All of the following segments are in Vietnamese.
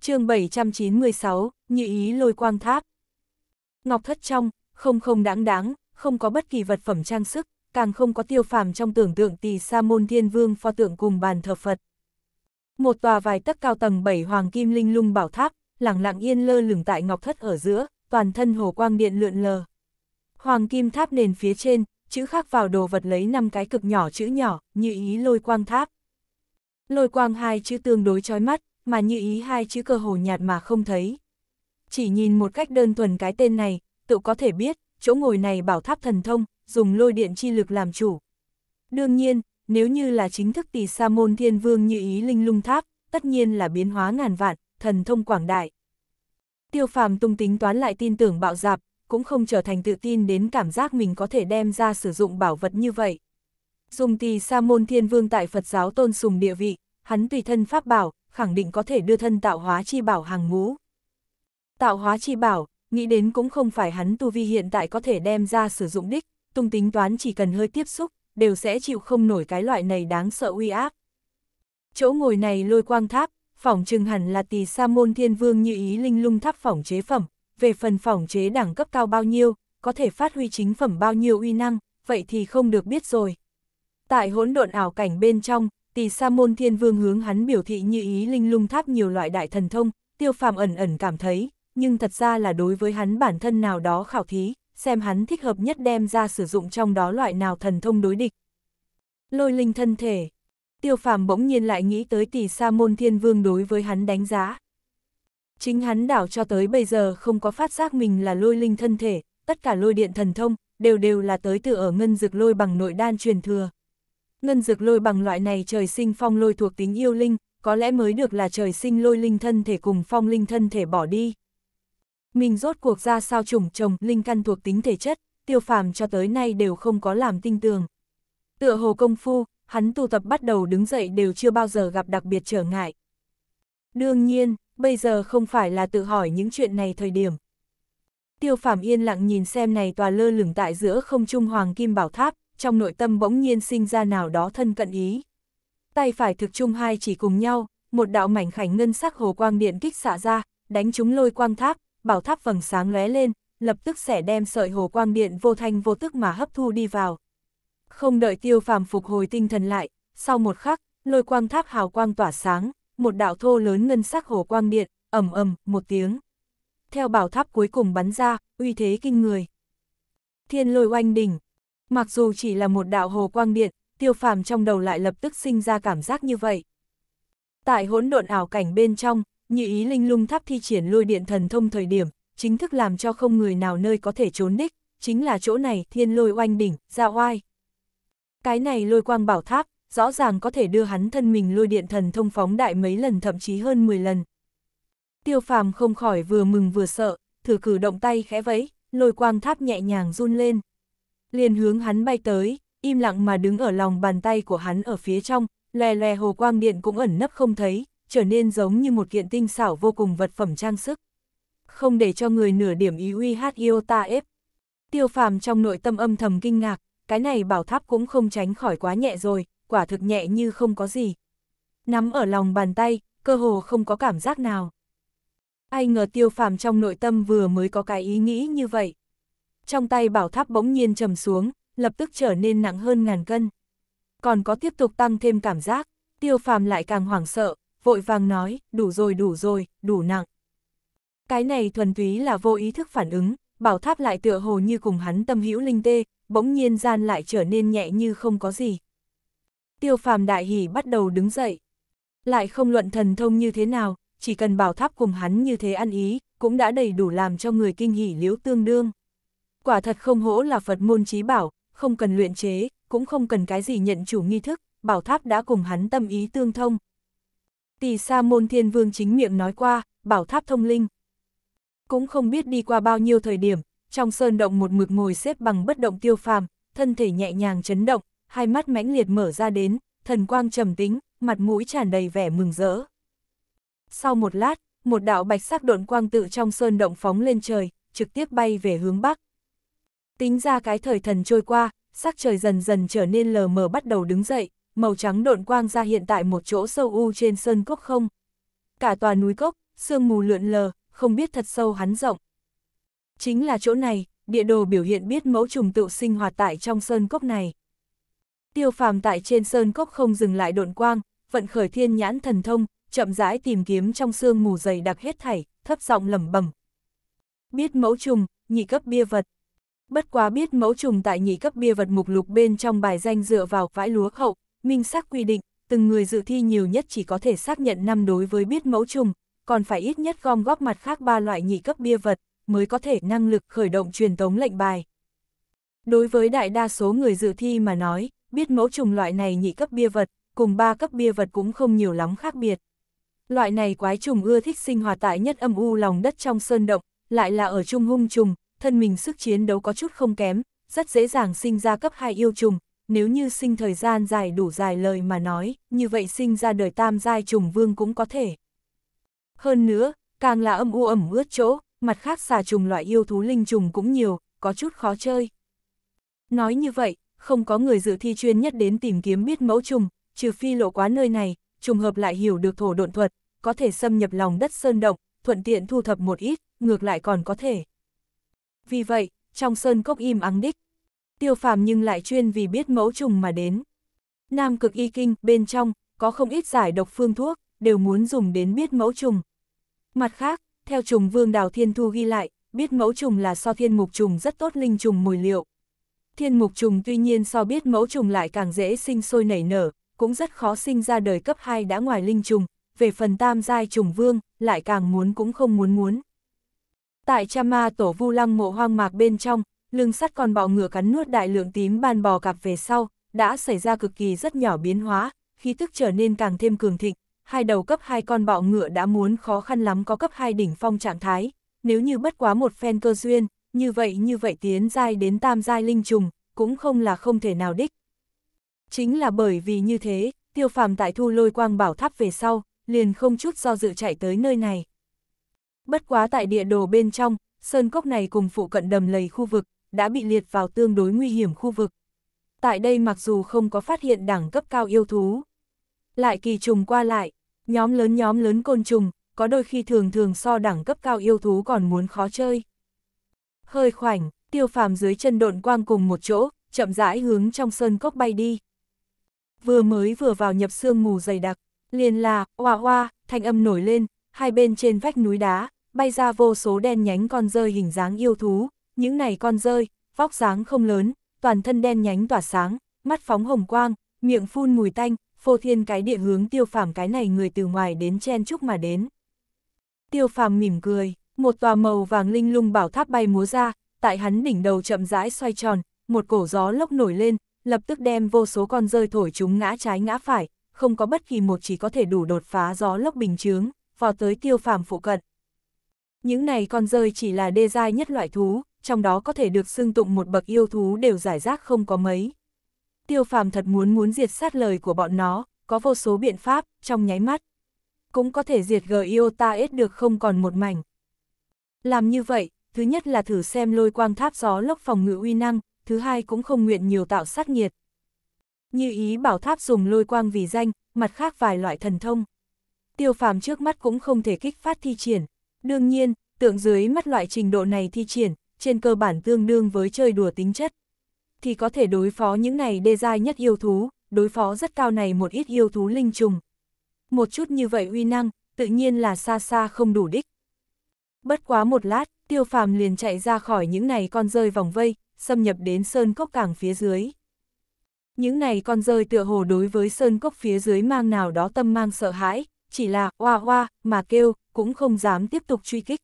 chương 796, Như ý lôi quang tháp. Ngọc thất trong, không không đáng đáng, không có bất kỳ vật phẩm trang sức, càng không có tiêu phàm trong tưởng tượng tỷ sa môn thiên vương pho tượng cùng bàn thờ Phật. Một tòa vài tấc cao tầng bảy hoàng kim linh lung bảo tháp, lặng lặng yên lơ lửng tại ngọc thất ở giữa, toàn thân hồ quang điện lượn lờ. Hoàng kim tháp nền phía trên, chữ khắc vào đồ vật lấy năm cái cực nhỏ chữ nhỏ, như ý lôi quang tháp. Lôi quang hai chữ tương đối chói mắt, mà như ý hai chữ cơ hồ nhạt mà không thấy. Chỉ nhìn một cách đơn thuần cái tên này, tự có thể biết, chỗ ngồi này bảo tháp thần thông, dùng lôi điện chi lực làm chủ. Đương nhiên, nếu như là chính thức tỷ sa môn thiên vương như ý linh lung tháp, tất nhiên là biến hóa ngàn vạn, thần thông quảng đại. Tiêu phàm tung tính toán lại tin tưởng bạo dạp, cũng không trở thành tự tin đến cảm giác mình có thể đem ra sử dụng bảo vật như vậy. Dùng tỷ sa môn thiên vương tại Phật giáo tôn sùng địa vị, hắn tùy thân pháp bảo, khẳng định có thể đưa thân tạo hóa chi bảo hàng ngũ. Tạo hóa chi bảo, nghĩ đến cũng không phải hắn tu vi hiện tại có thể đem ra sử dụng đích, tung tính toán chỉ cần hơi tiếp xúc, đều sẽ chịu không nổi cái loại này đáng sợ uy áp. Chỗ ngồi này lôi quang tháp, phỏng trừng hẳn là tỳ sa môn thiên vương như ý linh lung tháp phỏng chế phẩm, về phần phỏng chế đẳng cấp cao bao nhiêu, có thể phát huy chính phẩm bao nhiêu uy năng, vậy thì không được biết rồi. Tại hỗn độn ảo cảnh bên trong, tỳ sa môn thiên vương hướng hắn biểu thị như ý linh lung tháp nhiều loại đại thần thông, tiêu phàm ẩn ẩn cảm thấy, nhưng thật ra là đối với hắn bản thân nào đó khảo thí, xem hắn thích hợp nhất đem ra sử dụng trong đó loại nào thần thông đối địch. Lôi linh thân thể, tiêu phàm bỗng nhiên lại nghĩ tới tỷ sa môn thiên vương đối với hắn đánh giá. Chính hắn đảo cho tới bây giờ không có phát giác mình là lôi linh thân thể, tất cả lôi điện thần thông, đều đều là tới từ ở ngân dực lôi bằng nội đan truyền thừa. Ngân dược lôi bằng loại này trời sinh phong lôi thuộc tính yêu linh, có lẽ mới được là trời sinh lôi linh thân thể cùng phong linh thân thể bỏ đi. Mình rốt cuộc ra sao chủng trồng linh căn thuộc tính thể chất, tiêu phàm cho tới nay đều không có làm tinh tường. Tựa hồ công phu, hắn tu tập bắt đầu đứng dậy đều chưa bao giờ gặp đặc biệt trở ngại. Đương nhiên, bây giờ không phải là tự hỏi những chuyện này thời điểm. Tiêu phàm yên lặng nhìn xem này tòa lơ lửng tại giữa không trung hoàng kim bảo tháp, trong nội tâm bỗng nhiên sinh ra nào đó thân cận ý. Tay phải thực chung hai chỉ cùng nhau, một đạo mảnh khảnh ngân sắc hồ quang điện kích xạ ra, đánh chúng lôi quang tháp, bảo tháp vầng sáng lóe lên, lập tức sẽ đem sợi hồ quang điện vô thanh vô tức mà hấp thu đi vào. Không đợi tiêu phàm phục hồi tinh thần lại, sau một khắc, lôi quang tháp hào quang tỏa sáng, một đạo thô lớn ngân sắc hồ quang điện, ầm ầm một tiếng. Theo bảo tháp cuối cùng bắn ra, uy thế kinh người. Thiên lôi oanh đỉnh, Mặc dù chỉ là một đạo hồ quang điện, tiêu phàm trong đầu lại lập tức sinh ra cảm giác như vậy. Tại hỗn độn ảo cảnh bên trong, như ý linh lung tháp thi triển lôi điện thần thông thời điểm, chính thức làm cho không người nào nơi có thể trốn đích, chính là chỗ này thiên lôi oanh đỉnh, ra oai. Cái này lôi quang bảo tháp, rõ ràng có thể đưa hắn thân mình lôi điện thần thông phóng đại mấy lần thậm chí hơn 10 lần. Tiêu phàm không khỏi vừa mừng vừa sợ, thử cử động tay khẽ vẫy, lôi quang tháp nhẹ nhàng run lên liền hướng hắn bay tới, im lặng mà đứng ở lòng bàn tay của hắn ở phía trong, lè lè hồ quang điện cũng ẩn nấp không thấy, trở nên giống như một kiện tinh xảo vô cùng vật phẩm trang sức. Không để cho người nửa điểm ý uy hát yêu ta ép. Tiêu phàm trong nội tâm âm thầm kinh ngạc, cái này bảo tháp cũng không tránh khỏi quá nhẹ rồi, quả thực nhẹ như không có gì. Nắm ở lòng bàn tay, cơ hồ không có cảm giác nào. Ai ngờ tiêu phàm trong nội tâm vừa mới có cái ý nghĩ như vậy, trong tay bảo tháp bỗng nhiên trầm xuống, lập tức trở nên nặng hơn ngàn cân. Còn có tiếp tục tăng thêm cảm giác, tiêu phàm lại càng hoảng sợ, vội vàng nói, đủ rồi đủ rồi, đủ nặng. Cái này thuần túy là vô ý thức phản ứng, bảo tháp lại tựa hồ như cùng hắn tâm hữu linh tê, bỗng nhiên gian lại trở nên nhẹ như không có gì. Tiêu phàm đại hỉ bắt đầu đứng dậy. Lại không luận thần thông như thế nào, chỉ cần bảo tháp cùng hắn như thế ăn ý, cũng đã đầy đủ làm cho người kinh hỉ liễu tương đương. Quả thật không hổ là Phật môn trí bảo, không cần luyện chế, cũng không cần cái gì nhận chủ nghi thức, bảo tháp đã cùng hắn tâm ý tương thông. Tỷ sa môn thiên vương chính miệng nói qua, bảo tháp thông linh. Cũng không biết đi qua bao nhiêu thời điểm, trong sơn động một mực ngồi xếp bằng bất động tiêu phàm, thân thể nhẹ nhàng chấn động, hai mắt mãnh liệt mở ra đến, thần quang trầm tính, mặt mũi tràn đầy vẻ mừng rỡ. Sau một lát, một đạo bạch sắc độn quang tự trong sơn động phóng lên trời, trực tiếp bay về hướng bắc. Tính ra cái thời thần trôi qua, sắc trời dần dần trở nên lờ mờ bắt đầu đứng dậy, màu trắng độn quang ra hiện tại một chỗ sâu u trên sơn cốc không. Cả tòa núi cốc, sương mù lượn lờ, không biết thật sâu hắn rộng. Chính là chỗ này, địa đồ biểu hiện biết mẫu trùng tự sinh hoạt tại trong sơn cốc này. Tiêu phàm tại trên sơn cốc không dừng lại độn quang, vận khởi thiên nhãn thần thông, chậm rãi tìm kiếm trong sương mù dày đặc hết thảy, thấp giọng lẩm bẩm. Biết mẫu trùng, nhị cấp bia vật. Bất quá biết mẫu trùng tại nhị cấp bia vật mục lục bên trong bài danh dựa vào vãi lúa hậu, minh xác quy định, từng người dự thi nhiều nhất chỉ có thể xác nhận năm đối với biết mẫu trùng, còn phải ít nhất gom góp mặt khác ba loại nhị cấp bia vật, mới có thể năng lực khởi động truyền tống lệnh bài. Đối với đại đa số người dự thi mà nói, biết mẫu trùng loại này nhị cấp bia vật, cùng ba cấp bia vật cũng không nhiều lắm khác biệt. Loại này quái trùng ưa thích sinh hoạt tại nhất âm u lòng đất trong sơn động, lại là ở trung hung trùng, thân mình sức chiến đấu có chút không kém, rất dễ dàng sinh ra cấp 2 yêu trùng, nếu như sinh thời gian dài đủ dài lời mà nói, như vậy sinh ra đời tam giai trùng vương cũng có thể. Hơn nữa, càng là âm u ẩm ướt chỗ, mặt khác xà trùng loại yêu thú linh trùng cũng nhiều, có chút khó chơi. Nói như vậy, không có người dự thi chuyên nhất đến tìm kiếm biết mẫu trùng, trừ phi lộ quá nơi này, trùng hợp lại hiểu được thổ độn thuật, có thể xâm nhập lòng đất sơn động, thuận tiện thu thập một ít, ngược lại còn có thể. Vì vậy, trong sơn cốc im ắng đích, tiêu phàm nhưng lại chuyên vì biết mẫu trùng mà đến. Nam cực y kinh, bên trong, có không ít giải độc phương thuốc, đều muốn dùng đến biết mẫu trùng. Mặt khác, theo trùng vương đào thiên thu ghi lại, biết mẫu trùng là so thiên mục trùng rất tốt linh trùng mùi liệu. Thiên mục trùng tuy nhiên so biết mẫu trùng lại càng dễ sinh sôi nảy nở, cũng rất khó sinh ra đời cấp 2 đã ngoài linh trùng, về phần tam giai trùng vương, lại càng muốn cũng không muốn muốn. Tại cha ma tổ vu lăng mộ hoang mạc bên trong, lưng sắt con bọ ngựa cắn nuốt đại lượng tím ban bò cạp về sau, đã xảy ra cực kỳ rất nhỏ biến hóa, khí tức trở nên càng thêm cường thịnh, hai đầu cấp hai con bọ ngựa đã muốn khó khăn lắm có cấp hai đỉnh phong trạng thái, nếu như bất quá một phen cơ duyên, như vậy như vậy tiến giai đến tam giai linh trùng, cũng không là không thể nào đích. Chính là bởi vì như thế, tiêu phàm tại thu lôi quang bảo tháp về sau, liền không chút do dự chạy tới nơi này. Bất quá tại địa đồ bên trong, sơn cốc này cùng phụ cận đầm lầy khu vực, đã bị liệt vào tương đối nguy hiểm khu vực. Tại đây mặc dù không có phát hiện đẳng cấp cao yêu thú, lại kỳ trùng qua lại, nhóm lớn nhóm lớn côn trùng, có đôi khi thường thường so đẳng cấp cao yêu thú còn muốn khó chơi. Hơi khoảnh, tiêu phàm dưới chân độn quang cùng một chỗ, chậm rãi hướng trong sơn cốc bay đi. Vừa mới vừa vào nhập sương mù dày đặc, liền là, hoa hoa, thanh âm nổi lên, hai bên trên vách núi đá, bay ra vô số đen nhánh con rơi hình dáng yêu thú, những này con rơi, vóc dáng không lớn, toàn thân đen nhánh tỏa sáng, mắt phóng hồng quang, miệng phun mùi tanh, phô thiên cái địa hướng tiêu phàm cái này người từ ngoài đến chen chúc mà đến. Tiêu phàm mỉm cười, một tòa màu vàng linh lung bảo tháp bay múa ra, tại hắn đỉnh đầu chậm rãi xoay tròn, một cổ gió lốc nổi lên, lập tức đem vô số con rơi thổi chúng ngã trái ngã phải, không có bất kỳ một chỉ có thể đủ đột phá gió lốc bình chướng, vào tới tiêu phàm phụ cận, những này con rơi chỉ là đê giai nhất loại thú, trong đó có thể được xưng tụng một bậc yêu thú đều giải rác không có mấy. Tiêu phàm thật muốn muốn diệt sát lời của bọn nó, có vô số biện pháp, trong nháy mắt. Cũng có thể diệt ta s được không còn một mảnh. Làm như vậy, thứ nhất là thử xem lôi quang tháp gió lốc phòng ngự uy năng, thứ hai cũng không nguyện nhiều tạo sát nhiệt. Như ý bảo tháp dùng lôi quang vì danh, mặt khác vài loại thần thông. Tiêu phàm trước mắt cũng không thể kích phát thi triển, Đương nhiên, tượng dưới mắt loại trình độ này thi triển, trên cơ bản tương đương với chơi đùa tính chất. Thì có thể đối phó những này đê dai nhất yêu thú, đối phó rất cao này một ít yêu thú linh trùng. Một chút như vậy uy năng, tự nhiên là xa xa không đủ đích. Bất quá một lát, tiêu phàm liền chạy ra khỏi những này con rơi vòng vây, xâm nhập đến sơn cốc cảng phía dưới. Những này con rơi tựa hồ đối với sơn cốc phía dưới mang nào đó tâm mang sợ hãi, chỉ là oa oa mà kêu, cũng không dám tiếp tục truy kích.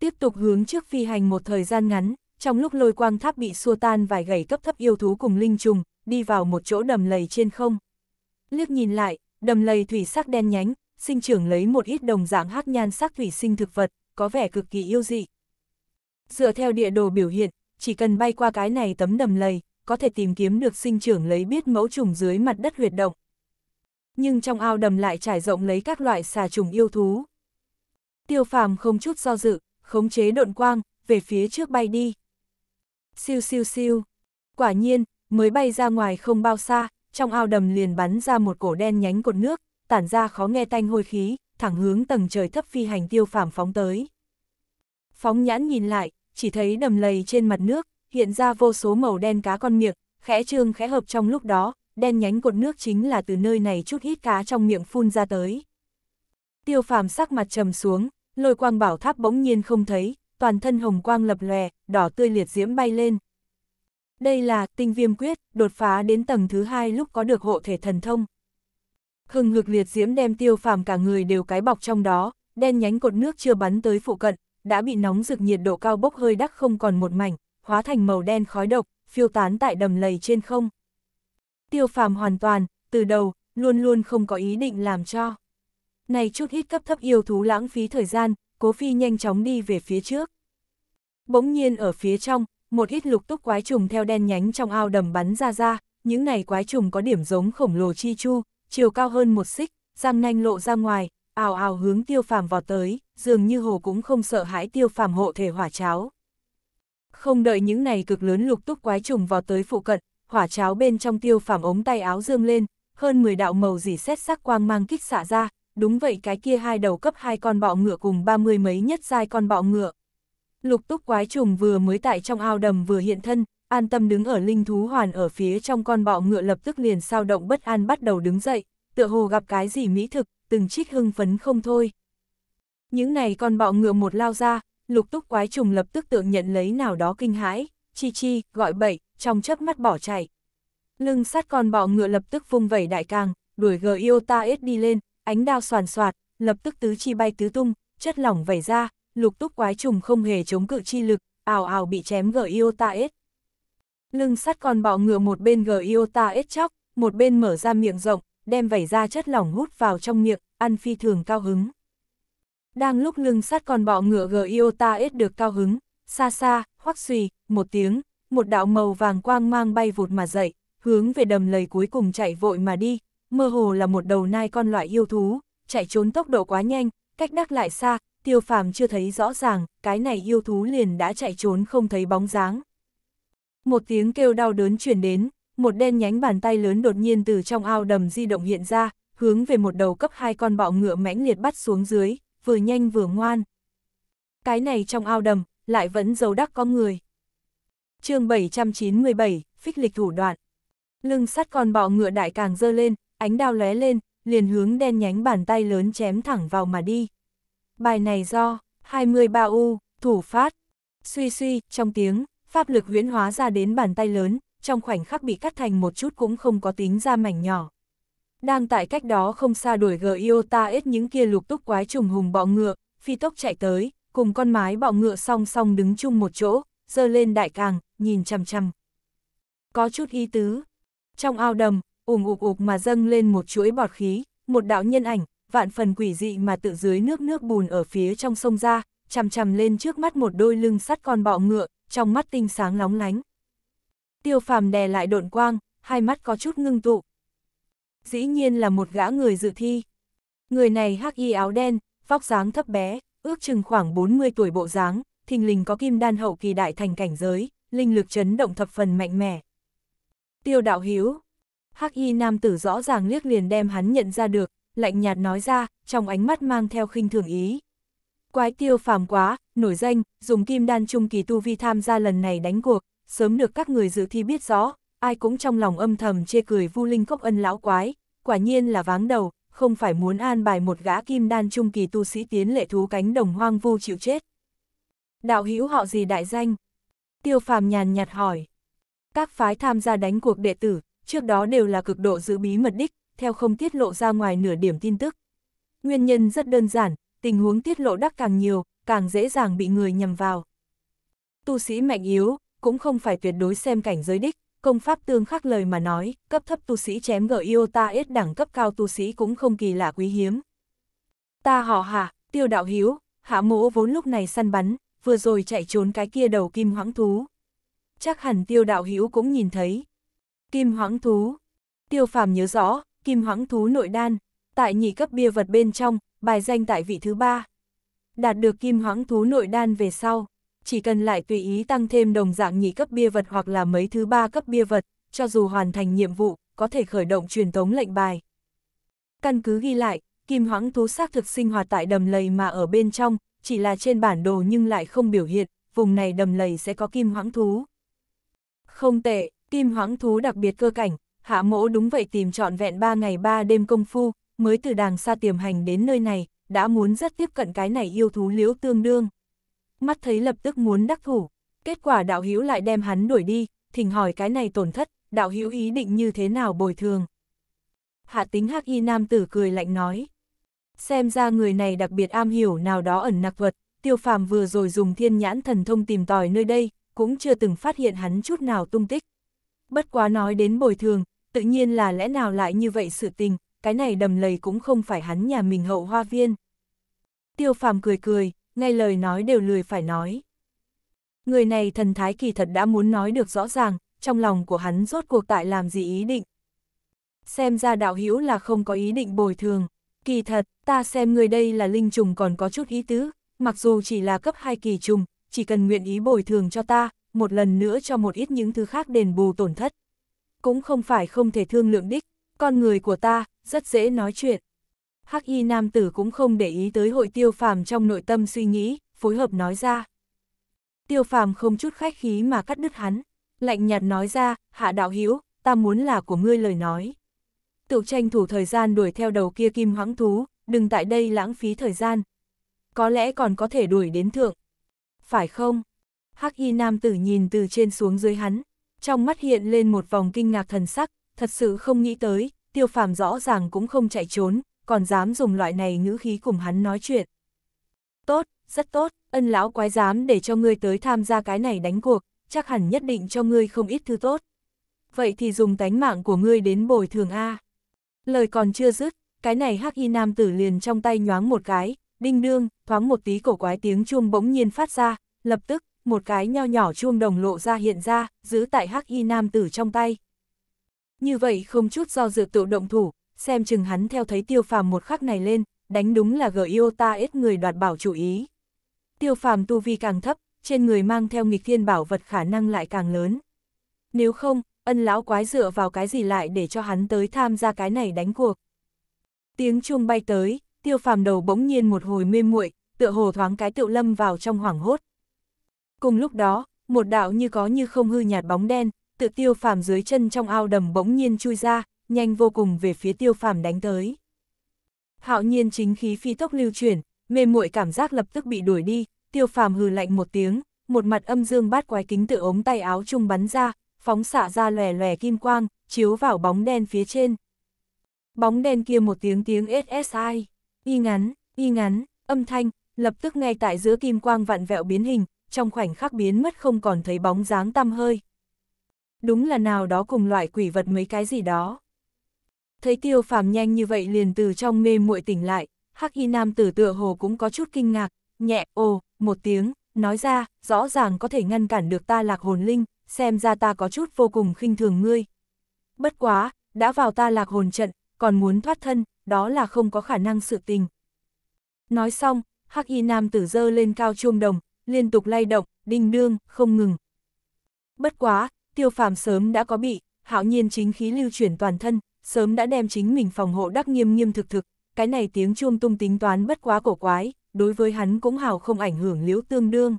Tiếp tục hướng trước phi hành một thời gian ngắn, trong lúc lôi quang tháp bị xua tan vài gầy cấp thấp yêu thú cùng linh trùng, đi vào một chỗ đầm lầy trên không. Liếc nhìn lại, đầm lầy thủy sắc đen nhánh, sinh trưởng lấy một ít đồng dạng hắc nhan sắc thủy sinh thực vật, có vẻ cực kỳ yêu dị. Dựa theo địa đồ biểu hiện, chỉ cần bay qua cái này tấm đầm lầy, có thể tìm kiếm được sinh trưởng lấy biết mẫu trùng dưới mặt đất huyệt động nhưng trong ao đầm lại trải rộng lấy các loại xà trùng yêu thú. Tiêu phàm không chút do dự, khống chế độn quang, về phía trước bay đi. Siêu siêu siêu. Quả nhiên, mới bay ra ngoài không bao xa, trong ao đầm liền bắn ra một cổ đen nhánh cột nước, tản ra khó nghe tanh hôi khí, thẳng hướng tầng trời thấp phi hành tiêu phàm phóng tới. Phóng nhãn nhìn lại, chỉ thấy đầm lầy trên mặt nước, hiện ra vô số màu đen cá con miệng, khẽ trương khẽ hợp trong lúc đó, đen nhánh cột nước chính là từ nơi này chút hít cá trong miệng phun ra tới. Tiêu phàm sắc mặt trầm xuống, lôi quang bảo tháp bỗng nhiên không thấy, toàn thân hồng quang lập lòe, đỏ tươi liệt diễm bay lên. Đây là tinh viêm quyết, đột phá đến tầng thứ hai lúc có được hộ thể thần thông. Hừng hực liệt diễm đem tiêu phàm cả người đều cái bọc trong đó, đen nhánh cột nước chưa bắn tới phụ cận, đã bị nóng rực nhiệt độ cao bốc hơi đắc không còn một mảnh, hóa thành màu đen khói độc, phiêu tán tại đầm lầy trên không. Tiêu phàm hoàn toàn, từ đầu, luôn luôn không có ý định làm cho. Này chút ít cấp thấp yêu thú lãng phí thời gian, cố phi nhanh chóng đi về phía trước. Bỗng nhiên ở phía trong, một ít lục túc quái trùng theo đen nhánh trong ao đầm bắn ra ra, những này quái trùng có điểm giống khổng lồ chi chu, chiều cao hơn một xích, răng nanh lộ ra ngoài, ào ào hướng tiêu phàm vọt tới, dường như hồ cũng không sợ hãi tiêu phàm hộ thể hỏa cháo. Không đợi những này cực lớn lục túc quái trùng vào tới phụ cận, hỏa cháo bên trong tiêu phàm ống tay áo dương lên, hơn 10 đạo màu dỉ xét sắc quang mang kích xả ra, đúng vậy cái kia hai đầu cấp hai con bọ ngựa cùng ba mươi mấy nhất giai con bọ ngựa. Lục túc quái trùng vừa mới tại trong ao đầm vừa hiện thân, an tâm đứng ở linh thú hoàn ở phía trong con bọ ngựa lập tức liền sao động bất an bắt đầu đứng dậy, tựa hồ gặp cái gì mỹ thực, từng trích hưng phấn không thôi. Những này con bọ ngựa một lao ra, lục túc quái trùng lập tức tượng nhận lấy nào đó kinh hãi chi chi, gọi bậy, trong chớp mắt bỏ chạy. Lưng sát con bọ ngựa lập tức vung vẩy đại càng, đuổi gờ yêu ta ết đi lên, ánh đao soàn soạt, lập tức tứ chi bay tứ tung, chất lỏng vẩy ra, lục túc quái trùng không hề chống cự chi lực, ào ào bị chém gờ yêu ta ết. Lưng sắt con bọ ngựa một bên gờ yêu ta ết chóc, một bên mở ra miệng rộng, đem vẩy ra chất lỏng hút vào trong miệng, ăn phi thường cao hứng. Đang lúc lưng sắt con bọ ngựa gờ yêu ta ết được cao hứng, xa xa, Hoắc suy một tiếng, một đạo màu vàng quang mang bay vụt mà dậy, hướng về đầm lầy cuối cùng chạy vội mà đi, mơ hồ là một đầu nai con loại yêu thú, chạy trốn tốc độ quá nhanh, cách đắc lại xa, tiêu phàm chưa thấy rõ ràng, cái này yêu thú liền đã chạy trốn không thấy bóng dáng. Một tiếng kêu đau đớn truyền đến, một đen nhánh bàn tay lớn đột nhiên từ trong ao đầm di động hiện ra, hướng về một đầu cấp hai con bọ ngựa mãnh liệt bắt xuống dưới, vừa nhanh vừa ngoan. Cái này trong ao đầm, lại vẫn giấu đắc có người. chương 797, phích lịch thủ đoạn. Lưng sắt con bọ ngựa đại càng dơ lên, ánh đao lóe lên, liền hướng đen nhánh bàn tay lớn chém thẳng vào mà đi. Bài này do 23 u, thủ phát. Suy suy, trong tiếng, pháp lực huyễn hóa ra đến bàn tay lớn, trong khoảnh khắc bị cắt thành một chút cũng không có tính ra mảnh nhỏ. Đang tại cách đó không xa đuổi gờ Iota ết những kia lục túc quái trùng hùng bọ ngựa, phi tốc chạy tới, cùng con mái bọ ngựa song song đứng chung một chỗ, dơ lên đại càng, nhìn chằm chằm. Có chút ý tứ. Trong ao đầm, ủng ụp ụp mà dâng lên một chuỗi bọt khí, một đạo nhân ảnh, vạn phần quỷ dị mà tự dưới nước nước bùn ở phía trong sông ra, chằm chằm lên trước mắt một đôi lưng sắt con bọ ngựa, trong mắt tinh sáng lóng lánh. Tiêu phàm đè lại độn quang, hai mắt có chút ngưng tụ. Dĩ nhiên là một gã người dự thi. Người này hắc y áo đen, vóc dáng thấp bé, ước chừng khoảng 40 tuổi bộ dáng, thình lình có kim đan hậu kỳ đại thành cảnh giới, linh lực chấn động thập phần mạnh mẽ. Tiêu đạo hiếu, hắc y nam tử rõ ràng liếc liền đem hắn nhận ra được, lạnh nhạt nói ra, trong ánh mắt mang theo khinh thường ý. Quái tiêu phàm quá, nổi danh, dùng kim đan trung kỳ tu vi tham gia lần này đánh cuộc, sớm được các người dự thi biết rõ, ai cũng trong lòng âm thầm chê cười vu linh cốc ân lão quái, quả nhiên là váng đầu, không phải muốn an bài một gã kim đan trung kỳ tu sĩ tiến lệ thú cánh đồng hoang vu chịu chết. Đạo hữu họ gì đại danh? Tiêu phàm nhàn nhạt hỏi. Các phái tham gia đánh cuộc đệ tử, trước đó đều là cực độ giữ bí mật đích, theo không tiết lộ ra ngoài nửa điểm tin tức. Nguyên nhân rất đơn giản, tình huống tiết lộ đắc càng nhiều, càng dễ dàng bị người nhầm vào. Tu sĩ mạnh yếu, cũng không phải tuyệt đối xem cảnh giới đích, công pháp tương khắc lời mà nói, cấp thấp tu sĩ chém gở ta ít đẳng cấp cao tu sĩ cũng không kỳ lạ quý hiếm. Ta họ hạ, tiêu đạo hiếu, hạ mỗ vốn lúc này săn bắn, vừa rồi chạy trốn cái kia đầu kim hoãng thú. Chắc hẳn tiêu đạo hiếu cũng nhìn thấy. Kim hoãng thú. Tiêu phàm nhớ rõ, kim hoãng thú nội đan, tại nhị cấp bia vật bên trong, bài danh tại vị thứ ba. Đạt được kim hoãng thú nội đan về sau, chỉ cần lại tùy ý tăng thêm đồng dạng nhị cấp bia vật hoặc là mấy thứ ba cấp bia vật, cho dù hoàn thành nhiệm vụ, có thể khởi động truyền thống lệnh bài. Căn cứ ghi lại, kim hoãng thú xác thực sinh hoạt tại đầm lầy mà ở bên trong, chỉ là trên bản đồ nhưng lại không biểu hiện, vùng này đầm lầy sẽ có kim hoãng thú. Không tệ, kim hoãng thú đặc biệt cơ cảnh, hạ mỗ đúng vậy tìm trọn vẹn 3 ngày 3 đêm công phu, mới từ đàng xa tiềm hành đến nơi này, đã muốn rất tiếp cận cái này yêu thú liễu tương đương mắt thấy lập tức muốn đắc thủ. Kết quả đạo hữu lại đem hắn đuổi đi, thỉnh hỏi cái này tổn thất, đạo hữu ý định như thế nào bồi thường. Hạ tính hắc y nam tử cười lạnh nói. Xem ra người này đặc biệt am hiểu nào đó ẩn nặc vật, tiêu phàm vừa rồi dùng thiên nhãn thần thông tìm tòi nơi đây, cũng chưa từng phát hiện hắn chút nào tung tích. Bất quá nói đến bồi thường, tự nhiên là lẽ nào lại như vậy sự tình, cái này đầm lầy cũng không phải hắn nhà mình hậu hoa viên. Tiêu phàm cười cười, ngay lời nói đều lười phải nói. Người này thần thái kỳ thật đã muốn nói được rõ ràng, trong lòng của hắn rốt cuộc tại làm gì ý định. Xem ra đạo hữu là không có ý định bồi thường, kỳ thật, ta xem người đây là linh trùng còn có chút ý tứ, mặc dù chỉ là cấp 2 kỳ trùng, chỉ cần nguyện ý bồi thường cho ta, một lần nữa cho một ít những thứ khác đền bù tổn thất. Cũng không phải không thể thương lượng đích, con người của ta, rất dễ nói chuyện. Hắc y nam tử cũng không để ý tới hội tiêu phàm trong nội tâm suy nghĩ, phối hợp nói ra. Tiêu phàm không chút khách khí mà cắt đứt hắn, lạnh nhạt nói ra, hạ đạo hữu ta muốn là của ngươi lời nói. Tự tranh thủ thời gian đuổi theo đầu kia kim Hoáng thú, đừng tại đây lãng phí thời gian. Có lẽ còn có thể đuổi đến thượng. Phải không? Hắc y nam tử nhìn từ trên xuống dưới hắn, trong mắt hiện lên một vòng kinh ngạc thần sắc, thật sự không nghĩ tới, tiêu phàm rõ ràng cũng không chạy trốn, còn dám dùng loại này ngữ khí cùng hắn nói chuyện. Tốt, rất tốt, ân lão quái dám để cho ngươi tới tham gia cái này đánh cuộc, chắc hẳn nhất định cho ngươi không ít thứ tốt. Vậy thì dùng tánh mạng của ngươi đến bồi thường A. Lời còn chưa dứt, cái này hắc y nam tử liền trong tay nhoáng một cái, đinh đương, thoáng một tí cổ quái tiếng chuông bỗng nhiên phát ra, lập tức, một cái nho nhỏ chuông đồng lộ ra hiện ra, giữ tại hắc y nam tử trong tay. Như vậy không chút do dự tự động thủ, xem chừng hắn theo thấy tiêu phàm một khắc này lên, đánh đúng là gio ta ít người đoạt bảo chủ ý. Tiêu phàm tu vi càng thấp, trên người mang theo nghịch thiên bảo vật khả năng lại càng lớn. Nếu không, ân lão quái dựa vào cái gì lại để cho hắn tới tham gia cái này đánh cuộc. Tiếng chuông bay tới, tiêu phàm đầu bỗng nhiên một hồi mê muội, tựa hồ thoáng cái tựu lâm vào trong hoảng hốt. Cùng lúc đó, một đạo như có như không hư nhạt bóng đen, tự tiêu phàm dưới chân trong ao đầm bỗng nhiên chui ra, nhanh vô cùng về phía tiêu phàm đánh tới. Hạo nhiên chính khí phi tốc lưu chuyển, mê muội cảm giác lập tức bị đuổi đi, tiêu phàm hừ lạnh một tiếng, một mặt âm dương bát quái kính tự ống tay áo trung bắn ra, phóng xạ ra lòe lòe kim quang, chiếu vào bóng đen phía trên. Bóng đen kia một tiếng tiếng SSI, y ngắn, y ngắn, âm thanh, lập tức ngay tại giữa kim quang vặn vẹo biến hình, trong khoảnh khắc biến mất không còn thấy bóng dáng tăm hơi. Đúng là nào đó cùng loại quỷ vật mấy cái gì đó. Thấy tiêu phàm nhanh như vậy liền từ trong mê muội tỉnh lại, hắc y nam tử tựa hồ cũng có chút kinh ngạc, nhẹ ồ, một tiếng, nói ra, rõ ràng có thể ngăn cản được ta lạc hồn linh, xem ra ta có chút vô cùng khinh thường ngươi. Bất quá, đã vào ta lạc hồn trận, còn muốn thoát thân, đó là không có khả năng sự tình. Nói xong, hắc y nam tử dơ lên cao chuông đồng, liên tục lay động, đinh đương, không ngừng. Bất quá, tiêu phàm sớm đã có bị, hạo nhiên chính khí lưu chuyển toàn thân, sớm đã đem chính mình phòng hộ đắc nghiêm nghiêm thực thực, cái này tiếng chuông tung tính toán bất quá cổ quái, đối với hắn cũng hào không ảnh hưởng liễu tương đương.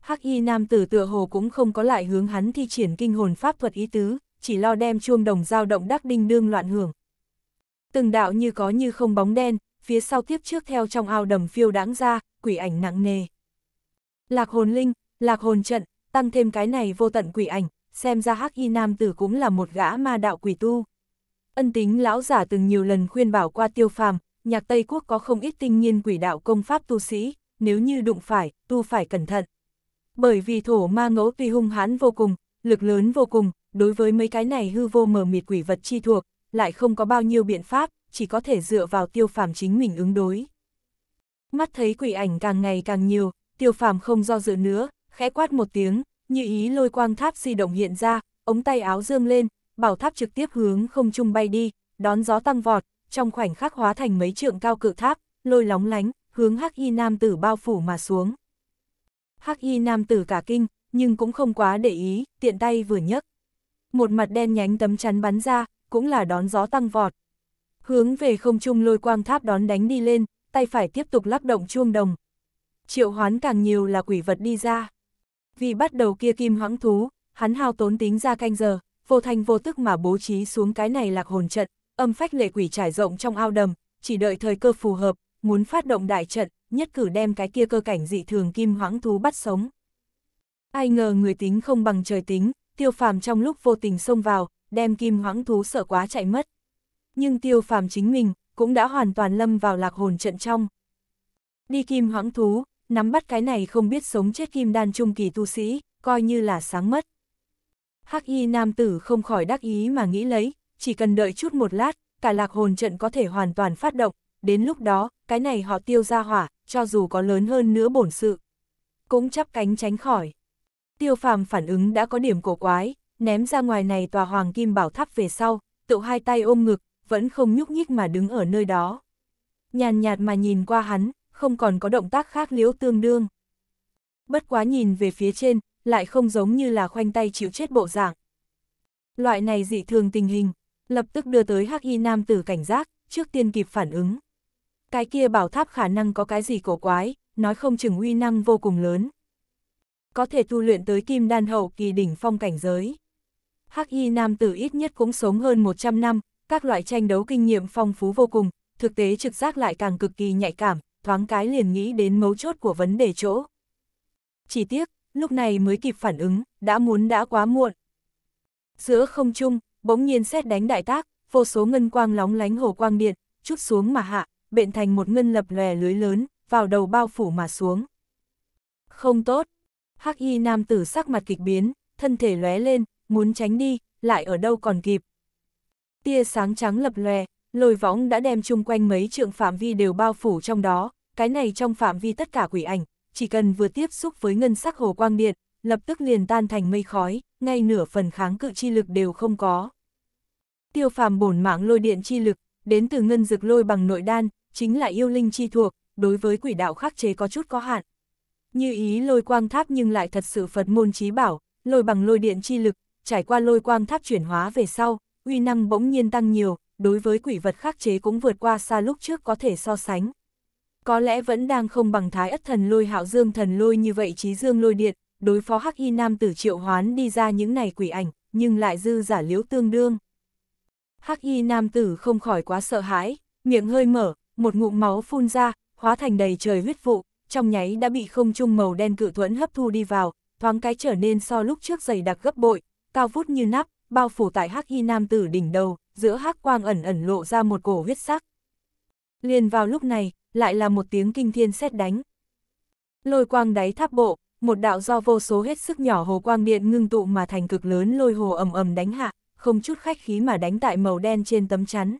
Hắc y nam tử tựa hồ cũng không có lại hướng hắn thi triển kinh hồn pháp thuật ý tứ, chỉ lo đem chuông đồng dao động đắc đinh đương loạn hưởng. Từng đạo như có như không bóng đen, phía sau tiếp trước theo trong ao đầm phiêu đáng ra, quỷ ảnh nặng nề. Lạc hồn linh, lạc hồn trận, tăng thêm cái này vô tận quỷ ảnh, xem ra hắc y nam tử cũng là một gã ma đạo quỷ tu. Ân tính lão giả từng nhiều lần khuyên bảo qua tiêu phàm, nhạc Tây Quốc có không ít tinh nhiên quỷ đạo công pháp tu sĩ, nếu như đụng phải, tu phải cẩn thận. Bởi vì thổ ma ngẫu tuy hung hãn vô cùng, lực lớn vô cùng, đối với mấy cái này hư vô mờ mịt quỷ vật chi thuộc, lại không có bao nhiêu biện pháp, chỉ có thể dựa vào tiêu phàm chính mình ứng đối. Mắt thấy quỷ ảnh càng ngày càng nhiều, tiêu phàm không do dự nữa, khẽ quát một tiếng, như ý lôi quang tháp di động hiện ra, ống tay áo dương lên, bảo tháp trực tiếp hướng không trung bay đi, đón gió tăng vọt, trong khoảnh khắc hóa thành mấy trượng cao cự tháp, lôi lóng lánh, hướng Hắc Y nam tử bao phủ mà xuống. Hắc Y nam tử cả kinh, nhưng cũng không quá để ý, tiện tay vừa nhấc. Một mặt đen nhánh tấm chắn bắn ra, cũng là đón gió tăng vọt. Hướng về không trung lôi quang tháp đón đánh đi lên, tay phải tiếp tục lắp động chuông đồng. Triệu hoán càng nhiều là quỷ vật đi ra. Vì bắt đầu kia kim hãng thú, hắn hao tốn tính ra canh giờ, vô thanh vô tức mà bố trí xuống cái này lạc hồn trận, âm phách lệ quỷ trải rộng trong ao đầm, chỉ đợi thời cơ phù hợp, muốn phát động đại trận, nhất cử đem cái kia cơ cảnh dị thường kim hoãng thú bắt sống. Ai ngờ người tính không bằng trời tính, tiêu phàm trong lúc vô tình xông vào, đem kim hoãng thú sợ quá chạy mất. Nhưng tiêu phàm chính mình, cũng đã hoàn toàn lâm vào lạc hồn trận trong. Đi kim hoãng thú, nắm bắt cái này không biết sống chết kim đan trung kỳ tu sĩ, coi như là sáng mất hắc y nam tử không khỏi đắc ý mà nghĩ lấy, chỉ cần đợi chút một lát, cả lạc hồn trận có thể hoàn toàn phát động, đến lúc đó, cái này họ tiêu gia hỏa, cho dù có lớn hơn nữa bổn sự. Cũng chắp cánh tránh khỏi. Tiêu phàm phản ứng đã có điểm cổ quái, ném ra ngoài này tòa hoàng kim bảo tháp về sau, tự hai tay ôm ngực, vẫn không nhúc nhích mà đứng ở nơi đó. Nhàn nhạt mà nhìn qua hắn, không còn có động tác khác liễu tương đương. Bất quá nhìn về phía trên, lại không giống như là khoanh tay chịu chết bộ dạng. Loại này dị thường tình hình, lập tức đưa tới hắc y nam tử cảnh giác, trước tiên kịp phản ứng. Cái kia bảo tháp khả năng có cái gì cổ quái, nói không chừng uy năng vô cùng lớn. Có thể tu luyện tới kim đan hậu kỳ đỉnh phong cảnh giới. Hắc y nam tử ít nhất cũng sống hơn 100 năm, các loại tranh đấu kinh nghiệm phong phú vô cùng, thực tế trực giác lại càng cực kỳ nhạy cảm, thoáng cái liền nghĩ đến mấu chốt của vấn đề chỗ. Chỉ tiếc, lúc này mới kịp phản ứng, đã muốn đã quá muộn. Giữa không trung, bỗng nhiên xét đánh đại tác, vô số ngân quang lóng lánh hồ quang điện, chút xuống mà hạ, bện thành một ngân lập lòe lưới lớn, vào đầu bao phủ mà xuống. Không tốt. Hắc y nam tử sắc mặt kịch biến, thân thể lóe lên, muốn tránh đi, lại ở đâu còn kịp. Tia sáng trắng lập lòe, lồi võng đã đem chung quanh mấy trượng phạm vi đều bao phủ trong đó, cái này trong phạm vi tất cả quỷ ảnh, chỉ cần vừa tiếp xúc với ngân sắc hồ quang điện, lập tức liền tan thành mây khói, ngay nửa phần kháng cự chi lực đều không có. Tiêu phàm bổn mạng lôi điện chi lực, đến từ ngân dực lôi bằng nội đan, chính là yêu linh chi thuộc, đối với quỷ đạo khắc chế có chút có hạn. Như ý lôi quang tháp nhưng lại thật sự Phật môn trí bảo, lôi bằng lôi điện chi lực, trải qua lôi quang tháp chuyển hóa về sau, uy năng bỗng nhiên tăng nhiều, đối với quỷ vật khắc chế cũng vượt qua xa lúc trước có thể so sánh có lẽ vẫn đang không bằng thái ất thần lôi hạo dương thần lôi như vậy trí dương lôi điện, đối phó hắc y nam tử triệu hoán đi ra những này quỷ ảnh, nhưng lại dư giả liếu tương đương. Hắc y nam tử không khỏi quá sợ hãi, miệng hơi mở, một ngụm máu phun ra, hóa thành đầy trời huyết vụ, trong nháy đã bị không trung màu đen cự thuẫn hấp thu đi vào, thoáng cái trở nên so lúc trước dày đặc gấp bội, cao vút như nắp, bao phủ tại hắc y nam tử đỉnh đầu, giữa hắc quang ẩn ẩn lộ ra một cổ huyết sắc. Liền vào lúc này, lại là một tiếng kinh thiên xét đánh. Lôi quang đáy tháp bộ, một đạo do vô số hết sức nhỏ hồ quang điện ngưng tụ mà thành cực lớn lôi hồ ầm ầm đánh hạ, không chút khách khí mà đánh tại màu đen trên tấm chắn.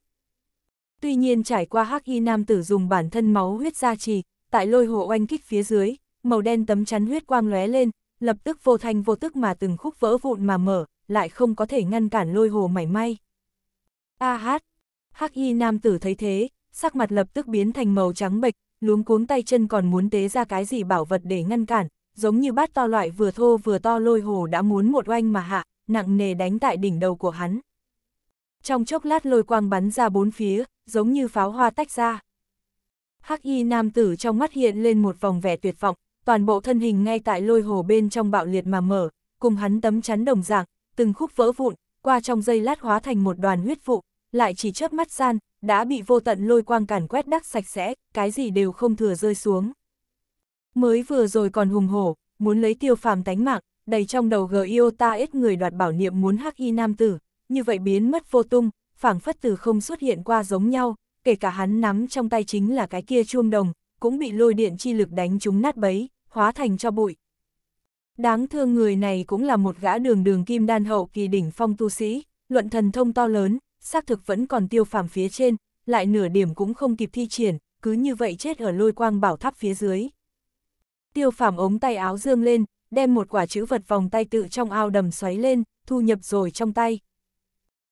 Tuy nhiên trải qua hắc y nam tử dùng bản thân máu huyết gia trì, tại lôi hồ oanh kích phía dưới, màu đen tấm chắn huyết quang lóe lên, lập tức vô thanh vô tức mà từng khúc vỡ vụn mà mở, lại không có thể ngăn cản lôi hồ mảy may. A hát, hắc y nam tử thấy thế, sắc mặt lập tức biến thành màu trắng bệch, luống cuống tay chân còn muốn tế ra cái gì bảo vật để ngăn cản, giống như bát to loại vừa thô vừa to lôi hồ đã muốn một oanh mà hạ, nặng nề đánh tại đỉnh đầu của hắn. Trong chốc lát lôi quang bắn ra bốn phía, giống như pháo hoa tách ra. Hắc y nam tử trong mắt hiện lên một vòng vẻ tuyệt vọng, toàn bộ thân hình ngay tại lôi hồ bên trong bạo liệt mà mở, cùng hắn tấm chắn đồng dạng, từng khúc vỡ vụn, qua trong dây lát hóa thành một đoàn huyết vụ, lại chỉ chớp mắt gian, đã bị vô tận lôi quang càn quét đắc sạch sẽ, cái gì đều không thừa rơi xuống. Mới vừa rồi còn hùng hổ, muốn lấy tiêu phàm tánh mạng, đầy trong đầu gờ i ta ít người đoạt bảo niệm muốn hắc y nam tử, như vậy biến mất vô tung, phảng phất từ không xuất hiện qua giống nhau, kể cả hắn nắm trong tay chính là cái kia chuông đồng, cũng bị lôi điện chi lực đánh chúng nát bấy, hóa thành cho bụi. Đáng thương người này cũng là một gã đường đường kim đan hậu kỳ đỉnh phong tu sĩ, luận thần thông to lớn, xác thực vẫn còn tiêu phàm phía trên, lại nửa điểm cũng không kịp thi triển, cứ như vậy chết ở lôi quang bảo tháp phía dưới. Tiêu phàm ống tay áo dương lên, đem một quả chữ vật vòng tay tự trong ao đầm xoáy lên, thu nhập rồi trong tay.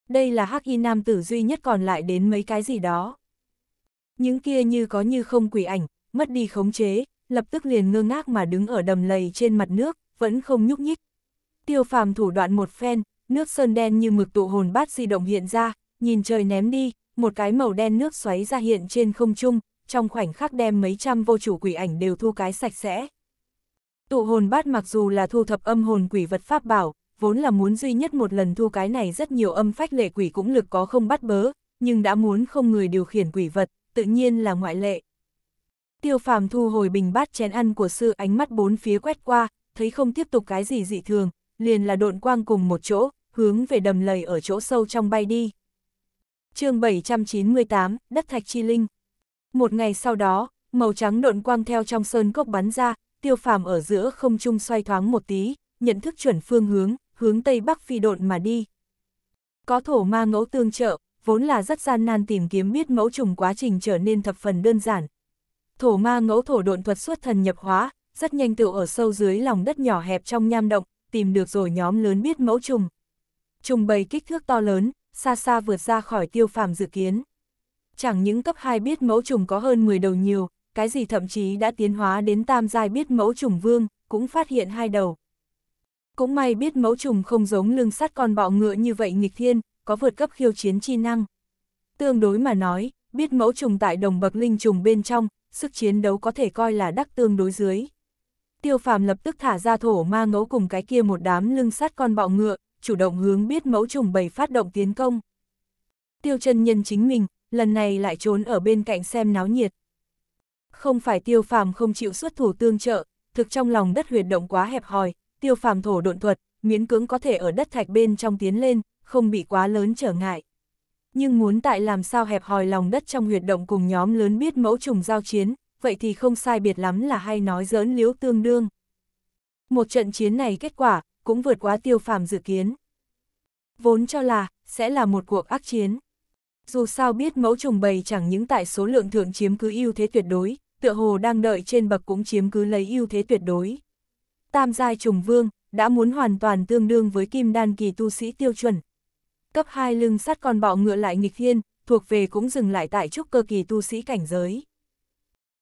Đây là hắc y nam tử duy nhất còn lại đến mấy cái gì đó. Những kia như có như không quỷ ảnh, mất đi khống chế, lập tức liền ngơ ngác mà đứng ở đầm lầy trên mặt nước, vẫn không nhúc nhích. Tiêu phàm thủ đoạn một phen, nước sơn đen như mực tụ hồn bát di động hiện ra, nhìn trời ném đi, một cái màu đen nước xoáy ra hiện trên không trung, trong khoảnh khắc đem mấy trăm vô chủ quỷ ảnh đều thu cái sạch sẽ. Tụ hồn bát mặc dù là thu thập âm hồn quỷ vật pháp bảo, vốn là muốn duy nhất một lần thu cái này rất nhiều âm phách lệ quỷ cũng lực có không bắt bớ, nhưng đã muốn không người điều khiển quỷ vật, tự nhiên là ngoại lệ. Tiêu phàm thu hồi bình bát chén ăn của sư ánh mắt bốn phía quét qua, thấy không tiếp tục cái gì dị thường, liền là độn quang cùng một chỗ, hướng về đầm lầy ở chỗ sâu trong bay đi chương 798, đất thạch chi linh. Một ngày sau đó, màu trắng độn quang theo trong sơn cốc bắn ra, tiêu phàm ở giữa không trung xoay thoáng một tí, nhận thức chuẩn phương hướng, hướng tây bắc phi độn mà đi. Có thổ ma ngẫu tương trợ, vốn là rất gian nan tìm kiếm biết mẫu trùng quá trình trở nên thập phần đơn giản. Thổ ma ngẫu thổ độn thuật xuất thần nhập hóa, rất nhanh tựu ở sâu dưới lòng đất nhỏ hẹp trong nham động, tìm được rồi nhóm lớn biết mẫu trùng. Trùng bầy kích thước to lớn, xa xa vượt ra khỏi tiêu phàm dự kiến. Chẳng những cấp 2 biết mẫu trùng có hơn 10 đầu nhiều, cái gì thậm chí đã tiến hóa đến tam giai biết mẫu trùng vương, cũng phát hiện hai đầu. Cũng may biết mẫu trùng không giống lưng sắt con bọ ngựa như vậy nghịch thiên, có vượt cấp khiêu chiến chi năng. Tương đối mà nói, biết mẫu trùng tại đồng bậc linh trùng bên trong, sức chiến đấu có thể coi là đắc tương đối dưới. Tiêu phàm lập tức thả ra thổ ma ngẫu cùng cái kia một đám lưng sắt con bọ ngựa, chủ động hướng biết mẫu trùng bầy phát động tiến công. Tiêu chân nhân chính mình, lần này lại trốn ở bên cạnh xem náo nhiệt. Không phải tiêu phàm không chịu xuất thủ tương trợ, thực trong lòng đất huyệt động quá hẹp hòi, tiêu phàm thổ độn thuật, miễn cưỡng có thể ở đất thạch bên trong tiến lên, không bị quá lớn trở ngại. Nhưng muốn tại làm sao hẹp hòi lòng đất trong huyệt động cùng nhóm lớn biết mẫu trùng giao chiến, vậy thì không sai biệt lắm là hay nói giỡn liếu tương đương. Một trận chiến này kết quả, cũng vượt quá tiêu phàm dự kiến. Vốn cho là, sẽ là một cuộc ác chiến. Dù sao biết mẫu trùng bầy chẳng những tại số lượng thượng chiếm cứ ưu thế tuyệt đối, tựa hồ đang đợi trên bậc cũng chiếm cứ lấy ưu thế tuyệt đối. Tam giai trùng vương, đã muốn hoàn toàn tương đương với kim đan kỳ tu sĩ tiêu chuẩn. Cấp 2 lưng sắt con bọ ngựa lại nghịch thiên, thuộc về cũng dừng lại tại trúc cơ kỳ tu sĩ cảnh giới.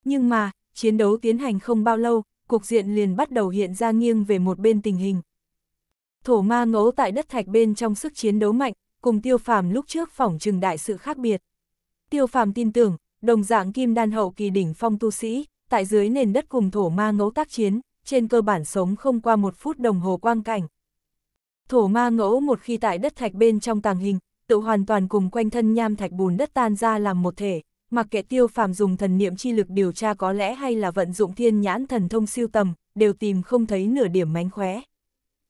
Nhưng mà, chiến đấu tiến hành không bao lâu, cục diện liền bắt đầu hiện ra nghiêng về một bên tình hình, Thổ ma ngẫu tại đất thạch bên trong sức chiến đấu mạnh, cùng tiêu phàm lúc trước phỏng trừng đại sự khác biệt. Tiêu phàm tin tưởng, đồng dạng kim đan hậu kỳ đỉnh phong tu sĩ, tại dưới nền đất cùng thổ ma ngẫu tác chiến, trên cơ bản sống không qua một phút đồng hồ quang cảnh. Thổ ma ngẫu một khi tại đất thạch bên trong tàng hình, tự hoàn toàn cùng quanh thân nham thạch bùn đất tan ra làm một thể, mặc kệ tiêu phàm dùng thần niệm chi lực điều tra có lẽ hay là vận dụng thiên nhãn thần thông siêu tầm, đều tìm không thấy nửa điểm mánh khóe.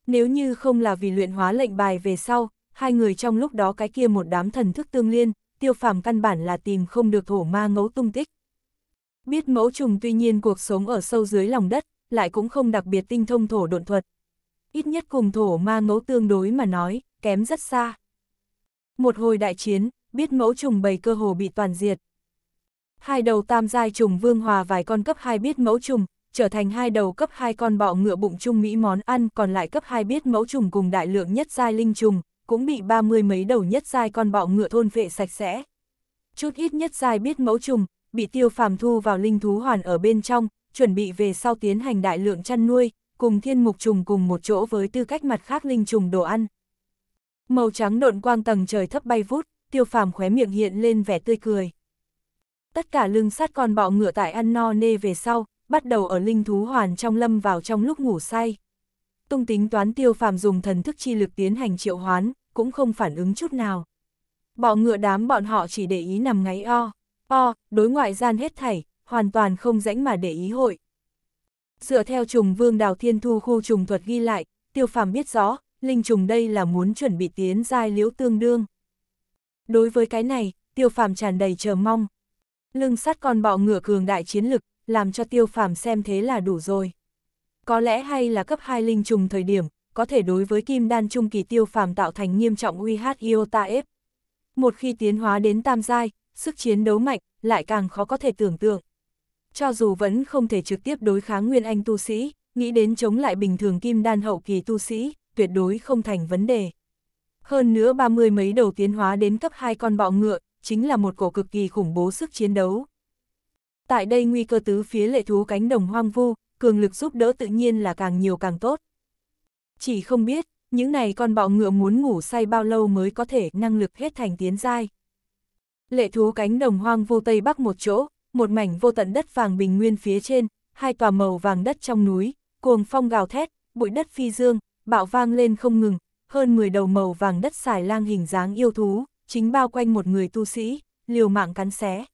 Nếu như không là vì luyện hóa lệnh bài về sau, hai người trong lúc đó cái kia một đám thần thức tương liên, tiêu phàm căn bản là tìm không được thổ ma ngấu tung tích. Biết mẫu trùng tuy nhiên cuộc sống ở sâu dưới lòng đất, lại cũng không đặc biệt tinh thông thổ độn thuật. Ít nhất cùng thổ ma ngấu tương đối mà nói, kém rất xa. Một hồi đại chiến, biết mẫu trùng bầy cơ hồ bị toàn diệt. Hai đầu tam giai trùng vương hòa vài con cấp hai biết mẫu trùng, trở thành hai đầu cấp hai con bọ ngựa bụng chung mỹ món ăn, còn lại cấp hai biết mẫu trùng cùng đại lượng nhất giai linh trùng, cũng bị ba mươi mấy đầu nhất giai con bọ ngựa thôn vệ sạch sẽ. Chút ít nhất giai biết mẫu trùng, bị tiêu phàm thu vào linh thú hoàn ở bên trong, chuẩn bị về sau tiến hành đại lượng chăn nuôi, cùng thiên mục trùng cùng một chỗ với tư cách mặt khác linh trùng đồ ăn. Màu trắng độn quang tầng trời thấp bay vút, tiêu phàm khóe miệng hiện lên vẻ tươi cười. Tất cả lưng sát con bọ ngựa tại ăn no nê về sau, bắt đầu ở linh thú hoàn trong lâm vào trong lúc ngủ say. Tung tính toán tiêu phàm dùng thần thức chi lực tiến hành triệu hoán, cũng không phản ứng chút nào. Bọ ngựa đám bọn họ chỉ để ý nằm ngáy o, o, đối ngoại gian hết thảy, hoàn toàn không rãnh mà để ý hội. Dựa theo trùng vương đào thiên thu khu trùng thuật ghi lại, tiêu phàm biết rõ, linh trùng đây là muốn chuẩn bị tiến giai liễu tương đương. Đối với cái này, tiêu phàm tràn đầy chờ mong. Lưng sắt con bọ ngựa cường đại chiến lực, làm cho tiêu phàm xem thế là đủ rồi. Có lẽ hay là cấp 2 linh trùng thời điểm, có thể đối với kim đan trung kỳ tiêu phàm tạo thành nghiêm trọng uy hát iota ép. Một khi tiến hóa đến tam giai, sức chiến đấu mạnh, lại càng khó có thể tưởng tượng. Cho dù vẫn không thể trực tiếp đối kháng nguyên anh tu sĩ, nghĩ đến chống lại bình thường kim đan hậu kỳ tu sĩ, tuyệt đối không thành vấn đề. Hơn nữa 30 mấy đầu tiến hóa đến cấp 2 con bọ ngựa, chính là một cổ cực kỳ khủng bố sức chiến đấu. Tại đây nguy cơ tứ phía lệ thú cánh đồng hoang vu, cường lực giúp đỡ tự nhiên là càng nhiều càng tốt. Chỉ không biết, những này con bọ ngựa muốn ngủ say bao lâu mới có thể năng lực hết thành tiến giai. Lệ thú cánh đồng hoang vu tây bắc một chỗ, một mảnh vô tận đất vàng bình nguyên phía trên, hai tòa màu vàng đất trong núi, cuồng phong gào thét, bụi đất phi dương, bạo vang lên không ngừng, hơn 10 đầu màu vàng đất xài lang hình dáng yêu thú, chính bao quanh một người tu sĩ, liều mạng cắn xé.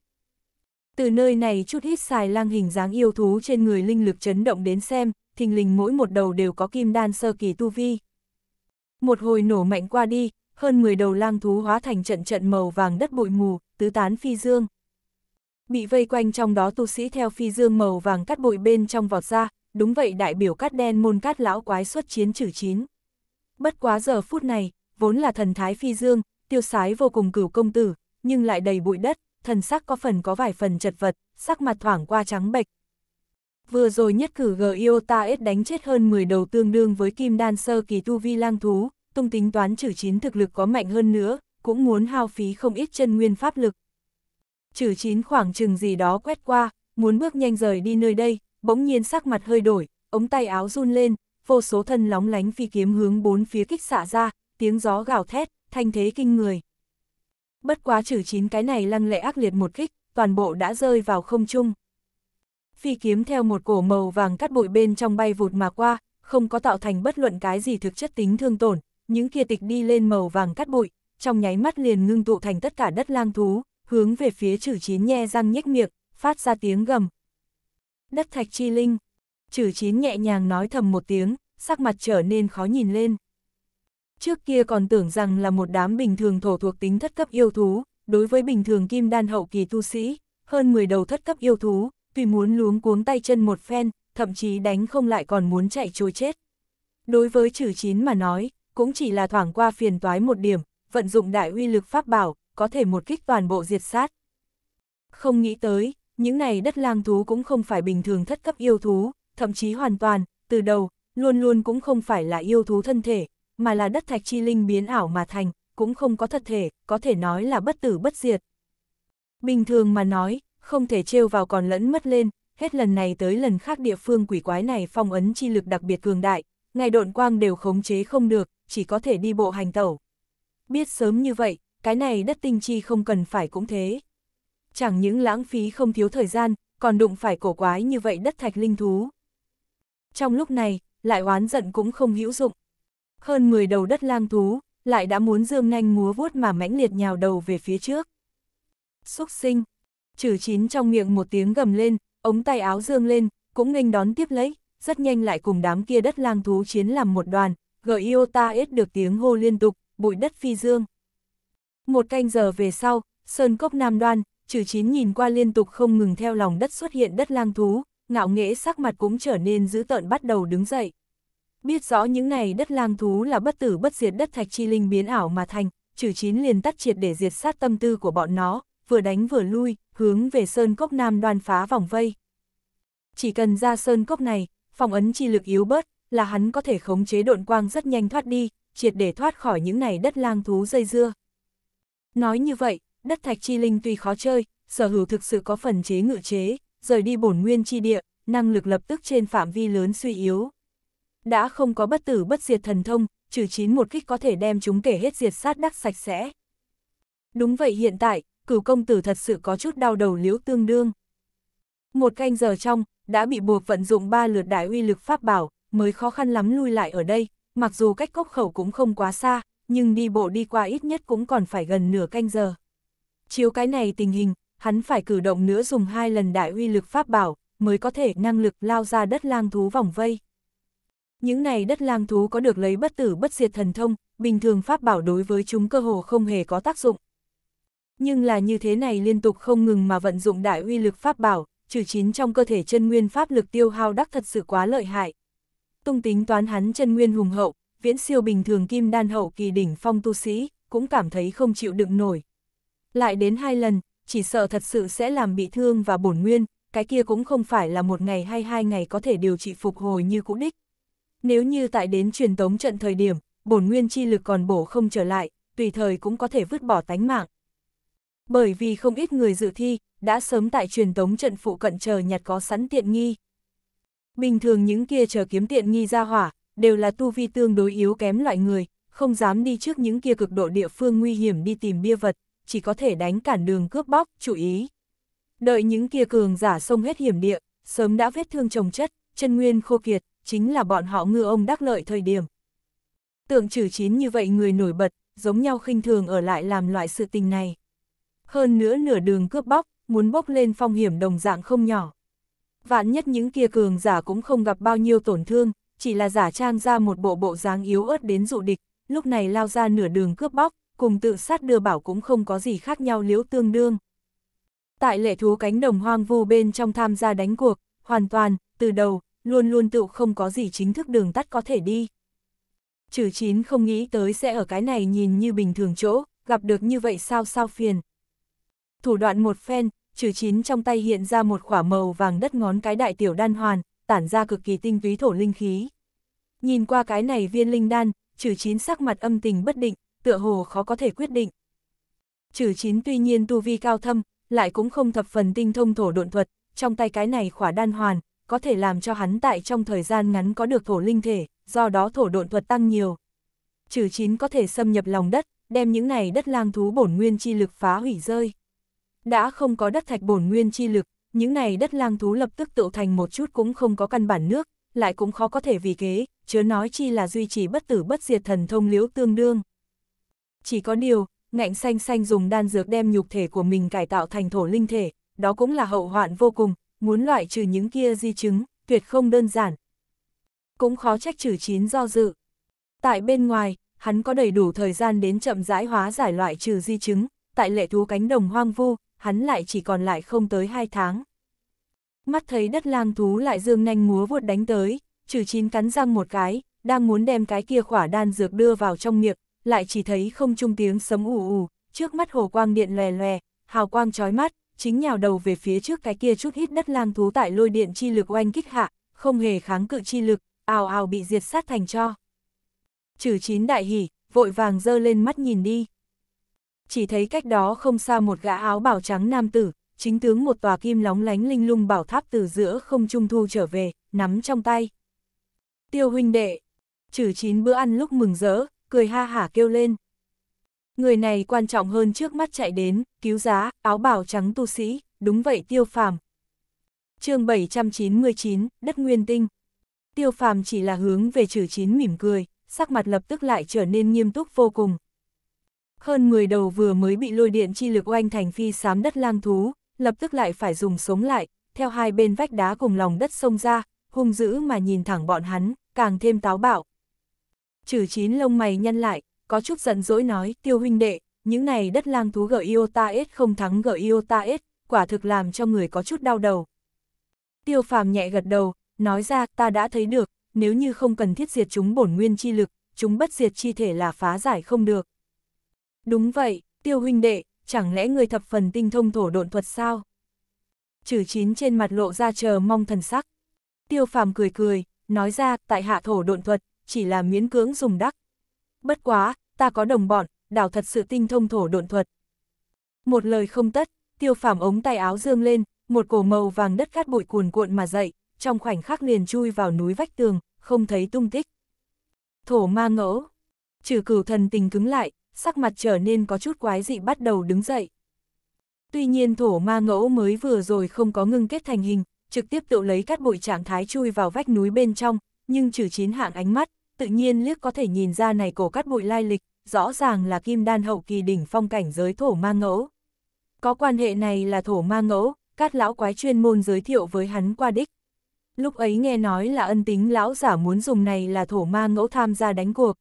Từ nơi này chút ít xài lang hình dáng yêu thú trên người linh lực chấn động đến xem, thình lình mỗi một đầu đều có kim đan sơ kỳ tu vi. Một hồi nổ mạnh qua đi, hơn 10 đầu lang thú hóa thành trận trận màu vàng đất bụi mù, tứ tán phi dương. Bị vây quanh trong đó tu sĩ theo phi dương màu vàng cắt bụi bên trong vọt ra, đúng vậy đại biểu cắt đen môn cát lão quái xuất chiến trừ chín. Bất quá giờ phút này, vốn là thần thái phi dương, tiêu sái vô cùng cửu công tử, nhưng lại đầy bụi đất, thần sắc có phần có vài phần chật vật, sắc mặt thoảng qua trắng bệch. Vừa rồi nhất cử g i o đánh chết hơn 10 đầu tương đương với kim đan sơ kỳ tu vi lang thú, tung tính toán trừ chín thực lực có mạnh hơn nữa, cũng muốn hao phí không ít chân nguyên pháp lực. Trừ chín khoảng chừng gì đó quét qua, muốn bước nhanh rời đi nơi đây, bỗng nhiên sắc mặt hơi đổi, ống tay áo run lên, vô số thân lóng lánh phi kiếm hướng bốn phía kích xạ ra, tiếng gió gào thét, thanh thế kinh người. Bất quá trừ chín cái này lăng lệ ác liệt một kích, toàn bộ đã rơi vào không trung. Phi kiếm theo một cổ màu vàng cắt bụi bên trong bay vụt mà qua, không có tạo thành bất luận cái gì thực chất tính thương tổn, những kia tịch đi lên màu vàng cắt bụi, trong nháy mắt liền ngưng tụ thành tất cả đất lang thú, hướng về phía trừ chín nhe răng nhếch miệng, phát ra tiếng gầm. Đất thạch chi linh, trừ chín nhẹ nhàng nói thầm một tiếng, sắc mặt trở nên khó nhìn lên. Trước kia còn tưởng rằng là một đám bình thường thổ thuộc tính thất cấp yêu thú, đối với bình thường kim đan hậu kỳ tu sĩ, hơn 10 đầu thất cấp yêu thú, tuy muốn luống cuống tay chân một phen, thậm chí đánh không lại còn muốn chạy trôi chết. Đối với trừ chín mà nói, cũng chỉ là thoảng qua phiền toái một điểm, vận dụng đại uy lực pháp bảo, có thể một kích toàn bộ diệt sát. Không nghĩ tới, những này đất lang thú cũng không phải bình thường thất cấp yêu thú, thậm chí hoàn toàn, từ đầu, luôn luôn cũng không phải là yêu thú thân thể, mà là đất thạch chi linh biến ảo mà thành, cũng không có thật thể, có thể nói là bất tử bất diệt. Bình thường mà nói, không thể trêu vào còn lẫn mất lên, hết lần này tới lần khác địa phương quỷ quái này phong ấn chi lực đặc biệt cường đại, ngày độn quang đều khống chế không được, chỉ có thể đi bộ hành tẩu. Biết sớm như vậy, cái này đất tinh chi không cần phải cũng thế. Chẳng những lãng phí không thiếu thời gian, còn đụng phải cổ quái như vậy đất thạch linh thú. Trong lúc này, lại oán giận cũng không hữu dụng, hơn 10 đầu đất lang thú, lại đã muốn dương nhanh múa vuốt mà mãnh liệt nhào đầu về phía trước. Xúc sinh, trừ chín trong miệng một tiếng gầm lên, ống tay áo dương lên, cũng nghênh đón tiếp lấy, rất nhanh lại cùng đám kia đất lang thú chiến làm một đoàn, gợi Iota ết được tiếng hô liên tục, bụi đất phi dương. Một canh giờ về sau, sơn cốc nam đoan, trừ chín nhìn qua liên tục không ngừng theo lòng đất xuất hiện đất lang thú, ngạo nghễ sắc mặt cũng trở nên dữ tợn bắt đầu đứng dậy. Biết rõ những này đất lang thú là bất tử bất diệt đất thạch chi linh biến ảo mà thành, trừ chín liền tắt triệt để diệt sát tâm tư của bọn nó, vừa đánh vừa lui, hướng về sơn cốc nam đoan phá vòng vây. Chỉ cần ra sơn cốc này, phòng ấn chi lực yếu bớt, là hắn có thể khống chế độn quang rất nhanh thoát đi, triệt để thoát khỏi những này đất lang thú dây dưa. Nói như vậy, đất thạch chi linh tuy khó chơi, sở hữu thực sự có phần chế ngự chế, rời đi bổn nguyên chi địa, năng lực lập tức trên phạm vi lớn suy yếu đã không có bất tử bất diệt thần thông, trừ chín một kích có thể đem chúng kể hết diệt sát đắc sạch sẽ. Đúng vậy hiện tại, cửu công tử thật sự có chút đau đầu liễu tương đương. Một canh giờ trong, đã bị buộc vận dụng ba lượt đại uy lực pháp bảo, mới khó khăn lắm lui lại ở đây, mặc dù cách cốc khẩu cũng không quá xa, nhưng đi bộ đi qua ít nhất cũng còn phải gần nửa canh giờ. Chiếu cái này tình hình, hắn phải cử động nữa dùng hai lần đại uy lực pháp bảo, mới có thể năng lực lao ra đất lang thú vòng vây. Những này đất lang thú có được lấy bất tử bất diệt thần thông, bình thường pháp bảo đối với chúng cơ hồ không hề có tác dụng. Nhưng là như thế này liên tục không ngừng mà vận dụng đại uy lực pháp bảo, trừ chín trong cơ thể chân nguyên pháp lực tiêu hao đắc thật sự quá lợi hại. Tung tính toán hắn chân nguyên hùng hậu, viễn siêu bình thường kim đan hậu kỳ đỉnh phong tu sĩ, cũng cảm thấy không chịu đựng nổi. Lại đến hai lần, chỉ sợ thật sự sẽ làm bị thương và bổn nguyên, cái kia cũng không phải là một ngày hay hai ngày có thể điều trị phục hồi như cũ đích. Nếu như tại đến truyền tống trận thời điểm, bổn nguyên chi lực còn bổ không trở lại, tùy thời cũng có thể vứt bỏ tánh mạng. Bởi vì không ít người dự thi, đã sớm tại truyền tống trận phụ cận chờ nhặt có sẵn tiện nghi. Bình thường những kia chờ kiếm tiện nghi ra hỏa, đều là tu vi tương đối yếu kém loại người, không dám đi trước những kia cực độ địa phương nguy hiểm đi tìm bia vật, chỉ có thể đánh cản đường cướp bóc, chú ý. Đợi những kia cường giả sông hết hiểm địa, sớm đã vết thương chồng chất, chân nguyên khô kiệt, chính là bọn họ ngư ông đắc lợi thời điểm. Tượng trừ chín như vậy người nổi bật, giống nhau khinh thường ở lại làm loại sự tình này. Hơn nữa nửa đường cướp bóc, muốn bốc lên phong hiểm đồng dạng không nhỏ. Vạn nhất những kia cường giả cũng không gặp bao nhiêu tổn thương, chỉ là giả trang ra một bộ bộ dáng yếu ớt đến dụ địch, lúc này lao ra nửa đường cướp bóc, cùng tự sát đưa bảo cũng không có gì khác nhau liếu tương đương. Tại lệ thú cánh đồng hoang vu bên trong tham gia đánh cuộc, hoàn toàn, từ đầu, luôn luôn tựu không có gì chính thức đường tắt có thể đi. Trừ chín không nghĩ tới sẽ ở cái này nhìn như bình thường chỗ, gặp được như vậy sao sao phiền. Thủ đoạn một phen, trừ chín trong tay hiện ra một quả màu vàng đất ngón cái đại tiểu đan hoàn, tản ra cực kỳ tinh túy thổ linh khí. Nhìn qua cái này viên linh đan, trừ chín sắc mặt âm tình bất định, tựa hồ khó có thể quyết định. Trừ chín tuy nhiên tu vi cao thâm, lại cũng không thập phần tinh thông thổ độn thuật, trong tay cái này khỏa đan hoàn, có thể làm cho hắn tại trong thời gian ngắn có được thổ linh thể, do đó thổ độn thuật tăng nhiều. Trừ chín có thể xâm nhập lòng đất, đem những này đất lang thú bổn nguyên chi lực phá hủy rơi. Đã không có đất thạch bổn nguyên chi lực, những này đất lang thú lập tức tự thành một chút cũng không có căn bản nước, lại cũng khó có thể vì kế, chớ nói chi là duy trì bất tử bất diệt thần thông liễu tương đương. Chỉ có điều, ngạnh xanh xanh dùng đan dược đem nhục thể của mình cải tạo thành thổ linh thể, đó cũng là hậu hoạn vô cùng, muốn loại trừ những kia di chứng, tuyệt không đơn giản. Cũng khó trách trừ chín do dự. Tại bên ngoài, hắn có đầy đủ thời gian đến chậm rãi hóa giải loại trừ di chứng, tại lệ thú cánh đồng hoang vu, hắn lại chỉ còn lại không tới hai tháng. Mắt thấy đất lang thú lại dương nanh múa vuốt đánh tới, trừ chín cắn răng một cái, đang muốn đem cái kia khỏa đan dược đưa vào trong miệng, lại chỉ thấy không trung tiếng sấm ù ù, trước mắt hồ quang điện lè lè, hào quang chói mắt, chính nhào đầu về phía trước cái kia chút ít đất lang thú tại lôi điện chi lực oanh kích hạ, không hề kháng cự chi lực, ào ào bị diệt sát thành cho. Trừ chín đại hỉ, vội vàng dơ lên mắt nhìn đi. Chỉ thấy cách đó không xa một gã áo bảo trắng nam tử, chính tướng một tòa kim lóng lánh linh lung bảo tháp từ giữa không trung thu trở về, nắm trong tay. Tiêu huynh đệ, trừ chín bữa ăn lúc mừng rỡ, cười ha hả kêu lên. Người này quan trọng hơn trước mắt chạy đến, cứu giá, áo bảo trắng tu sĩ, đúng vậy tiêu phàm. chương 799, đất nguyên tinh. Tiêu phàm chỉ là hướng về trừ chín mỉm cười, sắc mặt lập tức lại trở nên nghiêm túc vô cùng. Hơn 10 đầu vừa mới bị lôi điện chi lực oanh thành phi sám đất lang thú, lập tức lại phải dùng sống lại, theo hai bên vách đá cùng lòng đất sông ra, hung dữ mà nhìn thẳng bọn hắn, càng thêm táo bạo. Trừ chín lông mày nhăn lại, có chút giận dỗi nói, tiêu huynh đệ, những này đất lang thú GIOTA S không thắng GIOTA S, quả thực làm cho người có chút đau đầu. Tiêu phàm nhẹ gật đầu, nói ra ta đã thấy được, nếu như không cần thiết diệt chúng bổn nguyên chi lực, chúng bất diệt chi thể là phá giải không được. Đúng vậy, tiêu huynh đệ, chẳng lẽ người thập phần tinh thông thổ độn thuật sao? Chử chín trên mặt lộ ra chờ mong thần sắc. Tiêu phàm cười cười, nói ra tại hạ thổ độn thuật, chỉ là miễn cưỡng dùng đắc. Bất quá, ta có đồng bọn, đào thật sự tinh thông thổ độn thuật. Một lời không tất, tiêu phàm ống tay áo dương lên, một cổ màu vàng đất cát bụi cuồn cuộn mà dậy, trong khoảnh khắc liền chui vào núi vách tường, không thấy tung tích. Thổ ma ngẫu, trừ cửu thần tình cứng lại, sắc mặt trở nên có chút quái dị bắt đầu đứng dậy. Tuy nhiên thổ ma ngẫu mới vừa rồi không có ngưng kết thành hình, trực tiếp tự lấy cát bụi trạng thái chui vào vách núi bên trong, nhưng trừ chín hạng ánh mắt, tự nhiên liếc có thể nhìn ra này cổ cát bụi lai lịch, rõ ràng là kim đan hậu kỳ đỉnh phong cảnh giới thổ ma ngẫu. Có quan hệ này là thổ ma ngẫu, cát lão quái chuyên môn giới thiệu với hắn qua đích. Lúc ấy nghe nói là ân tính lão giả muốn dùng này là thổ ma ngẫu tham gia đánh cuộc.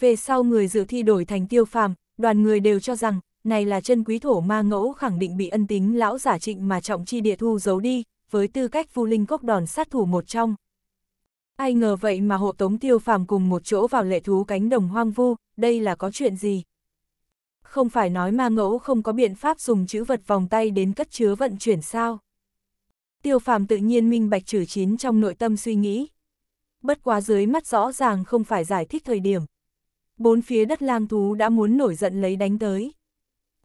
Về sau người dự thi đổi thành tiêu phàm, đoàn người đều cho rằng, này là chân quý thổ ma ngẫu khẳng định bị ân tính lão giả trịnh mà trọng chi địa thu giấu đi, với tư cách vu linh cốc đòn sát thủ một trong, Ai ngờ vậy mà hộ tống tiêu phàm cùng một chỗ vào lệ thú cánh đồng hoang vu, đây là có chuyện gì? Không phải nói ma ngẫu không có biện pháp dùng chữ vật vòng tay đến cất chứa vận chuyển sao? Tiêu phàm tự nhiên minh bạch trừ chín trong nội tâm suy nghĩ. Bất quá dưới mắt rõ ràng không phải giải thích thời điểm. Bốn phía đất lang thú đã muốn nổi giận lấy đánh tới.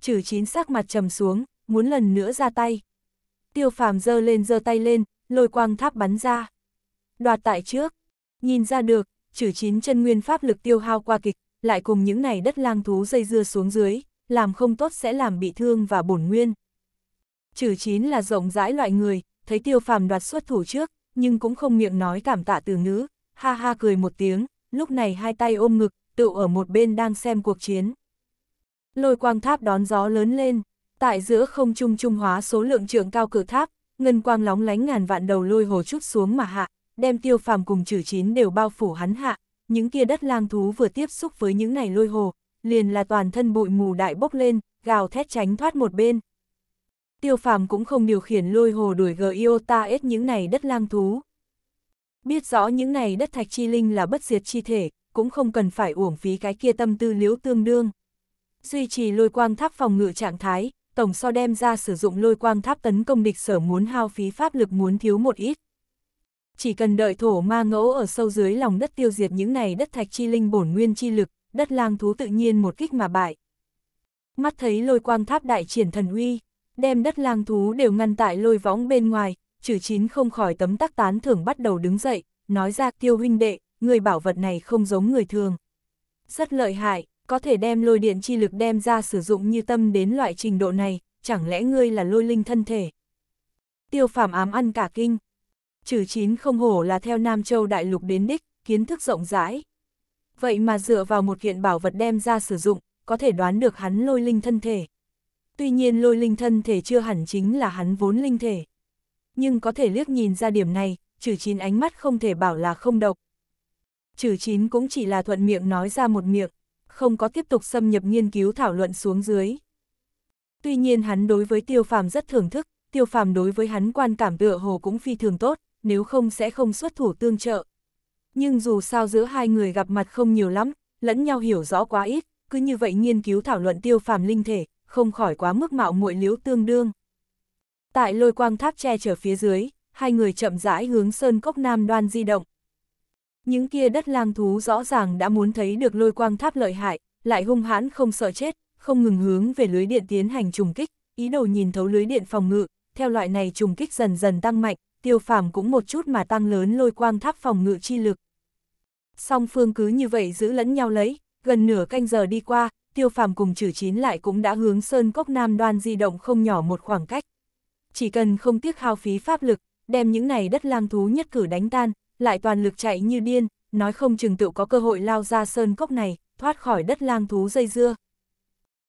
Trừ chín sắc mặt trầm xuống, muốn lần nữa ra tay. Tiêu phàm giơ lên giơ tay lên, lôi quang tháp bắn ra đoạt tại trước. Nhìn ra được, trừ chín chân nguyên pháp lực tiêu hao qua kịch, lại cùng những này đất lang thú dây dưa xuống dưới, làm không tốt sẽ làm bị thương và bổn nguyên. Trừ chín là rộng rãi loại người, thấy tiêu phàm đoạt xuất thủ trước, nhưng cũng không miệng nói cảm tạ từ ngữ, ha ha cười một tiếng, lúc này hai tay ôm ngực, tự ở một bên đang xem cuộc chiến. Lôi quang tháp đón gió lớn lên, tại giữa không trung trung hóa số lượng trưởng cao cử tháp, ngân quang lóng lánh ngàn vạn đầu lôi hồ chút xuống mà hạ, đem tiêu phàm cùng trừ chín đều bao phủ hắn hạ, những kia đất lang thú vừa tiếp xúc với những này lôi hồ, liền là toàn thân bụi mù đại bốc lên, gào thét tránh thoát một bên. Tiêu phàm cũng không điều khiển lôi hồ đuổi gờ Giota S những này đất lang thú. Biết rõ những này đất thạch chi linh là bất diệt chi thể, cũng không cần phải uổng phí cái kia tâm tư liếu tương đương. Duy trì lôi quang tháp phòng ngự trạng thái, tổng so đem ra sử dụng lôi quang tháp tấn công địch sở muốn hao phí pháp lực muốn thiếu một ít. Chỉ cần đợi thổ ma ngẫu ở sâu dưới lòng đất tiêu diệt những này đất thạch chi linh bổn nguyên chi lực, đất lang thú tự nhiên một kích mà bại. Mắt thấy lôi quang tháp đại triển thần uy, đem đất lang thú đều ngăn tại lôi võng bên ngoài, trừ chín không khỏi tấm tắc tán thưởng bắt đầu đứng dậy, nói ra tiêu huynh đệ, người bảo vật này không giống người thường. Rất lợi hại, có thể đem lôi điện chi lực đem ra sử dụng như tâm đến loại trình độ này, chẳng lẽ ngươi là lôi linh thân thể. Tiêu phàm ám ăn cả kinh, trừ chín không hổ là theo Nam Châu Đại Lục đến đích, kiến thức rộng rãi. Vậy mà dựa vào một kiện bảo vật đem ra sử dụng, có thể đoán được hắn lôi linh thân thể. Tuy nhiên lôi linh thân thể chưa hẳn chính là hắn vốn linh thể. Nhưng có thể liếc nhìn ra điểm này, trừ chín ánh mắt không thể bảo là không độc. Trừ chín cũng chỉ là thuận miệng nói ra một miệng, không có tiếp tục xâm nhập nghiên cứu thảo luận xuống dưới. Tuy nhiên hắn đối với tiêu phàm rất thưởng thức, tiêu phàm đối với hắn quan cảm tựa hồ cũng phi thường tốt nếu không sẽ không xuất thủ tương trợ. Nhưng dù sao giữa hai người gặp mặt không nhiều lắm, lẫn nhau hiểu rõ quá ít, cứ như vậy nghiên cứu thảo luận tiêu phàm linh thể, không khỏi quá mức mạo muội liếu tương đương. Tại lôi quang tháp che chở phía dưới, hai người chậm rãi hướng sơn cốc nam đoan di động. Những kia đất lang thú rõ ràng đã muốn thấy được lôi quang tháp lợi hại, lại hung hãn không sợ chết, không ngừng hướng về lưới điện tiến hành trùng kích, ý đồ nhìn thấu lưới điện phòng ngự, theo loại này trùng kích dần dần tăng mạnh, tiêu phàm cũng một chút mà tăng lớn lôi quang tháp phòng ngự chi lực. Song phương cứ như vậy giữ lẫn nhau lấy, gần nửa canh giờ đi qua, tiêu phàm cùng trừ chín lại cũng đã hướng sơn cốc nam đoan di động không nhỏ một khoảng cách. Chỉ cần không tiếc hao phí pháp lực, đem những này đất lang thú nhất cử đánh tan, lại toàn lực chạy như điên, nói không chừng tự có cơ hội lao ra sơn cốc này, thoát khỏi đất lang thú dây dưa.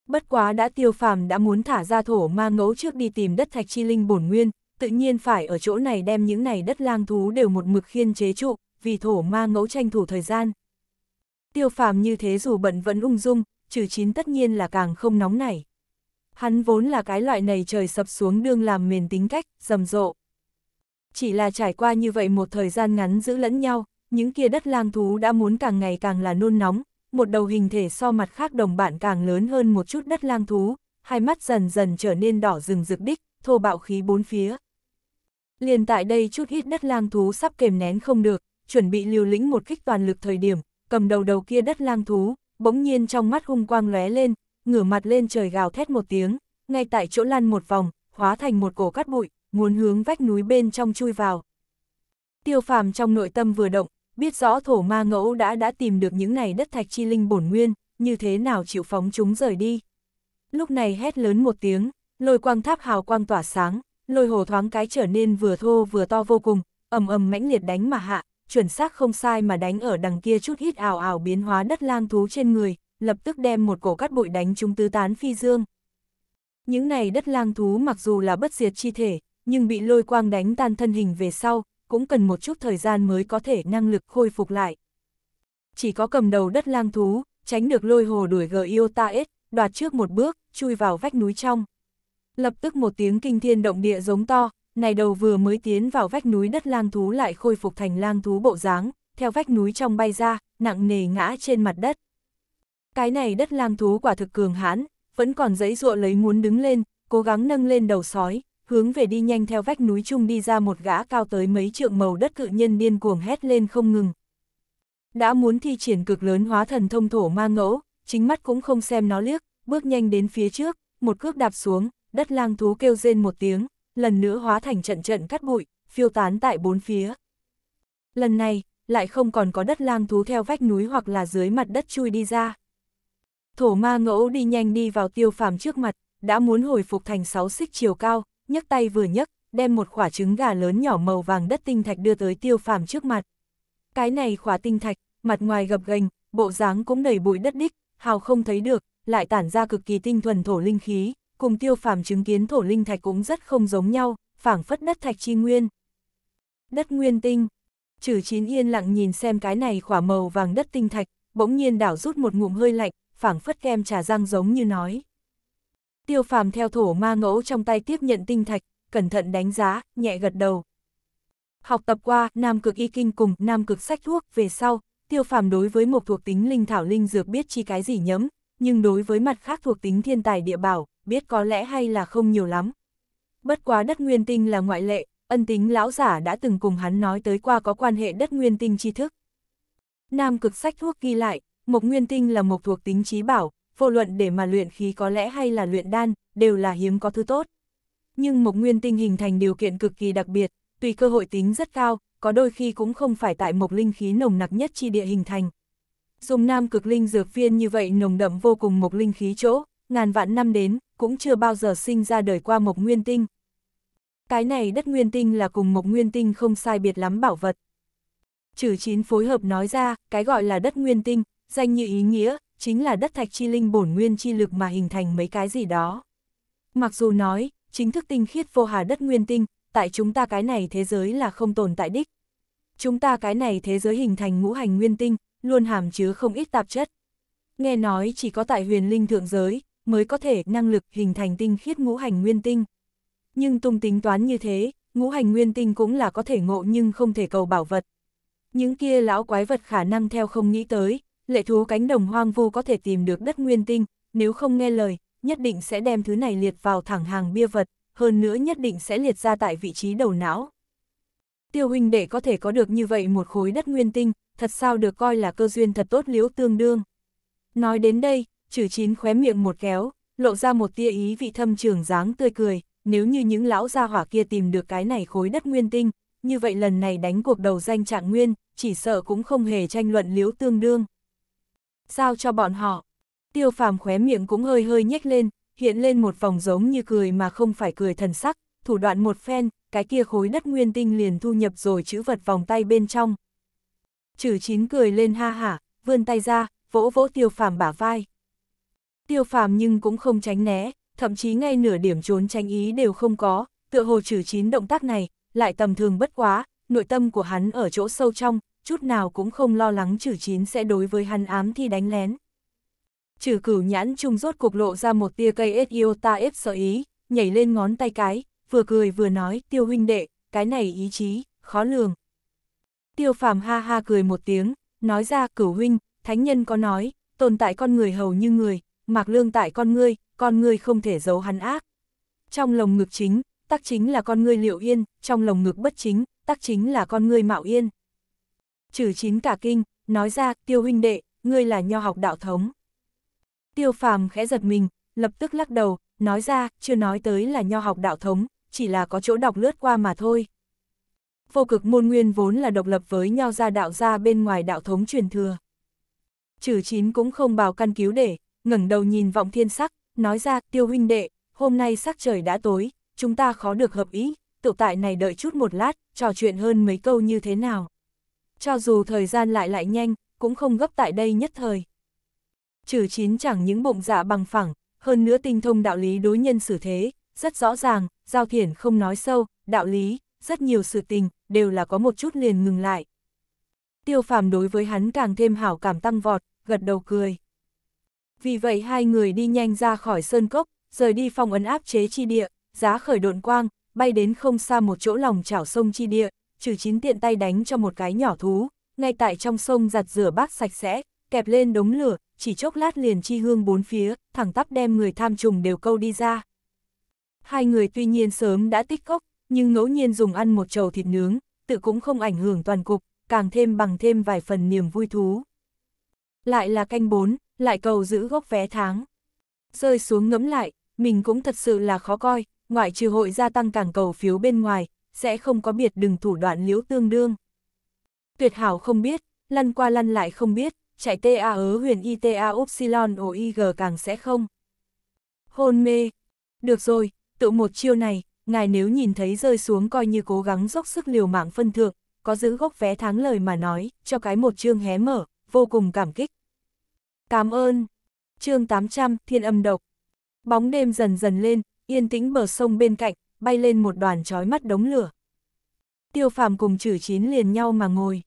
Bất quá đã tiêu phàm đã muốn thả ra thổ ma ngẫu trước đi tìm đất thạch chi linh bổn nguyên, tự nhiên phải ở chỗ này đem những này đất lang thú đều một mực khiên chế trụ, vì thổ ma ngẫu tranh thủ thời gian. Tiêu phàm như thế dù bận vẫn ung dung, trừ chín tất nhiên là càng không nóng nảy. Hắn vốn là cái loại này trời sập xuống đương làm mền tính cách, rầm rộ. Chỉ là trải qua như vậy một thời gian ngắn giữ lẫn nhau, những kia đất lang thú đã muốn càng ngày càng là nôn nóng, một đầu hình thể so mặt khác đồng bạn càng lớn hơn một chút đất lang thú, hai mắt dần dần trở nên đỏ rừng rực đích, thô bạo khí bốn phía. Liền tại đây chút ít đất lang thú sắp kềm nén không được, chuẩn bị liều lĩnh một kích toàn lực thời điểm, cầm đầu đầu kia đất lang thú, bỗng nhiên trong mắt hung quang lóe lên, ngửa mặt lên trời gào thét một tiếng, ngay tại chỗ lăn một vòng, hóa thành một cổ cát bụi, muốn hướng vách núi bên trong chui vào. Tiêu phàm trong nội tâm vừa động, biết rõ thổ ma ngẫu đã đã tìm được những này đất thạch chi linh bổn nguyên, như thế nào chịu phóng chúng rời đi. Lúc này hét lớn một tiếng, lôi quang tháp hào quang tỏa sáng, lôi hồ thoáng cái trở nên vừa thô vừa to vô cùng, ầm ầm mãnh liệt đánh mà hạ, chuẩn xác không sai mà đánh ở đằng kia chút ít ảo ảo biến hóa đất lang thú trên người, lập tức đem một cổ cắt bụi đánh chúng tứ tán phi dương. Những này đất lang thú mặc dù là bất diệt chi thể, nhưng bị lôi quang đánh tan thân hình về sau, cũng cần một chút thời gian mới có thể năng lực khôi phục lại. Chỉ có cầm đầu đất lang thú, tránh được lôi hồ đuổi gờ Iota S, đoạt trước một bước, chui vào vách núi trong lập tức một tiếng kinh thiên động địa giống to, này đầu vừa mới tiến vào vách núi đất lang thú lại khôi phục thành lang thú bộ dáng, theo vách núi trong bay ra, nặng nề ngã trên mặt đất. Cái này đất lang thú quả thực cường hãn, vẫn còn dãy dụa lấy muốn đứng lên, cố gắng nâng lên đầu sói, hướng về đi nhanh theo vách núi chung đi ra một gã cao tới mấy trượng màu đất cự nhân điên cuồng hét lên không ngừng. Đã muốn thi triển cực lớn hóa thần thông thổ ma ngẫu, chính mắt cũng không xem nó liếc, bước nhanh đến phía trước, một cước đạp xuống, đất lang thú kêu rên một tiếng, lần nữa hóa thành trận trận cắt bụi, phiêu tán tại bốn phía. Lần này, lại không còn có đất lang thú theo vách núi hoặc là dưới mặt đất chui đi ra. Thổ ma ngẫu đi nhanh đi vào tiêu phàm trước mặt, đã muốn hồi phục thành sáu xích chiều cao, nhấc tay vừa nhấc, đem một quả trứng gà lớn nhỏ màu vàng đất tinh thạch đưa tới tiêu phàm trước mặt. Cái này quả tinh thạch, mặt ngoài gập ghềnh, bộ dáng cũng đầy bụi đất đích, hào không thấy được, lại tản ra cực kỳ tinh thuần thổ linh khí, cùng tiêu phàm chứng kiến thổ linh thạch cũng rất không giống nhau, phảng phất đất thạch chi nguyên. Đất nguyên tinh. Trừ chín yên lặng nhìn xem cái này khỏa màu vàng đất tinh thạch, bỗng nhiên đảo rút một ngụm hơi lạnh, phảng phất kem trà răng giống như nói. Tiêu phàm theo thổ ma ngẫu trong tay tiếp nhận tinh thạch, cẩn thận đánh giá, nhẹ gật đầu. Học tập qua Nam Cực Y Kinh cùng Nam Cực Sách Thuốc về sau, tiêu phàm đối với một thuộc tính linh thảo linh dược biết chi cái gì nhấm, nhưng đối với mặt khác thuộc tính thiên tài địa bảo, biết có lẽ hay là không nhiều lắm. Bất quá đất nguyên tinh là ngoại lệ, ân tính lão giả đã từng cùng hắn nói tới qua có quan hệ đất nguyên tinh tri thức. Nam cực sách thuốc ghi lại, mộc nguyên tinh là một thuộc tính trí bảo, vô luận để mà luyện khí có lẽ hay là luyện đan, đều là hiếm có thứ tốt. Nhưng mộc nguyên tinh hình thành điều kiện cực kỳ đặc biệt, tùy cơ hội tính rất cao, có đôi khi cũng không phải tại mộc linh khí nồng nặc nhất chi địa hình thành. Dùng nam cực linh dược viên như vậy nồng đậm vô cùng mộc linh khí chỗ, ngàn vạn năm đến, cũng chưa bao giờ sinh ra đời qua Mộc Nguyên Tinh. Cái này đất Nguyên Tinh là cùng Mộc Nguyên Tinh không sai biệt lắm bảo vật. Trừ chín phối hợp nói ra, cái gọi là đất Nguyên Tinh, danh như ý nghĩa, chính là đất thạch chi linh bổn nguyên chi lực mà hình thành mấy cái gì đó. Mặc dù nói, chính thức tinh khiết vô hà đất Nguyên Tinh, tại chúng ta cái này thế giới là không tồn tại đích. Chúng ta cái này thế giới hình thành ngũ hành Nguyên Tinh, luôn hàm chứa không ít tạp chất. Nghe nói chỉ có tại huyền linh thượng giới, mới có thể năng lực hình thành tinh khiết ngũ hành nguyên tinh. Nhưng tung tính toán như thế, ngũ hành nguyên tinh cũng là có thể ngộ nhưng không thể cầu bảo vật. Những kia lão quái vật khả năng theo không nghĩ tới, lệ thú cánh đồng hoang vu có thể tìm được đất nguyên tinh, nếu không nghe lời, nhất định sẽ đem thứ này liệt vào thẳng hàng bia vật, hơn nữa nhất định sẽ liệt ra tại vị trí đầu não. Tiêu huynh đệ có thể có được như vậy một khối đất nguyên tinh, thật sao được coi là cơ duyên thật tốt liễu tương đương. Nói đến đây, trừ chín khóe miệng một kéo, lộ ra một tia ý vị thâm trường dáng tươi cười, nếu như những lão gia hỏa kia tìm được cái này khối đất nguyên tinh, như vậy lần này đánh cuộc đầu danh trạng nguyên, chỉ sợ cũng không hề tranh luận liếu tương đương. Sao cho bọn họ? Tiêu phàm khóe miệng cũng hơi hơi nhếch lên, hiện lên một vòng giống như cười mà không phải cười thần sắc, thủ đoạn một phen, cái kia khối đất nguyên tinh liền thu nhập rồi chữ vật vòng tay bên trong. Chử chín cười lên ha hả, vươn tay ra, vỗ vỗ tiêu phàm bả vai. Tiêu phàm nhưng cũng không tránh né, thậm chí ngay nửa điểm trốn tránh ý đều không có, tựa hồ trừ chín động tác này, lại tầm thường bất quá, nội tâm của hắn ở chỗ sâu trong, chút nào cũng không lo lắng trừ chín sẽ đối với hắn ám thi đánh lén. Trừ cửu nhãn trung rốt cục lộ ra một tia cây ết yêu ta ép sợ ý, nhảy lên ngón tay cái, vừa cười vừa nói tiêu huynh đệ, cái này ý chí, khó lường. Tiêu phàm ha ha cười một tiếng, nói ra cửu huynh, thánh nhân có nói, tồn tại con người hầu như người, mạc lương tại con ngươi, con ngươi không thể giấu hắn ác. Trong lồng ngực chính, tác chính là con ngươi liệu yên, trong lồng ngực bất chính, tác chính là con ngươi mạo yên. Trừ chín cả kinh, nói ra, tiêu huynh đệ, ngươi là nho học đạo thống. Tiêu phàm khẽ giật mình, lập tức lắc đầu, nói ra, chưa nói tới là nho học đạo thống, chỉ là có chỗ đọc lướt qua mà thôi. Vô cực môn nguyên vốn là độc lập với nho gia đạo gia bên ngoài đạo thống truyền thừa. Trừ chín cũng không bào căn cứu để, ngẩng đầu nhìn vọng thiên sắc, nói ra, tiêu huynh đệ, hôm nay sắc trời đã tối, chúng ta khó được hợp ý, tự tại này đợi chút một lát, trò chuyện hơn mấy câu như thế nào. Cho dù thời gian lại lại nhanh, cũng không gấp tại đây nhất thời. Trừ chín chẳng những bụng dạ bằng phẳng, hơn nữa tinh thông đạo lý đối nhân xử thế, rất rõ ràng, giao thiển không nói sâu, đạo lý, rất nhiều sự tình, đều là có một chút liền ngừng lại. Tiêu phàm đối với hắn càng thêm hảo cảm tăng vọt, gật đầu cười. Vì vậy hai người đi nhanh ra khỏi sơn cốc, rời đi phòng ấn áp chế chi địa, giá khởi độn quang, bay đến không xa một chỗ lòng chảo sông chi địa, trừ chín tiện tay đánh cho một cái nhỏ thú, ngay tại trong sông giặt rửa bát sạch sẽ, kẹp lên đống lửa, chỉ chốc lát liền chi hương bốn phía, thẳng tắp đem người tham trùng đều câu đi ra. Hai người tuy nhiên sớm đã tích cốc, nhưng ngẫu nhiên dùng ăn một chầu thịt nướng, tự cũng không ảnh hưởng toàn cục, càng thêm bằng thêm vài phần niềm vui thú. Lại là canh bốn, lại cầu giữ gốc vé tháng. Rơi xuống ngẫm lại, mình cũng thật sự là khó coi, ngoại trừ hội gia tăng càng cầu phiếu bên ngoài, sẽ không có biệt đừng thủ đoạn liễu tương đương. Tuyệt hảo không biết, lăn qua lăn lại không biết, chạy TA ớ huyền ITA Upsilon OIG càng sẽ không. Hôn mê. Được rồi, tự một chiêu này, ngài nếu nhìn thấy rơi xuống coi như cố gắng dốc sức liều mạng phân thượng, có giữ gốc vé tháng lời mà nói, cho cái một chương hé mở, vô cùng cảm kích. Cảm ơn. chương 800, thiên âm độc. Bóng đêm dần dần lên, yên tĩnh bờ sông bên cạnh, bay lên một đoàn trói mắt đống lửa. Tiêu phàm cùng chử chín liền nhau mà ngồi.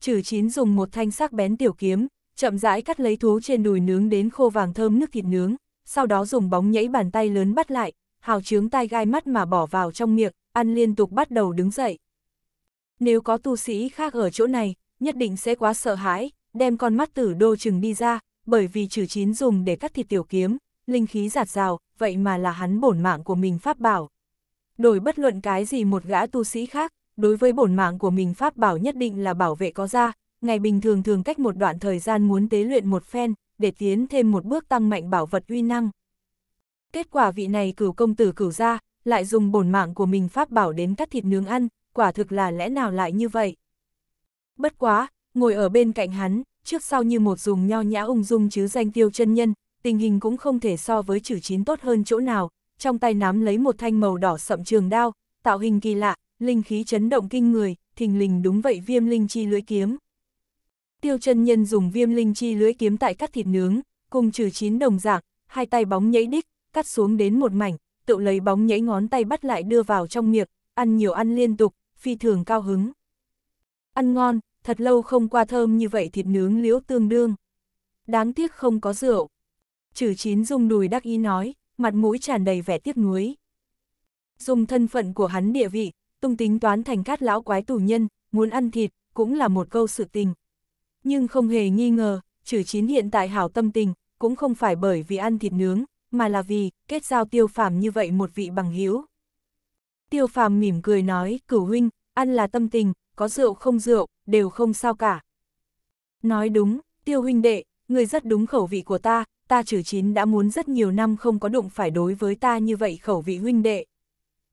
Chử chín dùng một thanh sắc bén tiểu kiếm, chậm rãi cắt lấy thú trên đùi nướng đến khô vàng thơm nước thịt nướng, sau đó dùng bóng nhảy bàn tay lớn bắt lại, hào trướng tai gai mắt mà bỏ vào trong miệng, ăn liên tục bắt đầu đứng dậy. Nếu có tu sĩ khác ở chỗ này, nhất định sẽ quá sợ hãi, đem con mắt tử đô chừng đi ra, bởi vì trừ chín dùng để cắt thịt tiểu kiếm, linh khí giạt rào, vậy mà là hắn bổn mạng của mình pháp bảo. Đổi bất luận cái gì một gã tu sĩ khác, đối với bổn mạng của mình pháp bảo nhất định là bảo vệ có ra, ngày bình thường thường cách một đoạn thời gian muốn tế luyện một phen, để tiến thêm một bước tăng mạnh bảo vật uy năng. Kết quả vị này cửu công tử cửu ra, lại dùng bổn mạng của mình pháp bảo đến cắt thịt nướng ăn, quả thực là lẽ nào lại như vậy. Bất quá, ngồi ở bên cạnh hắn, trước sau như một dùng nho nhã ung dung chứ danh tiêu chân nhân, tình hình cũng không thể so với chữ chín tốt hơn chỗ nào, trong tay nắm lấy một thanh màu đỏ sậm trường đao, tạo hình kỳ lạ, linh khí chấn động kinh người, thình lình đúng vậy viêm linh chi lưỡi kiếm. Tiêu chân nhân dùng viêm linh chi lưỡi kiếm tại cắt thịt nướng, cùng trừ chín đồng dạng, hai tay bóng nhảy đích, cắt xuống đến một mảnh, tự lấy bóng nhảy ngón tay bắt lại đưa vào trong miệng, ăn nhiều ăn liên tục, phi thường cao hứng. Ăn ngon, thật lâu không qua thơm như vậy thịt nướng liễu tương đương. Đáng tiếc không có rượu. Chử chín dùng đùi đắc ý nói, mặt mũi tràn đầy vẻ tiếc nuối. Dùng thân phận của hắn địa vị, tung tính toán thành cát lão quái tù nhân, muốn ăn thịt, cũng là một câu sự tình. Nhưng không hề nghi ngờ, chử chín hiện tại hảo tâm tình, cũng không phải bởi vì ăn thịt nướng, mà là vì kết giao tiêu phàm như vậy một vị bằng hiếu. Tiêu phàm mỉm cười nói, cửu huynh, ăn là tâm tình, có rượu không rượu, đều không sao cả. Nói đúng, tiêu huynh đệ, người rất đúng khẩu vị của ta, ta trừ chín đã muốn rất nhiều năm không có đụng phải đối với ta như vậy khẩu vị huynh đệ.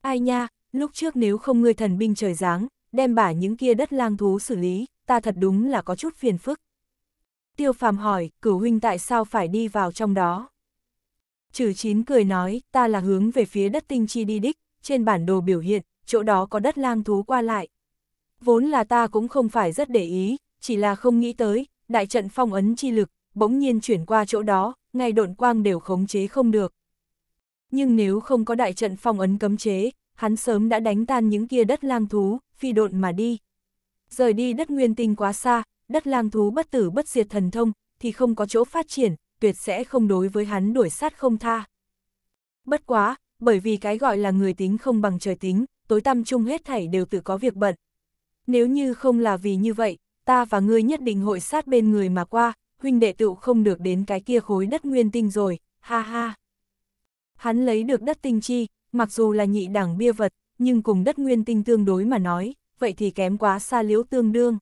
Ai nha, lúc trước nếu không ngươi thần binh trời giáng, đem bả những kia đất lang thú xử lý, ta thật đúng là có chút phiền phức. Tiêu phàm hỏi, cửu huynh tại sao phải đi vào trong đó? Trừ chín cười nói, ta là hướng về phía đất tinh chi đi đích, trên bản đồ biểu hiện, chỗ đó có đất lang thú qua lại, Vốn là ta cũng không phải rất để ý, chỉ là không nghĩ tới, đại trận phong ấn chi lực, bỗng nhiên chuyển qua chỗ đó, ngay độn quang đều khống chế không được. Nhưng nếu không có đại trận phong ấn cấm chế, hắn sớm đã đánh tan những kia đất lang thú, phi độn mà đi. Rời đi đất nguyên tinh quá xa, đất lang thú bất tử bất diệt thần thông, thì không có chỗ phát triển, tuyệt sẽ không đối với hắn đuổi sát không tha. Bất quá, bởi vì cái gọi là người tính không bằng trời tính, tối tăm chung hết thảy đều tự có việc bận, nếu như không là vì như vậy, ta và ngươi nhất định hội sát bên người mà qua, huynh đệ tựu không được đến cái kia khối đất nguyên tinh rồi, ha ha. Hắn lấy được đất tinh chi, mặc dù là nhị đẳng bia vật, nhưng cùng đất nguyên tinh tương đối mà nói, vậy thì kém quá xa liễu tương đương.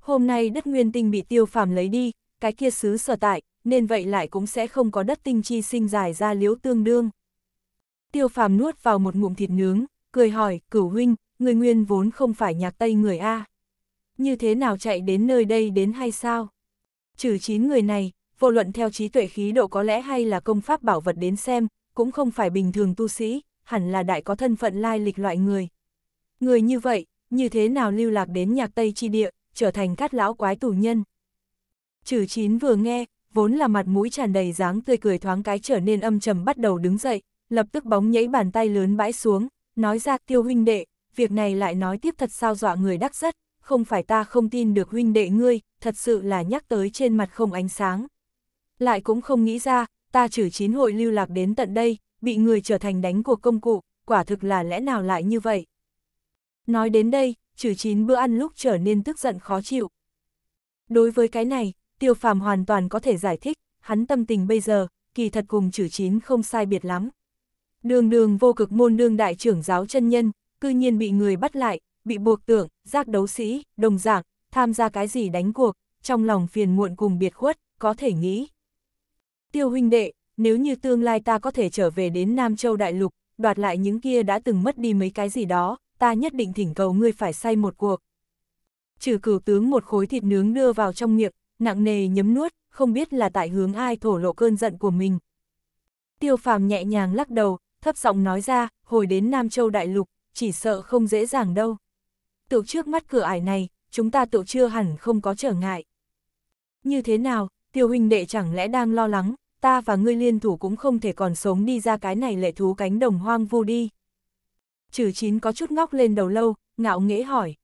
Hôm nay đất nguyên tinh bị tiêu phàm lấy đi, cái kia xứ sở tại, nên vậy lại cũng sẽ không có đất tinh chi sinh dài ra liễu tương đương. Tiêu phàm nuốt vào một ngụm thịt nướng, cười hỏi, cửu huynh, người nguyên vốn không phải nhạc Tây người A. Như thế nào chạy đến nơi đây đến hay sao? Trừ chín người này, vô luận theo trí tuệ khí độ có lẽ hay là công pháp bảo vật đến xem, cũng không phải bình thường tu sĩ, hẳn là đại có thân phận lai lịch loại người. Người như vậy, như thế nào lưu lạc đến nhạc Tây chi địa, trở thành cát lão quái tù nhân. Trừ chín vừa nghe, vốn là mặt mũi tràn đầy dáng tươi cười thoáng cái trở nên âm trầm bắt đầu đứng dậy, lập tức bóng nhảy bàn tay lớn bãi xuống, nói ra tiêu huynh đệ, việc này lại nói tiếp thật sao dọa người đắc rất, không phải ta không tin được huynh đệ ngươi, thật sự là nhắc tới trên mặt không ánh sáng. Lại cũng không nghĩ ra, ta trừ chín hội lưu lạc đến tận đây, bị người trở thành đánh cuộc công cụ, quả thực là lẽ nào lại như vậy. Nói đến đây, trừ chín bữa ăn lúc trở nên tức giận khó chịu. Đối với cái này, tiêu phàm hoàn toàn có thể giải thích, hắn tâm tình bây giờ, kỳ thật cùng trừ chín không sai biệt lắm. Đường đường vô cực môn đương đại trưởng giáo chân nhân, cư nhiên bị người bắt lại, bị buộc tưởng, giác đấu sĩ, đồng dạng tham gia cái gì đánh cuộc, trong lòng phiền muộn cùng biệt khuất, có thể nghĩ. Tiêu huynh đệ, nếu như tương lai ta có thể trở về đến Nam Châu Đại Lục, đoạt lại những kia đã từng mất đi mấy cái gì đó, ta nhất định thỉnh cầu ngươi phải say một cuộc. Trừ cửu tướng một khối thịt nướng đưa vào trong miệng, nặng nề nhấm nuốt, không biết là tại hướng ai thổ lộ cơn giận của mình. Tiêu phàm nhẹ nhàng lắc đầu, thấp giọng nói ra, hồi đến Nam Châu Đại Lục, chỉ sợ không dễ dàng đâu. Tựu trước mắt cửa ải này, chúng ta tựu chưa hẳn không có trở ngại. Như thế nào, tiêu huynh đệ chẳng lẽ đang lo lắng, ta và ngươi liên thủ cũng không thể còn sống đi ra cái này lệ thú cánh đồng hoang vu đi. Trừ chín có chút ngóc lên đầu lâu, ngạo nghễ hỏi.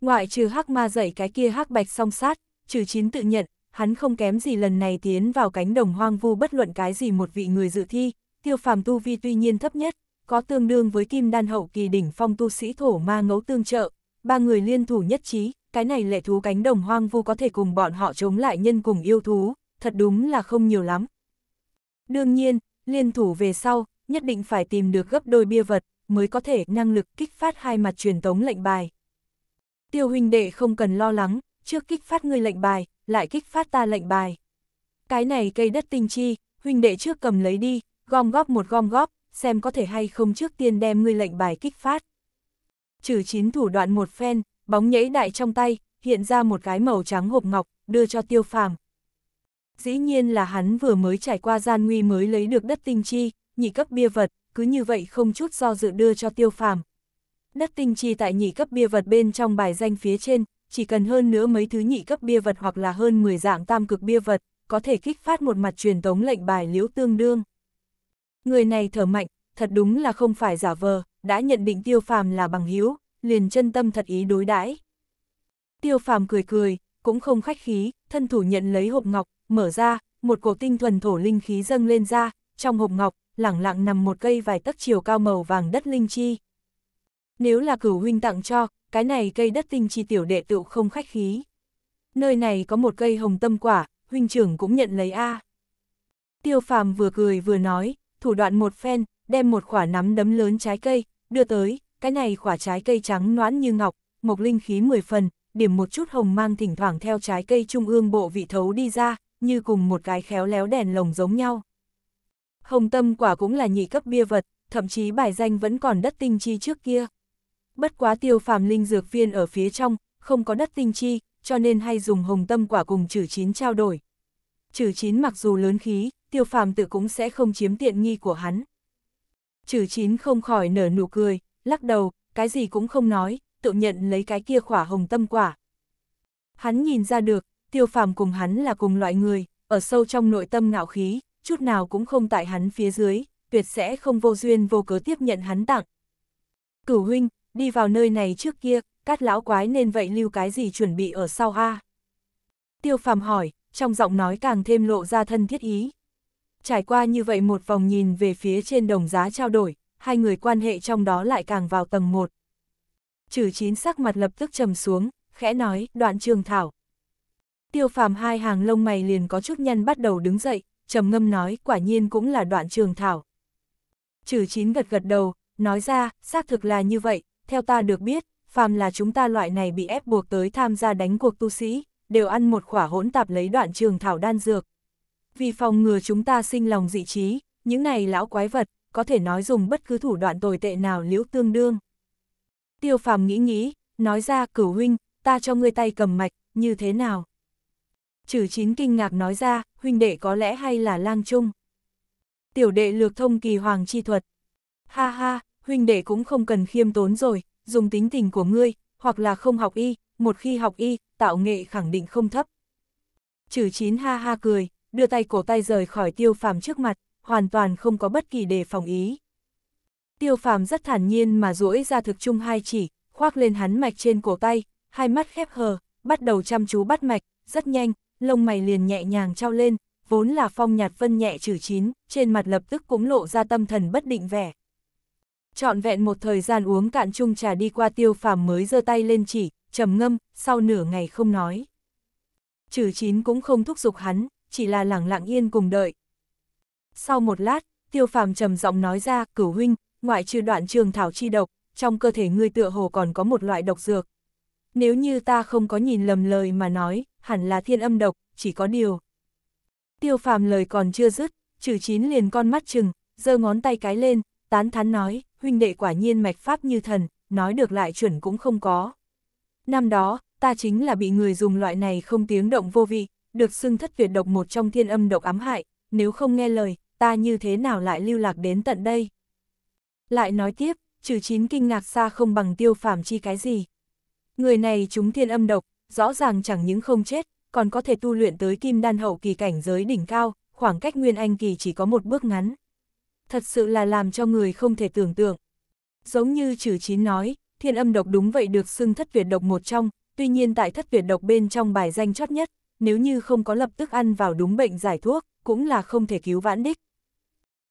Ngoại trừ hắc ma dậy cái kia hắc bạch song sát, trừ chín tự nhận, hắn không kém gì lần này tiến vào cánh đồng hoang vu bất luận cái gì một vị người dự thi, tiêu phàm tu vi tuy nhiên thấp nhất, có tương đương với kim đan hậu kỳ đỉnh phong tu sĩ thổ ma ngấu tương trợ, ba người liên thủ nhất trí, cái này lệ thú cánh đồng hoang vu có thể cùng bọn họ chống lại nhân cùng yêu thú, thật đúng là không nhiều lắm. Đương nhiên, liên thủ về sau, nhất định phải tìm được gấp đôi bia vật, mới có thể năng lực kích phát hai mặt truyền tống lệnh bài. Tiêu huynh đệ không cần lo lắng, trước kích phát ngươi lệnh bài, lại kích phát ta lệnh bài. Cái này cây đất tinh chi, huynh đệ trước cầm lấy đi, gom góp một gom góp, xem có thể hay không trước tiên đem ngươi lệnh bài kích phát. Trừ chín thủ đoạn một phen, bóng nhảy đại trong tay, hiện ra một cái màu trắng hộp ngọc, đưa cho tiêu phàm. Dĩ nhiên là hắn vừa mới trải qua gian nguy mới lấy được đất tinh chi, nhị cấp bia vật, cứ như vậy không chút do dự đưa cho tiêu phàm. Đất tinh chi tại nhị cấp bia vật bên trong bài danh phía trên, chỉ cần hơn nữa mấy thứ nhị cấp bia vật hoặc là hơn 10 dạng tam cực bia vật, có thể kích phát một mặt truyền tống lệnh bài liễu tương đương. Người này thở mạnh, thật đúng là không phải giả vờ, đã nhận định tiêu phàm là bằng hữu liền chân tâm thật ý đối đãi. Tiêu phàm cười cười, cũng không khách khí, thân thủ nhận lấy hộp ngọc, mở ra, một cổ tinh thuần thổ linh khí dâng lên ra, trong hộp ngọc, lẳng lặng nằm một cây vài tấc chiều cao màu vàng đất linh chi. Nếu là cửu huynh tặng cho, cái này cây đất tinh chi tiểu đệ tựu không khách khí. Nơi này có một cây hồng tâm quả, huynh trưởng cũng nhận lấy A. Tiêu phàm vừa cười vừa nói, thủ đoạn một phen, đem một quả nắm đấm lớn trái cây, đưa tới, cái này quả trái cây trắng noãn như ngọc, mộc linh khí 10 phần, điểm một chút hồng mang thỉnh thoảng theo trái cây trung ương bộ vị thấu đi ra, như cùng một cái khéo léo đèn lồng giống nhau. Hồng tâm quả cũng là nhị cấp bia vật, thậm chí bài danh vẫn còn đất tinh chi trước kia. Bất quá tiêu phàm linh dược viên ở phía trong, không có đất tinh chi, cho nên hay dùng hồng tâm quả cùng chữ chín trao đổi. Chữ chín mặc dù lớn khí, tiêu phàm tự cũng sẽ không chiếm tiện nghi của hắn. Trừ chín không khỏi nở nụ cười, lắc đầu, cái gì cũng không nói, tự nhận lấy cái kia khỏa hồng tâm quả. Hắn nhìn ra được, tiêu phàm cùng hắn là cùng loại người, ở sâu trong nội tâm ngạo khí, chút nào cũng không tại hắn phía dưới, tuyệt sẽ không vô duyên vô cớ tiếp nhận hắn tặng. Cửu huynh, đi vào nơi này trước kia, cát lão quái nên vậy lưu cái gì chuẩn bị ở sau a Tiêu phàm hỏi, trong giọng nói càng thêm lộ ra thân thiết ý. Trải qua như vậy một vòng nhìn về phía trên đồng giá trao đổi, hai người quan hệ trong đó lại càng vào tầng một. Trừ chín sắc mặt lập tức trầm xuống, khẽ nói, đoạn trường thảo. Tiêu phàm hai hàng lông mày liền có chút nhân bắt đầu đứng dậy, trầm ngâm nói quả nhiên cũng là đoạn trường thảo. Trừ chín gật gật đầu, nói ra, xác thực là như vậy, theo ta được biết, phàm là chúng ta loại này bị ép buộc tới tham gia đánh cuộc tu sĩ, đều ăn một khỏa hỗn tạp lấy đoạn trường thảo đan dược, vì phòng ngừa chúng ta sinh lòng dị trí, những này lão quái vật, có thể nói dùng bất cứ thủ đoạn tồi tệ nào liễu tương đương. Tiêu phàm nghĩ nghĩ, nói ra cửu huynh, ta cho ngươi tay cầm mạch, như thế nào? Chử chín kinh ngạc nói ra, huynh đệ có lẽ hay là lang trung. Tiểu đệ lược thông kỳ hoàng chi thuật. Ha ha, huynh đệ cũng không cần khiêm tốn rồi, dùng tính tình của ngươi, hoặc là không học y, một khi học y, tạo nghệ khẳng định không thấp. Chử chín ha ha cười, đưa tay cổ tay rời khỏi tiêu phàm trước mặt, hoàn toàn không có bất kỳ đề phòng ý. Tiêu phàm rất thản nhiên mà duỗi ra thực chung hai chỉ, khoác lên hắn mạch trên cổ tay, hai mắt khép hờ, bắt đầu chăm chú bắt mạch, rất nhanh, lông mày liền nhẹ nhàng trao lên, vốn là phong nhạt vân nhẹ trừ chín, trên mặt lập tức cũng lộ ra tâm thần bất định vẻ. Chọn vẹn một thời gian uống cạn chung trà đi qua tiêu phàm mới giơ tay lên chỉ, trầm ngâm, sau nửa ngày không nói. Trừ chín cũng không thúc giục hắn, chỉ là lẳng lặng yên cùng đợi. Sau một lát, tiêu phàm trầm giọng nói ra, cửu huynh, ngoại trừ đoạn trường thảo chi độc, trong cơ thể ngươi tựa hồ còn có một loại độc dược. Nếu như ta không có nhìn lầm lời mà nói, hẳn là thiên âm độc, chỉ có điều. Tiêu phàm lời còn chưa dứt, trừ chín liền con mắt chừng, giơ ngón tay cái lên, tán thán nói, huynh đệ quả nhiên mạch pháp như thần, nói được lại chuẩn cũng không có. Năm đó, ta chính là bị người dùng loại này không tiếng động vô vị, được xưng thất tuyệt độc một trong thiên âm độc ám hại, nếu không nghe lời, ta như thế nào lại lưu lạc đến tận đây? Lại nói tiếp, trừ chín kinh ngạc xa không bằng tiêu phàm chi cái gì. Người này chúng thiên âm độc, rõ ràng chẳng những không chết, còn có thể tu luyện tới kim đan hậu kỳ cảnh giới đỉnh cao, khoảng cách nguyên anh kỳ chỉ có một bước ngắn. Thật sự là làm cho người không thể tưởng tượng. Giống như trừ chín nói, thiên âm độc đúng vậy được xưng thất tuyệt độc một trong, tuy nhiên tại thất tuyệt độc bên trong bài danh chót nhất, nếu như không có lập tức ăn vào đúng bệnh giải thuốc, cũng là không thể cứu vãn đích.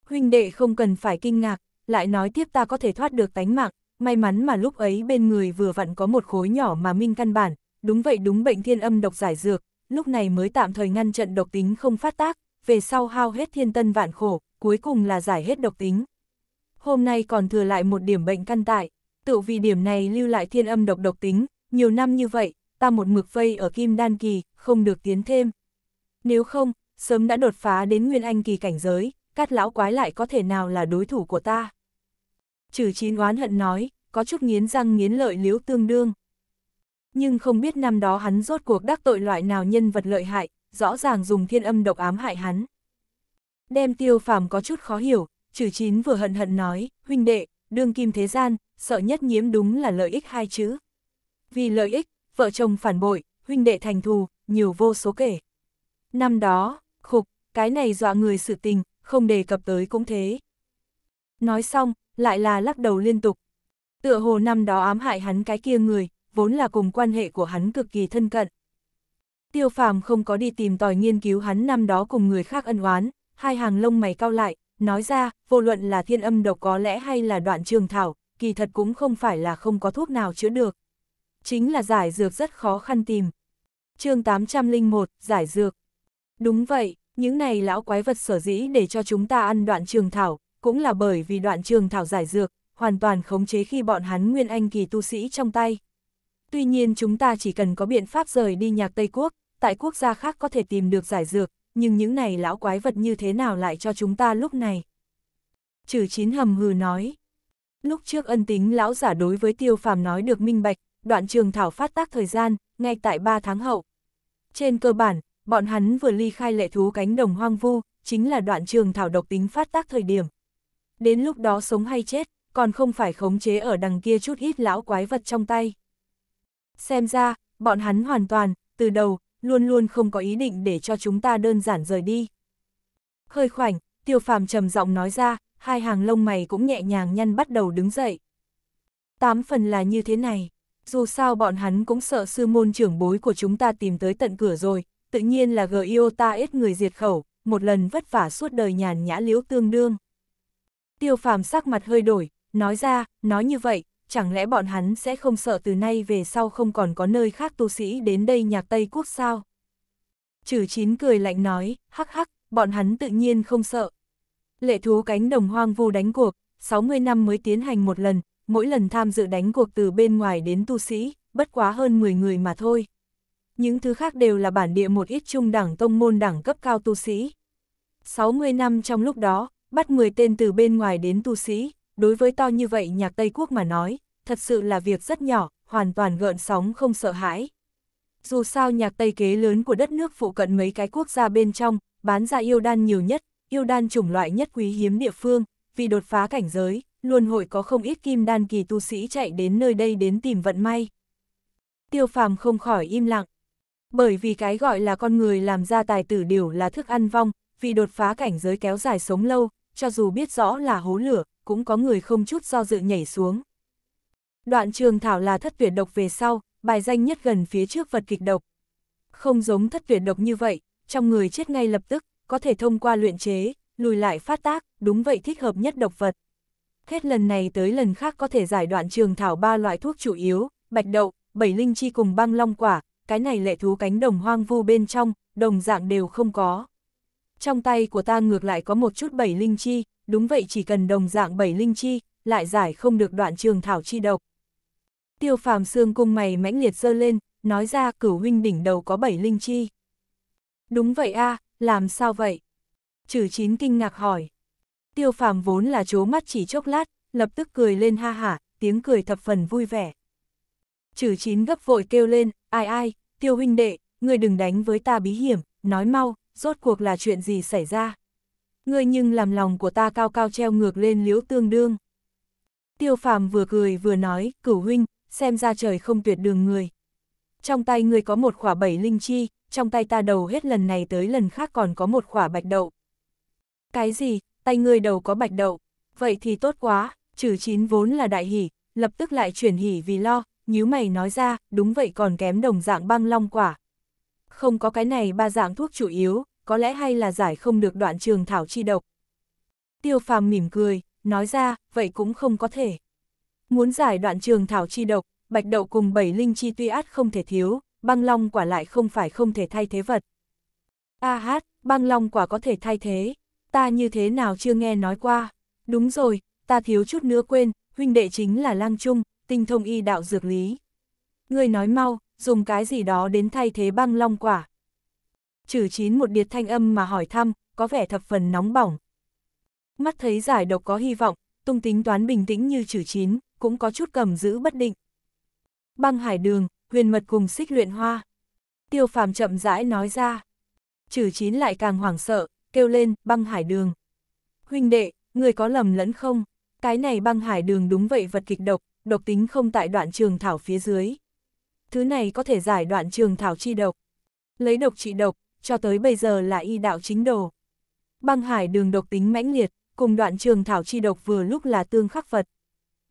Huynh đệ không cần phải kinh ngạc, lại nói tiếp ta có thể thoát được tánh mạng, may mắn mà lúc ấy bên người vừa vặn có một khối nhỏ mà minh căn bản, đúng vậy đúng bệnh thiên âm độc giải dược, lúc này mới tạm thời ngăn trận độc tính không phát tác, về sau hao hết thiên tân vạn khổ, cuối cùng là giải hết độc tính. Hôm nay còn thừa lại một điểm bệnh căn tại, tự vì điểm này lưu lại thiên âm độc độc tính, nhiều năm như vậy, ta một mực vây ở kim đan kỳ, không được tiến thêm. Nếu không, sớm đã đột phá đến nguyên anh kỳ cảnh giới, cát lão quái lại có thể nào là đối thủ của ta. Trừ chín oán hận nói, có chút nghiến răng nghiến lợi liếu tương đương. Nhưng không biết năm đó hắn rốt cuộc đắc tội loại nào nhân vật lợi hại, rõ ràng dùng thiên âm độc ám hại hắn. Đem tiêu phàm có chút khó hiểu, trừ chín vừa hận hận nói, huynh đệ, đương kim thế gian, sợ nhất nhiễm đúng là lợi ích hai chữ. Vì lợi ích, vợ chồng phản bội, huynh đệ thành thù, nhiều vô số kể. Năm đó, khục, cái này dọa người sự tình, không đề cập tới cũng thế. Nói xong, lại là lắc đầu liên tục. Tựa hồ năm đó ám hại hắn cái kia người, vốn là cùng quan hệ của hắn cực kỳ thân cận. Tiêu phàm không có đi tìm tòi nghiên cứu hắn năm đó cùng người khác ân oán, hai hàng lông mày cao lại, nói ra, vô luận là thiên âm độc có lẽ hay là đoạn trường thảo, kỳ thật cũng không phải là không có thuốc nào chữa được. Chính là giải dược rất khó khăn tìm chương 801, giải dược. Đúng vậy, những này lão quái vật sở dĩ để cho chúng ta ăn đoạn trường thảo, cũng là bởi vì đoạn trường thảo giải dược, hoàn toàn khống chế khi bọn hắn nguyên anh kỳ tu sĩ trong tay. Tuy nhiên chúng ta chỉ cần có biện pháp rời đi nhạc Tây Quốc, tại quốc gia khác có thể tìm được giải dược, nhưng những này lão quái vật như thế nào lại cho chúng ta lúc này? Trừ chín hầm hừ nói. Lúc trước ân tính lão giả đối với tiêu phàm nói được minh bạch, đoạn trường thảo phát tác thời gian, ngay tại 3 tháng hậu. Trên cơ bản, bọn hắn vừa ly khai lệ thú cánh đồng hoang vu, chính là đoạn trường thảo độc tính phát tác thời điểm. Đến lúc đó sống hay chết, còn không phải khống chế ở đằng kia chút ít lão quái vật trong tay. Xem ra, bọn hắn hoàn toàn, từ đầu, luôn luôn không có ý định để cho chúng ta đơn giản rời đi. Hơi khoảnh, tiêu phàm trầm giọng nói ra, hai hàng lông mày cũng nhẹ nhàng nhăn bắt đầu đứng dậy. Tám phần là như thế này dù sao bọn hắn cũng sợ sư môn trưởng bối của chúng ta tìm tới tận cửa rồi, tự nhiên là g ta ít người diệt khẩu, một lần vất vả suốt đời nhàn nhã liễu tương đương. Tiêu phàm sắc mặt hơi đổi, nói ra, nói như vậy, chẳng lẽ bọn hắn sẽ không sợ từ nay về sau không còn có nơi khác tu sĩ đến đây nhạc Tây Quốc sao? trừ chín cười lạnh nói, hắc hắc, bọn hắn tự nhiên không sợ. Lệ thú cánh đồng hoang vu đánh cuộc, 60 năm mới tiến hành một lần, mỗi lần tham dự đánh cuộc từ bên ngoài đến tu sĩ, bất quá hơn 10 người mà thôi. Những thứ khác đều là bản địa một ít trung đẳng tông môn đẳng cấp cao tu sĩ. 60 năm trong lúc đó, bắt 10 tên từ bên ngoài đến tu sĩ, đối với to như vậy nhạc Tây Quốc mà nói, thật sự là việc rất nhỏ, hoàn toàn gợn sóng không sợ hãi. Dù sao nhạc Tây kế lớn của đất nước phụ cận mấy cái quốc gia bên trong, bán ra yêu đan nhiều nhất, yêu đan chủng loại nhất quý hiếm địa phương, vì đột phá cảnh giới, luôn hội có không ít kim đan kỳ tu sĩ chạy đến nơi đây đến tìm vận may. Tiêu phàm không khỏi im lặng. Bởi vì cái gọi là con người làm ra tài tử điều là thức ăn vong, vì đột phá cảnh giới kéo dài sống lâu, cho dù biết rõ là hố lửa, cũng có người không chút do dự nhảy xuống. Đoạn trường thảo là thất tuyệt độc về sau, bài danh nhất gần phía trước vật kịch độc. Không giống thất tuyệt độc như vậy, trong người chết ngay lập tức, có thể thông qua luyện chế, lùi lại phát tác, đúng vậy thích hợp nhất độc vật hết lần này tới lần khác có thể giải đoạn trường thảo ba loại thuốc chủ yếu, bạch đậu, bảy linh chi cùng băng long quả, cái này lệ thú cánh đồng hoang vu bên trong, đồng dạng đều không có. Trong tay của ta ngược lại có một chút bảy linh chi, đúng vậy chỉ cần đồng dạng bảy linh chi, lại giải không được đoạn trường thảo chi độc. Tiêu phàm xương cung mày mãnh liệt dơ lên, nói ra cửu huynh đỉnh đầu có bảy linh chi. Đúng vậy a làm sao vậy? Trừ chín kinh ngạc hỏi tiêu phàm vốn là chố mắt chỉ chốc lát, lập tức cười lên ha hả, tiếng cười thập phần vui vẻ. Chử chín gấp vội kêu lên, ai ai, tiêu huynh đệ, người đừng đánh với ta bí hiểm, nói mau, rốt cuộc là chuyện gì xảy ra. Ngươi nhưng làm lòng của ta cao cao treo ngược lên liễu tương đương. Tiêu phàm vừa cười vừa nói, cửu huynh, xem ra trời không tuyệt đường người. Trong tay ngươi có một khỏa bảy linh chi, trong tay ta đầu hết lần này tới lần khác còn có một khỏa bạch đậu. Cái gì, tay ngươi đầu có bạch đậu. Vậy thì tốt quá, trừ chín vốn là đại hỷ, lập tức lại chuyển hỉ vì lo, nhíu mày nói ra, đúng vậy còn kém đồng dạng băng long quả. Không có cái này ba dạng thuốc chủ yếu, có lẽ hay là giải không được đoạn trường thảo chi độc. Tiêu phàm mỉm cười, nói ra, vậy cũng không có thể. Muốn giải đoạn trường thảo chi độc, bạch đậu cùng bảy linh chi tuy át không thể thiếu, băng long quả lại không phải không thể thay thế vật. A hát, băng long quả có thể thay thế, ta như thế nào chưa nghe nói qua. Đúng rồi, ta thiếu chút nữa quên, huynh đệ chính là Lang Trung, tinh thông y đạo dược lý. Ngươi nói mau, dùng cái gì đó đến thay thế băng long quả. Chử chín một điệt thanh âm mà hỏi thăm, có vẻ thập phần nóng bỏng. Mắt thấy giải độc có hy vọng, tung tính toán bình tĩnh như chử chín, cũng có chút cầm giữ bất định. Băng hải đường, huyền mật cùng xích luyện hoa. Tiêu phàm chậm rãi nói ra. Chử chín lại càng hoảng sợ, kêu lên, băng hải đường. Huynh đệ, người có lầm lẫn không? Cái này băng hải đường đúng vậy vật kịch độc, độc tính không tại đoạn trường thảo phía dưới. Thứ này có thể giải đoạn trường thảo chi độc. Lấy độc trị độc, cho tới bây giờ là y đạo chính đồ. Băng hải đường độc tính mãnh liệt, cùng đoạn trường thảo chi độc vừa lúc là tương khắc vật.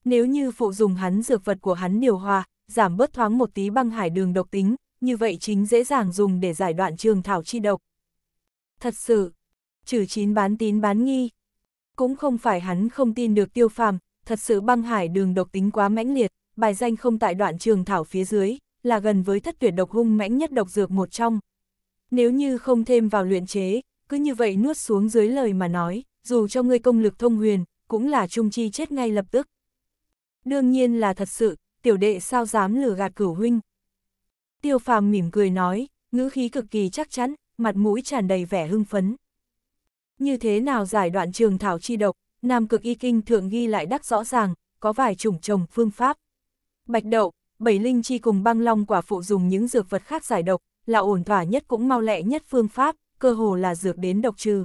Nếu như phụ dùng hắn dược vật của hắn điều hòa, giảm bớt thoáng một tí băng hải đường độc tính, như vậy chính dễ dàng dùng để giải đoạn trường thảo chi độc. Thật sự, trừ chín bán tín bán nghi. Cũng không phải hắn không tin được tiêu phàm, thật sự băng hải đường độc tính quá mãnh liệt, bài danh không tại đoạn trường thảo phía dưới, là gần với thất tuyệt độc hung mãnh nhất độc dược một trong. Nếu như không thêm vào luyện chế, cứ như vậy nuốt xuống dưới lời mà nói, dù cho ngươi công lực thông huyền, cũng là trung chi chết ngay lập tức. Đương nhiên là thật sự, tiểu đệ sao dám lừa gạt cửu huynh. Tiêu phàm mỉm cười nói, ngữ khí cực kỳ chắc chắn, mặt mũi tràn đầy vẻ hưng phấn. Như thế nào giải đoạn trường thảo chi độc, Nam cực y kinh thượng ghi lại đắc rõ ràng, có vài chủng trồng phương pháp. Bạch đậu, bảy linh chi cùng băng long quả phụ dùng những dược vật khác giải độc, là ổn thỏa nhất cũng mau lẹ nhất phương pháp, cơ hồ là dược đến độc trừ.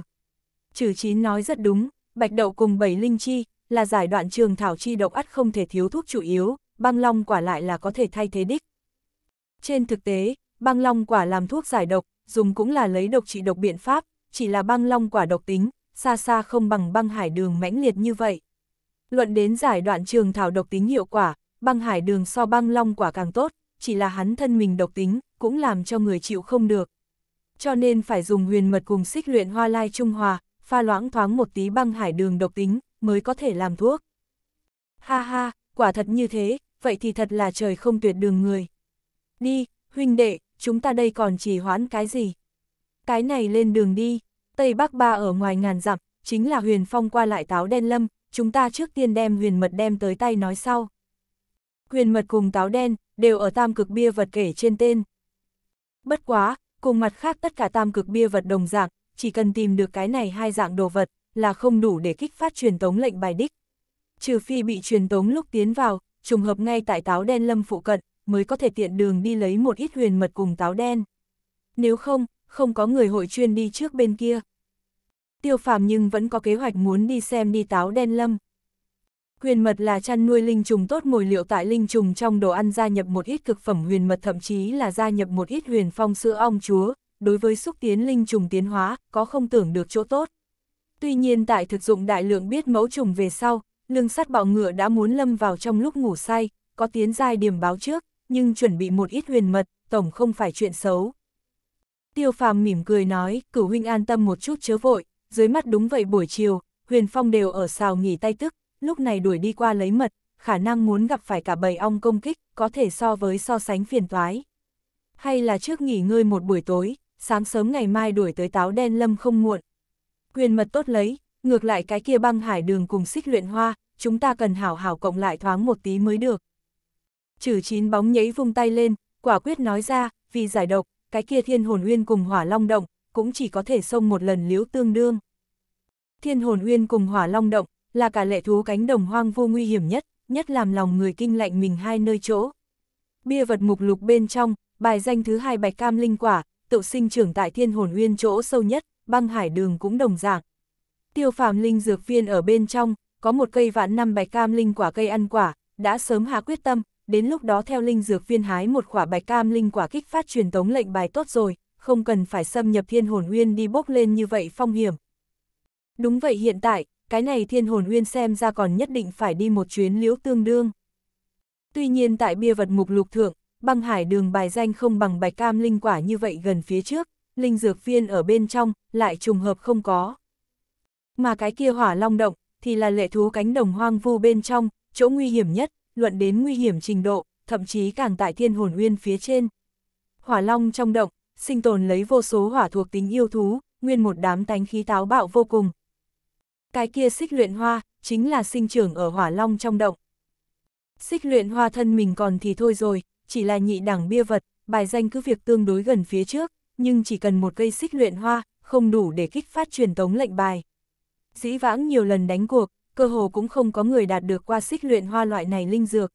Trừ chín nói rất đúng, bạch đậu cùng bảy linh chi là giải đoạn trường thảo chi độc ắt không thể thiếu thuốc chủ yếu, băng long quả lại là có thể thay thế đích. Trên thực tế, băng long quả làm thuốc giải độc, dùng cũng là lấy độc trị độc biện pháp, chỉ là băng long quả độc tính, xa xa không bằng băng hải đường mãnh liệt như vậy. Luận đến giải đoạn trường thảo độc tính hiệu quả, băng hải đường so băng long quả càng tốt, chỉ là hắn thân mình độc tính, cũng làm cho người chịu không được. Cho nên phải dùng huyền mật cùng xích luyện hoa lai trung hòa, pha loãng thoáng một tí băng hải đường độc tính, mới có thể làm thuốc. Ha ha, quả thật như thế, vậy thì thật là trời không tuyệt đường người. Đi, huynh đệ, chúng ta đây còn trì hoãn cái gì? Cái này lên đường đi, Tây Bắc Ba ở ngoài ngàn dặm, chính là huyền phong qua lại táo đen lâm, chúng ta trước tiên đem huyền mật đem tới tay nói sau. Huyền mật cùng táo đen, đều ở tam cực bia vật kể trên tên. Bất quá, cùng mặt khác tất cả tam cực bia vật đồng dạng, chỉ cần tìm được cái này hai dạng đồ vật, là không đủ để kích phát truyền tống lệnh bài đích. Trừ phi bị truyền tống lúc tiến vào, trùng hợp ngay tại táo đen lâm phụ cận, mới có thể tiện đường đi lấy một ít huyền mật cùng táo đen. Nếu không, không có người hội chuyên đi trước bên kia. Tiêu phàm nhưng vẫn có kế hoạch muốn đi xem đi táo đen lâm. Huyền mật là chăn nuôi linh trùng tốt mồi liệu tại linh trùng trong đồ ăn gia nhập một ít cực phẩm huyền mật thậm chí là gia nhập một ít huyền phong sữa ong chúa, đối với xúc tiến linh trùng tiến hóa, có không tưởng được chỗ tốt. Tuy nhiên tại thực dụng đại lượng biết mẫu trùng về sau, lương sắt bạo ngựa đã muốn lâm vào trong lúc ngủ say, có tiến giai điểm báo trước, nhưng chuẩn bị một ít huyền mật, tổng không phải chuyện xấu. Tiêu phàm mỉm cười nói, cửu huynh an tâm một chút chớ vội, dưới mắt đúng vậy buổi chiều, huyền phong đều ở xào nghỉ tay tức, lúc này đuổi đi qua lấy mật, khả năng muốn gặp phải cả bầy ong công kích, có thể so với so sánh phiền toái. Hay là trước nghỉ ngơi một buổi tối, sáng sớm ngày mai đuổi tới táo đen lâm không muộn. Quyền mật tốt lấy, ngược lại cái kia băng hải đường cùng xích luyện hoa, chúng ta cần hảo hảo cộng lại thoáng một tí mới được. Chử chín bóng nhảy vung tay lên, quả quyết nói ra, vì giải độc, cái kia thiên hồn uyên cùng hỏa long động, cũng chỉ có thể xông một lần liếu tương đương. Thiên hồn uyên cùng hỏa long động, là cả lệ thú cánh đồng hoang vô nguy hiểm nhất, nhất làm lòng người kinh lạnh mình hai nơi chỗ. Bia vật mục lục bên trong, bài danh thứ hai bạch cam linh quả, tự sinh trưởng tại thiên hồn uyên chỗ sâu nhất, băng hải đường cũng đồng dạng. Tiêu phàm linh dược viên ở bên trong, có một cây vạn năm bạch cam linh quả cây ăn quả, đã sớm hạ quyết tâm, đến lúc đó theo linh dược viên hái một quả bạch cam linh quả kích phát truyền tống lệnh bài tốt rồi, không cần phải xâm nhập thiên hồn uyên đi bốc lên như vậy phong hiểm. Đúng vậy hiện tại, cái này thiên hồn uyên xem ra còn nhất định phải đi một chuyến liễu tương đương. Tuy nhiên tại bia vật mục lục thượng, băng hải đường bài danh không bằng bạch cam linh quả như vậy gần phía trước, linh dược viên ở bên trong, lại trùng hợp không có. Mà cái kia hỏa long động, thì là lệ thú cánh đồng hoang vu bên trong, chỗ nguy hiểm nhất, luận đến nguy hiểm trình độ, thậm chí càng tại thiên hồn nguyên phía trên. Hỏa long trong động, sinh tồn lấy vô số hỏa thuộc tính yêu thú, nguyên một đám tánh khí táo bạo vô cùng. Cái kia xích luyện hoa, chính là sinh trưởng ở hỏa long trong động. Xích luyện hoa thân mình còn thì thôi rồi, chỉ là nhị đẳng bia vật, bài danh cứ việc tương đối gần phía trước, nhưng chỉ cần một cây xích luyện hoa, không đủ để kích phát truyền tống lệnh bài. Dĩ vãng nhiều lần đánh cuộc, cơ hồ cũng không có người đạt được qua xích luyện hoa loại này linh dược.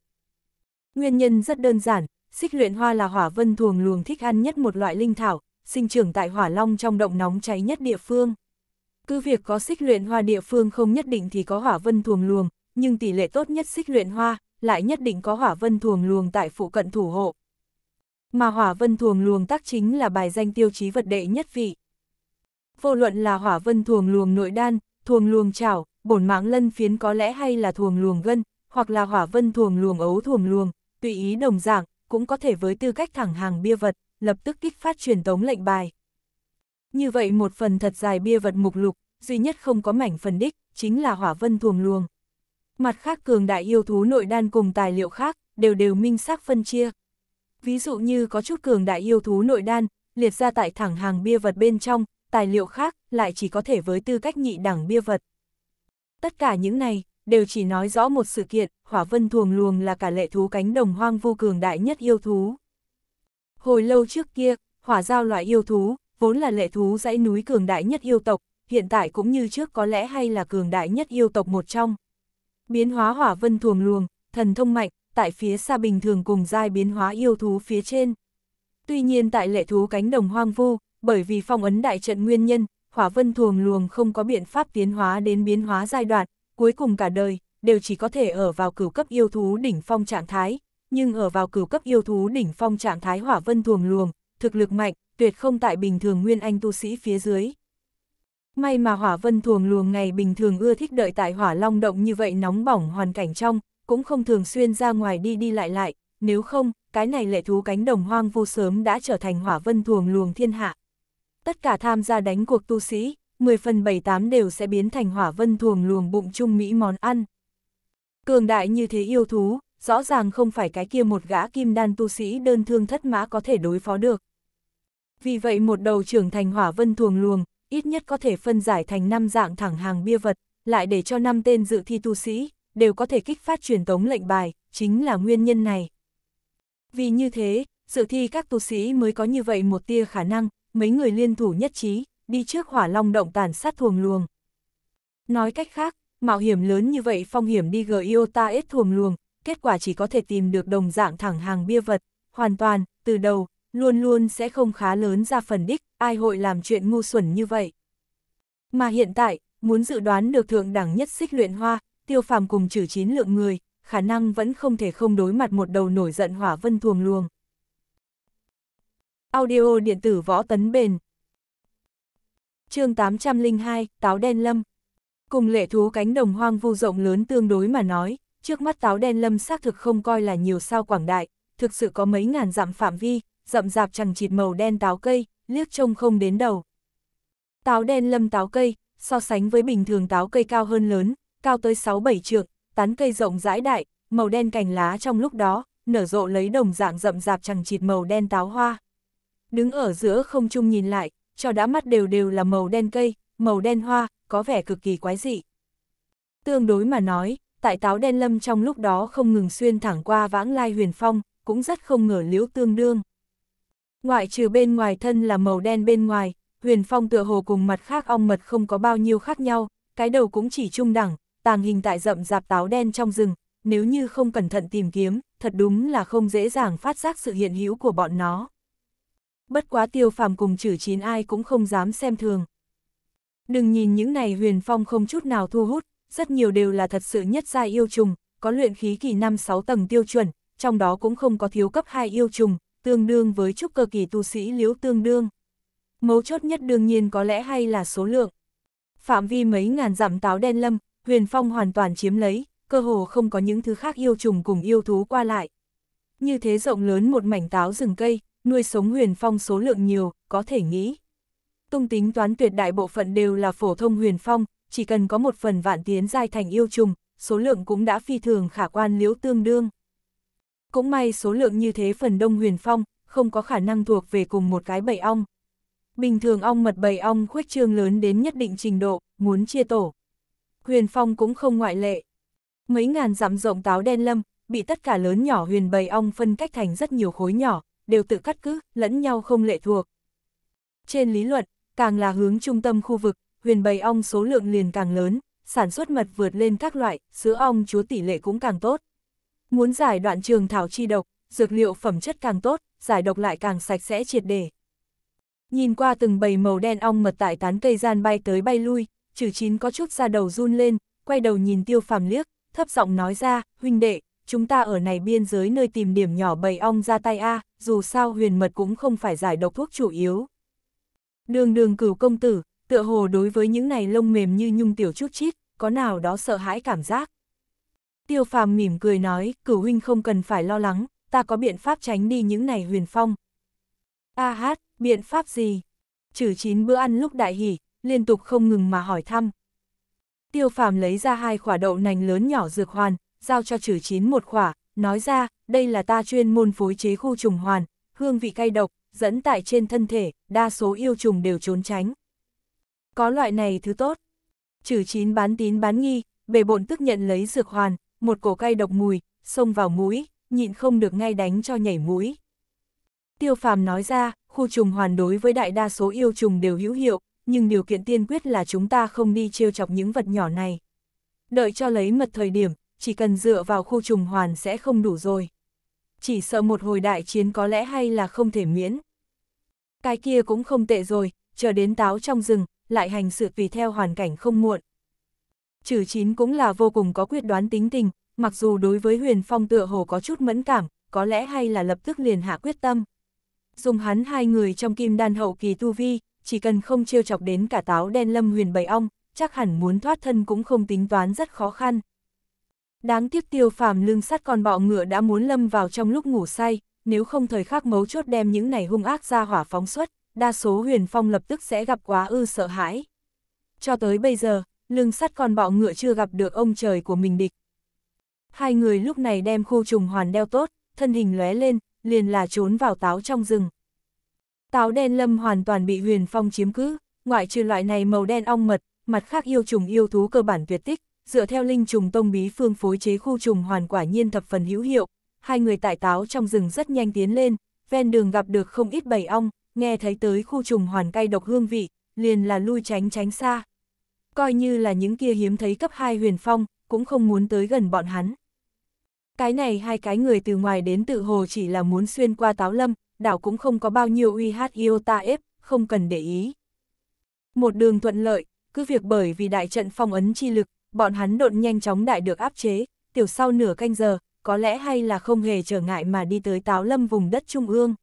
Nguyên nhân rất đơn giản, xích luyện hoa là hỏa vân thuồng luồng thích ăn nhất một loại linh thảo, sinh trưởng tại hỏa long trong động nóng cháy nhất địa phương. Cứ việc có xích luyện hoa địa phương không nhất định thì có hỏa vân thuồng luồng, nhưng tỷ lệ tốt nhất xích luyện hoa lại nhất định có hỏa vân thuồng luồng tại phụ cận thủ hộ. Mà hỏa vân thuồng luồng tác chính là bài danh tiêu chí vật đệ nhất vị. Vô luận là hỏa vân thuồng luồng nội đan, thuồng luồng chảo, bổn mạng lân phiến có lẽ hay là thuồng luồng gân, hoặc là hỏa vân thuồng luồng ấu thuồng luồng, tùy ý đồng dạng, cũng có thể với tư cách thẳng hàng bia vật, lập tức kích phát truyền tống lệnh bài. Như vậy một phần thật dài bia vật mục lục, duy nhất không có mảnh phần đích, chính là hỏa vân thuồng luồng. Mặt khác cường đại yêu thú nội đan cùng tài liệu khác, đều đều minh xác phân chia. Ví dụ như có chút cường đại yêu thú nội đan, liệt ra tại thẳng hàng bia vật bên trong, tài liệu khác lại chỉ có thể với tư cách nhị đẳng bia vật. Tất cả những này, đều chỉ nói rõ một sự kiện, hỏa vân thuồng luồng là cả lệ thú cánh đồng hoang vu cường đại nhất yêu thú. Hồi lâu trước kia, hỏa giao loại yêu thú, vốn là lệ thú dãy núi cường đại nhất yêu tộc, hiện tại cũng như trước có lẽ hay là cường đại nhất yêu tộc một trong. Biến hóa hỏa vân thuồng luồng, thần thông mạnh, tại phía xa bình thường cùng giai biến hóa yêu thú phía trên. Tuy nhiên tại lệ thú cánh đồng hoang vu, bởi vì phong ấn đại trận nguyên nhân, khỏa vân thường luồng không có biện pháp tiến hóa đến biến hóa giai đoạn, cuối cùng cả đời, đều chỉ có thể ở vào cửu cấp yêu thú đỉnh phong trạng thái, nhưng ở vào cửu cấp yêu thú đỉnh phong trạng thái hỏa vân thường luồng, thực lực mạnh, tuyệt không tại bình thường nguyên anh tu sĩ phía dưới. May mà hỏa vân thường luồng ngày bình thường ưa thích đợi tại hỏa long động như vậy nóng bỏng hoàn cảnh trong, cũng không thường xuyên ra ngoài đi đi lại lại, nếu không, cái này lệ thú cánh đồng hoang vu sớm đã trở thành hỏa vân thường luồng thiên hạ tất cả tham gia đánh cuộc tu sĩ, 10 phần 78 đều sẽ biến thành hỏa vân thuồng luồng bụng trung mỹ món ăn. Cường đại như thế yêu thú, rõ ràng không phải cái kia một gã kim đan tu sĩ đơn thương thất mã có thể đối phó được. Vì vậy một đầu trưởng thành hỏa vân thuồng luồng, ít nhất có thể phân giải thành năm dạng thẳng hàng bia vật, lại để cho năm tên dự thi tu sĩ, đều có thể kích phát truyền tống lệnh bài, chính là nguyên nhân này. Vì như thế, dự thi các tu sĩ mới có như vậy một tia khả năng, mấy người liên thủ nhất trí, đi trước hỏa long động tàn sát thuồng luồng. Nói cách khác, mạo hiểm lớn như vậy phong hiểm đi Giota ít thuồng luồng, kết quả chỉ có thể tìm được đồng dạng thẳng hàng bia vật, hoàn toàn, từ đầu, luôn luôn sẽ không khá lớn ra phần đích, ai hội làm chuyện ngu xuẩn như vậy. Mà hiện tại, muốn dự đoán được thượng đẳng nhất xích luyện hoa, tiêu phàm cùng trừ chín lượng người, khả năng vẫn không thể không đối mặt một đầu nổi giận hỏa vân thuồng luồng. Audio điện tử võ tấn bền. chương 802, Táo đen lâm. Cùng lệ thú cánh đồng hoang vu rộng lớn tương đối mà nói, trước mắt táo đen lâm xác thực không coi là nhiều sao quảng đại, thực sự có mấy ngàn dặm phạm vi, rậm rạp chẳng chịt màu đen táo cây, liếc trông không đến đầu. Táo đen lâm táo cây, so sánh với bình thường táo cây cao hơn lớn, cao tới 6-7 trượng, tán cây rộng rãi đại, màu đen cành lá trong lúc đó, nở rộ lấy đồng dạng rậm rạp chẳng chịt màu đen táo hoa đứng ở giữa không trung nhìn lại, cho đã mắt đều đều là màu đen cây, màu đen hoa, có vẻ cực kỳ quái dị. Tương đối mà nói, tại táo đen lâm trong lúc đó không ngừng xuyên thẳng qua vãng lai huyền phong, cũng rất không ngờ liễu tương đương. Ngoại trừ bên ngoài thân là màu đen bên ngoài, huyền phong tựa hồ cùng mặt khác ong mật không có bao nhiêu khác nhau, cái đầu cũng chỉ trung đẳng, tàng hình tại rậm rạp táo đen trong rừng, nếu như không cẩn thận tìm kiếm, thật đúng là không dễ dàng phát giác sự hiện hữu của bọn nó bất quá tiêu phàm cùng chử chín ai cũng không dám xem thường. Đừng nhìn những này huyền phong không chút nào thu hút, rất nhiều đều là thật sự nhất gia yêu trùng, có luyện khí kỳ 5-6 tầng tiêu chuẩn, trong đó cũng không có thiếu cấp 2 yêu trùng, tương đương với trúc cơ kỳ tu sĩ liếu tương đương. Mấu chốt nhất đương nhiên có lẽ hay là số lượng. Phạm vi mấy ngàn dặm táo đen lâm, huyền phong hoàn toàn chiếm lấy, cơ hồ không có những thứ khác yêu trùng cùng yêu thú qua lại. Như thế rộng lớn một mảnh táo rừng cây, nuôi sống huyền phong số lượng nhiều, có thể nghĩ. Tung tính toán tuyệt đại bộ phận đều là phổ thông huyền phong, chỉ cần có một phần vạn tiến giai thành yêu trùng, số lượng cũng đã phi thường khả quan liễu tương đương. Cũng may số lượng như thế phần đông huyền phong, không có khả năng thuộc về cùng một cái bầy ong. Bình thường ong mật bầy ong khuếch trương lớn đến nhất định trình độ, muốn chia tổ. Huyền phong cũng không ngoại lệ. Mấy ngàn dặm rộng táo đen lâm, bị tất cả lớn nhỏ huyền bầy ong phân cách thành rất nhiều khối nhỏ, đều tự cắt cứ, lẫn nhau không lệ thuộc. Trên lý luận, càng là hướng trung tâm khu vực, huyền bầy ong số lượng liền càng lớn, sản xuất mật vượt lên các loại, sữa ong chúa tỷ lệ cũng càng tốt. Muốn giải đoạn trường thảo chi độc, dược liệu phẩm chất càng tốt, giải độc lại càng sạch sẽ triệt đề Nhìn qua từng bầy màu đen ong mật tại tán cây gian bay tới bay lui, trừ chín có chút ra đầu run lên, quay đầu nhìn tiêu phàm liếc, thấp giọng nói ra, huynh đệ, chúng ta ở này biên giới nơi tìm điểm nhỏ bầy ong ra tay a, dù sao huyền mật cũng không phải giải độc thuốc chủ yếu. Đường đường cửu công tử, tựa hồ đối với những này lông mềm như nhung tiểu chút chít, có nào đó sợ hãi cảm giác. Tiêu phàm mỉm cười nói, cửu huynh không cần phải lo lắng, ta có biện pháp tránh đi những này huyền phong. A à hát, biện pháp gì? Trừ chín bữa ăn lúc đại hỉ, liên tục không ngừng mà hỏi thăm. Tiêu phàm lấy ra hai quả đậu nành lớn nhỏ dược hoàn, giao cho trừ chín một khỏa, nói ra, đây là ta chuyên môn phối chế khu trùng hoàn, hương vị cay độc, dẫn tại trên thân thể, đa số yêu trùng đều trốn tránh. Có loại này thứ tốt. Trừ chín bán tín bán nghi, bề bộn tức nhận lấy dược hoàn, một cổ cay độc mùi, xông vào mũi, nhịn không được ngay đánh cho nhảy mũi. Tiêu phàm nói ra, khu trùng hoàn đối với đại đa số yêu trùng đều hữu hiệu, nhưng điều kiện tiên quyết là chúng ta không đi trêu chọc những vật nhỏ này. Đợi cho lấy mật thời điểm, chỉ cần dựa vào khu trùng hoàn sẽ không đủ rồi. Chỉ sợ một hồi đại chiến có lẽ hay là không thể miễn. Cái kia cũng không tệ rồi, chờ đến táo trong rừng, lại hành sự vì theo hoàn cảnh không muộn. Trừ chín cũng là vô cùng có quyết đoán tính tình, mặc dù đối với huyền phong tựa hồ có chút mẫn cảm, có lẽ hay là lập tức liền hạ quyết tâm. Dùng hắn hai người trong kim đan hậu kỳ tu vi, chỉ cần không trêu chọc đến cả táo đen lâm huyền bầy ong, chắc hẳn muốn thoát thân cũng không tính toán rất khó khăn. Đáng tiếc tiêu phàm lương sắt con bọ ngựa đã muốn lâm vào trong lúc ngủ say, nếu không thời khắc mấu chốt đem những này hung ác ra hỏa phóng xuất, đa số huyền phong lập tức sẽ gặp quá ư sợ hãi. Cho tới bây giờ, lương sắt con bọ ngựa chưa gặp được ông trời của mình địch. Hai người lúc này đem khu trùng hoàn đeo tốt, thân hình lóe lên, liền là trốn vào táo trong rừng. Táo đen lâm hoàn toàn bị huyền phong chiếm cứ, ngoại trừ loại này màu đen ong mật, mặt khác yêu trùng yêu thú cơ bản tuyệt tích, dựa theo linh trùng tông bí phương phối chế khu trùng hoàn quả nhiên thập phần hữu hiệu, hai người tại táo trong rừng rất nhanh tiến lên, ven đường gặp được không ít bầy ong, nghe thấy tới khu trùng hoàn cay độc hương vị, liền là lui tránh tránh xa. Coi như là những kia hiếm thấy cấp 2 huyền phong, cũng không muốn tới gần bọn hắn. Cái này hai cái người từ ngoài đến tự hồ chỉ là muốn xuyên qua táo lâm, đảo cũng không có bao nhiêu uy hát yêu ta ép, không cần để ý. Một đường thuận lợi, cứ việc bởi vì đại trận phong ấn chi lực, bọn hắn đột nhanh chóng đại được áp chế, tiểu sau nửa canh giờ, có lẽ hay là không hề trở ngại mà đi tới táo lâm vùng đất trung ương.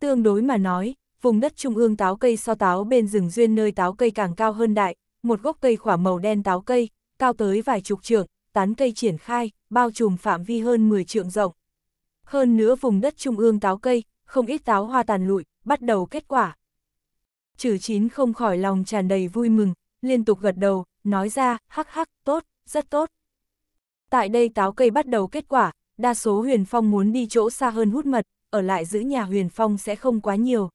Tương đối mà nói, vùng đất trung ương táo cây so táo bên rừng duyên nơi táo cây càng cao hơn đại, một gốc cây khỏa màu đen táo cây, cao tới vài chục trượng, tán cây triển khai, bao trùm phạm vi hơn 10 trượng rộng. Hơn nữa vùng đất trung ương táo cây, không ít táo hoa tàn lụi, bắt đầu kết quả. Trừ chín không khỏi lòng tràn đầy vui mừng, liên tục gật đầu, nói ra, hắc hắc, tốt, rất tốt. Tại đây táo cây bắt đầu kết quả, đa số huyền phong muốn đi chỗ xa hơn hút mật, ở lại giữ nhà huyền phong sẽ không quá nhiều.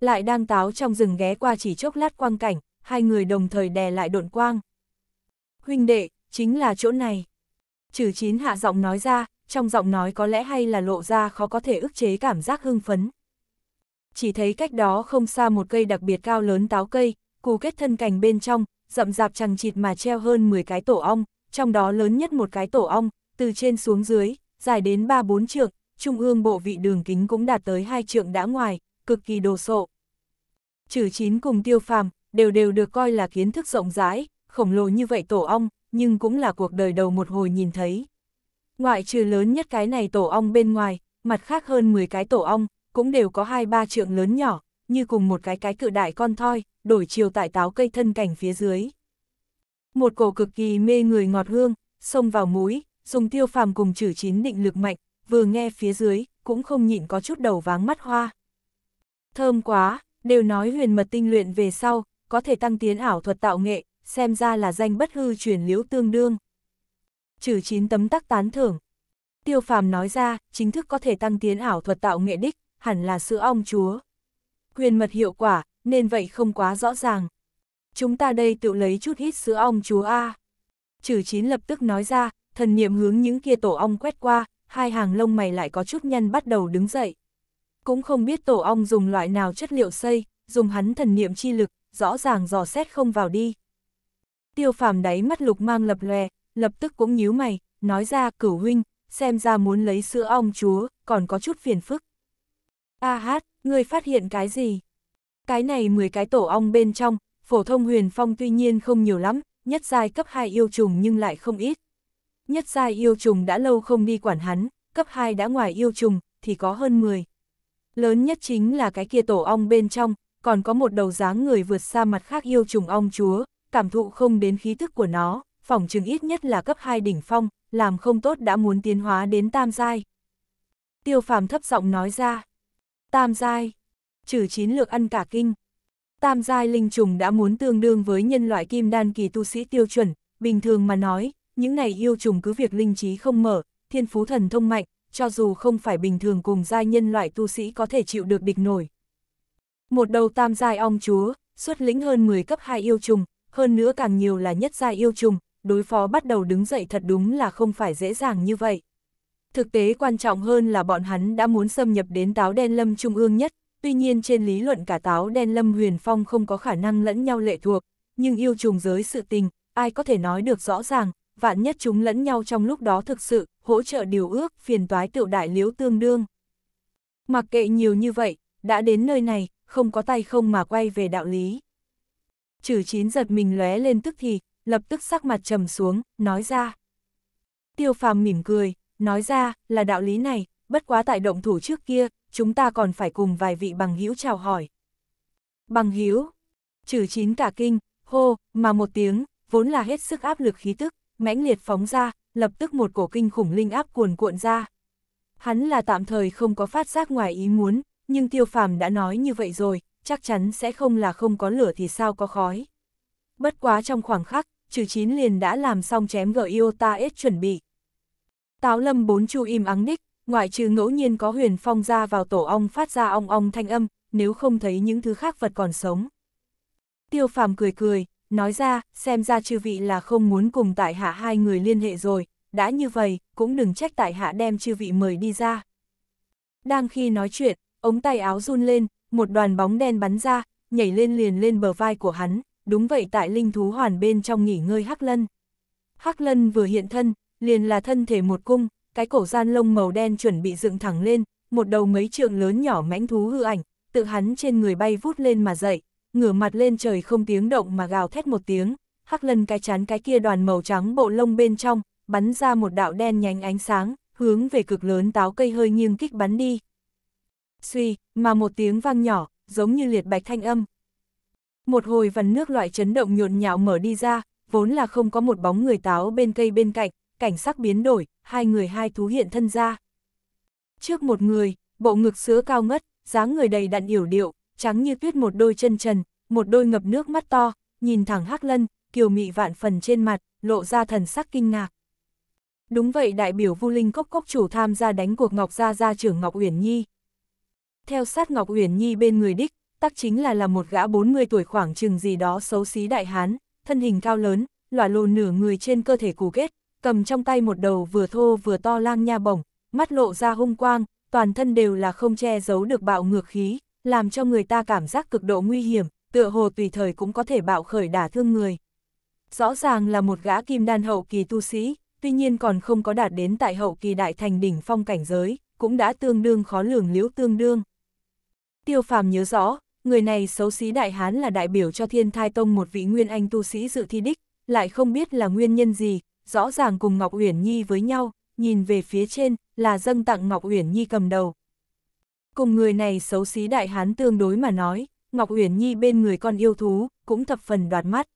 Lại đang táo trong rừng ghé qua chỉ chốc lát quang cảnh, hai người đồng thời đè lại độn quang. Huynh đệ, chính là chỗ này. Trừ chín hạ giọng nói ra, trong giọng nói có lẽ hay là lộ ra khó có thể ức chế cảm giác hưng phấn. Chỉ thấy cách đó không xa một cây đặc biệt cao lớn táo cây, cù kết thân cành bên trong, rậm rạp chẳng chịt mà treo hơn 10 cái tổ ong, trong đó lớn nhất một cái tổ ong, từ trên xuống dưới, dài đến 3-4 trượng, trung ương bộ vị đường kính cũng đạt tới hai trượng đã ngoài, cực kỳ đồ sộ. Trừ chín cùng tiêu phàm, đều đều được coi là kiến thức rộng rãi, khổng lồ như vậy tổ ong, nhưng cũng là cuộc đời đầu một hồi nhìn thấy. Ngoại trừ lớn nhất cái này tổ ong bên ngoài, mặt khác hơn 10 cái tổ ong, cũng đều có hai ba trượng lớn nhỏ, như cùng một cái cái cự đại con thoi, đổi chiều tại táo cây thân cảnh phía dưới. Một cổ cực kỳ mê người ngọt hương, xông vào mũi, dùng tiêu phàm cùng chử chín định lực mạnh, vừa nghe phía dưới, cũng không nhịn có chút đầu váng mắt hoa. Thơm quá, đều nói huyền mật tinh luyện về sau, có thể tăng tiến ảo thuật tạo nghệ, xem ra là danh bất hư truyền liễu tương đương. Trừ chín tấm tắc tán thưởng. Tiêu phàm nói ra, chính thức có thể tăng tiến ảo thuật tạo nghệ đích, hẳn là sữa ong chúa quyền mật hiệu quả, nên vậy không quá rõ ràng. Chúng ta đây tự lấy chút hít sữa ong chúa A. Chử chín lập tức nói ra, thần niệm hướng những kia tổ ong quét qua, hai hàng lông mày lại có chút nhăn bắt đầu đứng dậy. Cũng không biết tổ ong dùng loại nào chất liệu xây, dùng hắn thần niệm chi lực, rõ ràng dò xét không vào đi. Tiêu phàm đáy mắt lục mang lập lòe, lập tức cũng nhíu mày, nói ra cửu huynh, xem ra muốn lấy sữa ong chúa, còn có chút phiền phức. A hát, ngươi phát hiện cái gì? Cái này 10 cái tổ ong bên trong, phổ thông huyền phong tuy nhiên không nhiều lắm, nhất giai cấp 2 yêu trùng nhưng lại không ít. Nhất giai yêu trùng đã lâu không đi quản hắn, cấp 2 đã ngoài yêu trùng, thì có hơn 10. Lớn nhất chính là cái kia tổ ong bên trong, còn có một đầu dáng người vượt xa mặt khác yêu trùng ong chúa, cảm thụ không đến khí thức của nó, phỏng chừng ít nhất là cấp 2 đỉnh phong, làm không tốt đã muốn tiến hóa đến tam giai. Tiêu phàm thấp giọng nói ra, Tam giai, trừ chín lược ăn cả kinh. Tam giai linh trùng đã muốn tương đương với nhân loại kim đan kỳ tu sĩ tiêu chuẩn, bình thường mà nói, những này yêu trùng cứ việc linh trí không mở, thiên phú thần thông mạnh, cho dù không phải bình thường cùng giai nhân loại tu sĩ có thể chịu được địch nổi. Một đầu tam giai ong chúa, xuất lĩnh hơn 10 cấp 2 yêu trùng, hơn nữa càng nhiều là nhất giai yêu trùng, đối phó bắt đầu đứng dậy thật đúng là không phải dễ dàng như vậy. Thực tế quan trọng hơn là bọn hắn đã muốn xâm nhập đến táo đen lâm trung ương nhất, tuy nhiên trên lý luận cả táo đen lâm huyền phong không có khả năng lẫn nhau lệ thuộc, nhưng yêu trùng giới sự tình, ai có thể nói được rõ ràng, vạn nhất chúng lẫn nhau trong lúc đó thực sự, hỗ trợ điều ước, phiền toái tiểu đại liếu tương đương. Mặc kệ nhiều như vậy, đã đến nơi này, không có tay không mà quay về đạo lý. Trừ chín giật mình lóe lên tức thì, lập tức sắc mặt trầm xuống, nói ra. Tiêu phàm mỉm cười, Nói ra, là đạo lý này, bất quá tại động thủ trước kia, chúng ta còn phải cùng vài vị bằng hữu chào hỏi. Bằng hữu trừ chín cả kinh, hô, mà một tiếng, vốn là hết sức áp lực khí tức, mãnh liệt phóng ra, lập tức một cổ kinh khủng linh áp cuồn cuộn ra. Hắn là tạm thời không có phát giác ngoài ý muốn, nhưng tiêu phàm đã nói như vậy rồi, chắc chắn sẽ không là không có lửa thì sao có khói. Bất quá trong khoảng khắc, trừ chín liền đã làm xong chém gợi yêu ta ít chuẩn bị. Táo lâm bốn chu im ắng ních, ngoại trừ ngẫu nhiên có huyền phong ra vào tổ ong phát ra ong ong thanh âm, nếu không thấy những thứ khác vật còn sống. Tiêu phàm cười cười, nói ra, xem ra chư vị là không muốn cùng tại hạ hai người liên hệ rồi, đã như vậy, cũng đừng trách tại hạ đem chư vị mời đi ra. Đang khi nói chuyện, ống tay áo run lên, một đoàn bóng đen bắn ra, nhảy lên liền lên bờ vai của hắn, đúng vậy tại linh thú hoàn bên trong nghỉ ngơi Hắc Lân. Hắc Lân vừa hiện thân, liền là thân thể một cung, cái cổ gian lông màu đen chuẩn bị dựng thẳng lên, một đầu mấy trượng lớn nhỏ mãnh thú hư ảnh, tự hắn trên người bay vút lên mà dậy, ngửa mặt lên trời không tiếng động mà gào thét một tiếng, hắc lân cái chán cái kia đoàn màu trắng bộ lông bên trong, bắn ra một đạo đen nhánh ánh sáng, hướng về cực lớn táo cây hơi nghiêng kích bắn đi. Suy, mà một tiếng vang nhỏ, giống như liệt bạch thanh âm. Một hồi vần nước loại chấn động nhộn nhạo mở đi ra, vốn là không có một bóng người táo bên cây bên cạnh, cảnh sắc biến đổi, hai người hai thú hiện thân ra. Trước một người, bộ ngực sứa cao ngất, dáng người đầy đặn yểu điệu, trắng như tuyết một đôi chân trần, một đôi ngập nước mắt to, nhìn thẳng Hắc Lân, kiều mị vạn phần trên mặt, lộ ra thần sắc kinh ngạc. Đúng vậy đại biểu Vu Linh Cốc Cốc chủ tham gia đánh cuộc Ngọc Gia Gia trưởng Ngọc Uyển Nhi. Theo sát Ngọc Uyển Nhi bên người đích, tắc chính là là một gã 40 tuổi khoảng chừng gì đó xấu xí đại hán, thân hình cao lớn, lỏa lồ nửa người trên cơ thể cù kết, cầm trong tay một đầu vừa thô vừa to lang nha bổng, mắt lộ ra hung quang, toàn thân đều là không che giấu được bạo ngược khí, làm cho người ta cảm giác cực độ nguy hiểm, tựa hồ tùy thời cũng có thể bạo khởi đả thương người. Rõ ràng là một gã kim đan hậu kỳ tu sĩ, tuy nhiên còn không có đạt đến tại hậu kỳ đại thành đỉnh phong cảnh giới, cũng đã tương đương khó lường liễu tương đương. Tiêu phàm nhớ rõ, người này xấu xí đại hán là đại biểu cho thiên thai tông một vị nguyên anh tu sĩ dự thi đích, lại không biết là nguyên nhân gì, rõ ràng cùng Ngọc Uyển Nhi với nhau, nhìn về phía trên là dâng tặng Ngọc Uyển Nhi cầm đầu. Cùng người này xấu xí đại hán tương đối mà nói, Ngọc Uyển Nhi bên người con yêu thú, cũng thập phần đoạt mắt.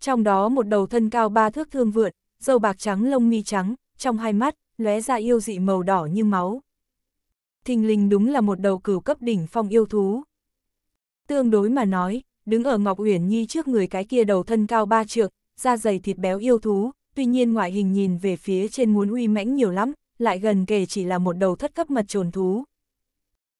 Trong đó một đầu thân cao ba thước thương vượt, dâu bạc trắng lông mi trắng, trong hai mắt, lóe ra yêu dị màu đỏ như máu. Thình lình đúng là một đầu cửu cấp đỉnh phong yêu thú. Tương đối mà nói, đứng ở Ngọc Uyển Nhi trước người cái kia đầu thân cao ba trượng, da dày thịt béo yêu thú, tuy nhiên ngoại hình nhìn về phía trên muốn uy mãnh nhiều lắm, lại gần kề chỉ là một đầu thất cấp mật trồn thú.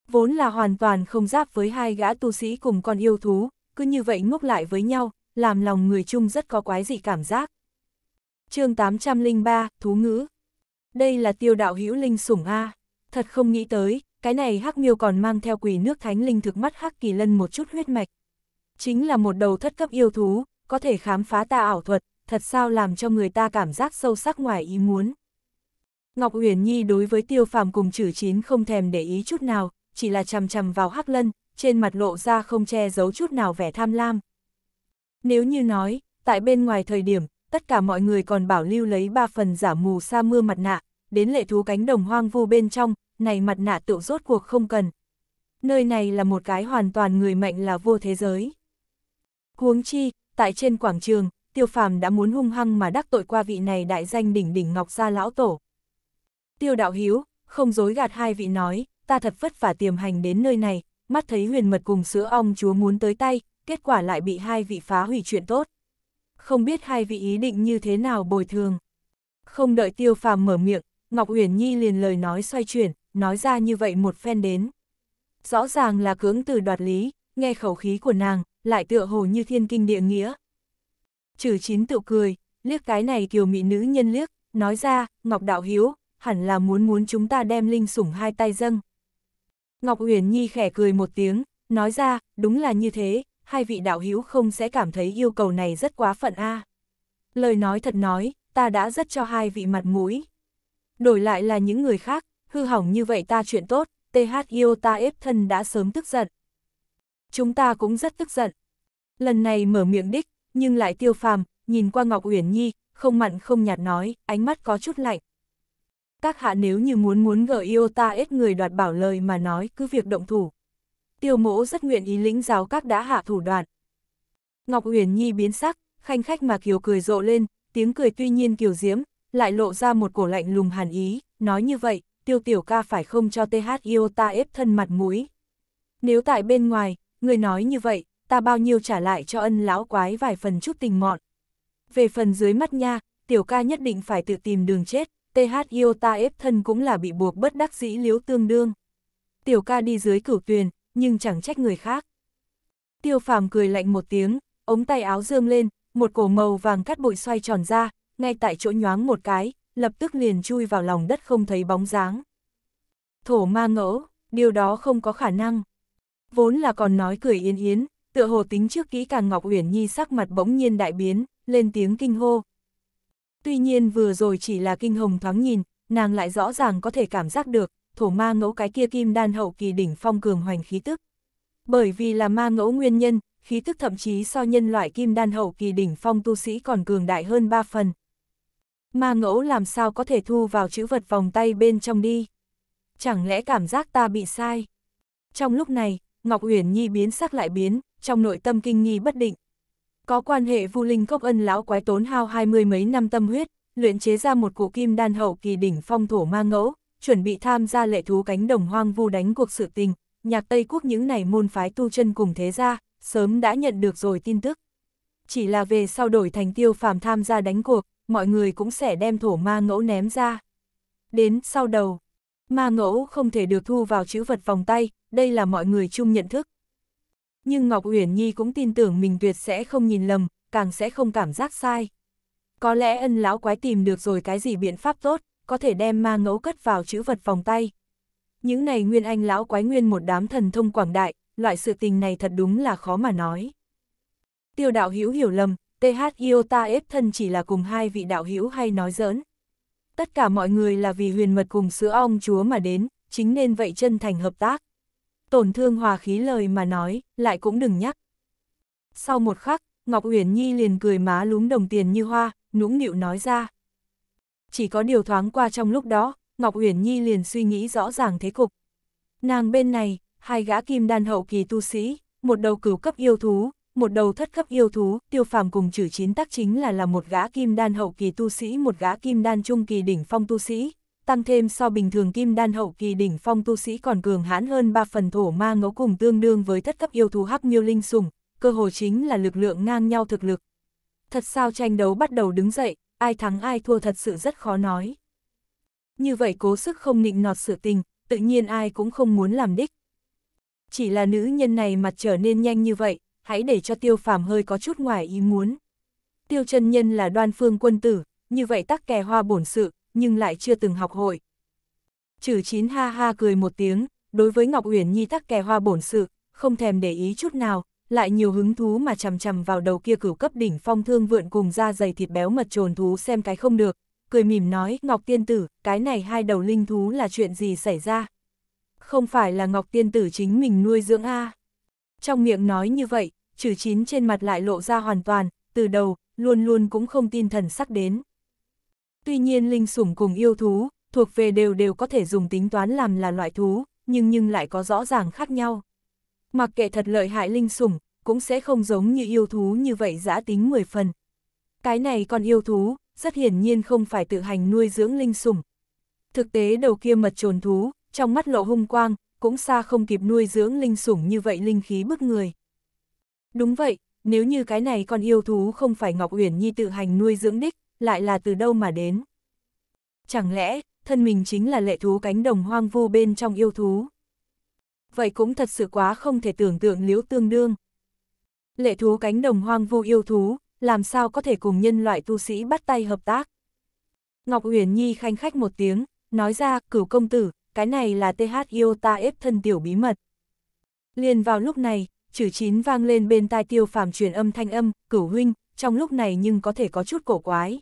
Vốn là hoàn toàn không giáp với hai gã tu sĩ cùng con yêu thú, cứ như vậy ngốc lại với nhau, làm lòng người chung rất có quái dị cảm giác. chương 803, Thú ngữ Đây là tiêu đạo hữu linh sủng A. Thật không nghĩ tới, cái này hắc miêu còn mang theo quỷ nước thánh linh thực mắt hắc kỳ lân một chút huyết mạch. Chính là một đầu thất cấp yêu thú, có thể khám phá ta ảo thuật, thật sao làm cho người ta cảm giác sâu sắc ngoài ý muốn. Ngọc Uyển Nhi đối với tiêu phàm cùng chử chín không thèm để ý chút nào, chỉ là chằm chằm vào hắc lân, trên mặt lộ ra không che giấu chút nào vẻ tham lam. Nếu như nói, tại bên ngoài thời điểm, tất cả mọi người còn bảo lưu lấy ba phần giả mù sa mưa mặt nạ, đến lệ thú cánh đồng hoang vu bên trong, này mặt nạ tự rốt cuộc không cần. Nơi này là một cái hoàn toàn người mạnh là vua thế giới. Huống chi, tại trên quảng trường, tiêu phàm đã muốn hung hăng mà đắc tội qua vị này đại danh đỉnh đỉnh ngọc gia lão tổ. Tiêu đạo hiếu, không dối gạt hai vị nói, ta thật vất vả tiềm hành đến nơi này, mắt thấy huyền mật cùng sữa ong chúa muốn tới tay, kết quả lại bị hai vị phá hủy chuyện tốt. Không biết hai vị ý định như thế nào bồi thường. Không đợi tiêu phàm mở miệng, Ngọc Uyển Nhi liền lời nói xoay chuyển, nói ra như vậy một phen đến. Rõ ràng là cưỡng từ đoạt lý, nghe khẩu khí của nàng, lại tựa hồ như thiên kinh địa nghĩa, trừ chín tự cười, liếc cái này kiều mỹ nữ nhân liếc, nói ra, Ngọc Đạo Hiếu, hẳn là muốn muốn chúng ta đem linh sủng hai tay dâng. Ngọc Uyển Nhi khẽ cười một tiếng, nói ra, đúng là như thế, hai vị đạo hữu không sẽ cảm thấy yêu cầu này rất quá phận a. Lời nói thật nói, ta đã rất cho hai vị mặt mũi. Đổi lại là những người khác, hư hỏng như vậy ta chuyện tốt, TH yêu ta ép thân đã sớm tức giận. Chúng ta cũng rất tức giận. Lần này mở miệng đích, nhưng lại tiêu phàm, nhìn qua Ngọc Uyển Nhi, không mặn không nhạt nói, ánh mắt có chút lạnh. Các hạ nếu như muốn muốn gỡ yêu ta ết người đoạt bảo lời mà nói cứ việc động thủ. Tiêu mỗ rất nguyện ý lĩnh giáo các đã hạ thủ đoạn. Ngọc Uyển Nhi biến sắc, khanh khách mà kiều cười rộ lên, tiếng cười tuy nhiên kiều diễm, lại lộ ra một cổ lạnh lùng hàn ý, nói như vậy, tiêu tiểu ca phải không cho TH yêu ta ép thân mặt mũi. Nếu tại bên ngoài, người nói như vậy, ta bao nhiêu trả lại cho ân lão quái vài phần chút tình mọn. Về phần dưới mắt nha, tiểu ca nhất định phải tự tìm đường chết, TH yêu ta ép thân cũng là bị buộc bất đắc dĩ liếu tương đương. Tiểu ca đi dưới cửu tuyền, nhưng chẳng trách người khác. Tiêu phàm cười lạnh một tiếng, ống tay áo dương lên, một cổ màu vàng cắt bụi xoay tròn ra, ngay tại chỗ nhoáng một cái, lập tức liền chui vào lòng đất không thấy bóng dáng. Thổ ma ngẫu, điều đó không có khả năng. Vốn là còn nói cười yên yến, tựa hồ tính trước kỹ càng Ngọc Uyển Nhi sắc mặt bỗng nhiên đại biến, lên tiếng kinh hô. Tuy nhiên vừa rồi chỉ là kinh hồng thoáng nhìn, nàng lại rõ ràng có thể cảm giác được, thổ ma ngẫu cái kia kim đan hậu kỳ đỉnh phong cường hoành khí tức. Bởi vì là ma ngẫu nguyên nhân, khí tức thậm chí so nhân loại kim đan hậu kỳ đỉnh phong tu sĩ còn cường đại hơn ba phần. Ma ngẫu làm sao có thể thu vào chữ vật vòng tay bên trong đi? Chẳng lẽ cảm giác ta bị sai? Trong lúc này, Ngọc Uyển Nhi biến sắc lại biến, trong nội tâm kinh nghi bất định. Có quan hệ Vu Linh Cốc Ân lão quái tốn hao hai mươi mấy năm tâm huyết, luyện chế ra một cụ kim đan hậu kỳ đỉnh phong thổ ma ngẫu, chuẩn bị tham gia lệ thú cánh đồng hoang vu đánh cuộc sự tình, nhạc Tây Quốc những này môn phái tu chân cùng thế gia, sớm đã nhận được rồi tin tức. Chỉ là về sau đổi thành tiêu phàm tham gia đánh cuộc, mọi người cũng sẽ đem thổ ma ngẫu ném ra. Đến sau đầu, ma ngẫu không thể được thu vào chữ vật vòng tay, đây là mọi người chung nhận thức, nhưng Ngọc Uyển Nhi cũng tin tưởng mình tuyệt sẽ không nhìn lầm, càng sẽ không cảm giác sai. Có lẽ ân lão quái tìm được rồi cái gì biện pháp tốt, có thể đem ma ngẫu cất vào chữ vật vòng tay. Những này nguyên anh lão quái nguyên một đám thần thông quảng đại, loại sự tình này thật đúng là khó mà nói. Tiêu đạo hữu hiểu lầm, TH Iota ép thân chỉ là cùng hai vị đạo hữu hay nói giỡn. Tất cả mọi người là vì huyền mật cùng sữa ong chúa mà đến, chính nên vậy chân thành hợp tác tổn thương hòa khí lời mà nói, lại cũng đừng nhắc. Sau một khắc, Ngọc Uyển Nhi liền cười má lúm đồng tiền như hoa, nũng nịu nói ra. Chỉ có điều thoáng qua trong lúc đó, Ngọc Uyển Nhi liền suy nghĩ rõ ràng thế cục. Nàng bên này, hai gã kim đan hậu kỳ tu sĩ, một đầu cửu cấp yêu thú, một đầu thất cấp yêu thú, tiêu phàm cùng trừ chín tác chính là là một gã kim đan hậu kỳ tu sĩ một gã kim đan trung kỳ đỉnh phong tu sĩ, tăng thêm so bình thường kim đan hậu kỳ đỉnh phong tu sĩ còn cường hãn hơn 3 phần thổ ma ngẫu cùng tương đương với thất cấp yêu thú hắc nhiêu linh sùng, cơ hồ chính là lực lượng ngang nhau thực lực. Thật sao tranh đấu bắt đầu đứng dậy, ai thắng ai thua thật sự rất khó nói. Như vậy cố sức không nịnh nọt sự tình, tự nhiên ai cũng không muốn làm đích. Chỉ là nữ nhân này mặt trở nên nhanh như vậy, hãy để cho tiêu phàm hơi có chút ngoài ý muốn. Tiêu chân nhân là đoan phương quân tử, như vậy tắc kè hoa bổn sự, nhưng lại chưa từng học hội. Chử chín ha ha cười một tiếng, đối với Ngọc Uyển Nhi tắc kè hoa bổn sự, không thèm để ý chút nào, lại nhiều hứng thú mà chầm chầm vào đầu kia cửu cấp đỉnh phong thương vượn cùng da dày thịt béo mật trồn thú xem cái không được, cười mỉm nói, Ngọc Tiên Tử, cái này hai đầu linh thú là chuyện gì xảy ra? Không phải là Ngọc Tiên Tử chính mình nuôi dưỡng A. Trong miệng nói như vậy, trừ chín trên mặt lại lộ ra hoàn toàn, từ đầu, luôn luôn cũng không tin thần sắc đến. Tuy nhiên linh sủng cùng yêu thú, thuộc về đều đều có thể dùng tính toán làm là loại thú, nhưng nhưng lại có rõ ràng khác nhau. Mặc kệ thật lợi hại linh sủng, cũng sẽ không giống như yêu thú như vậy giã tính 10 phần. Cái này còn yêu thú, rất hiển nhiên không phải tự hành nuôi dưỡng linh sủng. Thực tế đầu kia mật trồn thú, trong mắt lộ hung quang, cũng xa không kịp nuôi dưỡng linh sủng như vậy linh khí bức người. Đúng vậy, nếu như cái này con yêu thú không phải Ngọc Uyển Nhi tự hành nuôi dưỡng đích, lại là từ đâu mà đến. Chẳng lẽ, thân mình chính là lệ thú cánh đồng hoang vu bên trong yêu thú. Vậy cũng thật sự quá không thể tưởng tượng liễu tương đương. Lệ thú cánh đồng hoang vu yêu thú, làm sao có thể cùng nhân loại tu sĩ bắt tay hợp tác. Ngọc Uyển Nhi khanh khách một tiếng, nói ra, cửu công tử, cái này là TH yêu ta ép thân tiểu bí mật. Liền vào lúc này, chữ chín vang lên bên tai tiêu phàm truyền âm thanh âm, cửu huynh, trong lúc này nhưng có thể có chút cổ quái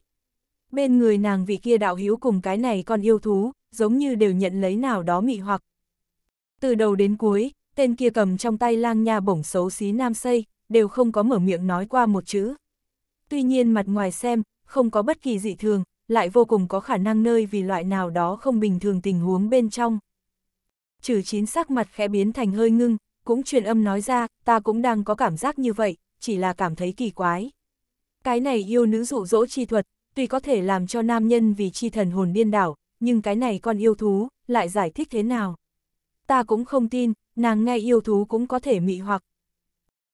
bên người nàng vị kia đạo hữu cùng cái này còn yêu thú, giống như đều nhận lấy nào đó mị hoặc. Từ đầu đến cuối, tên kia cầm trong tay lang nha bổng xấu xí nam xây, đều không có mở miệng nói qua một chữ. Tuy nhiên mặt ngoài xem, không có bất kỳ dị thường, lại vô cùng có khả năng nơi vì loại nào đó không bình thường tình huống bên trong. Trừ chín sắc mặt khẽ biến thành hơi ngưng, cũng truyền âm nói ra, ta cũng đang có cảm giác như vậy, chỉ là cảm thấy kỳ quái. Cái này yêu nữ dụ dỗ chi thuật, tuy có thể làm cho nam nhân vì chi thần hồn điên đảo, nhưng cái này con yêu thú, lại giải thích thế nào? Ta cũng không tin, nàng ngay yêu thú cũng có thể mị hoặc.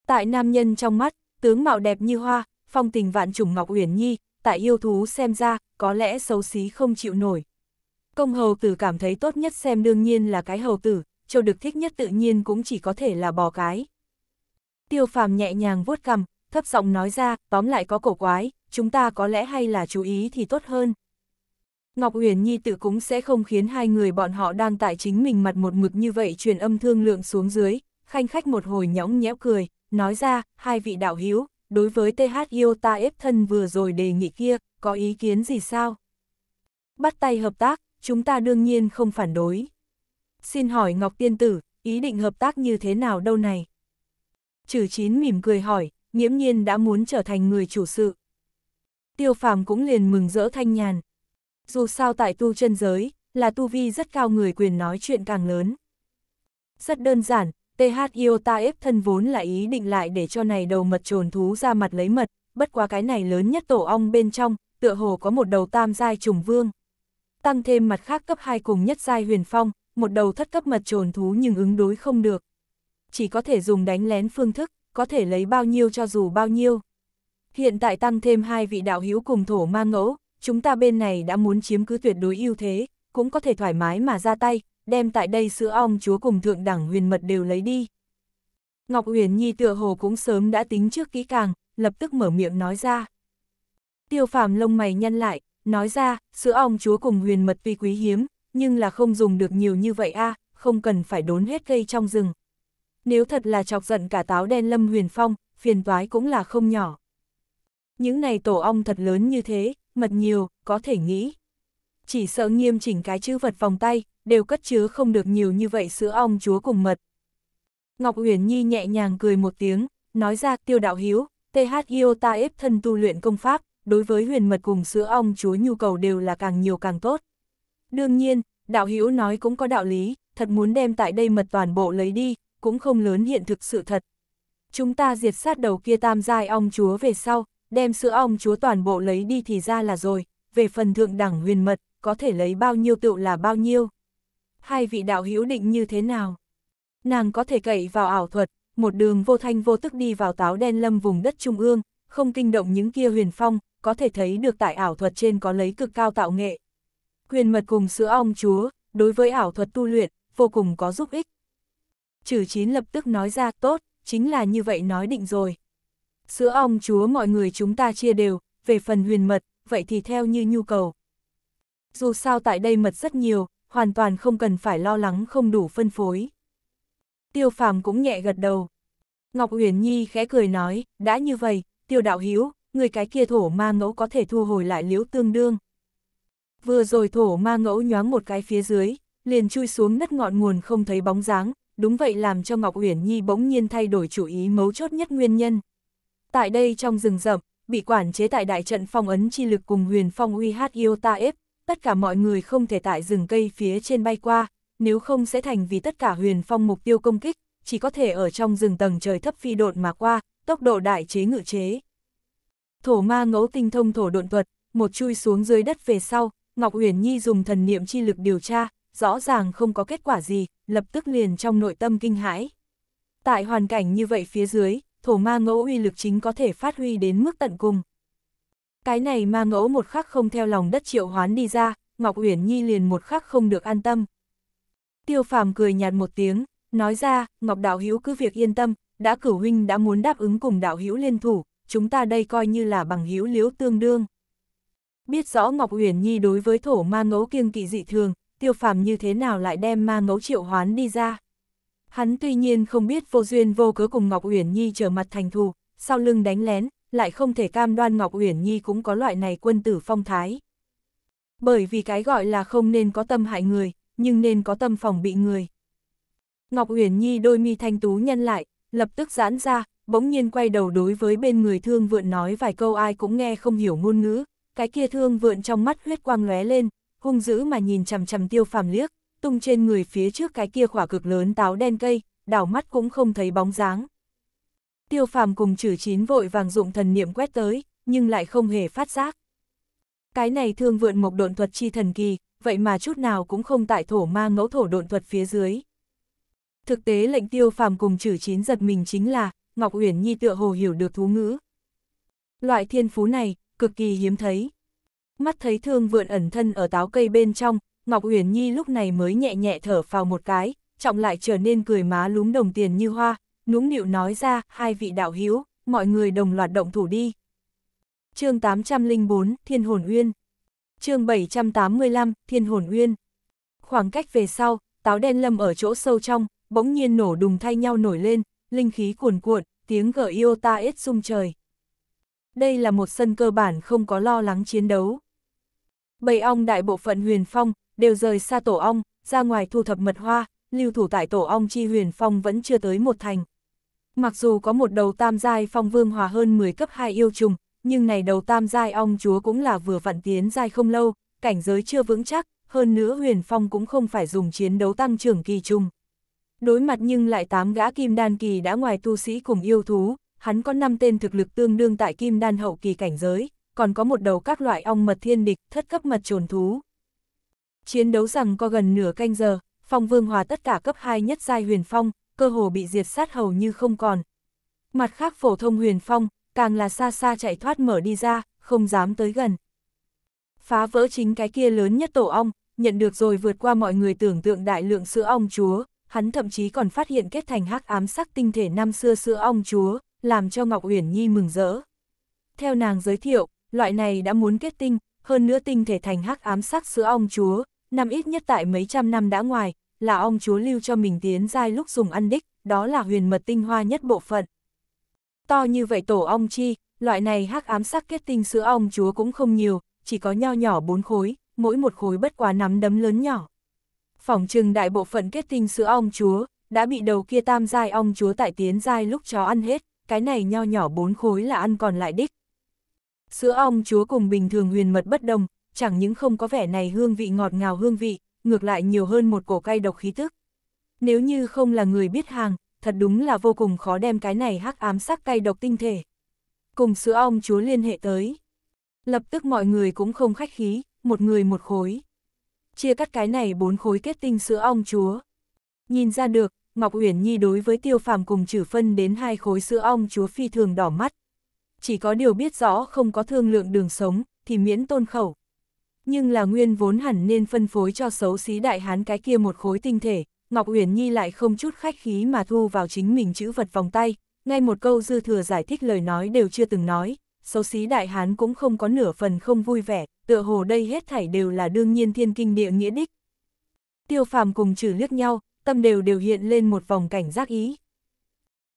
Tại nam nhân trong mắt, tướng mạo đẹp như hoa, phong tình vạn trùng Ngọc Uyển Nhi, tại yêu thú xem ra, có lẽ xấu xí không chịu nổi. Công hầu tử cảm thấy tốt nhất xem đương nhiên là cái hầu tử, châu được thích nhất tự nhiên cũng chỉ có thể là bò cái. Tiêu phàm nhẹ nhàng vuốt cằm, thấp giọng nói ra, tóm lại có cổ quái, chúng ta có lẽ hay là chú ý thì tốt hơn. Ngọc Uyển Nhi tự cũng sẽ không khiến hai người bọn họ đang tại chính mình mặt một mực như vậy truyền âm thương lượng xuống dưới, khanh khách một hồi nhõng nhẽo cười, nói ra, hai vị đạo hữu đối với TH yêu ta ép thân vừa rồi đề nghị kia, có ý kiến gì sao? Bắt tay hợp tác, chúng ta đương nhiên không phản đối. Xin hỏi Ngọc Tiên Tử, ý định hợp tác như thế nào đâu này? Trừ chín mỉm cười hỏi, nghiễm nhiên đã muốn trở thành người chủ sự tiêu phàm cũng liền mừng rỡ thanh nhàn. Dù sao tại tu chân giới, là tu vi rất cao người quyền nói chuyện càng lớn. Rất đơn giản, TH Iota ép thân vốn là ý định lại để cho này đầu mật trồn thú ra mặt lấy mật, bất quá cái này lớn nhất tổ ong bên trong, tựa hồ có một đầu tam giai trùng vương. Tăng thêm mặt khác cấp 2 cùng nhất giai huyền phong, một đầu thất cấp mật trồn thú nhưng ứng đối không được. Chỉ có thể dùng đánh lén phương thức, có thể lấy bao nhiêu cho dù bao nhiêu hiện tại tăng thêm hai vị đạo hữu cùng thổ ma ngẫu, chúng ta bên này đã muốn chiếm cứ tuyệt đối ưu thế, cũng có thể thoải mái mà ra tay, đem tại đây sữa ong chúa cùng thượng đẳng huyền mật đều lấy đi. Ngọc Uyển Nhi tựa hồ cũng sớm đã tính trước kỹ càng, lập tức mở miệng nói ra. Tiêu phàm lông mày nhăn lại, nói ra, sữa ong chúa cùng huyền mật vì quý hiếm, nhưng là không dùng được nhiều như vậy a không cần phải đốn hết cây trong rừng. Nếu thật là chọc giận cả táo đen lâm huyền phong, phiền toái cũng là không nhỏ. Những này tổ ong thật lớn như thế, mật nhiều, có thể nghĩ. Chỉ sợ nghiêm chỉnh cái chữ vật vòng tay, đều cất chứa không được nhiều như vậy sữa ong chúa cùng mật. Ngọc Uyển Nhi nhẹ nhàng cười một tiếng, nói ra tiêu đạo hiếu, THIO ta ép thân tu luyện công pháp, đối với huyền mật cùng sữa ong chúa nhu cầu đều là càng nhiều càng tốt. Đương nhiên, đạo hiếu nói cũng có đạo lý, thật muốn đem tại đây mật toàn bộ lấy đi, cũng không lớn hiện thực sự thật. Chúng ta diệt sát đầu kia tam giai ong chúa về sau, đem sữa ong chúa toàn bộ lấy đi thì ra là rồi, về phần thượng đẳng huyền mật, có thể lấy bao nhiêu tựu là bao nhiêu. Hai vị đạo hữu định như thế nào? Nàng có thể cậy vào ảo thuật, một đường vô thanh vô tức đi vào táo đen lâm vùng đất trung ương, không kinh động những kia huyền phong, có thể thấy được tại ảo thuật trên có lấy cực cao tạo nghệ. Huyền mật cùng sữa ong chúa, đối với ảo thuật tu luyện, vô cùng có giúp ích. Trừ chín lập tức nói ra tốt, chính là như vậy nói định rồi. Sữa ong chúa mọi người chúng ta chia đều, về phần huyền mật, vậy thì theo như nhu cầu. Dù sao tại đây mật rất nhiều, hoàn toàn không cần phải lo lắng không đủ phân phối. Tiêu phàm cũng nhẹ gật đầu. Ngọc Uyển Nhi khẽ cười nói, đã như vậy, tiêu đạo hiếu, người cái kia thổ ma ngẫu có thể thu hồi lại liễu tương đương. Vừa rồi thổ ma ngẫu nhoáng một cái phía dưới, liền chui xuống đất ngọn nguồn không thấy bóng dáng, đúng vậy làm cho Ngọc Uyển Nhi bỗng nhiên thay đổi chủ ý mấu chốt nhất nguyên nhân. Tại đây trong rừng rậm, bị quản chế tại đại trận phong ấn chi lực cùng huyền phong uy hát yêu ta ép, tất cả mọi người không thể tại rừng cây phía trên bay qua, nếu không sẽ thành vì tất cả huyền phong mục tiêu công kích, chỉ có thể ở trong rừng tầng trời thấp phi độn mà qua, tốc độ đại chế ngự chế. Thổ ma ngẫu tinh thông thổ độn thuật, một chui xuống dưới đất về sau, Ngọc Uyển Nhi dùng thần niệm chi lực điều tra, rõ ràng không có kết quả gì, lập tức liền trong nội tâm kinh hãi. Tại hoàn cảnh như vậy phía dưới, thổ ma ngẫu uy lực chính có thể phát huy đến mức tận cùng. Cái này ma ngẫu một khắc không theo lòng đất triệu hoán đi ra, Ngọc Uyển Nhi liền một khắc không được an tâm. Tiêu phàm cười nhạt một tiếng, nói ra, Ngọc Đạo Hữu cứ việc yên tâm, đã cử huynh đã muốn đáp ứng cùng Đạo Hữu liên thủ, chúng ta đây coi như là bằng hữu liếu tương đương. Biết rõ Ngọc Uyển Nhi đối với thổ ma ngẫu kiêng kỵ dị thường, tiêu phàm như thế nào lại đem ma ngẫu triệu hoán đi ra. Hắn tuy nhiên không biết vô duyên vô cớ cùng Ngọc Uyển Nhi trở mặt thành thù, sau lưng đánh lén, lại không thể cam đoan Ngọc Uyển Nhi cũng có loại này quân tử phong thái. Bởi vì cái gọi là không nên có tâm hại người, nhưng nên có tâm phòng bị người. Ngọc Uyển Nhi đôi mi thanh tú nhân lại, lập tức giãn ra, bỗng nhiên quay đầu đối với bên người thương vượn nói vài câu ai cũng nghe không hiểu ngôn ngữ, cái kia thương vượn trong mắt huyết quang lóe lên, hung dữ mà nhìn chằm chằm tiêu phàm liếc, tung trên người phía trước cái kia khỏa cực lớn táo đen cây, đảo mắt cũng không thấy bóng dáng. Tiêu phàm cùng trừ chín vội vàng dụng thần niệm quét tới, nhưng lại không hề phát giác. Cái này thương vượn mộc độn thuật chi thần kỳ, vậy mà chút nào cũng không tại thổ ma ngẫu thổ độn thuật phía dưới. Thực tế lệnh tiêu phàm cùng trừ chín giật mình chính là, Ngọc Uyển Nhi tựa hồ hiểu được thú ngữ. Loại thiên phú này, cực kỳ hiếm thấy. Mắt thấy thương vượn ẩn thân ở táo cây bên trong, Ngọc Uyển Nhi lúc này mới nhẹ nhẹ thở vào một cái, trọng lại trở nên cười má lúm đồng tiền như hoa, núng nịu nói ra, hai vị đạo hiếu, mọi người đồng loạt động thủ đi. chương 804, Thiên Hồn Uyên chương 785, Thiên Hồn Uyên Khoảng cách về sau, táo đen lâm ở chỗ sâu trong, bỗng nhiên nổ đùng thay nhau nổi lên, linh khí cuồn cuộn, tiếng gở yêu ta ết sung trời. Đây là một sân cơ bản không có lo lắng chiến đấu. Bầy ong đại bộ phận huyền phong, đều rời xa tổ ong, ra ngoài thu thập mật hoa, lưu thủ tại tổ ong chi huyền phong vẫn chưa tới một thành. Mặc dù có một đầu tam giai phong vương hòa hơn 10 cấp 2 yêu trùng, nhưng này đầu tam giai ong chúa cũng là vừa vặn tiến giai không lâu, cảnh giới chưa vững chắc, hơn nữa huyền phong cũng không phải dùng chiến đấu tăng trưởng kỳ trùng. Đối mặt nhưng lại tám gã kim đan kỳ đã ngoài tu sĩ cùng yêu thú, hắn có 5 tên thực lực tương đương tại kim đan hậu kỳ cảnh giới, còn có một đầu các loại ong mật thiên địch, thất cấp mật trồn thú, Chiến đấu rằng co gần nửa canh giờ, phong vương hòa tất cả cấp 2 nhất giai huyền phong, cơ hồ bị diệt sát hầu như không còn. Mặt khác phổ thông huyền phong, càng là xa xa chạy thoát mở đi ra, không dám tới gần. Phá vỡ chính cái kia lớn nhất tổ ong, nhận được rồi vượt qua mọi người tưởng tượng đại lượng sữa ong chúa, hắn thậm chí còn phát hiện kết thành hắc ám sắc tinh thể năm xưa sữa ong chúa, làm cho Ngọc Uyển Nhi mừng rỡ. Theo nàng giới thiệu, loại này đã muốn kết tinh, hơn nữa tinh thể thành hắc ám sắc sữa ong chúa, năm ít nhất tại mấy trăm năm đã ngoài, là ông chúa lưu cho mình tiến giai lúc dùng ăn đích, đó là huyền mật tinh hoa nhất bộ phận. To như vậy tổ ong chi, loại này hắc ám sắc kết tinh sữa ong chúa cũng không nhiều, chỉ có nho nhỏ bốn khối, mỗi một khối bất quá nắm đấm lớn nhỏ. Phòng trừng đại bộ phận kết tinh sữa ong chúa, đã bị đầu kia tam giai ong chúa tại tiến giai lúc chó ăn hết, cái này nho nhỏ bốn khối là ăn còn lại đích. Sữa ong chúa cùng bình thường huyền mật bất đồng, chẳng những không có vẻ này hương vị ngọt ngào hương vị, ngược lại nhiều hơn một cổ cay độc khí tức. Nếu như không là người biết hàng, thật đúng là vô cùng khó đem cái này hắc ám sắc cay độc tinh thể. Cùng sữa ong chúa liên hệ tới. Lập tức mọi người cũng không khách khí, một người một khối. Chia cắt cái này bốn khối kết tinh sữa ong chúa. Nhìn ra được, Ngọc Uyển Nhi đối với tiêu phàm cùng trừ phân đến hai khối sữa ong chúa phi thường đỏ mắt. Chỉ có điều biết rõ không có thương lượng đường sống, thì miễn tôn khẩu nhưng là nguyên vốn hẳn nên phân phối cho xấu xí đại hán cái kia một khối tinh thể, Ngọc Uyển Nhi lại không chút khách khí mà thu vào chính mình chữ vật vòng tay, ngay một câu dư thừa giải thích lời nói đều chưa từng nói, xấu xí đại hán cũng không có nửa phần không vui vẻ, tựa hồ đây hết thảy đều là đương nhiên thiên kinh địa nghĩa đích. Tiêu phàm cùng trừ liếc nhau, tâm đều đều hiện lên một vòng cảnh giác ý.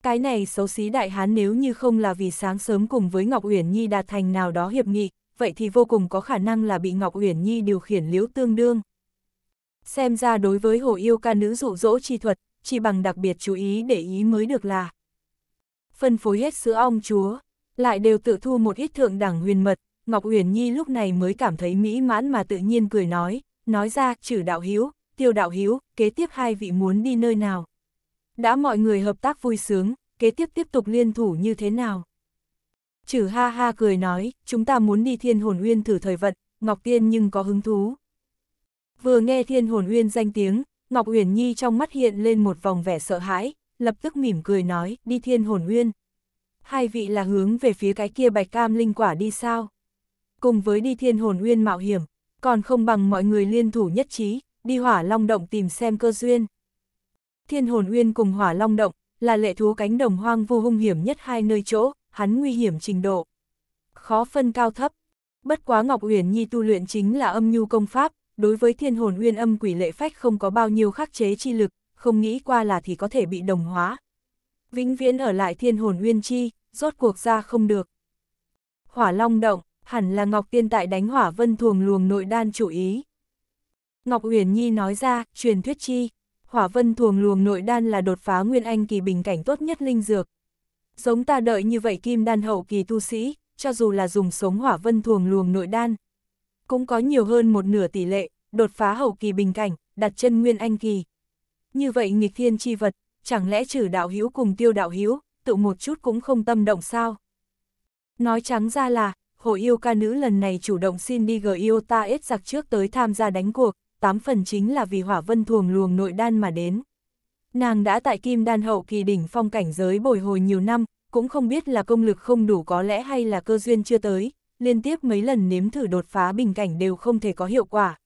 Cái này xấu xí đại hán nếu như không là vì sáng sớm cùng với Ngọc Uyển Nhi đạt thành nào đó hiệp nghị, vậy thì vô cùng có khả năng là bị Ngọc Uyển Nhi điều khiển liếu tương đương. Xem ra đối với hồ yêu ca nữ dụ dỗ chi thuật, chỉ bằng đặc biệt chú ý để ý mới được là. Phân phối hết sữa ong chúa, lại đều tự thu một ít thượng đẳng huyền mật, Ngọc Uyển Nhi lúc này mới cảm thấy mỹ mãn mà tự nhiên cười nói, nói ra trừ đạo hiếu, tiêu đạo hiếu, kế tiếp hai vị muốn đi nơi nào. Đã mọi người hợp tác vui sướng, kế tiếp tiếp tục liên thủ như thế nào? Trừ ha ha cười nói, chúng ta muốn đi thiên hồn uyên thử thời vận, Ngọc Tiên nhưng có hứng thú. Vừa nghe thiên hồn uyên danh tiếng, Ngọc Uyển Nhi trong mắt hiện lên một vòng vẻ sợ hãi, lập tức mỉm cười nói, đi thiên hồn uyên. Hai vị là hướng về phía cái kia bạch cam linh quả đi sao? Cùng với đi thiên hồn uyên mạo hiểm, còn không bằng mọi người liên thủ nhất trí, đi hỏa long động tìm xem cơ duyên. Thiên hồn uyên cùng hỏa long động là lệ thú cánh đồng hoang vô hung hiểm nhất hai nơi chỗ, hắn nguy hiểm trình độ. Khó phân cao thấp. Bất quá Ngọc Uyển Nhi tu luyện chính là âm nhu công pháp, đối với thiên hồn uyên âm quỷ lệ phách không có bao nhiêu khắc chế chi lực, không nghĩ qua là thì có thể bị đồng hóa. Vĩnh viễn ở lại thiên hồn uyên chi, rốt cuộc ra không được. Hỏa long động, hẳn là Ngọc Tiên tại đánh hỏa vân thuồng luồng nội đan chủ ý. Ngọc Uyển Nhi nói ra, truyền thuyết chi, hỏa vân thuồng luồng nội đan là đột phá nguyên anh kỳ bình cảnh tốt nhất linh dược, Giống ta đợi như vậy kim đan hậu kỳ tu sĩ, cho dù là dùng sống hỏa vân thuồng luồng nội đan, cũng có nhiều hơn một nửa tỷ lệ, đột phá hậu kỳ bình cảnh, đặt chân nguyên anh kỳ. Như vậy nghịch thiên chi vật, chẳng lẽ trừ đạo hữu cùng tiêu đạo hữu, tự một chút cũng không tâm động sao? Nói trắng ra là, hồ yêu ca nữ lần này chủ động xin đi gờ yêu ta ết giặc trước tới tham gia đánh cuộc, tám phần chính là vì hỏa vân thuồng luồng nội đan mà đến. Nàng đã tại kim đan hậu kỳ đỉnh phong cảnh giới bồi hồi nhiều năm, cũng không biết là công lực không đủ có lẽ hay là cơ duyên chưa tới, liên tiếp mấy lần nếm thử đột phá bình cảnh đều không thể có hiệu quả.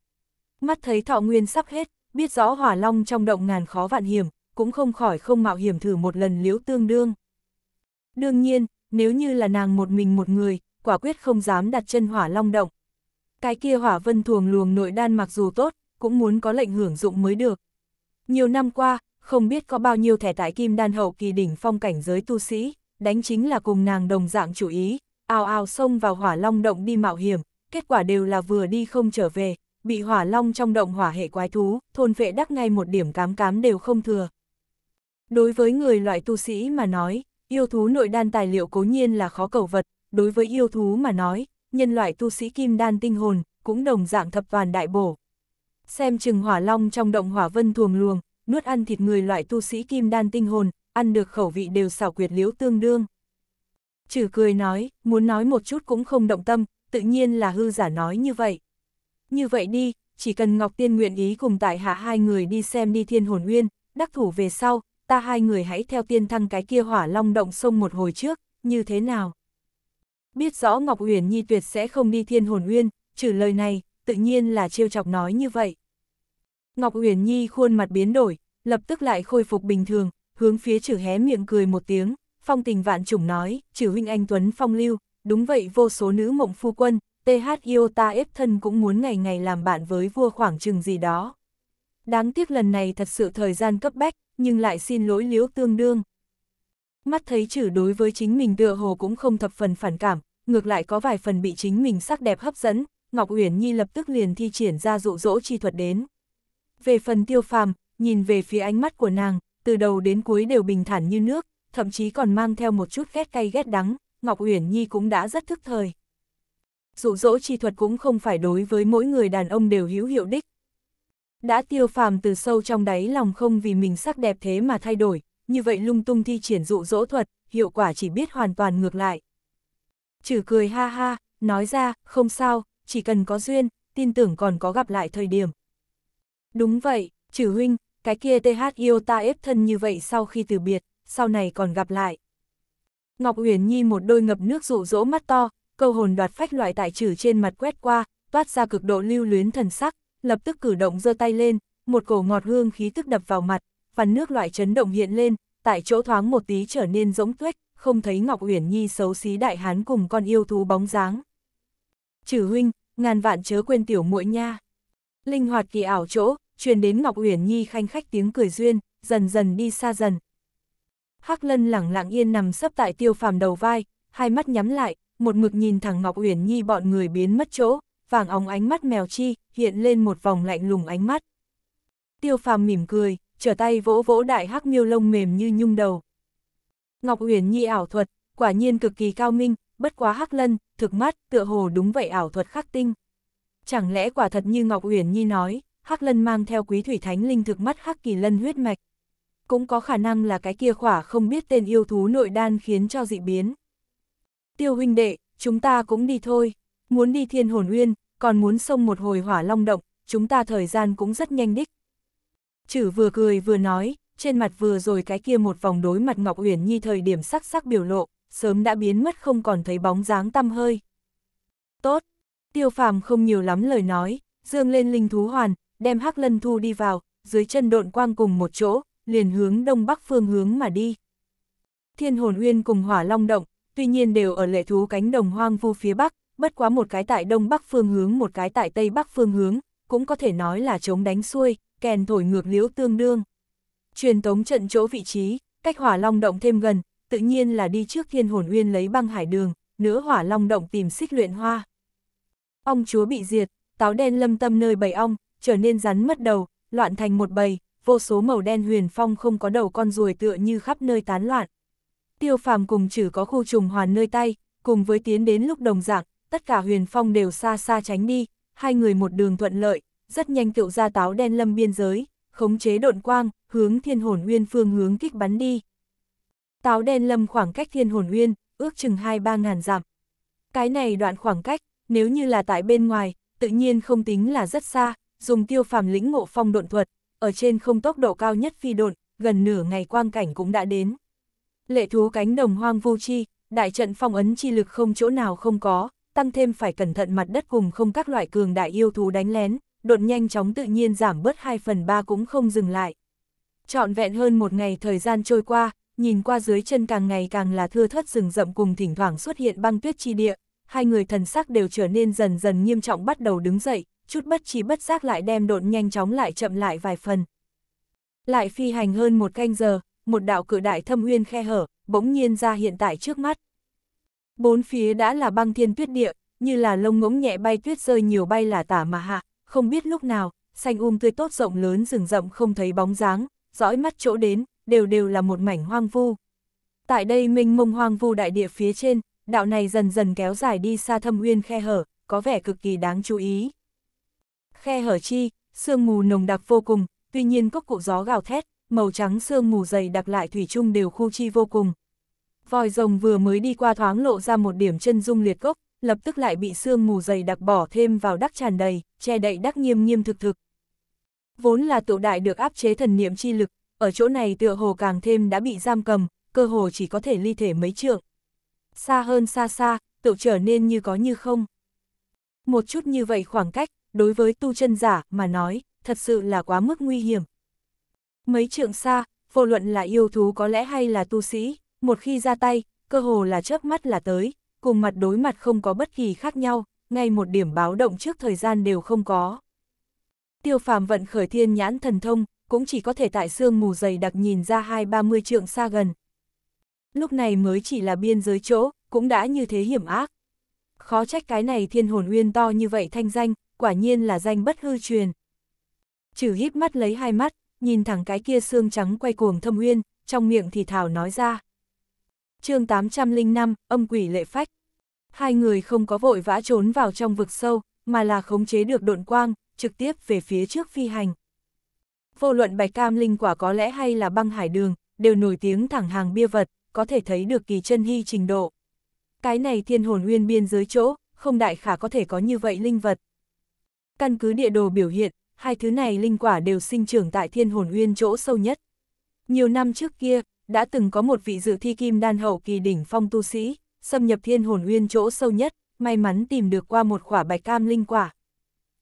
Mắt thấy thọ nguyên sắp hết, biết rõ hỏa long trong động ngàn khó vạn hiểm, cũng không khỏi không mạo hiểm thử một lần liễu tương đương. Đương nhiên, nếu như là nàng một mình một người, quả quyết không dám đặt chân hỏa long động. Cái kia hỏa vân thuồng luồng nội đan mặc dù tốt, cũng muốn có lệnh hưởng dụng mới được. Nhiều năm qua, không biết có bao nhiêu thẻ tại kim đan hậu kỳ đỉnh phong cảnh giới tu sĩ, đánh chính là cùng nàng đồng dạng chủ ý, ao ao xông vào hỏa long động đi mạo hiểm, kết quả đều là vừa đi không trở về, bị hỏa long trong động hỏa hệ quái thú, thôn vệ đắc ngay một điểm cám cám đều không thừa. Đối với người loại tu sĩ mà nói, yêu thú nội đan tài liệu cố nhiên là khó cầu vật, đối với yêu thú mà nói, nhân loại tu sĩ kim đan tinh hồn, cũng đồng dạng thập toàn đại bổ. Xem chừng hỏa long trong động hỏa vân thuồng luồng, nuốt ăn thịt người loại tu sĩ kim đan tinh hồn, ăn được khẩu vị đều xảo quyệt liếu tương đương. trừ cười nói, muốn nói một chút cũng không động tâm, tự nhiên là hư giả nói như vậy. Như vậy đi, chỉ cần Ngọc Tiên nguyện ý cùng tại hạ hai người đi xem đi thiên hồn uyên, đắc thủ về sau, ta hai người hãy theo tiên thăng cái kia hỏa long động sông một hồi trước, như thế nào? Biết rõ Ngọc Uyển Nhi tuyệt sẽ không đi thiên hồn uyên, trừ lời này, tự nhiên là trêu chọc nói như vậy. Ngọc Uyển Nhi khuôn mặt biến đổi, lập tức lại khôi phục bình thường, hướng phía chử hé miệng cười một tiếng, phong tình vạn Chủng nói, chử huynh anh Tuấn phong lưu, đúng vậy vô số nữ mộng phu quân, TH yêu ta ép thân cũng muốn ngày ngày làm bạn với vua khoảng chừng gì đó. Đáng tiếc lần này thật sự thời gian cấp bách, nhưng lại xin lỗi liếu tương đương. Mắt thấy chử đối với chính mình tựa hồ cũng không thập phần phản cảm, ngược lại có vài phần bị chính mình sắc đẹp hấp dẫn, Ngọc Uyển Nhi lập tức liền thi triển ra dụ dỗ chi thuật đến. Về phần tiêu phàm, nhìn về phía ánh mắt của nàng, từ đầu đến cuối đều bình thản như nước, thậm chí còn mang theo một chút ghét cay ghét đắng, Ngọc Uyển Nhi cũng đã rất thức thời. Dụ dỗ chi thuật cũng không phải đối với mỗi người đàn ông đều hữu hiệu đích. Đã tiêu phàm từ sâu trong đáy lòng không vì mình sắc đẹp thế mà thay đổi, như vậy lung tung thi triển dụ dỗ thuật, hiệu quả chỉ biết hoàn toàn ngược lại. trừ cười ha ha, nói ra, không sao, chỉ cần có duyên, tin tưởng còn có gặp lại thời điểm. Đúng vậy, trừ huynh, cái kia TH yêu ta ép thân như vậy sau khi từ biệt, sau này còn gặp lại. Ngọc Uyển Nhi một đôi ngập nước rụ rỗ mắt to, câu hồn đoạt phách loại tại trừ trên mặt quét qua, toát ra cực độ lưu luyến thần sắc, lập tức cử động giơ tay lên, một cổ ngọt hương khí tức đập vào mặt, phần nước loại chấn động hiện lên, tại chỗ thoáng một tí trở nên rỗng tuyết, không thấy Ngọc Uyển Nhi xấu xí đại hán cùng con yêu thú bóng dáng. Trừ huynh, ngàn vạn chớ quên tiểu muội nha. Linh hoạt kỳ ảo chỗ, truyền đến Ngọc Uyển Nhi khanh khách tiếng cười duyên, dần dần đi xa dần. Hắc Lân lẳng lặng yên nằm sấp tại Tiêu Phàm đầu vai, hai mắt nhắm lại, một mực nhìn thẳng Ngọc Uyển Nhi bọn người biến mất chỗ, vàng óng ánh mắt mèo chi, hiện lên một vòng lạnh lùng ánh mắt. Tiêu Phàm mỉm cười, trở tay vỗ vỗ đại hắc miêu lông mềm như nhung đầu. Ngọc Uyển Nhi ảo thuật, quả nhiên cực kỳ cao minh, bất quá hắc lân, thực mắt, tựa hồ đúng vậy ảo thuật khắc tinh. Chẳng lẽ quả thật như Ngọc Uyển Nhi nói, Hắc Lân mang theo quý thủy thánh linh thực mắt Hắc Kỳ Lân huyết mạch. Cũng có khả năng là cái kia khỏa không biết tên yêu thú nội đan khiến cho dị biến. Tiêu huynh đệ, chúng ta cũng đi thôi, muốn đi thiên hồn uyên, còn muốn sông một hồi hỏa long động, chúng ta thời gian cũng rất nhanh đích. Chử vừa cười vừa nói, trên mặt vừa rồi cái kia một vòng đối mặt Ngọc Uyển Nhi thời điểm sắc sắc biểu lộ, sớm đã biến mất không còn thấy bóng dáng tăm hơi. Tốt, tiêu phàm không nhiều lắm lời nói, dương lên linh thú hoàn, đem Hắc Lân Thu đi vào, dưới chân độn quang cùng một chỗ, liền hướng đông bắc phương hướng mà đi. Thiên Hồn Uyên cùng Hỏa Long Động, tuy nhiên đều ở lệ thú cánh đồng hoang vu phía bắc, bất quá một cái tại đông bắc phương hướng một cái tại tây bắc phương hướng, cũng có thể nói là chống đánh xuôi, kèn thổi ngược liễu tương đương. Truyền tống trận chỗ vị trí, cách Hỏa Long Động thêm gần, tự nhiên là đi trước Thiên Hồn Uyên lấy băng hải đường, nữa Hỏa Long Động tìm xích luyện hoa. Ong chúa bị diệt, táo đen lâm tâm nơi bầy ong, trở nên rắn mất đầu, loạn thành một bầy, vô số màu đen huyền phong không có đầu con ruồi tựa như khắp nơi tán loạn. Tiêu phàm cùng chử có khu trùng hoàn nơi tay, cùng với tiến đến lúc đồng dạng, tất cả huyền phong đều xa xa tránh đi, hai người một đường thuận lợi, rất nhanh cựu ra táo đen lâm biên giới, khống chế độn quang, hướng thiên hồn uyên phương hướng kích bắn đi. Táo đen lâm khoảng cách thiên hồn uyên, ước chừng 2-3 ngàn dặm. Cái này đoạn khoảng cách, nếu như là tại bên ngoài, tự nhiên không tính là rất xa, dùng tiêu phàm lĩnh ngộ phong độn thuật, ở trên không tốc độ cao nhất phi độn, gần nửa ngày quang cảnh cũng đã đến. Lệ thú cánh đồng hoang vu chi, đại trận phong ấn chi lực không chỗ nào không có, tăng thêm phải cẩn thận mặt đất cùng không các loại cường đại yêu thú đánh lén, đột nhanh chóng tự nhiên giảm bớt 2 phần 3 cũng không dừng lại. Trọn vẹn hơn một ngày thời gian trôi qua, nhìn qua dưới chân càng ngày càng là thưa thất rừng rậm cùng thỉnh thoảng xuất hiện băng tuyết chi địa, hai người thần sắc đều trở nên dần dần nghiêm trọng bắt đầu đứng dậy, chút bất trí bất giác lại đem độn nhanh chóng lại chậm lại vài phần. Lại phi hành hơn một canh giờ, một đạo cử đại thâm uyên khe hở, bỗng nhiên ra hiện tại trước mắt. Bốn phía đã là băng thiên tuyết địa, như là lông ngỗng nhẹ bay tuyết rơi nhiều bay là tả mà hạ, không biết lúc nào, xanh um tươi tốt rộng lớn rừng rậm không thấy bóng dáng, dõi mắt chỗ đến, đều đều là một mảnh hoang vu. Tại đây minh mông hoang vu đại địa phía trên, đạo này dần dần kéo dài đi xa thâm uyên khe hở, có vẻ cực kỳ đáng chú ý khe hở chi, sương mù nồng đặc vô cùng, tuy nhiên các cụ gió gào thét, màu trắng sương mù dày đặc lại thủy chung đều khu chi vô cùng. Vòi rồng vừa mới đi qua thoáng lộ ra một điểm chân dung liệt cốc, lập tức lại bị sương mù dày đặc bỏ thêm vào đắc tràn đầy, che đậy đắc nghiêm nghiêm thực thực. Vốn là tụ đại được áp chế thần niệm chi lực, ở chỗ này tựa hồ càng thêm đã bị giam cầm, cơ hồ chỉ có thể ly thể mấy trượng. Xa hơn xa xa, tựu trở nên như có như không. Một chút như vậy khoảng cách, đối với tu chân giả mà nói, thật sự là quá mức nguy hiểm. Mấy trượng xa, vô luận là yêu thú có lẽ hay là tu sĩ, một khi ra tay, cơ hồ là chớp mắt là tới, cùng mặt đối mặt không có bất kỳ khác nhau, ngay một điểm báo động trước thời gian đều không có. Tiêu phàm vận khởi thiên nhãn thần thông, cũng chỉ có thể tại sương mù dày đặc nhìn ra hai ba mươi trượng xa gần. Lúc này mới chỉ là biên giới chỗ, cũng đã như thế hiểm ác. Khó trách cái này thiên hồn uyên to như vậy thanh danh, quả nhiên là danh bất hư truyền. Trừ híp mắt lấy hai mắt, nhìn thẳng cái kia xương trắng quay cuồng thâm uyên, trong miệng thì thảo nói ra. chương 805, âm quỷ lệ phách. Hai người không có vội vã trốn vào trong vực sâu, mà là khống chế được độn quang, trực tiếp về phía trước phi hành. Vô luận bạch cam linh quả có lẽ hay là băng hải đường, đều nổi tiếng thẳng hàng bia vật, có thể thấy được kỳ chân hy trình độ. Cái này thiên hồn uyên biên giới chỗ, không đại khả có thể có như vậy linh vật. Căn cứ địa đồ biểu hiện, hai thứ này linh quả đều sinh trưởng tại thiên hồn uyên chỗ sâu nhất. Nhiều năm trước kia, đã từng có một vị dự thi kim đan hậu kỳ đỉnh phong tu sĩ, xâm nhập thiên hồn uyên chỗ sâu nhất, may mắn tìm được qua một quả bạch cam linh quả.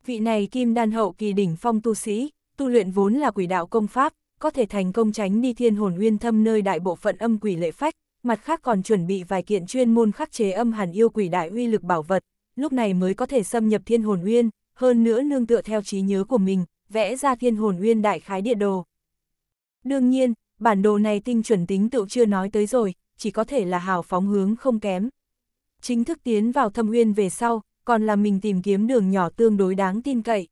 Vị này kim đan hậu kỳ đỉnh phong tu sĩ, tu luyện vốn là quỷ đạo công pháp, có thể thành công tránh đi thiên hồn uyên thâm nơi đại bộ phận âm quỷ lệ phách, mặt khác còn chuẩn bị vài kiện chuyên môn khắc chế âm hàn yêu quỷ đại uy lực bảo vật, lúc này mới có thể xâm nhập thiên hồn uyên, hơn nữa nương tựa theo trí nhớ của mình, vẽ ra thiên hồn uyên đại khái địa đồ. Đương nhiên, bản đồ này tinh chuẩn tính tựu chưa nói tới rồi, chỉ có thể là hào phóng hướng không kém. Chính thức tiến vào thâm uyên về sau, còn là mình tìm kiếm đường nhỏ tương đối đáng tin cậy.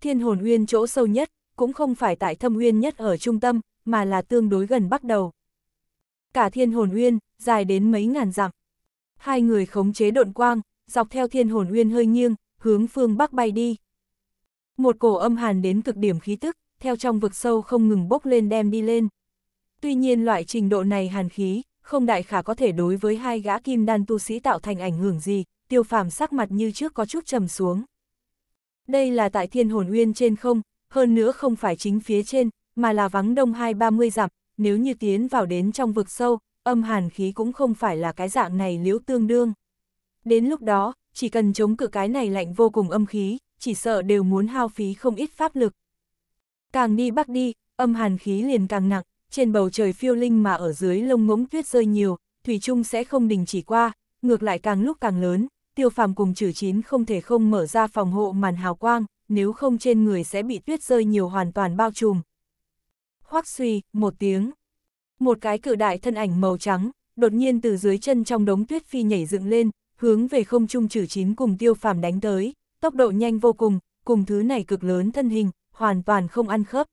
Thiên hồn uyên chỗ sâu nhất, cũng không phải tại thâm uyên nhất ở trung tâm, mà là tương đối gần bắt đầu. Cả thiên hồn uyên, dài đến mấy ngàn dặm. Hai người khống chế độn quang, dọc theo thiên hồn uyên hơi nghiêng, hướng phương Bắc bay đi. Một cổ âm hàn đến cực điểm khí tức, theo trong vực sâu không ngừng bốc lên đem đi lên. Tuy nhiên loại trình độ này hàn khí, không đại khả có thể đối với hai gã kim đan tu sĩ tạo thành ảnh hưởng gì, tiêu phàm sắc mặt như trước có chút trầm xuống. Đây là tại thiên hồn uyên trên không, hơn nữa không phải chính phía trên, mà là vắng đông hai ba mươi dặm, nếu như tiến vào đến trong vực sâu, âm hàn khí cũng không phải là cái dạng này liễu tương đương. Đến lúc đó, chỉ cần chống cự cái này lạnh vô cùng âm khí, chỉ sợ đều muốn hao phí không ít pháp lực. Càng đi bắc đi, âm hàn khí liền càng nặng, trên bầu trời phiêu linh mà ở dưới lông ngỗng tuyết rơi nhiều, thủy chung sẽ không đình chỉ qua, ngược lại càng lúc càng lớn, tiêu phàm cùng trừ chín không thể không mở ra phòng hộ màn hào quang, nếu không trên người sẽ bị tuyết rơi nhiều hoàn toàn bao trùm. Hoắc suy, một tiếng. Một cái cự đại thân ảnh màu trắng, đột nhiên từ dưới chân trong đống tuyết phi nhảy dựng lên, hướng về không trung trừ chín cùng tiêu phàm đánh tới, tốc độ nhanh vô cùng, cùng thứ này cực lớn thân hình, hoàn toàn không ăn khớp.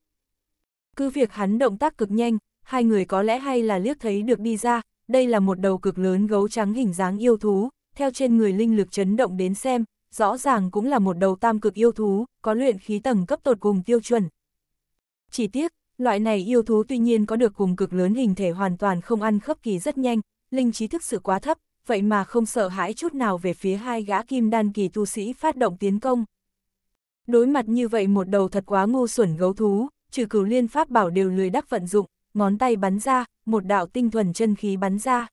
Cứ việc hắn động tác cực nhanh, hai người có lẽ hay là liếc thấy được đi ra, đây là một đầu cực lớn gấu trắng hình dáng yêu thú, theo trên người linh lực chấn động đến xem, rõ ràng cũng là một đầu tam cực yêu thú, có luyện khí tầng cấp tột cùng tiêu chuẩn. Chỉ tiếc, loại này yêu thú tuy nhiên có được cùng cực lớn hình thể hoàn toàn không ăn khớp kỳ rất nhanh, linh trí thức sự quá thấp, vậy mà không sợ hãi chút nào về phía hai gã kim đan kỳ tu sĩ phát động tiến công. Đối mặt như vậy một đầu thật quá ngu xuẩn gấu thú, trừ cửu liên pháp bảo đều lười đắc vận dụng, ngón tay bắn ra, một đạo tinh thuần chân khí bắn ra.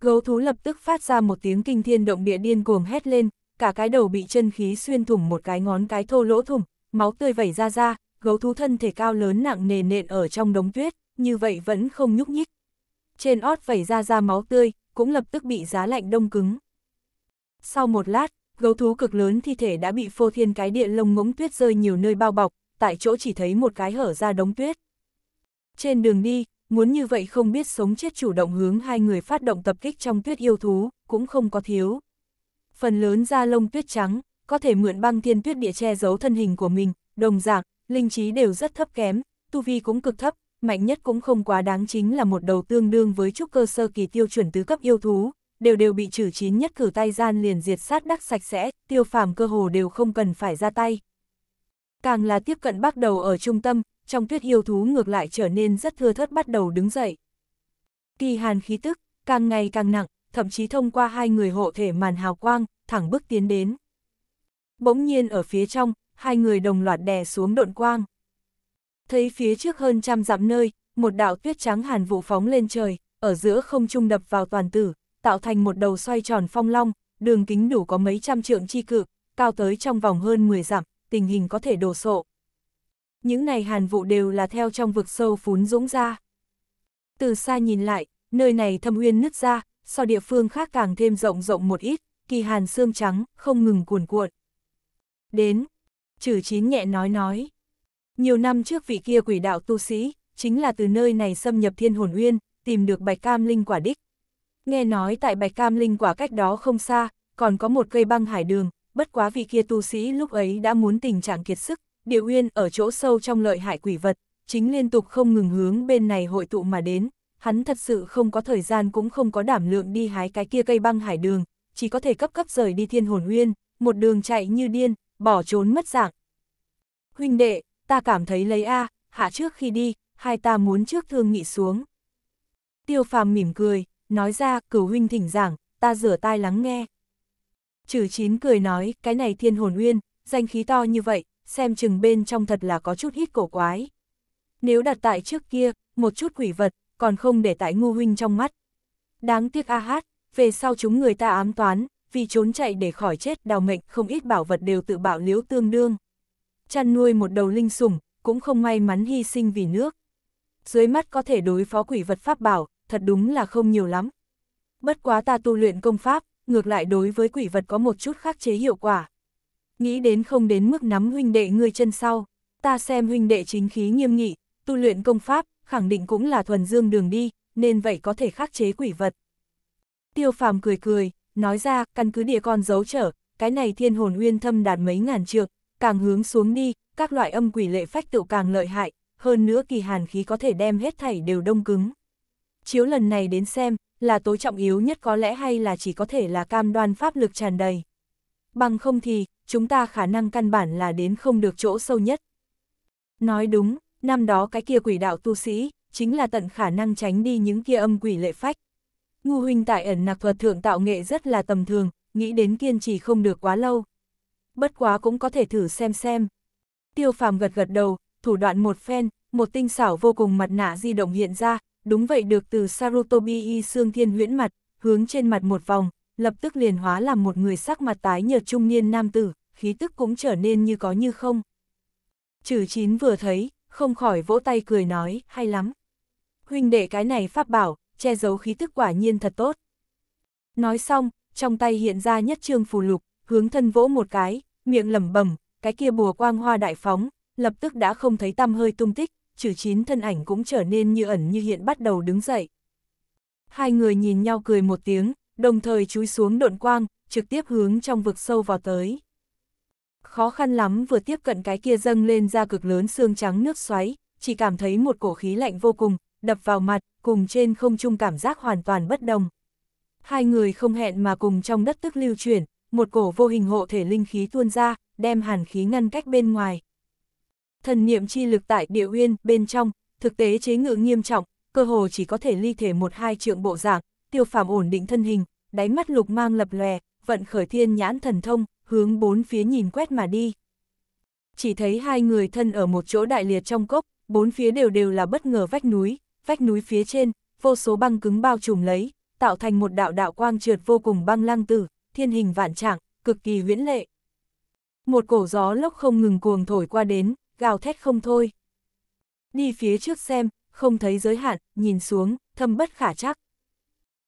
Gấu thú lập tức phát ra một tiếng kinh thiên động địa điên cuồng hét lên, cả cái đầu bị chân khí xuyên thủng một cái ngón cái thô lỗ thủng, máu tươi vẩy ra ra, gấu thú thân thể cao lớn nặng nề nện ở trong đống tuyết, như vậy vẫn không nhúc nhích. Trên ót vẩy ra ra máu tươi, cũng lập tức bị giá lạnh đông cứng. Sau một lát, gấu thú cực lớn thi thể đã bị phô thiên cái địa lông ngỗng tuyết rơi nhiều nơi bao bọc, tại chỗ chỉ thấy một cái hở ra đống tuyết. Trên đường đi, muốn như vậy không biết sống chết chủ động hướng hai người phát động tập kích trong tuyết yêu thú, cũng không có thiếu. Phần lớn da lông tuyết trắng, có thể mượn băng thiên tuyết địa che giấu thân hình của mình, đồng dạng, linh trí đều rất thấp kém, tu vi cũng cực thấp, mạnh nhất cũng không quá đáng chính là một đầu tương đương với trúc cơ sơ kỳ tiêu chuẩn tứ cấp yêu thú, đều đều bị trừ chín nhất cử tay gian liền diệt sát đắc sạch sẽ, tiêu phàm cơ hồ đều không cần phải ra tay. Càng là tiếp cận bắt đầu ở trung tâm, trong tuyết yêu thú ngược lại trở nên rất thưa thớt bắt đầu đứng dậy. Kỳ hàn khí tức, càng ngày càng nặng, thậm chí thông qua hai người hộ thể màn hào quang, thẳng bước tiến đến. Bỗng nhiên ở phía trong, hai người đồng loạt đè xuống độn quang thấy phía trước hơn trăm dặm nơi, một đạo tuyết trắng hàn vụ phóng lên trời, ở giữa không trung đập vào toàn tử, tạo thành một đầu xoay tròn phong long, đường kính đủ có mấy trăm trượng chi cực cao tới trong vòng hơn 10 dặm, tình hình có thể đổ sộ. Những này hàn vụ đều là theo trong vực sâu phún dũng ra. Từ xa nhìn lại, nơi này thâm uyên nứt ra, so địa phương khác càng thêm rộng rộng một ít, kỳ hàn xương trắng, không ngừng cuồn cuộn. Đến, trừ chín nhẹ nói nói. Nhiều năm trước vị kia quỷ đạo tu sĩ, chính là từ nơi này xâm nhập thiên hồn uyên, tìm được bạch cam linh quả đích. Nghe nói tại bạch cam linh quả cách đó không xa, còn có một cây băng hải đường, bất quá vị kia tu sĩ lúc ấy đã muốn tình trạng kiệt sức, địa uyên ở chỗ sâu trong lợi hại quỷ vật, chính liên tục không ngừng hướng bên này hội tụ mà đến, hắn thật sự không có thời gian cũng không có đảm lượng đi hái cái kia cây băng hải đường, chỉ có thể cấp cấp rời đi thiên hồn uyên, một đường chạy như điên, bỏ trốn mất dạng. Huynh đệ, ta cảm thấy lấy A, hạ trước khi đi, hai ta muốn trước thương nghị xuống. Tiêu phàm mỉm cười, nói ra cửu huynh thỉnh giảng, ta rửa tai lắng nghe. trừ chín cười nói, cái này thiên hồn uyên, danh khí to như vậy, xem chừng bên trong thật là có chút hít cổ quái. Nếu đặt tại trước kia, một chút quỷ vật, còn không để tại ngu huynh trong mắt. Đáng tiếc a hát, về sau chúng người ta ám toán, vì trốn chạy để khỏi chết đào mệnh không ít bảo vật đều tự bảo liếu tương đương chăn nuôi một đầu linh sủng, cũng không may mắn hy sinh vì nước. Dưới mắt có thể đối phó quỷ vật pháp bảo, thật đúng là không nhiều lắm. Bất quá ta tu luyện công pháp, ngược lại đối với quỷ vật có một chút khắc chế hiệu quả. Nghĩ đến không đến mức nắm huynh đệ ngươi chân sau, ta xem huynh đệ chính khí nghiêm nghị, tu luyện công pháp, khẳng định cũng là thuần dương đường đi, nên vậy có thể khắc chế quỷ vật. Tiêu phàm cười cười, nói ra, căn cứ địa con dấu trở, cái này thiên hồn uyên thâm đạt mấy ngàn trượng, càng hướng xuống đi, các loại âm quỷ lệ phách tựu càng lợi hại, hơn nữa kỳ hàn khí có thể đem hết thảy đều đông cứng. Chiếu lần này đến xem, là tối trọng yếu nhất có lẽ hay là chỉ có thể là cam đoan pháp lực tràn đầy. Bằng không thì, chúng ta khả năng căn bản là đến không được chỗ sâu nhất. Nói đúng, năm đó cái kia quỷ đạo tu sĩ, chính là tận khả năng tránh đi những kia âm quỷ lệ phách. Ngu huynh tại ẩn nạc thuật thượng tạo nghệ rất là tầm thường, nghĩ đến kiên trì không được quá lâu, bất quá cũng có thể thử xem xem. Tiêu phàm gật gật đầu, thủ đoạn một phen, một tinh xảo vô cùng mặt nạ di động hiện ra, đúng vậy được từ Sarutobi y xương thiên huyễn mặt, hướng trên mặt một vòng, lập tức liền hóa làm một người sắc mặt tái nhợt trung niên nam tử, khí tức cũng trở nên như có như không. Trừ chín vừa thấy, không khỏi vỗ tay cười nói, hay lắm. Huynh đệ cái này pháp bảo, che giấu khí tức quả nhiên thật tốt. Nói xong, trong tay hiện ra nhất trương phù lục, hướng thân vỗ một cái, miệng lẩm bẩm, cái kia bùa quang hoa đại phóng, lập tức đã không thấy tăm hơi tung tích, trừ chín thân ảnh cũng trở nên như ẩn như hiện bắt đầu đứng dậy. Hai người nhìn nhau cười một tiếng, đồng thời chúi xuống độn quang, trực tiếp hướng trong vực sâu vào tới. Khó khăn lắm vừa tiếp cận cái kia dâng lên ra cực lớn xương trắng nước xoáy, chỉ cảm thấy một cổ khí lạnh vô cùng, đập vào mặt, cùng trên không trung cảm giác hoàn toàn bất đồng. Hai người không hẹn mà cùng trong đất tức lưu chuyển, một cổ vô hình hộ thể linh khí tuôn ra, đem hàn khí ngăn cách bên ngoài. Thần niệm chi lực tại địa uyên bên trong, thực tế chế ngự nghiêm trọng, cơ hồ chỉ có thể ly thể một hai trượng bộ dạng, tiêu phàm ổn định thân hình, đáy mắt lục mang lập lòe, vận khởi thiên nhãn thần thông, hướng bốn phía nhìn quét mà đi. Chỉ thấy hai người thân ở một chỗ đại liệt trong cốc, bốn phía đều đều là bất ngờ vách núi, vách núi phía trên, vô số băng cứng bao trùm lấy, tạo thành một đạo đạo quang trượt vô cùng băng lăng tử, thiên hình vạn trạng, cực kỳ huyễn lệ. Một cổ gió lốc không ngừng cuồng thổi qua đến, gào thét không thôi. Đi phía trước xem, không thấy giới hạn, nhìn xuống, thâm bất khả chắc.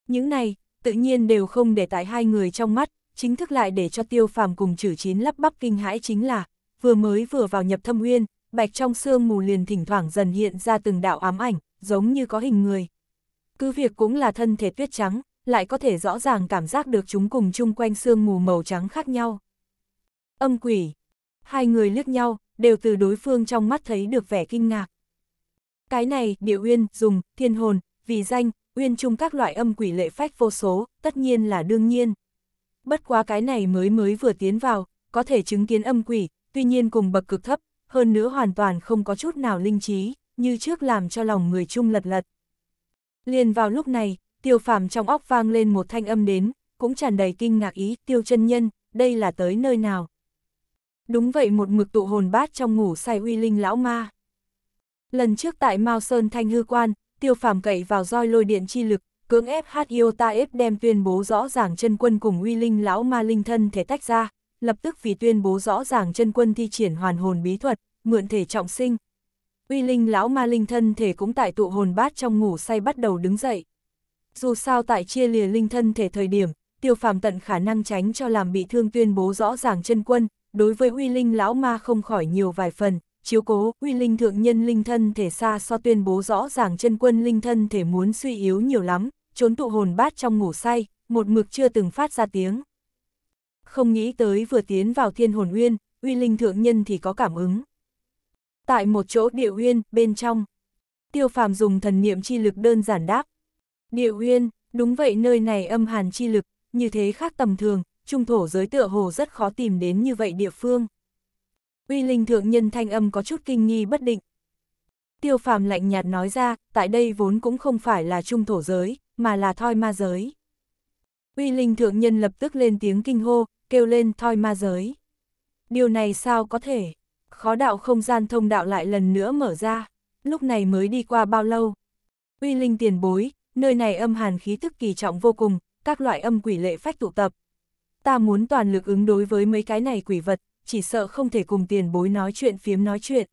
Những này, tự nhiên đều không để tại hai người trong mắt, chính thức lại để cho tiêu phàm cùng chử chín lắp bắp kinh hãi chính là, vừa mới vừa vào nhập thâm uyên, bạch trong sương mù liền thỉnh thoảng dần hiện ra từng đạo ám ảnh, giống như có hình người. Cứ việc cũng là thân thể tuyết trắng, lại có thể rõ ràng cảm giác được chúng cùng chung quanh sương mù màu trắng khác nhau. Âm quỷ. Hai người liếc nhau, đều từ đối phương trong mắt thấy được vẻ kinh ngạc. Cái này, địa uyên, dùng, thiên hồn, vì danh, uyên chung các loại âm quỷ lệ phách vô số, tất nhiên là đương nhiên. Bất quá cái này mới mới vừa tiến vào, có thể chứng kiến âm quỷ, tuy nhiên cùng bậc cực thấp, hơn nữa hoàn toàn không có chút nào linh trí, như trước làm cho lòng người chung lật lật. Liền vào lúc này, tiêu phàm trong óc vang lên một thanh âm đến, cũng tràn đầy kinh ngạc ý, tiêu chân nhân, đây là tới nơi nào? Đúng vậy một mực tụ hồn bát trong ngủ say uy linh lão ma. Lần trước tại Mao Sơn Thanh Hư Quan, tiêu phàm cậy vào roi lôi điện chi lực, cưỡng ép hát yêu ta ép đem tuyên bố rõ ràng chân quân cùng uy linh lão ma linh thân thể tách ra, lập tức vì tuyên bố rõ ràng chân quân thi triển hoàn hồn bí thuật, mượn thể trọng sinh. Uy linh lão ma linh thân thể cũng tại tụ hồn bát trong ngủ say bắt đầu đứng dậy dù sao tại chia lìa linh thân thể thời điểm, tiêu phàm tận khả năng tránh cho làm bị thương tuyên bố rõ ràng chân quân, đối với uy linh lão ma không khỏi nhiều vài phần, chiếu cố uy linh thượng nhân linh thân thể xa so tuyên bố rõ ràng chân quân linh thân thể muốn suy yếu nhiều lắm, trốn tụ hồn bát trong ngủ say, một mực chưa từng phát ra tiếng. Không nghĩ tới vừa tiến vào thiên hồn uyên, uy linh thượng nhân thì có cảm ứng. Tại một chỗ địa uyên, bên trong, tiêu phàm dùng thần niệm chi lực đơn giản đáp, Địa huyên đúng vậy nơi này âm hàn chi lực, như thế khác tầm thường, trung thổ giới tựa hồ rất khó tìm đến như vậy địa phương. Uy linh thượng nhân thanh âm có chút kinh nghi bất định. Tiêu phàm lạnh nhạt nói ra, tại đây vốn cũng không phải là trung thổ giới, mà là thoi ma giới. Uy linh thượng nhân lập tức lên tiếng kinh hô, kêu lên thoi ma giới. Điều này sao có thể? Khó đạo không gian thông đạo lại lần nữa mở ra, lúc này mới đi qua bao lâu? Uy linh tiền bối, nơi này âm hàn khí tức kỳ trọng vô cùng, các loại âm quỷ lệ phách tụ tập. Ta muốn toàn lực ứng đối với mấy cái này quỷ vật, chỉ sợ không thể cùng tiền bối nói chuyện phiếm nói chuyện.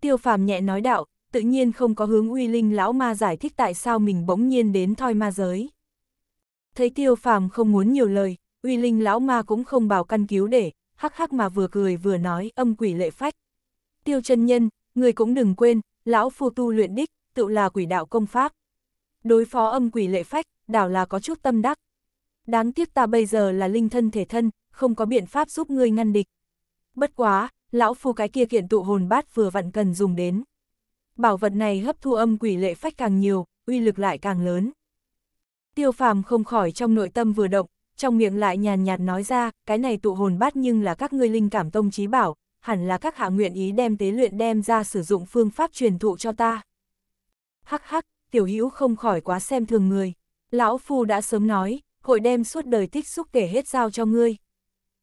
Tiêu phàm nhẹ nói đạo, tự nhiên không có hướng uy linh lão ma giải thích tại sao mình bỗng nhiên đến thoi ma giới. Thấy tiêu phàm không muốn nhiều lời, uy linh lão ma cũng không bảo căn cứu để, hắc hắc mà vừa cười vừa nói âm quỷ lệ phách. Tiêu chân nhân, người cũng đừng quên, lão phu tu luyện đích, tự là quỷ đạo công pháp đối phó âm quỷ lệ phách, đảo là có chút tâm đắc. Đáng tiếc ta bây giờ là linh thân thể thân, không có biện pháp giúp ngươi ngăn địch. Bất quá, lão phu cái kia kiện tụ hồn bát vừa vặn cần dùng đến. Bảo vật này hấp thu âm quỷ lệ phách càng nhiều, uy lực lại càng lớn. Tiêu phàm không khỏi trong nội tâm vừa động, trong miệng lại nhàn nhạt nói ra, cái này tụ hồn bát nhưng là các ngươi linh cảm tông trí bảo, hẳn là các hạ nguyện ý đem tế luyện đem ra sử dụng phương pháp truyền thụ cho ta. Hắc hắc, tiểu hữu không khỏi quá xem thường người. Lão Phu đã sớm nói, hội đem suốt đời tích xúc kể hết giao cho ngươi.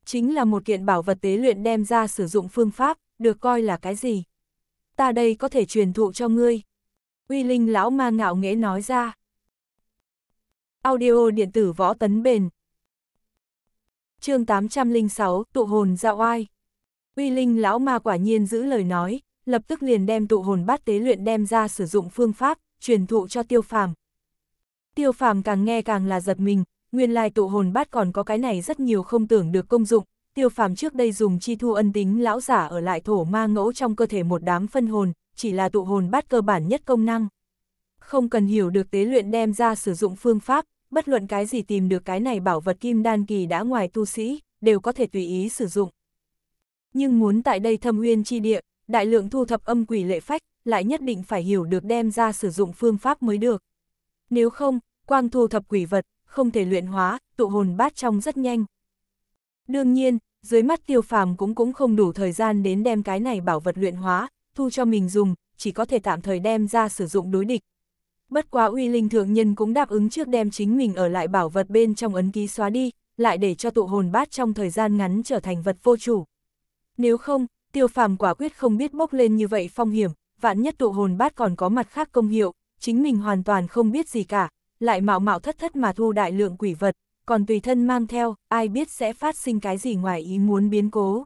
Chính là một kiện bảo vật tế luyện đem ra sử dụng phương pháp, được coi là cái gì. Ta đây có thể truyền thụ cho ngươi. Uy Linh lão ma ngạo nghễ nói ra. Audio điện tử võ tấn bền. chương 806, tụ hồn dạo oai. Uy Linh lão ma quả nhiên giữ lời nói, lập tức liền đem tụ hồn bát tế luyện đem ra sử dụng phương pháp, truyền thụ cho tiêu phàm. Tiêu phàm càng nghe càng là giật mình, nguyên lai tụ hồn bát còn có cái này rất nhiều không tưởng được công dụng, tiêu phàm trước đây dùng chi thu ân tính lão giả ở lại thổ ma ngẫu trong cơ thể một đám phân hồn, chỉ là tụ hồn bát cơ bản nhất công năng. Không cần hiểu được tế luyện đem ra sử dụng phương pháp, bất luận cái gì tìm được cái này bảo vật kim đan kỳ đã ngoài tu sĩ, đều có thể tùy ý sử dụng. Nhưng muốn tại đây thâm uyên chi địa, đại lượng thu thập âm quỷ lệ phách, lại nhất định phải hiểu được đem ra sử dụng phương pháp mới được. Nếu không, quang thu thập quỷ vật, không thể luyện hóa, tụ hồn bát trong rất nhanh. Đương nhiên, dưới mắt tiêu phàm cũng cũng không đủ thời gian đến đem cái này bảo vật luyện hóa, thu cho mình dùng, chỉ có thể tạm thời đem ra sử dụng đối địch. Bất quá uy linh thượng nhân cũng đáp ứng trước đem chính mình ở lại bảo vật bên trong ấn ký xóa đi, lại để cho tụ hồn bát trong thời gian ngắn trở thành vật vô chủ. Nếu không, tiêu phàm quả quyết không biết bốc lên như vậy phong hiểm, vạn nhất tụ hồn bát còn có mặt khác công hiệu, chính mình hoàn toàn không biết gì cả, lại mạo mạo thất thất mà thu đại lượng quỷ vật, còn tùy thân mang theo, ai biết sẽ phát sinh cái gì ngoài ý muốn biến cố.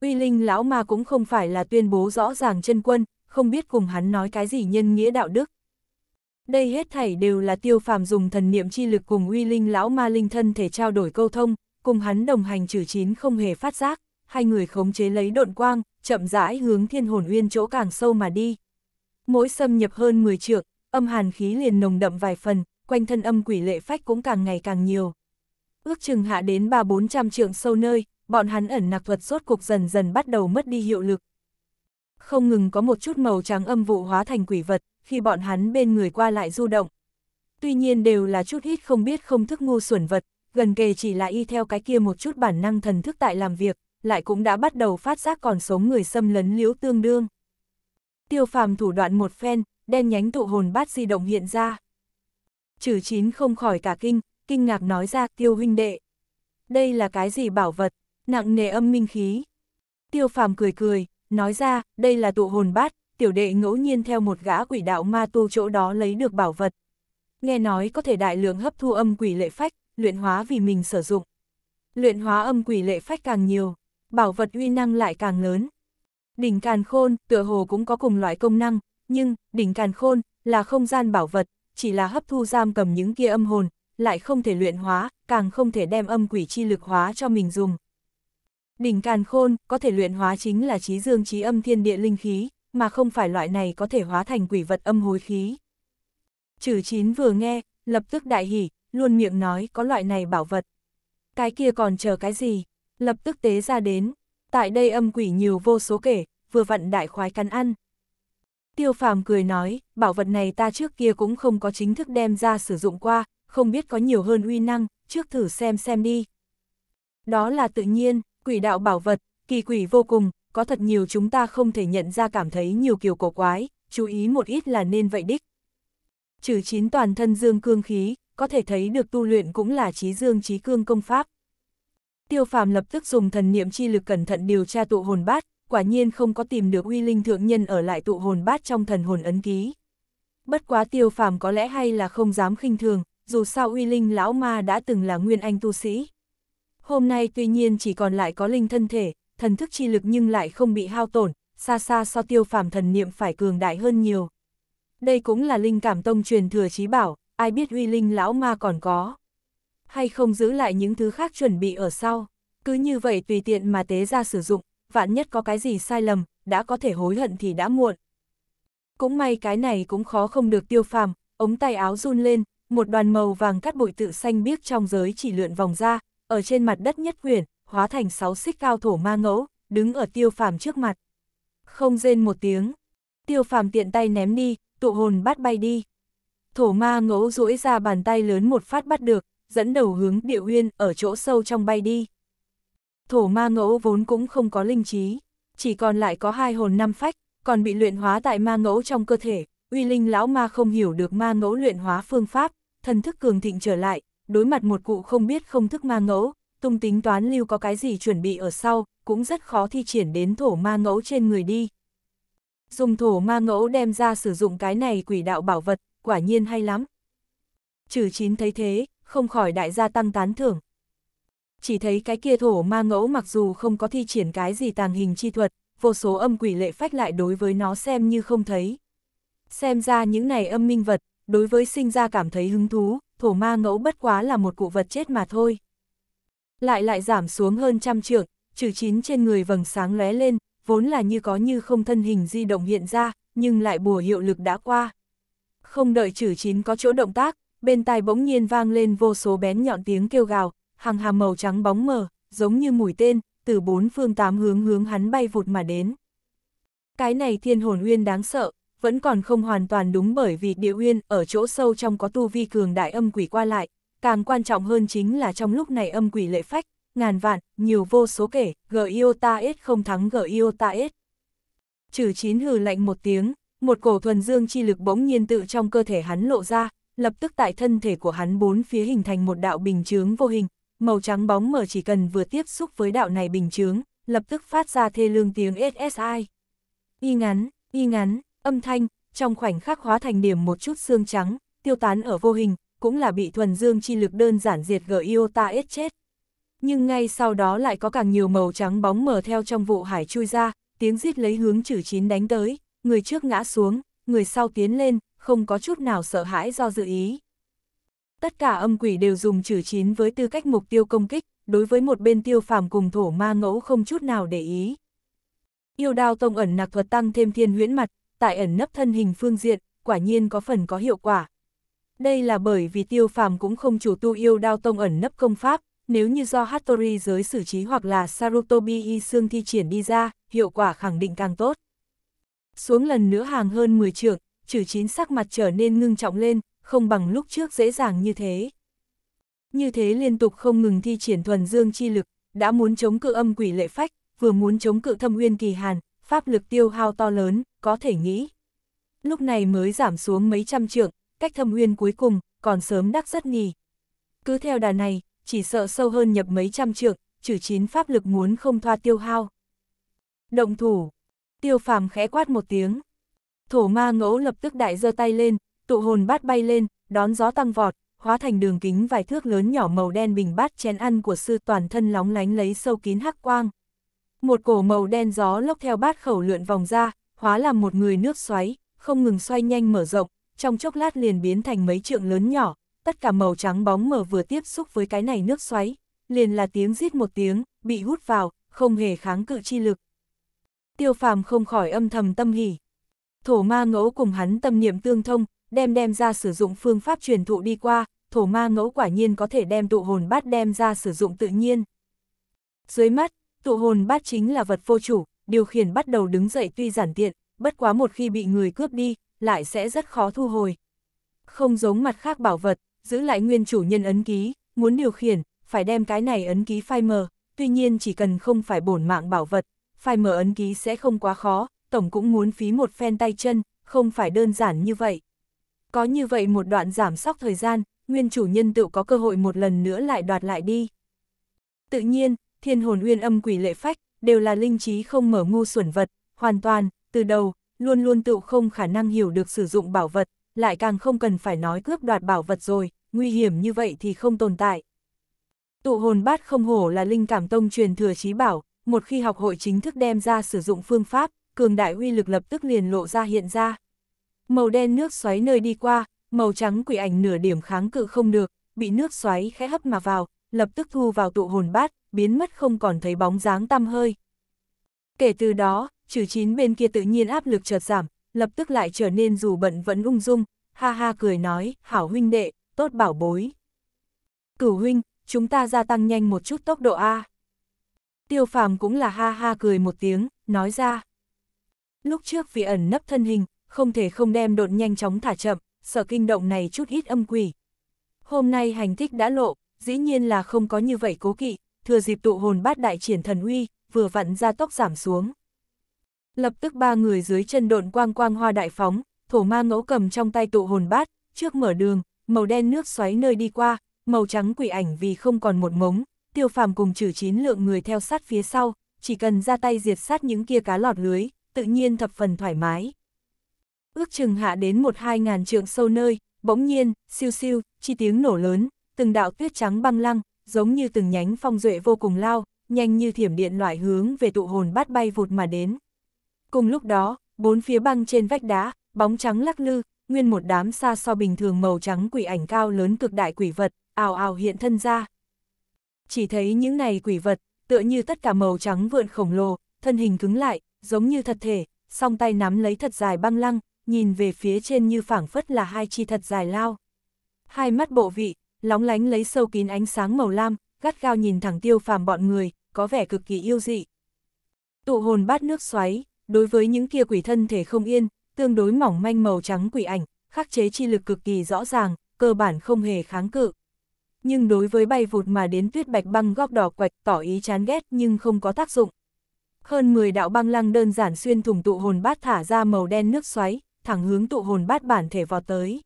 Uy Linh lão ma cũng không phải là tuyên bố rõ ràng chân quân, không biết cùng hắn nói cái gì nhân nghĩa đạo đức. Đây hết thảy đều là tiêu phàm dùng thần niệm chi lực cùng uy linh lão ma linh thân thể trao đổi câu thông, cùng hắn đồng hành trừ chín không hề phát giác, hai người khống chế lấy độn quang, chậm rãi hướng thiên hồn uyên chỗ càng sâu mà đi. Mỗi xâm nhập hơn 10 trượng, âm hàn khí liền nồng đậm vài phần, quanh thân âm quỷ lệ phách cũng càng ngày càng nhiều. Ước chừng hạ đến 3-400 trượng sâu nơi, bọn hắn ẩn nặc thuật sốt cục dần dần bắt đầu mất đi hiệu lực. Không ngừng có một chút màu trắng âm vụ hóa thành quỷ vật, khi bọn hắn bên người qua lại du động. Tuy nhiên đều là chút ít không biết không thức ngu xuẩn vật, gần kề chỉ là y theo cái kia một chút bản năng thần thức tại làm việc, lại cũng đã bắt đầu phát giác còn sống người xâm lấn liễu tương đương. Tiêu phàm thủ đoạn một phen, đen nhánh tụ hồn bát di động hiện ra. Trừ chín không khỏi cả kinh, kinh ngạc nói ra tiêu huynh đệ. Đây là cái gì bảo vật, nặng nề âm minh khí. Tiêu phàm cười cười, nói ra đây là tụ hồn bát, tiểu đệ ngẫu nhiên theo một gã quỷ đạo ma tu chỗ đó lấy được bảo vật. Nghe nói có thể đại lượng hấp thu âm quỷ lệ phách, luyện hóa vì mình sử dụng. Luyện hóa âm quỷ lệ phách càng nhiều, bảo vật uy năng lại càng lớn. Đỉnh càn khôn, tựa hồ cũng có cùng loại công năng, nhưng, đỉnh càn khôn, là không gian bảo vật, chỉ là hấp thu giam cầm những kia âm hồn, lại không thể luyện hóa, càng không thể đem âm quỷ chi lực hóa cho mình dùng. Đỉnh càn khôn, có thể luyện hóa chính là trí dương trí âm thiên địa linh khí, mà không phải loại này có thể hóa thành quỷ vật âm hối khí. Chử chín vừa nghe, lập tức đại hỉ, luôn miệng nói có loại này bảo vật. Cái kia còn chờ cái gì? Lập tức tế ra đến, tại đây âm quỷ nhiều vô số kể, vừa vặn đại khoái cắn ăn. Tiêu phàm cười nói, bảo vật này ta trước kia cũng không có chính thức đem ra sử dụng qua, không biết có nhiều hơn uy năng, trước thử xem xem đi. Đó là tự nhiên, quỷ đạo bảo vật, kỳ quỷ vô cùng, có thật nhiều chúng ta không thể nhận ra cảm thấy nhiều kiểu cổ quái, chú ý một ít là nên vậy đích. Trừ chín toàn thân dương cương khí, có thể thấy được tu luyện cũng là trí dương trí cương công pháp. Tiêu phàm lập tức dùng thần niệm chi lực cẩn thận điều tra tụ hồn bát, quả nhiên không có tìm được uy linh thượng nhân ở lại tụ hồn bát trong thần hồn ấn ký. Bất quá tiêu phàm có lẽ hay là không dám khinh thường, dù sao uy linh lão ma đã từng là nguyên anh tu sĩ. Hôm nay tuy nhiên chỉ còn lại có linh thân thể, thần thức chi lực nhưng lại không bị hao tổn, xa xa so tiêu phàm thần niệm phải cường đại hơn nhiều. Đây cũng là linh cảm tông truyền thừa trí bảo, ai biết uy linh lão ma còn có hay không giữ lại những thứ khác chuẩn bị ở sau. Cứ như vậy tùy tiện mà tế ra sử dụng, vạn nhất có cái gì sai lầm, đã có thể hối hận thì đã muộn. Cũng may cái này cũng khó không được tiêu phàm, ống tay áo run lên, một đoàn màu vàng cắt bụi tự xanh biếc trong giới chỉ lượn vòng ra, ở trên mặt đất nhất quyển, hóa thành sáu xích cao thổ ma ngẫu, đứng ở tiêu phàm trước mặt. Không rên một tiếng, tiêu phàm tiện tay ném đi, tụ hồn bắt bay đi. Thổ ma ngẫu duỗi ra bàn tay lớn một phát bắt được, dẫn đầu hướng địa uyên ở chỗ sâu trong bay đi. Thổ ma ngẫu vốn cũng không có linh trí, chỉ còn lại có hai hồn năm phách, còn bị luyện hóa tại ma ngẫu trong cơ thể, uy linh lão ma không hiểu được ma ngẫu luyện hóa phương pháp, thần thức cường thịnh trở lại, đối mặt một cụ không biết không thức ma ngẫu, tung tính toán lưu có cái gì chuẩn bị ở sau, cũng rất khó thi triển đến thổ ma ngẫu trên người đi. Dùng thổ ma ngẫu đem ra sử dụng cái này quỷ đạo bảo vật, quả nhiên hay lắm. Trừ chín thấy thế, không khỏi đại gia tăng tán thưởng. Chỉ thấy cái kia thổ ma ngẫu mặc dù không có thi triển cái gì tàng hình chi thuật, vô số âm quỷ lệ phách lại đối với nó xem như không thấy. Xem ra những này âm minh vật, đối với sinh ra cảm thấy hứng thú, thổ ma ngẫu bất quá là một cụ vật chết mà thôi. Lại lại giảm xuống hơn trăm trượng, trừ chín trên người vầng sáng lóe lên, vốn là như có như không thân hình di động hiện ra, nhưng lại bùa hiệu lực đã qua. Không đợi trừ chín có chỗ động tác, bên tai bỗng nhiên vang lên vô số bén nhọn tiếng kêu gào, hàng hàm màu trắng bóng mờ, giống như mũi tên, từ bốn phương tám hướng hướng hắn bay vụt mà đến. Cái này thiên hồn uyên đáng sợ, vẫn còn không hoàn toàn đúng bởi vì địa uyên ở chỗ sâu trong có tu vi cường đại âm quỷ qua lại, càng quan trọng hơn chính là trong lúc này âm quỷ lệ phách, ngàn vạn, nhiều vô số kể, g i o t không thắng g i o t Trừ chín hừ lạnh một tiếng, một cổ thuần dương chi lực bỗng nhiên tự trong cơ thể hắn lộ ra, lập tức tại thân thể của hắn bốn phía hình thành một đạo bình chướng vô hình, màu trắng bóng mờ chỉ cần vừa tiếp xúc với đạo này bình chướng, lập tức phát ra thê lương tiếng SSI. Y ngắn, y ngắn, âm thanh, trong khoảnh khắc hóa thành điểm một chút xương trắng, tiêu tán ở vô hình, cũng là bị thuần dương chi lực đơn giản diệt gở Iota S chết. Nhưng ngay sau đó lại có càng nhiều màu trắng bóng mờ theo trong vụ hải chui ra, tiếng giết lấy hướng chử chín đánh tới, người trước ngã xuống, người sau tiến lên, không có chút nào sợ hãi do dự ý. Tất cả âm quỷ đều dùng chữ chín với tư cách mục tiêu công kích, đối với một bên tiêu phàm cùng thổ ma ngẫu không chút nào để ý. Yêu đao tông ẩn nạc thuật tăng thêm thiên huyễn mặt, tại ẩn nấp thân hình phương diện, quả nhiên có phần có hiệu quả. Đây là bởi vì tiêu phàm cũng không chủ tu yêu đao tông ẩn nấp công pháp, nếu như do Hattori giới xử trí hoặc là Sarutobi y xương thi triển đi ra, hiệu quả khẳng định càng tốt. Xuống lần nữa hàng hơn 10 trượng, trừ chín sắc mặt trở nên ngưng trọng lên, không bằng lúc trước dễ dàng như thế. Như thế liên tục không ngừng thi triển thuần dương chi lực, đã muốn chống cự âm quỷ lệ phách, vừa muốn chống cự thâm uyên kỳ hàn, pháp lực tiêu hao to lớn, có thể nghĩ. Lúc này mới giảm xuống mấy trăm trượng, cách thâm uyên cuối cùng, còn sớm đắc rất nhì. Cứ theo đà này, chỉ sợ sâu hơn nhập mấy trăm trượng, trừ chín pháp lực muốn không thoa tiêu hao. Động thủ, tiêu phàm khẽ quát một tiếng, Thổ ma ngẫu lập tức đại giơ tay lên, tụ hồn bát bay lên, đón gió tăng vọt, hóa thành đường kính vài thước lớn nhỏ màu đen bình bát chén ăn của sư toàn thân lóng lánh lấy sâu kín hắc quang. Một cổ màu đen gió lốc theo bát khẩu lượn vòng ra, hóa làm một người nước xoáy, không ngừng xoay nhanh mở rộng, trong chốc lát liền biến thành mấy trượng lớn nhỏ, tất cả màu trắng bóng mờ vừa tiếp xúc với cái này nước xoáy, liền là tiếng rít một tiếng, bị hút vào, không hề kháng cự chi lực. Tiêu phàm không khỏi âm thầm tâm hỉ, thổ ma ngẫu cùng hắn tâm niệm tương thông, đem đem ra sử dụng phương pháp truyền thụ đi qua, thổ ma ngẫu quả nhiên có thể đem tụ hồn bát đem ra sử dụng tự nhiên. Dưới mắt, tụ hồn bát chính là vật vô chủ, điều khiển bắt đầu đứng dậy tuy giản tiện, bất quá một khi bị người cướp đi, lại sẽ rất khó thu hồi. Không giống mặt khác bảo vật, giữ lại nguyên chủ nhân ấn ký, muốn điều khiển, phải đem cái này ấn ký phai mờ, tuy nhiên chỉ cần không phải bổn mạng bảo vật, phai mờ ấn ký sẽ không quá khó, Tổng cũng muốn phí một phen tay chân, không phải đơn giản như vậy. Có như vậy một đoạn giảm sóc thời gian, nguyên chủ nhân tự có cơ hội một lần nữa lại đoạt lại đi. Tự nhiên, thiên hồn uyên âm quỷ lệ phách, đều là linh trí không mở ngu xuẩn vật, hoàn toàn, từ đầu, luôn luôn tự không khả năng hiểu được sử dụng bảo vật, lại càng không cần phải nói cướp đoạt bảo vật rồi, nguy hiểm như vậy thì không tồn tại. Tụ hồn bát không hổ là linh cảm tông truyền thừa trí bảo, một khi học hội chính thức đem ra sử dụng phương pháp, cường đại huy lực lập tức liền lộ ra hiện ra. Màu đen nước xoáy nơi đi qua, màu trắng quỷ ảnh nửa điểm kháng cự không được, bị nước xoáy khẽ hấp mà vào, lập tức thu vào tụ hồn bát, biến mất không còn thấy bóng dáng tăm hơi. Kể từ đó, trừ chín bên kia tự nhiên áp lực chợt giảm, lập tức lại trở nên dù bận vẫn ung dung, ha ha cười nói, hảo huynh đệ, tốt bảo bối. Cửu huynh, chúng ta gia tăng nhanh một chút tốc độ A. Tiêu phàm cũng là ha ha cười một tiếng, nói ra lúc trước vì ẩn nấp thân hình, không thể không đem đột nhanh chóng thả chậm, sở kinh động này chút ít âm quỷ. Hôm nay hành thích đã lộ, dĩ nhiên là không có như vậy cố kỵ, thừa dịp tụ hồn bát đại triển thần uy, vừa vặn ra tốc giảm xuống. Lập tức ba người dưới chân độn quang quang hoa đại phóng, thổ ma ngẫu cầm trong tay tụ hồn bát, trước mở đường, màu đen nước xoáy nơi đi qua, màu trắng quỷ ảnh vì không còn một mống, tiêu phàm cùng trừ chín lượng người theo sát phía sau, chỉ cần ra tay diệt sát những kia cá lọt lưới, tự nhiên thập phần thoải mái. Ước chừng hạ đến một hai ngàn trượng sâu nơi, bỗng nhiên, siêu siêu, chi tiếng nổ lớn, từng đạo tuyết trắng băng lăng, giống như từng nhánh phong duệ vô cùng lao, nhanh như thiểm điện loại hướng về tụ hồn bát bay vụt mà đến. Cùng lúc đó, bốn phía băng trên vách đá, bóng trắng lắc lư, nguyên một đám xa so bình thường màu trắng quỷ ảnh cao lớn cực đại quỷ vật, ào ào hiện thân ra. Chỉ thấy những này quỷ vật, tựa như tất cả màu trắng vượn khổng lồ, thân hình cứng lại, giống như thật thể, song tay nắm lấy thật dài băng lăng, nhìn về phía trên như phảng phất là hai chi thật dài lao. Hai mắt bộ vị, lóng lánh lấy sâu kín ánh sáng màu lam, gắt gao nhìn thẳng tiêu phàm bọn người, có vẻ cực kỳ yêu dị. Tụ hồn bát nước xoáy, đối với những kia quỷ thân thể không yên, tương đối mỏng manh màu trắng quỷ ảnh, khắc chế chi lực cực kỳ rõ ràng, cơ bản không hề kháng cự. Nhưng đối với bay vụt mà đến tuyết bạch băng góc đỏ quạch tỏ ý chán ghét nhưng không có tác dụng. Hơn 10 đạo băng lăng đơn giản xuyên thủng tụ hồn bát thả ra màu đen nước xoáy, thẳng hướng tụ hồn bát bản thể vọt tới.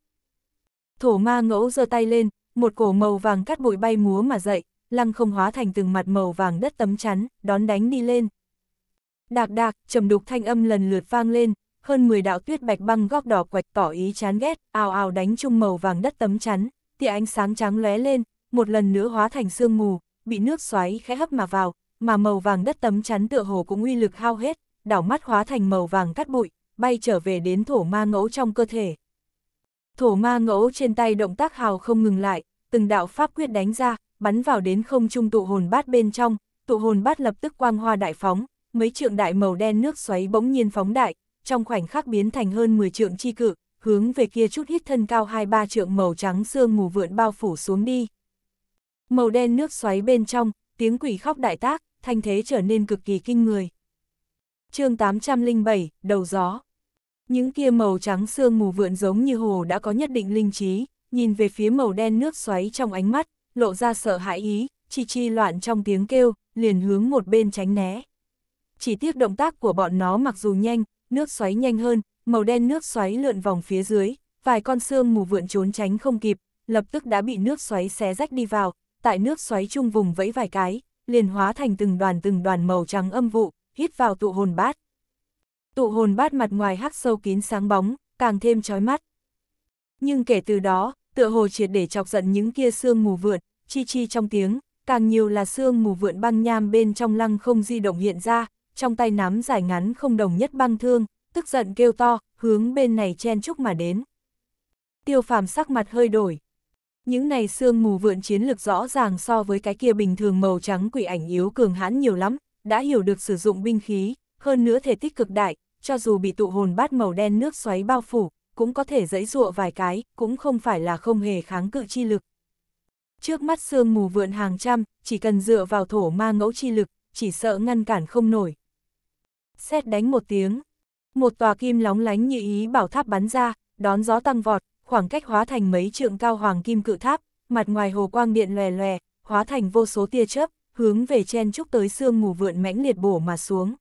Thổ ma ngẫu giơ tay lên, một cổ màu vàng cắt bụi bay múa mà dậy, lăng không hóa thành từng mặt màu vàng đất tấm chắn, đón đánh đi lên. Đạc đạc, trầm đục thanh âm lần lượt vang lên, hơn 10 đạo tuyết bạch băng góc đỏ quạch tỏ ý chán ghét, ào ào đánh chung màu vàng đất tấm chắn, tia ánh sáng trắng lóe lên, một lần nữa hóa thành sương mù, bị nước xoáy khẽ hấp mà vào, mà màu vàng đất tấm chắn tựa hồ cũng uy lực hao hết, đảo mắt hóa thành màu vàng cắt bụi, bay trở về đến thổ ma ngẫu trong cơ thể. Thổ ma ngẫu trên tay động tác hào không ngừng lại, từng đạo pháp quyết đánh ra, bắn vào đến không trung tụ hồn bát bên trong, tụ hồn bát lập tức quang hoa đại phóng, mấy trượng đại màu đen nước xoáy bỗng nhiên phóng đại, trong khoảnh khắc biến thành hơn 10 trượng chi cự, hướng về kia chút hít thân cao 2-3 trượng màu trắng xương mù vượn bao phủ xuống đi. Màu đen nước xoáy bên trong, tiếng quỷ khóc đại tác, thanh thế trở nên cực kỳ kinh người. chương 807, đầu gió. Những kia màu trắng sương mù vượn giống như hồ đã có nhất định linh trí, nhìn về phía màu đen nước xoáy trong ánh mắt, lộ ra sợ hãi ý, chi chi loạn trong tiếng kêu, liền hướng một bên tránh né. Chỉ tiếc động tác của bọn nó mặc dù nhanh, nước xoáy nhanh hơn, màu đen nước xoáy lượn vòng phía dưới, vài con sương mù vượn trốn tránh không kịp, lập tức đã bị nước xoáy xé rách đi vào, tại nước xoáy chung vùng vẫy vài cái, liền hóa thành từng đoàn từng đoàn màu trắng âm vụ, hít vào tụ hồn bát. Tụ hồn bát mặt ngoài hắc sâu kín sáng bóng, càng thêm chói mắt. Nhưng kể từ đó, tựa hồ triệt để chọc giận những kia xương mù vượn, chi chi trong tiếng, càng nhiều là xương mù vượn băng nham bên trong lăng không di động hiện ra, trong tay nắm dài ngắn không đồng nhất băng thương, tức giận kêu to, hướng bên này chen chúc mà đến. Tiêu phàm sắc mặt hơi đổi, những này sương mù vượn chiến lực rõ ràng so với cái kia bình thường màu trắng quỷ ảnh yếu cường hãn nhiều lắm, đã hiểu được sử dụng binh khí, hơn nữa thể tích cực đại, cho dù bị tụ hồn bát màu đen nước xoáy bao phủ, cũng có thể dẫy dụa vài cái, cũng không phải là không hề kháng cự chi lực. Trước mắt sương mù vượn hàng trăm, chỉ cần dựa vào thổ ma ngẫu chi lực, chỉ sợ ngăn cản không nổi. Xét đánh một tiếng, một tòa kim lóng lánh như ý bảo tháp bắn ra, đón gió tăng vọt, khoảng cách hóa thành mấy trượng cao hoàng kim cự tháp, mặt ngoài hồ quang điện lòe lòe, hóa thành vô số tia chớp, hướng về chen chúc tới sương mù vượn mãnh liệt bổ mà xuống.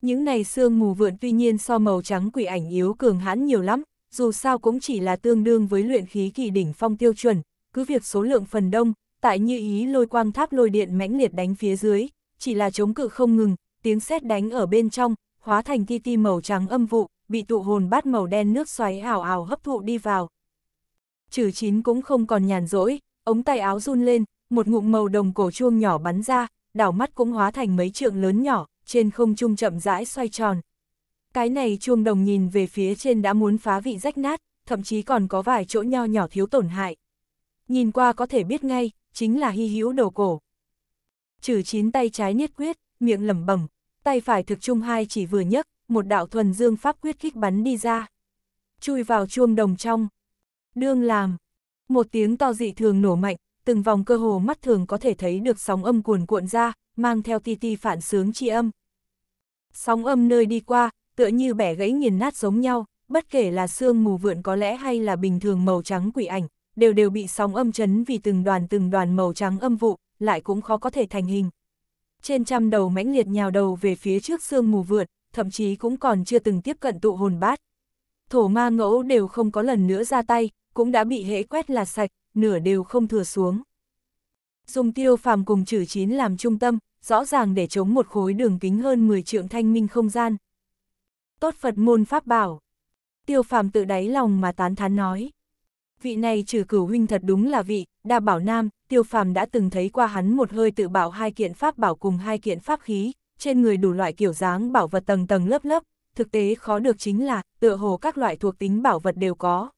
Những này sương mù vượn tuy nhiên so màu trắng quỷ ảnh yếu cường hãn nhiều lắm, dù sao cũng chỉ là tương đương với luyện khí kỳ đỉnh phong tiêu chuẩn, cứ việc số lượng phần đông, tại như ý lôi quang tháp lôi điện mãnh liệt đánh phía dưới, chỉ là chống cự không ngừng, tiếng sét đánh ở bên trong, hóa thành ti ti màu trắng âm vụ, bị tụ hồn bát màu đen nước xoáy ảo ảo hấp thụ đi vào. Trừ chín cũng không còn nhàn rỗi, ống tay áo run lên, một ngụm màu đồng cổ chuông nhỏ bắn ra, đảo mắt cũng hóa thành mấy trượng lớn nhỏ, trên không trung chậm rãi xoay tròn. Cái này chuông đồng nhìn về phía trên đã muốn phá vị rách nát, thậm chí còn có vài chỗ nho nhỏ thiếu tổn hại. Nhìn qua có thể biết ngay, chính là hy hữu đồ cổ. Trừ chín tay trái niết quyết, miệng lẩm bẩm, tay phải thực trung hai chỉ vừa nhấc, một đạo thuần dương pháp quyết kích bắn đi ra. Chui vào chuông đồng trong. Đương làm. Một tiếng to dị thường nổ mạnh, từng vòng cơ hồ mắt thường có thể thấy được sóng âm cuồn cuộn ra, mang theo ti ti phản sướng chi âm. Sóng âm nơi đi qua, tựa như bẻ gãy nghiền nát giống nhau, bất kể là xương mù vượn có lẽ hay là bình thường màu trắng quỷ ảnh, đều đều bị sóng âm chấn vì từng đoàn từng đoàn màu trắng âm vụ, lại cũng khó có thể thành hình. Trên trăm đầu mãnh liệt nhào đầu về phía trước xương mù vượn, thậm chí cũng còn chưa từng tiếp cận tụ hồn bát. Thổ ma ngẫu đều không có lần nữa ra tay, cũng đã bị hễ quét là sạch, nửa đều không thừa xuống. Dùng tiêu phàm cùng chữ chín làm trung tâm, rõ ràng để chống một khối đường kính hơn 10 trượng thanh minh không gian. Tốt Phật môn pháp bảo. Tiêu phàm tự đáy lòng mà tán thán nói. Vị này trừ cửu huynh thật đúng là vị, đa bảo nam, tiêu phàm đã từng thấy qua hắn một hơi tự bảo hai kiện pháp bảo cùng hai kiện pháp khí, trên người đủ loại kiểu dáng bảo vật tầng tầng lớp lớp, thực tế khó được chính là, tựa hồ các loại thuộc tính bảo vật đều có.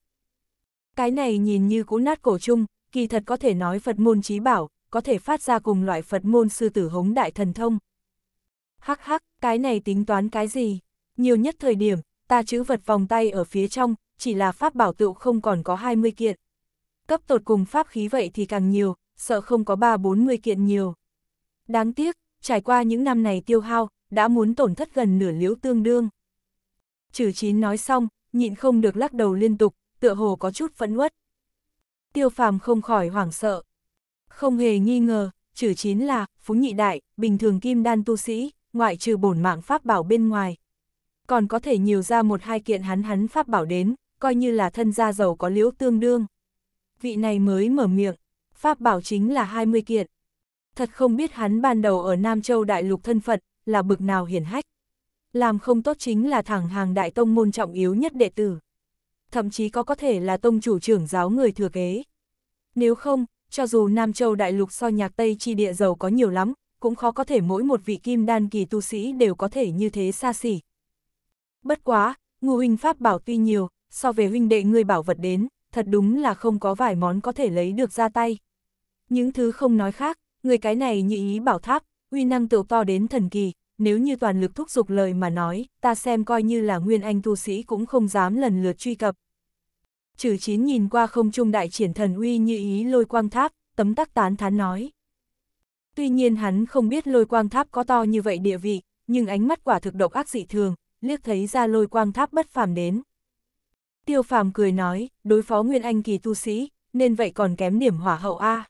Cái này nhìn như cũ nát cổ chung, kỳ thật có thể nói Phật môn trí bảo, có thể phát ra cùng loại Phật môn sư tử hống đại thần thông. Hắc hắc, cái này tính toán cái gì? Nhiều nhất thời điểm, ta chữ vật vòng tay ở phía trong, chỉ là pháp bảo tựu không còn có 20 kiện. Cấp tột cùng pháp khí vậy thì càng nhiều, sợ không có 3-40 kiện nhiều. Đáng tiếc, trải qua những năm này tiêu hao, đã muốn tổn thất gần nửa liếu tương đương. Trừ chín nói xong, nhịn không được lắc đầu liên tục, tựa hồ có chút phẫn uất. Tiêu phàm không khỏi hoảng sợ. Không hề nghi ngờ, trừ chín là, phú nhị đại, bình thường kim đan tu sĩ, ngoại trừ bổn mạng pháp bảo bên ngoài. Còn có thể nhiều ra một hai kiện hắn hắn pháp bảo đến, coi như là thân gia giàu có liễu tương đương. Vị này mới mở miệng, pháp bảo chính là 20 kiện thật không biết hắn ban đầu ở Nam Châu Đại Lục thân phận, là bực nào hiển hách. Làm không tốt chính là thẳng hàng đại tông môn trọng yếu nhất đệ tử. Thậm chí có có thể là tông chủ trưởng giáo người thừa kế. Nếu không, cho dù Nam Châu Đại Lục so nhạc Tây chi địa giàu có nhiều lắm, cũng khó có thể mỗi một vị kim đan kỳ tu sĩ đều có thể như thế xa xỉ. Bất quá, ngu huynh pháp bảo tuy nhiều, so về huynh đệ người bảo vật đến, thật đúng là không có vài món có thể lấy được ra tay. Những thứ không nói khác, người cái này như ý bảo tháp, uy năng tựu to đến thần kỳ, nếu như toàn lực thúc giục lời mà nói, ta xem coi như là nguyên anh tu sĩ cũng không dám lần lượt truy cập. Trừ chín nhìn qua không trung đại triển thần uy như ý lôi quang tháp, tấm tắc tán thán nói. Tuy nhiên hắn không biết lôi quang tháp có to như vậy địa vị, nhưng ánh mắt quả thực độc ác dị thường, liếc thấy ra lôi quang tháp bất phàm đến. Tiêu phàm cười nói, đối phó nguyên anh kỳ tu sĩ, nên vậy còn kém điểm hỏa hậu A.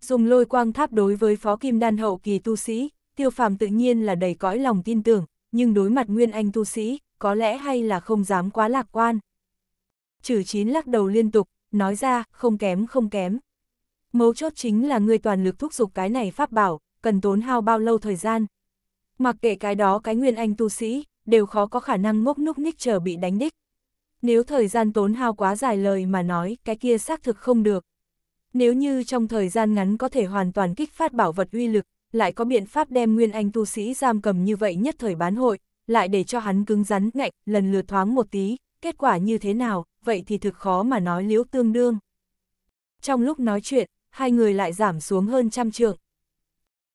Dùng lôi quang tháp đối với phó kim đan hậu kỳ tu sĩ, tiêu phàm tự nhiên là đầy cõi lòng tin tưởng, nhưng đối mặt nguyên anh tu sĩ, có lẽ hay là không dám quá lạc quan. Chử chín lắc đầu liên tục, nói ra, không kém không kém. Mấu chốt chính là người toàn lực thúc giục cái này pháp bảo, cần tốn hao bao lâu thời gian. Mặc kệ cái đó cái nguyên anh tu sĩ, đều khó có khả năng ngốc núc ních chờ bị đánh đích. Nếu thời gian tốn hao quá dài lời mà nói, cái kia xác thực không được. Nếu như trong thời gian ngắn có thể hoàn toàn kích phát bảo vật uy lực, lại có biện pháp đem nguyên anh tu sĩ giam cầm như vậy nhất thời bán hội, lại để cho hắn cứng rắn ngạnh, lần lượt thoáng một tí, kết quả như thế nào, vậy thì thực khó mà nói liễu tương đương. Trong lúc nói chuyện, hai người lại giảm xuống hơn trăm trượng.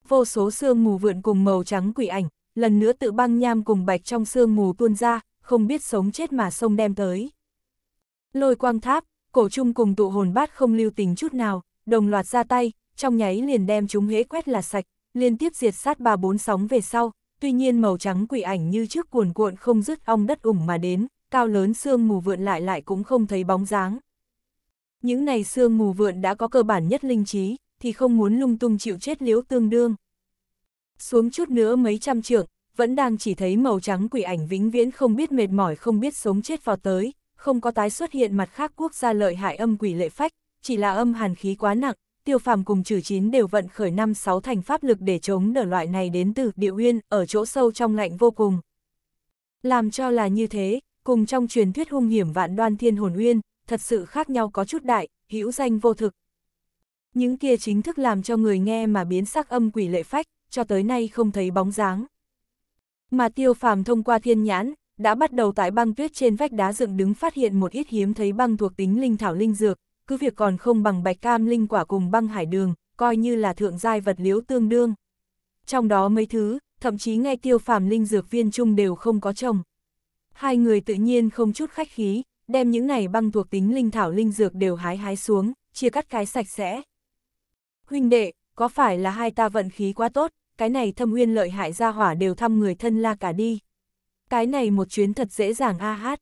Vô số sương mù vượn cùng màu trắng quỷ ảnh, lần nữa tự băng nham cùng bạch trong sương mù tuôn ra, không biết sống chết mà sông đem tới. Lôi quang tháp, cổ trung cùng tụ hồn bát không lưu tình chút nào, đồng loạt ra tay, trong nháy liền đem chúng hễ quét là sạch, liên tiếp diệt sát ba bốn sóng về sau, tuy nhiên màu trắng quỷ ảnh như trước cuồn cuộn không dứt ong đất ủng mà đến, cao lớn xương mù vượn lại lại cũng không thấy bóng dáng. Những này xương mù vượn đã có cơ bản nhất linh trí, thì không muốn lung tung chịu chết liễu tương đương. Xuống chút nữa mấy trăm trượng, vẫn đang chỉ thấy màu trắng quỷ ảnh vĩnh viễn không biết mệt mỏi không biết sống chết vào tới, không có tái xuất hiện mặt khác quốc gia lợi hại âm quỷ lệ phách, chỉ là âm hàn khí quá nặng, tiêu phàm cùng trừ chín đều vận khởi năm sáu thành pháp lực để chống đỡ loại này đến từ địa uyên ở chỗ sâu trong lạnh vô cùng. Làm cho là như thế, cùng trong truyền thuyết hung hiểm vạn đoan thiên hồn uyên, thật sự khác nhau có chút đại, hữu danh vô thực. Những kia chính thức làm cho người nghe mà biến sắc âm quỷ lệ phách, cho tới nay không thấy bóng dáng. Mà tiêu phàm thông qua thiên nhãn, đã bắt đầu tại băng tuyết trên vách đá dựng đứng phát hiện một ít hiếm thấy băng thuộc tính linh thảo linh dược, cứ việc còn không bằng bạch cam linh quả cùng băng hải đường, coi như là thượng giai vật liễu tương đương. Trong đó mấy thứ, thậm chí ngay tiêu phàm linh dược viên chung đều không có trồng. Hai người tự nhiên không chút khách khí, đem những này băng thuộc tính linh thảo linh dược đều hái hái xuống, chia cắt cái sạch sẽ. Huynh đệ, có phải là hai ta vận khí quá tốt, cái này thâm uyên lợi hại ra hỏa đều thăm người thân la cả đi. Cái này một chuyến thật dễ dàng a hát.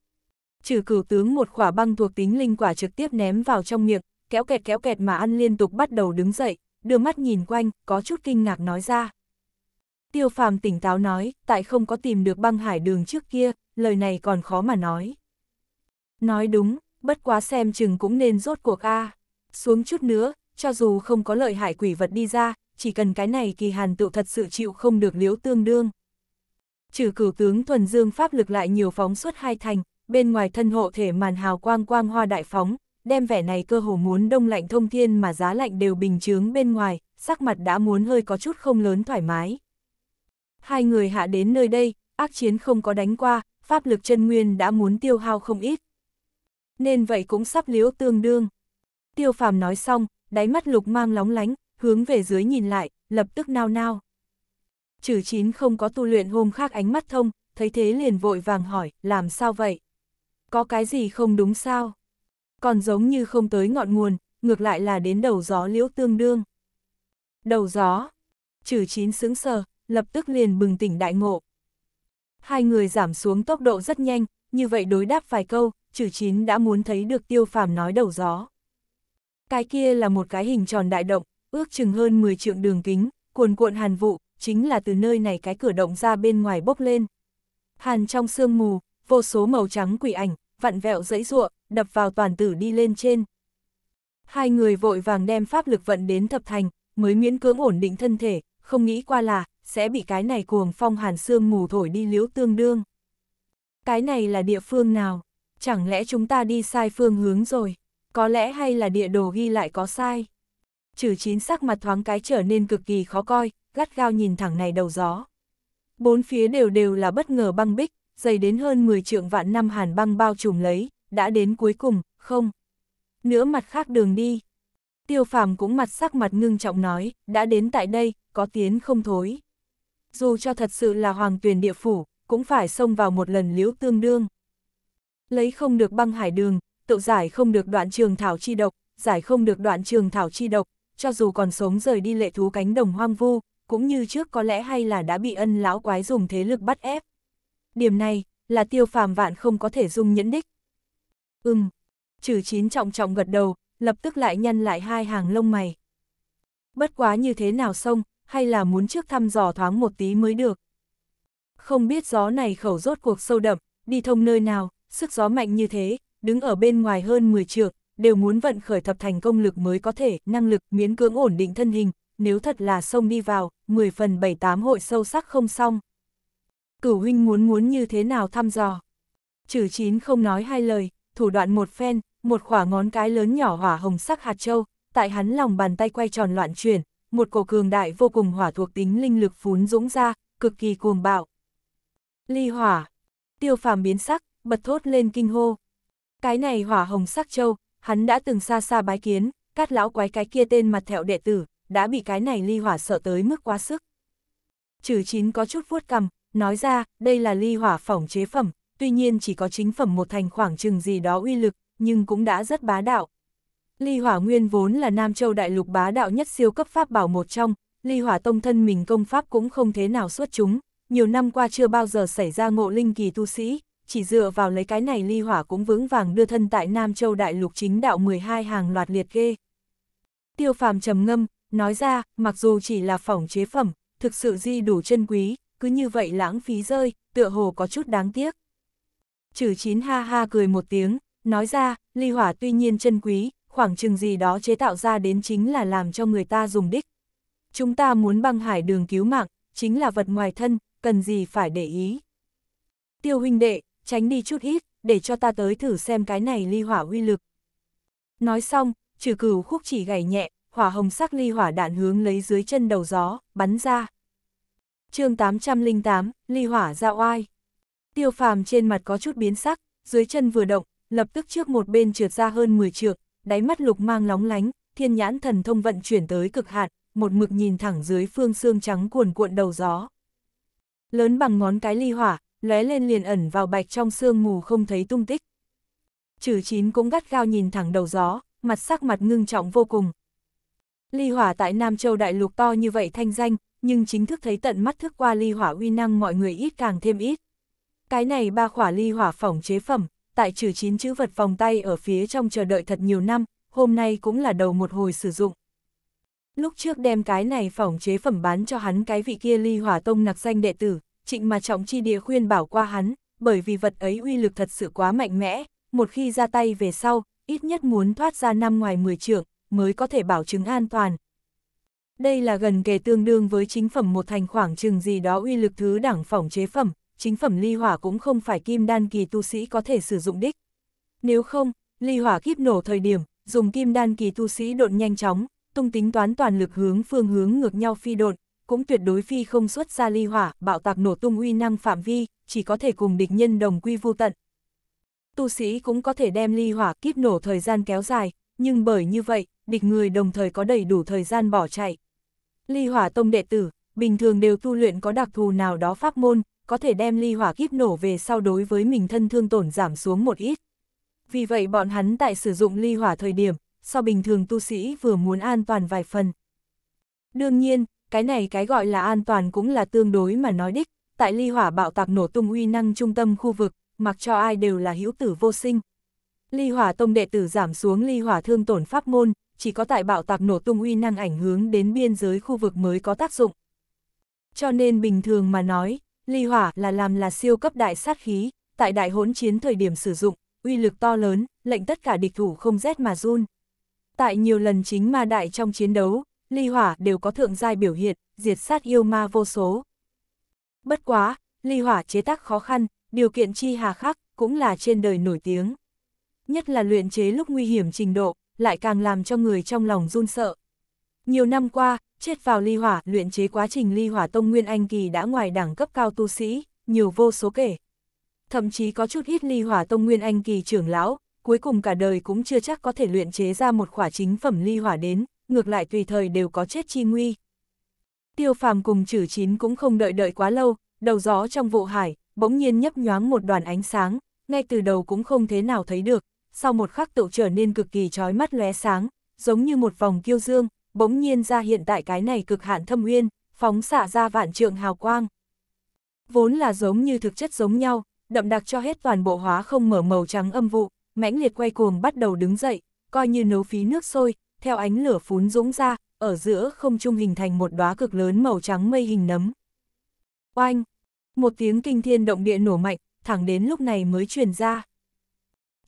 Trừ cửu tướng một quả băng thuộc tính linh quả trực tiếp ném vào trong miệng, kéo kẹt kéo kẹt mà ăn liên tục bắt đầu đứng dậy, đưa mắt nhìn quanh, có chút kinh ngạc nói ra. Tiêu phàm tỉnh táo nói, tại không có tìm được băng hải đường trước kia, lời này còn khó mà nói. Nói đúng, bất quá xem chừng cũng nên rốt cuộc a Xuống chút nữa, cho dù không có lợi hại quỷ vật đi ra, chỉ cần cái này kỳ hàn tựu thật sự chịu không được liếu tương đương trừ cử tướng thuần dương pháp lực lại nhiều phóng suốt hai thành, bên ngoài thân hộ thể màn hào quang quang hoa đại phóng, đem vẻ này cơ hồ muốn đông lạnh thông thiên mà giá lạnh đều bình chướng bên ngoài, sắc mặt đã muốn hơi có chút không lớn thoải mái. Hai người hạ đến nơi đây, ác chiến không có đánh qua, pháp lực chân nguyên đã muốn tiêu hao không ít. Nên vậy cũng sắp liễu tương đương. Tiêu phàm nói xong, đáy mắt lục mang lóng lánh, hướng về dưới nhìn lại, lập tức nao nao trừ chín không có tu luyện hôm khác ánh mắt thông, thấy thế liền vội vàng hỏi, làm sao vậy? Có cái gì không đúng sao? Còn giống như không tới ngọn nguồn, ngược lại là đến đầu gió liễu tương đương. Đầu gió, trừ chín sững sờ, lập tức liền bừng tỉnh đại ngộ. Hai người giảm xuống tốc độ rất nhanh, như vậy đối đáp vài câu, trừ chín đã muốn thấy được tiêu phàm nói đầu gió. Cái kia là một cái hình tròn đại động, ước chừng hơn 10 trượng đường kính, cuồn cuộn hàn vụ, chính là từ nơi này cái cửa động ra bên ngoài bốc lên. Hàn trong sương mù, vô số màu trắng quỷ ảnh, vặn vẹo dẫy ruộng, đập vào toàn tử đi lên trên. Hai người vội vàng đem pháp lực vận đến thập thành, mới miễn cưỡng ổn định thân thể, không nghĩ qua là, sẽ bị cái này cuồng phong hàn sương mù thổi đi liễu tương đương. Cái này là địa phương nào? Chẳng lẽ chúng ta đi sai phương hướng rồi? Có lẽ hay là địa đồ ghi lại có sai? Trừ chín sắc mặt thoáng cái trở nên cực kỳ khó coi, gắt gao nhìn thẳng này đầu gió. Bốn phía đều đều là bất ngờ băng bích, dày đến hơn 10 trượng vạn năm hàn băng bao trùm lấy, đã đến cuối cùng, không. Nữa mặt khác đường đi. Tiêu phàm cũng mặt sắc mặt ngưng trọng nói, đã đến tại đây, có tiến không thối. Dù cho thật sự là hoàng tuyển địa phủ, cũng phải xông vào một lần liễu tương đương. Lấy không được băng hải đường, tự giải không được đoạn trường thảo chi độc, giải không được đoạn trường thảo chi độc, cho dù còn sống rời đi lệ thú cánh đồng hoang vu, cũng như trước có lẽ hay là đã bị ân lão quái dùng thế lực bắt ép. Điểm này, là tiêu phàm vạn không có thể dung nhẫn đích. Ừm, trừ chín trọng trọng gật đầu, lập tức lại nhăn lại hai hàng lông mày. Bất quá như thế nào xong, hay là muốn trước thăm dò thoáng một tí mới được. Không biết gió này khẩu rốt cuộc sâu đậm, đi thông nơi nào, sức gió mạnh như thế, đứng ở bên ngoài hơn 10 trượng, đều muốn vận khởi thập thành công lực mới có thể, năng lực miễn cưỡng ổn định thân hình, nếu thật là xông đi vào, 10 phần 78 hội sâu sắc không xong. Cửu huynh muốn muốn như thế nào thăm dò. Trừ chín không nói hai lời, thủ đoạn một phen, một khỏa ngón cái lớn nhỏ hỏa hồng sắc hạt châu, tại hắn lòng bàn tay quay tròn loạn chuyển, một cổ cường đại vô cùng hỏa thuộc tính linh lực phún dũng ra, cực kỳ cuồng bạo. Ly hỏa, tiêu phàm biến sắc, bật thốt lên kinh hô. Cái này hỏa hồng sắc châu, hắn đã từng xa xa bái kiến, cát lão quái cái kia tên mặt thẹo đệ tử, đã bị cái này ly hỏa sợ tới mức quá sức. Trừ chín có chút vuốt cầm, nói ra, đây là ly hỏa phỏng chế phẩm, tuy nhiên chỉ có chính phẩm một thành khoảng chừng gì đó uy lực, nhưng cũng đã rất bá đạo. Ly hỏa nguyên vốn là Nam Châu đại lục bá đạo nhất siêu cấp pháp bảo một trong, ly hỏa tông thân mình công pháp cũng không thế nào xuất chúng, nhiều năm qua chưa bao giờ xảy ra ngộ linh kỳ tu sĩ, chỉ dựa vào lấy cái này ly hỏa cũng vững vàng đưa thân tại Nam Châu đại lục chính đạo 12 hàng loạt liệt ghê. Tiêu phàm trầm ngâm, Nói ra, mặc dù chỉ là phỏng chế phẩm, thực sự di đủ chân quý, cứ như vậy lãng phí rơi, tựa hồ có chút đáng tiếc. Chử chín ha ha cười một tiếng, nói ra, ly hỏa tuy nhiên chân quý, khoảng chừng gì đó chế tạo ra đến chính là làm cho người ta dùng đích. Chúng ta muốn băng hải đường cứu mạng, chính là vật ngoài thân, cần gì phải để ý. Tiêu huynh đệ, tránh đi chút ít, để cho ta tới thử xem cái này ly hỏa uy lực. Nói xong, trừ cửu khúc chỉ gảy nhẹ, hỏa hồng sắc ly hỏa đạn hướng lấy dưới chân đầu gió, bắn ra. chương 808, ly hỏa ra oai. Tiêu phàm trên mặt có chút biến sắc, dưới chân vừa động, lập tức trước một bên trượt ra hơn 10 trượng, đáy mắt lục mang lóng lánh, thiên nhãn thần thông vận chuyển tới cực hạn, một mực nhìn thẳng dưới phương xương trắng cuồn cuộn đầu gió. Lớn bằng ngón cái ly hỏa, lóe lên liền ẩn vào bạch trong xương mù không thấy tung tích. Trừ chín cũng gắt gao nhìn thẳng đầu gió, mặt sắc mặt ngưng trọng vô cùng, Ly Hỏa tại Nam Châu Đại Lục to như vậy thanh danh, nhưng chính thức thấy tận mắt thức qua Ly Hỏa uy năng mọi người ít càng thêm ít. Cái này ba khỏa Ly Hỏa phỏng chế phẩm, tại trừ chín chữ vật vòng tay ở phía trong chờ đợi thật nhiều năm, hôm nay cũng là đầu một hồi sử dụng. Lúc trước đem cái này phỏng chế phẩm bán cho hắn cái vị kia Ly Hỏa Tông nặc danh đệ tử, trịnh mà trọng chi địa khuyên bảo qua hắn, bởi vì vật ấy uy lực thật sự quá mạnh mẽ, một khi ra tay về sau, ít nhất muốn thoát ra năm ngoài 10 trượng, mới có thể bảo chứng an toàn. Đây là gần kề tương đương với chính phẩm một thành khoảng chừng gì đó uy lực thứ đẳng phỏng chế phẩm, chính phẩm ly hỏa cũng không phải kim đan kỳ tu sĩ có thể sử dụng đích. Nếu không, ly hỏa kiếp nổ thời điểm, dùng kim đan kỳ tu sĩ độn nhanh chóng, tung tính toán toàn lực hướng phương hướng ngược nhau phi độn, cũng tuyệt đối phi không xuất ra ly hỏa, bạo tạc nổ tung uy năng phạm vi, chỉ có thể cùng địch nhân đồng quy vô tận. Tu sĩ cũng có thể đem ly hỏa kiếp nổ thời gian kéo dài, nhưng bởi như vậy, địch người đồng thời có đầy đủ thời gian bỏ chạy. Ly hỏa tông đệ tử, bình thường đều tu luyện có đặc thù nào đó pháp môn, có thể đem ly hỏa kiếp nổ về sau đối với mình thân thương tổn giảm xuống một ít. Vì vậy bọn hắn tại sử dụng ly hỏa thời điểm, so bình thường tu sĩ vừa muốn an toàn vài phần. Đương nhiên, cái này cái gọi là an toàn cũng là tương đối mà nói đích, tại ly hỏa bạo tạc nổ tung uy năng trung tâm khu vực, mặc cho ai đều là hữu tử vô sinh, Ly Hỏa Tông đệ tử giảm xuống Ly Hỏa Thương tổn pháp môn, chỉ có tại bạo tạc nổ tung uy năng ảnh hướng đến biên giới khu vực mới có tác dụng. Cho nên bình thường mà nói, Ly Hỏa là làm là siêu cấp đại sát khí, tại đại hỗn chiến thời điểm sử dụng, uy lực to lớn, lệnh tất cả địch thủ không rét mà run. Tại nhiều lần chính ma đại trong chiến đấu, Ly Hỏa đều có thượng giai biểu hiện, diệt sát yêu ma vô số. Bất quá, Ly Hỏa chế tác khó khăn, điều kiện chi hà khắc cũng là trên đời nổi tiếng nhất là luyện chế lúc nguy hiểm trình độ, lại càng làm cho người trong lòng run sợ. Nhiều năm qua, chết vào ly hỏa, luyện chế quá trình ly hỏa tông nguyên anh kỳ đã ngoài đẳng cấp cao tu sĩ, nhiều vô số kể. Thậm chí có chút ít ly hỏa tông nguyên anh kỳ trưởng lão, cuối cùng cả đời cũng chưa chắc có thể luyện chế ra một khỏa chính phẩm ly hỏa đến, ngược lại tùy thời đều có chết chi nguy. Tiêu phàm cùng chử chín cũng không đợi đợi quá lâu, đầu gió trong vụ hải, bỗng nhiên nhấp nhoáng một đoàn ánh sáng, ngay từ đầu cũng không thế nào thấy được, sau một khắc tựu trở nên cực kỳ trói mắt lóe sáng, giống như một vòng kiêu dương, bỗng nhiên ra hiện tại cái này cực hạn thâm uyên, phóng xạ ra vạn trượng hào quang. Vốn là giống như thực chất giống nhau, đậm đặc cho hết toàn bộ hóa không mở màu trắng âm vụ, mãnh liệt quay cuồng bắt đầu đứng dậy, coi như nấu phí nước sôi, theo ánh lửa phún dũng ra, ở giữa không trung hình thành một đóa cực lớn màu trắng mây hình nấm. Oanh! Một tiếng kinh thiên động địa nổ mạnh, thẳng đến lúc này mới truyền ra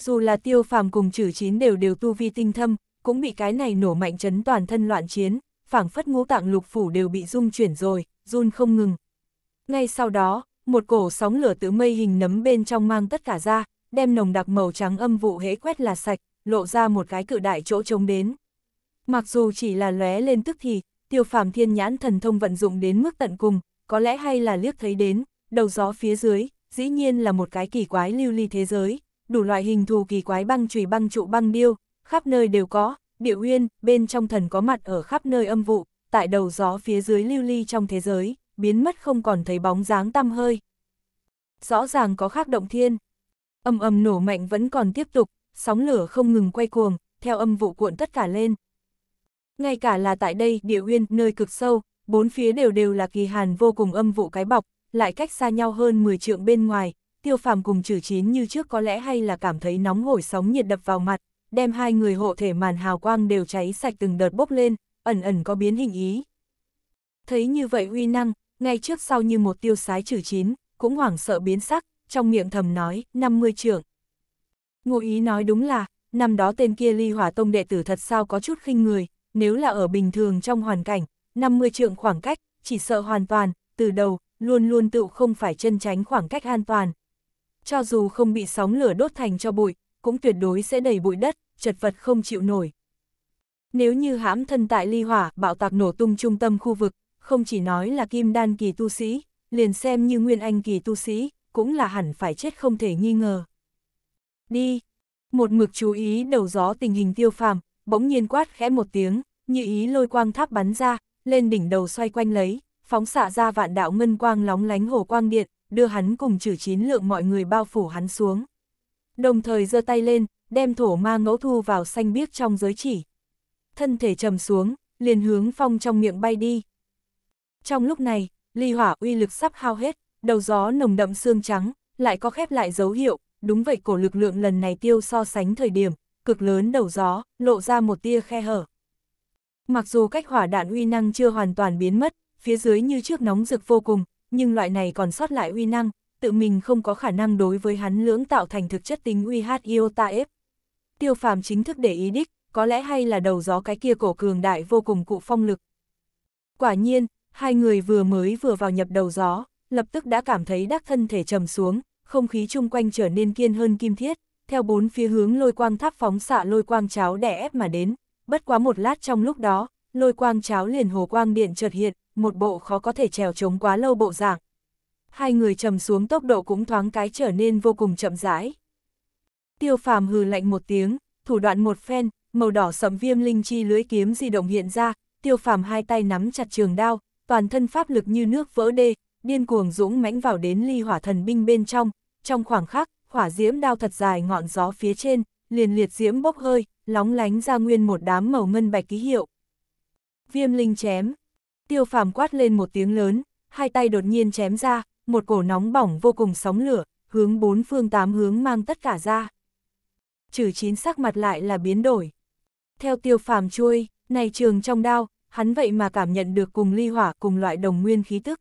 dù là tiêu phàm cùng chử chín đều đều tu vi tinh thâm, cũng bị cái này nổ mạnh chấn toàn thân loạn chiến, phảng phất ngũ tạng lục phủ đều bị rung chuyển rồi, run không ngừng. Ngay sau đó, một cổ sóng lửa tứ mây hình nấm bên trong mang tất cả ra, đem nồng đặc màu trắng âm vụ hễ quét là sạch, lộ ra một cái cự đại chỗ trống đến. Mặc dù chỉ là lóe lên tức thì, tiêu phàm thiên nhãn thần thông vận dụng đến mức tận cùng, có lẽ hay là liếc thấy đến, đầu gió phía dưới, dĩ nhiên là một cái kỳ quái lưu ly thế giới đủ loại hình thù kỳ quái băng chùy băng trụ băng điêu, khắp nơi đều có, địa uyên, bên trong thần có mặt ở khắp nơi âm vụ, tại đầu gió phía dưới lưu ly trong thế giới, biến mất không còn thấy bóng dáng tăm hơi. Rõ ràng có khác động thiên. Âm âm nổ mạnh vẫn còn tiếp tục, sóng lửa không ngừng quay cuồng, theo âm vụ cuộn tất cả lên. Ngay cả là tại đây, địa uyên, nơi cực sâu, bốn phía đều đều là kỳ hàn vô cùng âm vụ cái bọc, lại cách xa nhau hơn 10 trượng bên ngoài, tiêu phàm cùng trừ chín như trước có lẽ hay là cảm thấy nóng hổi sóng nhiệt đập vào mặt, đem hai người hộ thể màn hào quang đều cháy sạch từng đợt bốc lên, ẩn ẩn có biến hình ý. Thấy như vậy uy năng, ngay trước sau như một tiêu sái trừ chín, cũng hoảng sợ biến sắc, trong miệng thầm nói, 50 trưởng. Ngụ ý nói đúng là, năm đó tên kia ly hỏa tông đệ tử thật sao có chút khinh người, nếu là ở bình thường trong hoàn cảnh, 50 trượng khoảng cách, chỉ sợ hoàn toàn, từ đầu, luôn luôn tự không phải chân tránh khoảng cách an toàn, cho dù không bị sóng lửa đốt thành cho bụi, cũng tuyệt đối sẽ đầy bụi đất, chật vật không chịu nổi. Nếu như hãm thân tại ly hỏa, bạo tạc nổ tung trung tâm khu vực, không chỉ nói là kim đan kỳ tu sĩ, liền xem như nguyên anh kỳ tu sĩ, cũng là hẳn phải chết không thể nghi ngờ. Đi! Một mực chú ý đầu gió tình hình tiêu phàm, bỗng nhiên quát khẽ một tiếng, như ý lôi quang tháp bắn ra, lên đỉnh đầu xoay quanh lấy, phóng xạ ra vạn đạo ngân quang lóng lánh hồ quang điện, đưa hắn cùng trừ chín lượng mọi người bao phủ hắn xuống. Đồng thời giơ tay lên, đem thổ ma ngẫu thu vào xanh biếc trong giới chỉ. Thân thể trầm xuống, liền hướng phong trong miệng bay đi. Trong lúc này, ly hỏa uy lực sắp hao hết, đầu gió nồng đậm xương trắng, lại có khép lại dấu hiệu, đúng vậy cổ lực lượng lần này tiêu so sánh thời điểm, cực lớn đầu gió, lộ ra một tia khe hở. Mặc dù cách hỏa đạn uy năng chưa hoàn toàn biến mất, phía dưới như trước nóng rực vô cùng, nhưng loại này còn sót lại uy năng, tự mình không có khả năng đối với hắn lưỡng tạo thành thực chất tính uy hát iota ta ép. Tiêu phàm chính thức để ý đích, có lẽ hay là đầu gió cái kia cổ cường đại vô cùng cụ phong lực. Quả nhiên, hai người vừa mới vừa vào nhập đầu gió, lập tức đã cảm thấy đắc thân thể trầm xuống, không khí chung quanh trở nên kiên hơn kim thiết, theo bốn phía hướng lôi quang tháp phóng xạ lôi quang cháo đẻ ép mà đến, bất quá một lát trong lúc đó, lôi quang cháo liền hồ quang điện chợt hiện, một bộ khó có thể trèo trống quá lâu bộ dạng. Hai người trầm xuống tốc độ cũng thoáng cái trở nên vô cùng chậm rãi. Tiêu phàm hừ lạnh một tiếng, thủ đoạn một phen, màu đỏ sẫm viêm linh chi lưới kiếm di động hiện ra, tiêu phàm hai tay nắm chặt trường đao, toàn thân pháp lực như nước vỡ đê, điên cuồng dũng mãnh vào đến ly hỏa thần binh bên trong, trong khoảng khắc, hỏa diễm đao thật dài ngọn gió phía trên, liền liệt diễm bốc hơi, lóng lánh ra nguyên một đám màu ngân bạch ký hiệu. Viêm linh chém tiêu phàm quát lên một tiếng lớn, hai tay đột nhiên chém ra, một cổ nóng bỏng vô cùng sóng lửa, hướng bốn phương tám hướng mang tất cả ra. Trừ chín sắc mặt lại là biến đổi. Theo tiêu phàm chui, này trường trong đao, hắn vậy mà cảm nhận được cùng ly hỏa cùng loại đồng nguyên khí tức.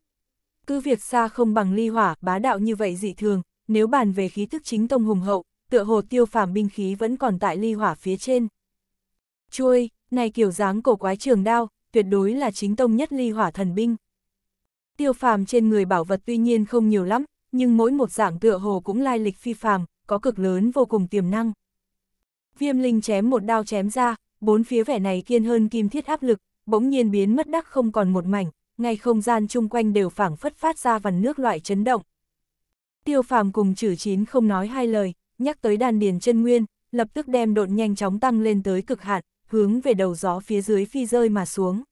Cứ việc xa không bằng ly hỏa bá đạo như vậy dị thường, nếu bàn về khí tức chính tông hùng hậu, tựa hồ tiêu phàm binh khí vẫn còn tại ly hỏa phía trên. Chui, này kiểu dáng cổ quái trường đao, tuyệt đối là chính tông nhất ly hỏa thần binh. Tiêu phàm trên người bảo vật tuy nhiên không nhiều lắm, nhưng mỗi một dạng tựa hồ cũng lai lịch phi phàm, có cực lớn vô cùng tiềm năng. Viêm linh chém một đao chém ra, bốn phía vẻ này kiên hơn kim thiết áp lực, bỗng nhiên biến mất đắc không còn một mảnh, ngay không gian chung quanh đều phảng phất phát ra vằn nước loại chấn động. Tiêu phàm cùng chử chín không nói hai lời, nhắc tới đàn điền chân nguyên, lập tức đem độn nhanh chóng tăng lên tới cực hạn, hướng về đầu gió phía dưới phi rơi mà xuống.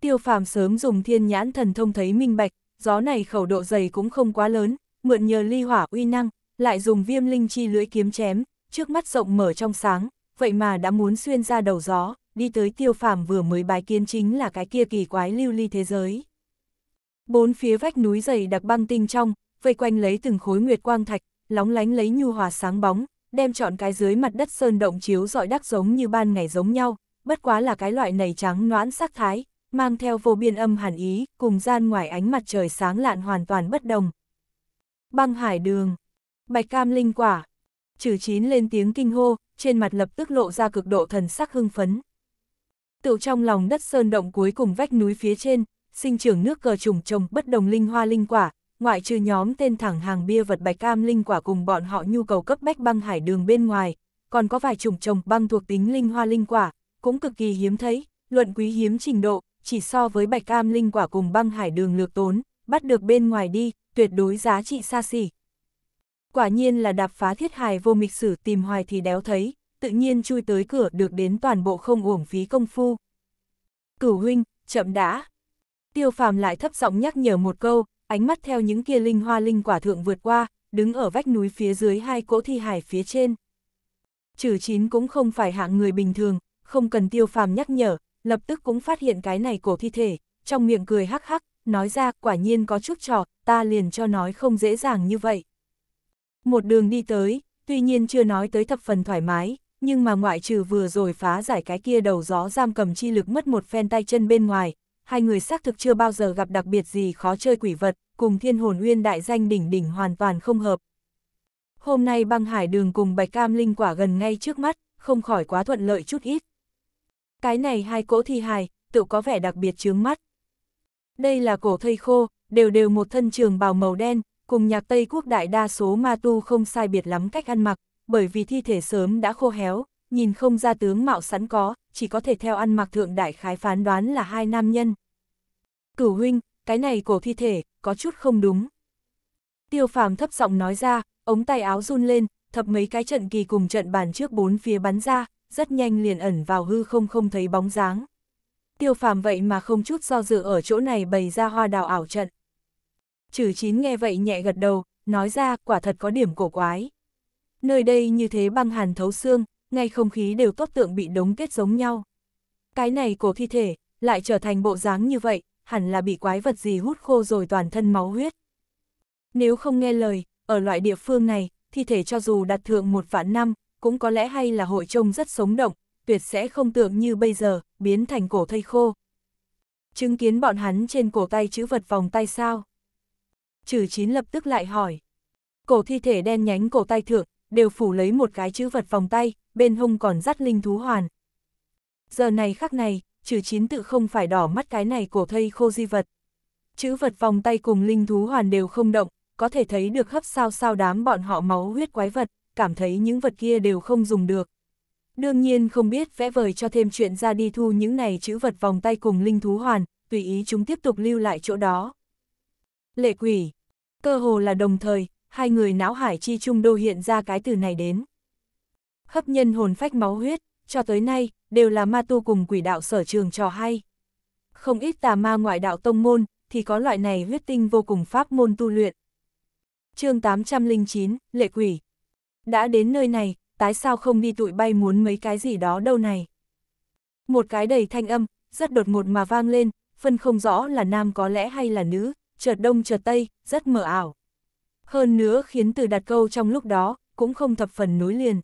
Tiêu phàm sớm dùng thiên nhãn thần thông thấy minh bạch, gió này khẩu độ dày cũng không quá lớn, mượn nhờ ly hỏa uy năng, lại dùng viêm linh chi lưỡi kiếm chém, trước mắt rộng mở trong sáng, vậy mà đã muốn xuyên ra đầu gió, đi tới tiêu phàm vừa mới bái kiến chính là cái kia kỳ quái lưu ly thế giới. Bốn phía vách núi dày đặc băng tinh trong, vây quanh lấy từng khối nguyệt quang thạch, lóng lánh lấy nhu hòa sáng bóng, đem chọn cái dưới mặt đất sơn động chiếu dọi đắc giống như ban ngày giống nhau, bất quá là cái loại này trắng noãn sắc thái, mang theo vô biên âm hàn ý, cùng gian ngoài ánh mặt trời sáng lạn hoàn toàn bất đồng. Băng hải đường, bạch cam linh quả, trừ chín lên tiếng kinh hô, trên mặt lập tức lộ ra cực độ thần sắc hưng phấn. Tựu trong lòng đất sơn động cuối cùng vách núi phía trên, sinh trưởng nước cờ trùng trồng bất đồng linh hoa linh quả, ngoại trừ nhóm tên thẳng hàng bia vật bạch cam linh quả cùng bọn họ nhu cầu cấp bách băng hải đường bên ngoài, còn có vài chủng trồng băng thuộc tính linh hoa linh quả, cũng cực kỳ hiếm thấy, luận quý hiếm trình độ, chỉ so với bạch cam linh quả cùng băng hải đường lược tốn, bắt được bên ngoài đi, tuyệt đối giá trị xa xỉ. Quả nhiên là đạp phá thiết hài vô mịch sử tìm hoài thì đéo thấy, tự nhiên chui tới cửa được đến toàn bộ không uổng phí công phu. Cửu huynh, chậm đã. Tiêu phàm lại thấp giọng nhắc nhở một câu, ánh mắt theo những kia linh hoa linh quả thượng vượt qua, đứng ở vách núi phía dưới hai cỗ thi hải phía trên. Trừ chín cũng không phải hạng người bình thường, không cần tiêu phàm nhắc nhở, lập tức cũng phát hiện cái này cổ thi thể, trong miệng cười hắc hắc, nói ra quả nhiên có chút trò, ta liền cho nói không dễ dàng như vậy. Một đường đi tới, tuy nhiên chưa nói tới thập phần thoải mái, nhưng mà ngoại trừ vừa rồi phá giải cái kia đầu gió giam cầm chi lực mất một phen tay chân bên ngoài, hai người xác thực chưa bao giờ gặp đặc biệt gì khó chơi quỷ vật, cùng thiên hồn uyên đại danh đỉnh đỉnh hoàn toàn không hợp. Hôm nay băng hải đường cùng bạch cam linh quả gần ngay trước mắt, không khỏi quá thuận lợi chút ít. Cái này hai cỗ thi hài, tự có vẻ đặc biệt chướng mắt. Đây là cổ thây khô, đều đều một thân trường bào màu đen, cùng nhạc Tây Quốc đại đa số ma tu không sai biệt lắm cách ăn mặc, bởi vì thi thể sớm đã khô héo, nhìn không ra tướng mạo sẵn có, chỉ có thể theo ăn mặc thượng đại khái phán đoán là hai nam nhân. Cửu huynh, cái này cổ thi thể, có chút không đúng. Tiêu phàm thấp giọng nói ra, ống tay áo run lên, thập mấy cái trận kỳ cùng trận bàn trước bốn phía bắn ra, rất nhanh liền ẩn vào hư không không thấy bóng dáng. Tiêu phàm vậy mà không chút do dự ở chỗ này bày ra hoa đào ảo trận. Trừ chín nghe vậy nhẹ gật đầu, nói ra quả thật có điểm cổ quái. Nơi đây như thế băng hàn thấu xương, ngay không khí đều tốt tượng bị đống kết giống nhau. Cái này cổ thi thể, lại trở thành bộ dáng như vậy, hẳn là bị quái vật gì hút khô rồi toàn thân máu huyết. Nếu không nghe lời, ở loại địa phương này, thi thể cho dù đặt thượng một vạn năm, cũng có lẽ hay là hội trông rất sống động, tuyệt sẽ không tượng như bây giờ, biến thành cổ thây khô. Chứng kiến bọn hắn trên cổ tay chữ vật vòng tay sao? Trừ chín lập tức lại hỏi. Cổ thi thể đen nhánh cổ tay thượng, đều phủ lấy một cái chữ vật vòng tay, bên hông còn dắt linh thú hoàn. Giờ này khắc này, trừ chín tự không phải đỏ mắt cái này cổ thây khô di vật. Chữ vật vòng tay cùng linh thú hoàn đều không động, có thể thấy được hấp sao sao đám bọn họ máu huyết quái vật, cảm thấy những vật kia đều không dùng được. Đương nhiên không biết vẽ vời cho thêm chuyện ra đi thu những này chữ vật vòng tay cùng linh thú hoàn, tùy ý chúng tiếp tục lưu lại chỗ đó. Lệ quỷ, cơ hồ là đồng thời, hai người não hải chi trung đô hiện ra cái từ này đến. Hấp nhân hồn phách máu huyết, cho tới nay, đều là ma tu cùng quỷ đạo sở trường trò hay. Không ít tà ma ngoại đạo tông môn, thì có loại này huyết tinh vô cùng pháp môn tu luyện. chương 809, Lệ Quỷ Đã đến nơi này, tái sao không đi tụi bay muốn mấy cái gì đó đâu này. Một cái đầy thanh âm, rất đột ngột mà vang lên, phân không rõ là nam có lẽ hay là nữ, chợt đông chợt tây, rất mờ ảo. Hơn nữa khiến từ đặt câu trong lúc đó, cũng không thập phần nối liền.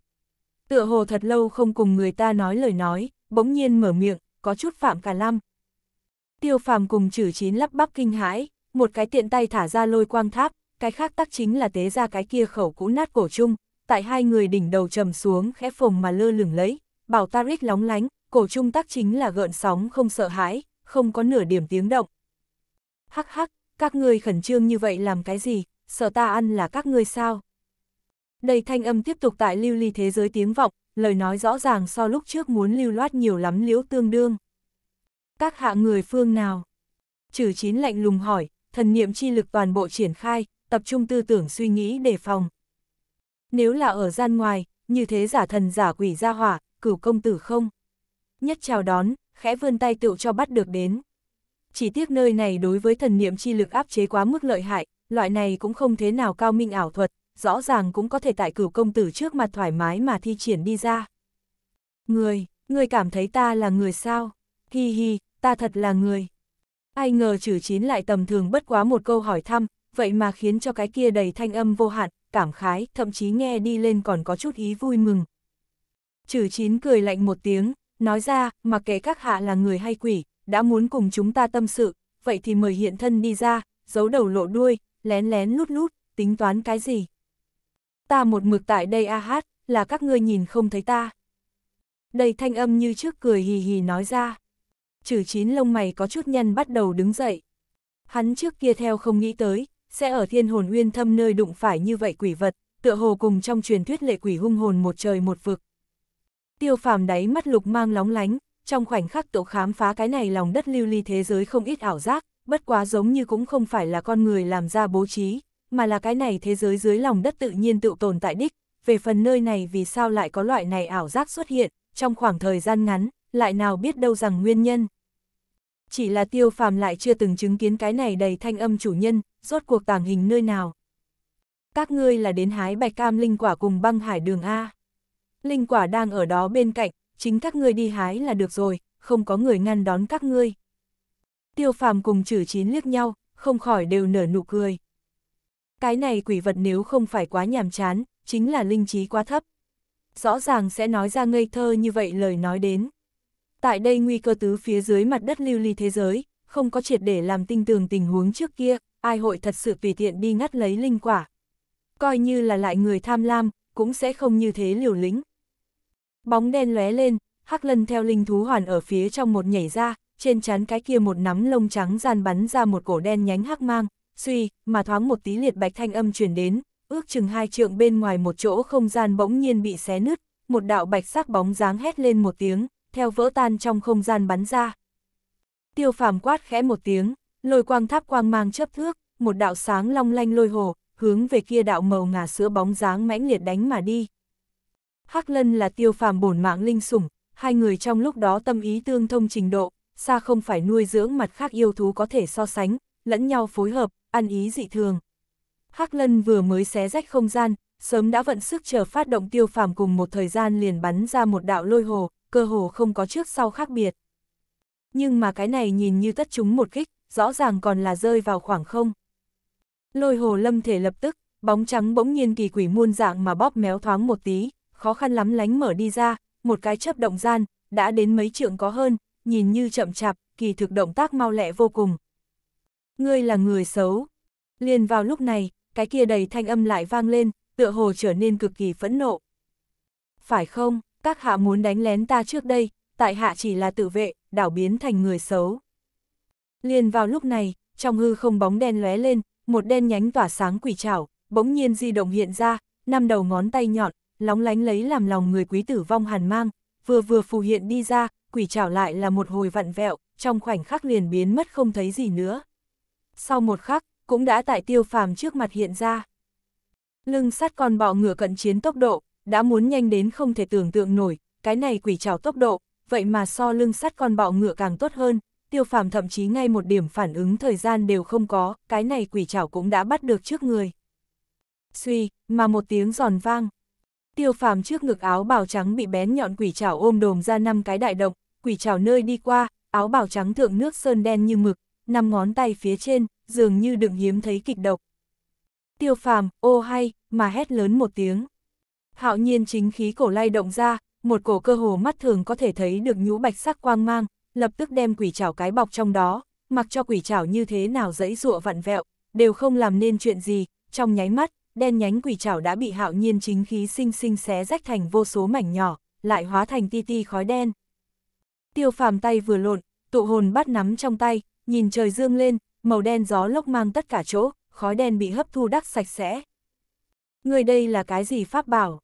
Tựa hồ thật lâu không cùng người ta nói lời nói, bỗng nhiên mở miệng, có chút phạm cả lâm Tiêu phàm cùng chử chín lắp bắp kinh hãi, một cái tiện tay thả ra lôi quang tháp, cái khác tác chính là tế ra cái kia khẩu cũ nát cổ chung, tại hai người đỉnh đầu trầm xuống khẽ phồng mà lơ lửng lấy, bảo Tarik lóng lánh, cổ trung tác chính là gợn sóng không sợ hãi, không có nửa điểm tiếng động. Hắc hắc, các ngươi khẩn trương như vậy làm cái gì? sợ ta ăn là các ngươi sao? Đầy thanh âm tiếp tục tại lưu ly thế giới tiếng vọng, lời nói rõ ràng so lúc trước muốn lưu loát nhiều lắm liễu tương đương. Các hạ người phương nào? Trừ chín lạnh lùng hỏi, thần niệm chi lực toàn bộ triển khai, tập trung tư tưởng suy nghĩ đề phòng. Nếu là ở gian ngoài, như thế giả thần giả quỷ ra hỏa, cửu công tử không? Nhất chào đón, khẽ vươn tay tựu cho bắt được đến. Chỉ tiếc nơi này đối với thần niệm chi lực áp chế quá mức lợi hại, loại này cũng không thế nào cao minh ảo thuật, rõ ràng cũng có thể tại cửu công tử trước mặt thoải mái mà thi triển đi ra. Người, người cảm thấy ta là người sao? Hi hi, ta thật là người. Ai ngờ trừ chín lại tầm thường bất quá một câu hỏi thăm, vậy mà khiến cho cái kia đầy thanh âm vô hạn, cảm khái, thậm chí nghe đi lên còn có chút ý vui mừng. Trừ chín cười lạnh một tiếng, nói ra, mặc kệ các hạ là người hay quỷ, đã muốn cùng chúng ta tâm sự, vậy thì mời hiện thân đi ra, giấu đầu lộ đuôi, lén lén lút lút, tính toán cái gì? Ta một mực tại đây a hát, là các ngươi nhìn không thấy ta. Đầy thanh âm như trước cười hì hì nói ra. Chử chín lông mày có chút nhân bắt đầu đứng dậy. Hắn trước kia theo không nghĩ tới, sẽ ở thiên hồn uyên thâm nơi đụng phải như vậy quỷ vật, tựa hồ cùng trong truyền thuyết lệ quỷ hung hồn một trời một vực. Tiêu phàm đáy mắt lục mang lóng lánh, trong khoảnh khắc tổ khám phá cái này lòng đất lưu ly thế giới không ít ảo giác, bất quá giống như cũng không phải là con người làm ra bố trí, mà là cái này thế giới dưới lòng đất tự nhiên tự tồn tại đích, về phần nơi này vì sao lại có loại này ảo giác xuất hiện, trong khoảng thời gian ngắn, lại nào biết đâu rằng nguyên nhân. Chỉ là tiêu phàm lại chưa từng chứng kiến cái này đầy thanh âm chủ nhân, rốt cuộc tàng hình nơi nào. Các ngươi là đến hái bạch cam linh quả cùng băng hải đường A. Linh quả đang ở đó bên cạnh, chính các ngươi đi hái là được rồi, không có người ngăn đón các ngươi. Tiêu phàm cùng chử chín liếc nhau, không khỏi đều nở nụ cười. Cái này quỷ vật nếu không phải quá nhàm chán, chính là linh trí quá thấp. Rõ ràng sẽ nói ra ngây thơ như vậy lời nói đến. Tại đây nguy cơ tứ phía dưới mặt đất lưu ly thế giới, không có triệt để làm tinh tường tình huống trước kia, ai hội thật sự vì tiện đi ngắt lấy linh quả. Coi như là lại người tham lam, cũng sẽ không như thế liều lĩnh. Bóng đen lóe lên, Hắc Lân theo linh thú hoàn ở phía trong một nhảy ra, trên chán cái kia một nắm lông trắng gian bắn ra một cổ đen nhánh hắc mang, suy, mà thoáng một tí liệt bạch thanh âm chuyển đến, ước chừng hai trượng bên ngoài một chỗ không gian bỗng nhiên bị xé nứt, một đạo bạch sắc bóng dáng hét lên một tiếng, theo vỡ tan trong không gian bắn ra. Tiêu phàm quát khẽ một tiếng, lôi quang tháp quang mang chấp thước, một đạo sáng long lanh lôi hồ, hướng về kia đạo màu ngà sữa bóng dáng mãnh liệt đánh mà đi. Hắc lân là tiêu phàm bổn mạng linh sủng, hai người trong lúc đó tâm ý tương thông trình độ, xa không phải nuôi dưỡng mặt khác yêu thú có thể so sánh, lẫn nhau phối hợp, ăn ý dị thường. Hắc Lân vừa mới xé rách không gian, sớm đã vận sức chờ phát động tiêu phàm cùng một thời gian liền bắn ra một đạo lôi hồ, cơ hồ không có trước sau khác biệt. Nhưng mà cái này nhìn như tất chúng một kích, rõ ràng còn là rơi vào khoảng không. Lôi hồ lâm thể lập tức, bóng trắng bỗng nhiên kỳ quỷ muôn dạng mà bóp méo thoáng một tí, khó khăn lắm lánh mở đi ra, một cái chớp động gian, đã đến mấy trượng có hơn, nhìn như chậm chạp, kỳ thực động tác mau lẹ vô cùng. Ngươi là người xấu. Liền vào lúc này, cái kia đầy thanh âm lại vang lên, tựa hồ trở nên cực kỳ phẫn nộ. Phải không, các hạ muốn đánh lén ta trước đây, tại hạ chỉ là tự vệ, đảo biến thành người xấu. Liền vào lúc này, trong hư không bóng đen lóe lên, một đen nhánh tỏa sáng quỷ trảo, bỗng nhiên di động hiện ra, năm đầu ngón tay nhọn, lóng lánh lấy làm lòng người quý tử vong hàn mang, vừa vừa phù hiện đi ra, quỷ chảo lại là một hồi vặn vẹo, trong khoảnh khắc liền biến mất không thấy gì nữa. Sau một khắc, cũng đã tại tiêu phàm trước mặt hiện ra. Lưng sắt con bọ ngựa cận chiến tốc độ, đã muốn nhanh đến không thể tưởng tượng nổi, cái này quỷ trào tốc độ, vậy mà so lưng sắt con bọ ngựa càng tốt hơn, tiêu phàm thậm chí ngay một điểm phản ứng thời gian đều không có, cái này quỷ trào cũng đã bắt được trước người. Suy, mà một tiếng giòn vang. Tiêu phàm trước ngực áo bào trắng bị bén nhọn quỷ trảo ôm đồm ra năm cái đại động, quỷ trào nơi đi qua, áo bào trắng thượng nước sơn đen như mực, năm ngón tay phía trên, dường như đựng hiếm thấy kịch độc. Tiêu phàm, ô hay, mà hét lớn một tiếng. Hạo nhiên chính khí cổ lay động ra, một cổ cơ hồ mắt thường có thể thấy được nhũ bạch sắc quang mang, lập tức đem quỷ trảo cái bọc trong đó, mặc cho quỷ trảo như thế nào dẫy dụa vặn vẹo, đều không làm nên chuyện gì, trong nháy mắt, đen nhánh quỷ trảo đã bị hạo nhiên chính khí sinh sinh xé rách thành vô số mảnh nhỏ, lại hóa thành ti ti khói đen. Tiêu phàm tay vừa lộn, tụ hồn bắt nắm trong tay, nhìn trời dương lên, màu đen gió lốc mang tất cả chỗ, khói đen bị hấp thu đắc sạch sẽ. Người đây là cái gì pháp bảo?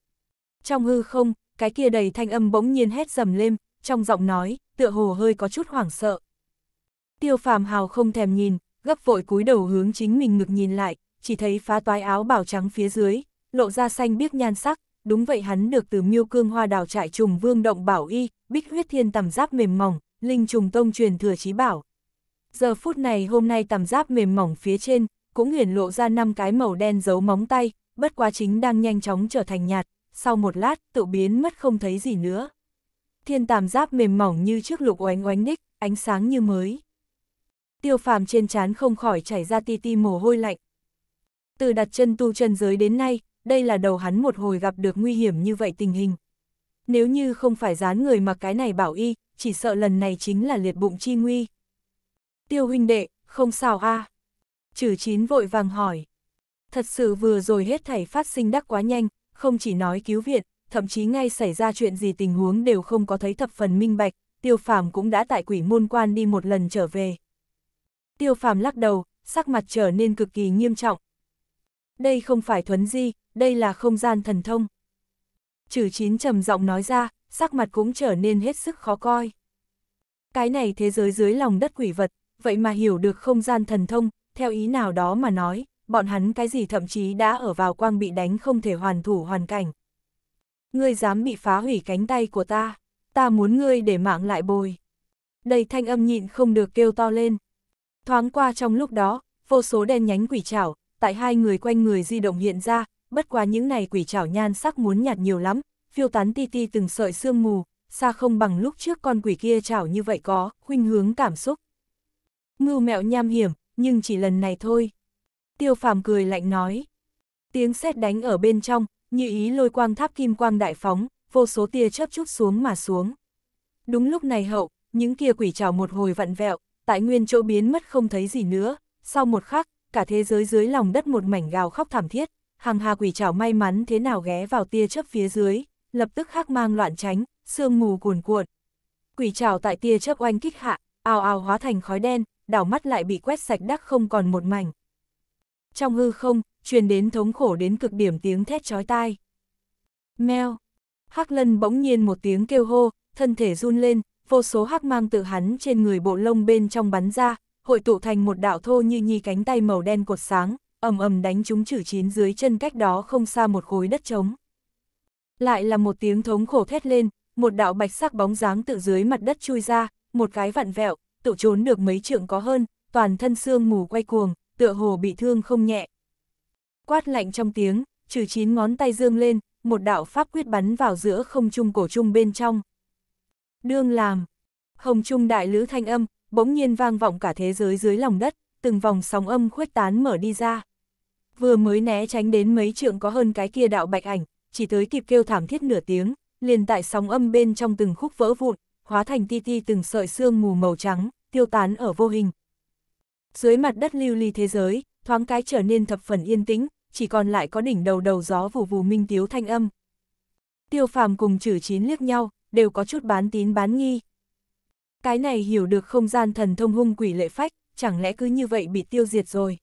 Trong hư không, cái kia đầy thanh âm bỗng nhiên hét dầm lên, trong giọng nói, tựa hồ hơi có chút hoảng sợ. Tiêu phàm hào không thèm nhìn, gấp vội cúi đầu hướng chính mình ngực nhìn lại, chỉ thấy phá toái áo bảo trắng phía dưới, lộ ra xanh biếc nhan sắc, đúng vậy hắn được từ miêu cương hoa đào trại trùng vương động bảo y, bích huyết thiên tầm giáp mềm mỏng, linh trùng tông truyền thừa trí bảo. Giờ phút này hôm nay tầm giáp mềm mỏng phía trên, cũng hiển lộ ra năm cái màu đen giấu móng tay, bất quá chính đang nhanh chóng trở thành nhạt, sau một lát tự biến mất không thấy gì nữa. Thiên tàm giáp mềm mỏng như chiếc lục oánh oánh đích, ánh sáng như mới. Tiêu phàm trên trán không khỏi chảy ra ti ti mồ hôi lạnh. Từ đặt chân tu chân giới đến nay, đây là đầu hắn một hồi gặp được nguy hiểm như vậy tình hình. Nếu như không phải dán người mà cái này bảo y, chỉ sợ lần này chính là liệt bụng chi nguy. Tiêu huynh đệ, không sao a à? Chử chín vội vàng hỏi. Thật sự vừa rồi hết thảy phát sinh đắc quá nhanh, không chỉ nói cứu viện, thậm chí ngay xảy ra chuyện gì tình huống đều không có thấy thập phần minh bạch, tiêu phàm cũng đã tại quỷ môn quan đi một lần trở về. Tiêu phàm lắc đầu, sắc mặt trở nên cực kỳ nghiêm trọng. Đây không phải thuấn di, đây là không gian thần thông. Chử chín trầm giọng nói ra, sắc mặt cũng trở nên hết sức khó coi. Cái này thế giới dưới lòng đất quỷ vật, vậy mà hiểu được không gian thần thông, theo ý nào đó mà nói, bọn hắn cái gì thậm chí đã ở vào quang bị đánh không thể hoàn thủ hoàn cảnh. Ngươi dám bị phá hủy cánh tay của ta, ta muốn ngươi để mạng lại bồi. Đầy thanh âm nhịn không được kêu to lên. Thoáng qua trong lúc đó, vô số đen nhánh quỷ trảo, tại hai người quanh người di động hiện ra, bất quá những này quỷ chảo nhan sắc muốn nhạt nhiều lắm, phiêu tán ti ti từng sợi sương mù, xa không bằng lúc trước con quỷ kia chảo như vậy có, khuynh hướng cảm xúc. Mưu mẹo nham hiểm, nhưng chỉ lần này thôi. Tiêu phàm cười lạnh nói. Tiếng sét đánh ở bên trong, như ý lôi quang tháp kim quang đại phóng, vô số tia chớp chút xuống mà xuống. Đúng lúc này hậu, những kia quỷ trào một hồi vặn vẹo, tại nguyên chỗ biến mất không thấy gì nữa, sau một khắc, cả thế giới dưới lòng đất một mảnh gào khóc thảm thiết, hàng hà quỷ chảo may mắn thế nào ghé vào tia chớp phía dưới, lập tức hắc mang loạn tránh, sương mù cuồn cuộn. Quỷ chảo tại tia chớp oanh kích hạ, ào ào hóa thành khói đen, đảo mắt lại bị quét sạch đắc không còn một mảnh. Trong hư không, truyền đến thống khổ đến cực điểm tiếng thét chói tai. Meo. Hắc Lân bỗng nhiên một tiếng kêu hô, thân thể run lên, vô số hắc mang tự hắn trên người bộ lông bên trong bắn ra, hội tụ thành một đạo thô như nhi cánh tay màu đen cột sáng, ầm ầm đánh chúng chử chín dưới chân cách đó không xa một khối đất trống. Lại là một tiếng thống khổ thét lên, một đạo bạch sắc bóng dáng tự dưới mặt đất chui ra, một cái vặn vẹo, tự trốn được mấy trượng có hơn, toàn thân xương mù quay cuồng, tựa hồ bị thương không nhẹ. Quát lạnh trong tiếng, trừ chín ngón tay dương lên, một đạo pháp quyết bắn vào giữa không trung cổ trung bên trong. Đương làm, hồng trung đại lữ thanh âm, bỗng nhiên vang vọng cả thế giới dưới lòng đất, từng vòng sóng âm khuếch tán mở đi ra vừa mới né tránh đến mấy trượng có hơn cái kia đạo bạch ảnh, chỉ tới kịp kêu thảm thiết nửa tiếng, liền tại sóng âm bên trong từng khúc vỡ vụn, hóa thành ti ti từng sợi xương mù màu trắng, tiêu tán ở vô hình. Dưới mặt đất lưu ly thế giới, thoáng cái trở nên thập phần yên tĩnh, chỉ còn lại có đỉnh đầu đầu gió vù vù minh tiếu thanh âm. Tiêu phàm cùng chử chín liếc nhau, đều có chút bán tín bán nghi. Cái này hiểu được không gian thần thông hung quỷ lệ phách, chẳng lẽ cứ như vậy bị tiêu diệt rồi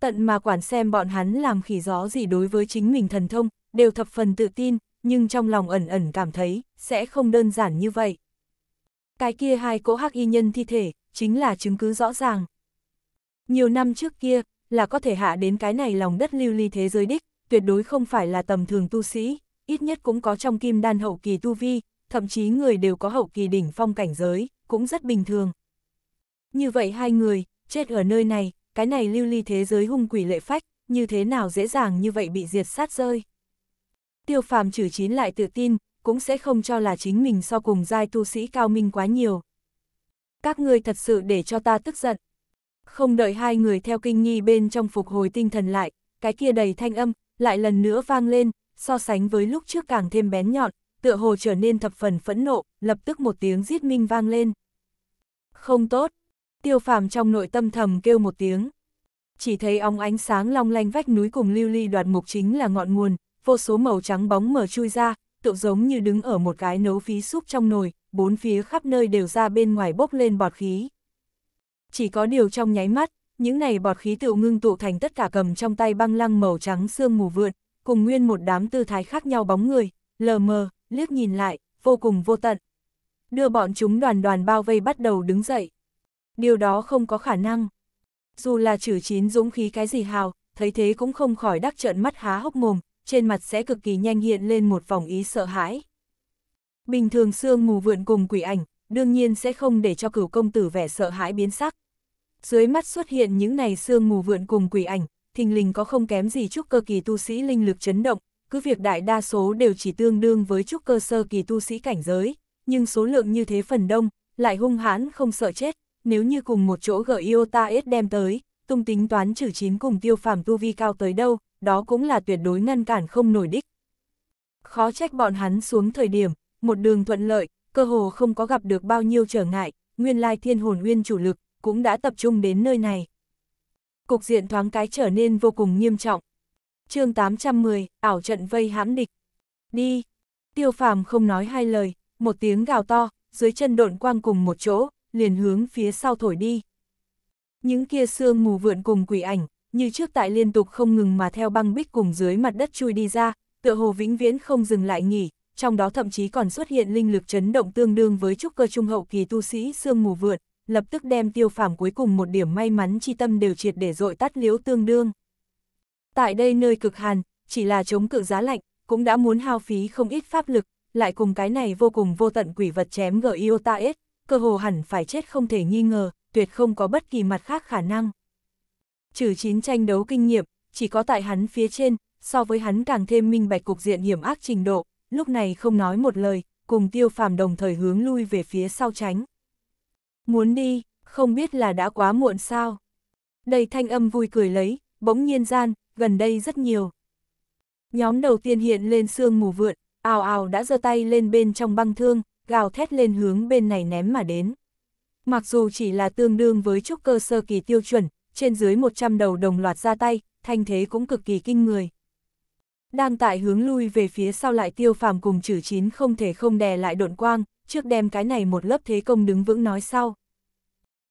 tận mà quản xem bọn hắn làm khỉ gió gì đối với chính mình thần thông, đều thập phần tự tin, nhưng trong lòng ẩn ẩn cảm thấy, sẽ không đơn giản như vậy. Cái kia hai cỗ hắc y nhân thi thể, chính là chứng cứ rõ ràng. Nhiều năm trước kia, là có thể hạ đến cái này lòng đất lưu ly thế giới đích, tuyệt đối không phải là tầm thường tu sĩ, ít nhất cũng có trong kim đan hậu kỳ tu vi, thậm chí người đều có hậu kỳ đỉnh phong cảnh giới, cũng rất bình thường. Như vậy hai người, chết ở nơi này, cái này lưu ly thế giới hung quỷ lệ phách, như thế nào dễ dàng như vậy bị diệt sát rơi. Tiêu phàm trừ chín lại tự tin, cũng sẽ không cho là chính mình so cùng giai tu sĩ cao minh quá nhiều. Các ngươi thật sự để cho ta tức giận. Không đợi hai người theo kinh nghi bên trong phục hồi tinh thần lại, cái kia đầy thanh âm, lại lần nữa vang lên, so sánh với lúc trước càng thêm bén nhọn, tựa hồ trở nên thập phần phẫn nộ, lập tức một tiếng giết minh vang lên. Không tốt, Tiêu phàm trong nội tâm thầm kêu một tiếng. Chỉ thấy óng ánh sáng long lanh vách núi cùng lưu ly đoạt mục chính là ngọn nguồn, vô số màu trắng bóng mở chui ra, tựu giống như đứng ở một cái nấu phí súp trong nồi, bốn phía khắp nơi đều ra bên ngoài bốc lên bọt khí. Chỉ có điều trong nháy mắt, những này bọt khí tựu ngưng tụ thành tất cả cầm trong tay băng lăng màu trắng xương mù vượn, cùng nguyên một đám tư thái khác nhau bóng người, lờ mờ, liếc nhìn lại, vô cùng vô tận. Đưa bọn chúng đoàn đoàn bao vây bắt đầu đứng dậy điều đó không có khả năng. Dù là trừ chín dũng khí cái gì hào, thấy thế cũng không khỏi đắc trợn mắt há hốc mồm, trên mặt sẽ cực kỳ nhanh hiện lên một vòng ý sợ hãi. Bình thường sương mù vượn cùng quỷ ảnh, đương nhiên sẽ không để cho cửu công tử vẻ sợ hãi biến sắc. Dưới mắt xuất hiện những này sương mù vượn cùng quỷ ảnh, thình lình có không kém gì trúc cơ kỳ tu sĩ linh lực chấn động, cứ việc đại đa số đều chỉ tương đương với trúc cơ sơ kỳ tu sĩ cảnh giới, nhưng số lượng như thế phần đông, lại hung hãn không sợ chết, nếu như cùng một chỗ gợi Iota S đem tới, tung tính toán trừ chín cùng tiêu phàm tu vi cao tới đâu, đó cũng là tuyệt đối ngăn cản không nổi đích. Khó trách bọn hắn xuống thời điểm, một đường thuận lợi, cơ hồ không có gặp được bao nhiêu trở ngại, nguyên lai thiên hồn nguyên chủ lực, cũng đã tập trung đến nơi này. Cục diện thoáng cái trở nên vô cùng nghiêm trọng. chương 810, ảo trận vây hãm địch. Đi! Tiêu phàm không nói hai lời, một tiếng gào to, dưới chân độn quang cùng một chỗ, liền hướng phía sau thổi đi. Những kia sương mù vượn cùng quỷ ảnh, như trước tại liên tục không ngừng mà theo băng bích cùng dưới mặt đất chui đi ra, tựa hồ vĩnh viễn không dừng lại nghỉ, trong đó thậm chí còn xuất hiện linh lực chấn động tương đương với trúc cơ trung hậu kỳ tu sĩ sương mù vượn, lập tức đem tiêu phàm cuối cùng một điểm may mắn chi tâm đều triệt để dội tắt liếu tương đương. Tại đây nơi cực hàn, chỉ là chống cự giá lạnh, cũng đã muốn hao phí không ít pháp lực, lại cùng cái này vô cùng vô tận quỷ vật chém gở Iota cơ hồ hẳn phải chết không thể nghi ngờ, tuyệt không có bất kỳ mặt khác khả năng. Trừ chín tranh đấu kinh nghiệm, chỉ có tại hắn phía trên, so với hắn càng thêm minh bạch cục diện hiểm ác trình độ, lúc này không nói một lời, cùng tiêu phàm đồng thời hướng lui về phía sau tránh. Muốn đi, không biết là đã quá muộn sao. Đầy thanh âm vui cười lấy, bỗng nhiên gian, gần đây rất nhiều. Nhóm đầu tiên hiện lên sương mù vượn, ào ào đã giơ tay lên bên trong băng thương, gào thét lên hướng bên này ném mà đến. Mặc dù chỉ là tương đương với trúc cơ sơ kỳ tiêu chuẩn, trên dưới 100 đầu đồng loạt ra tay, thanh thế cũng cực kỳ kinh người. Đang tại hướng lui về phía sau lại tiêu phàm cùng chử chín không thể không đè lại độn quang, trước đem cái này một lớp thế công đứng vững nói sau.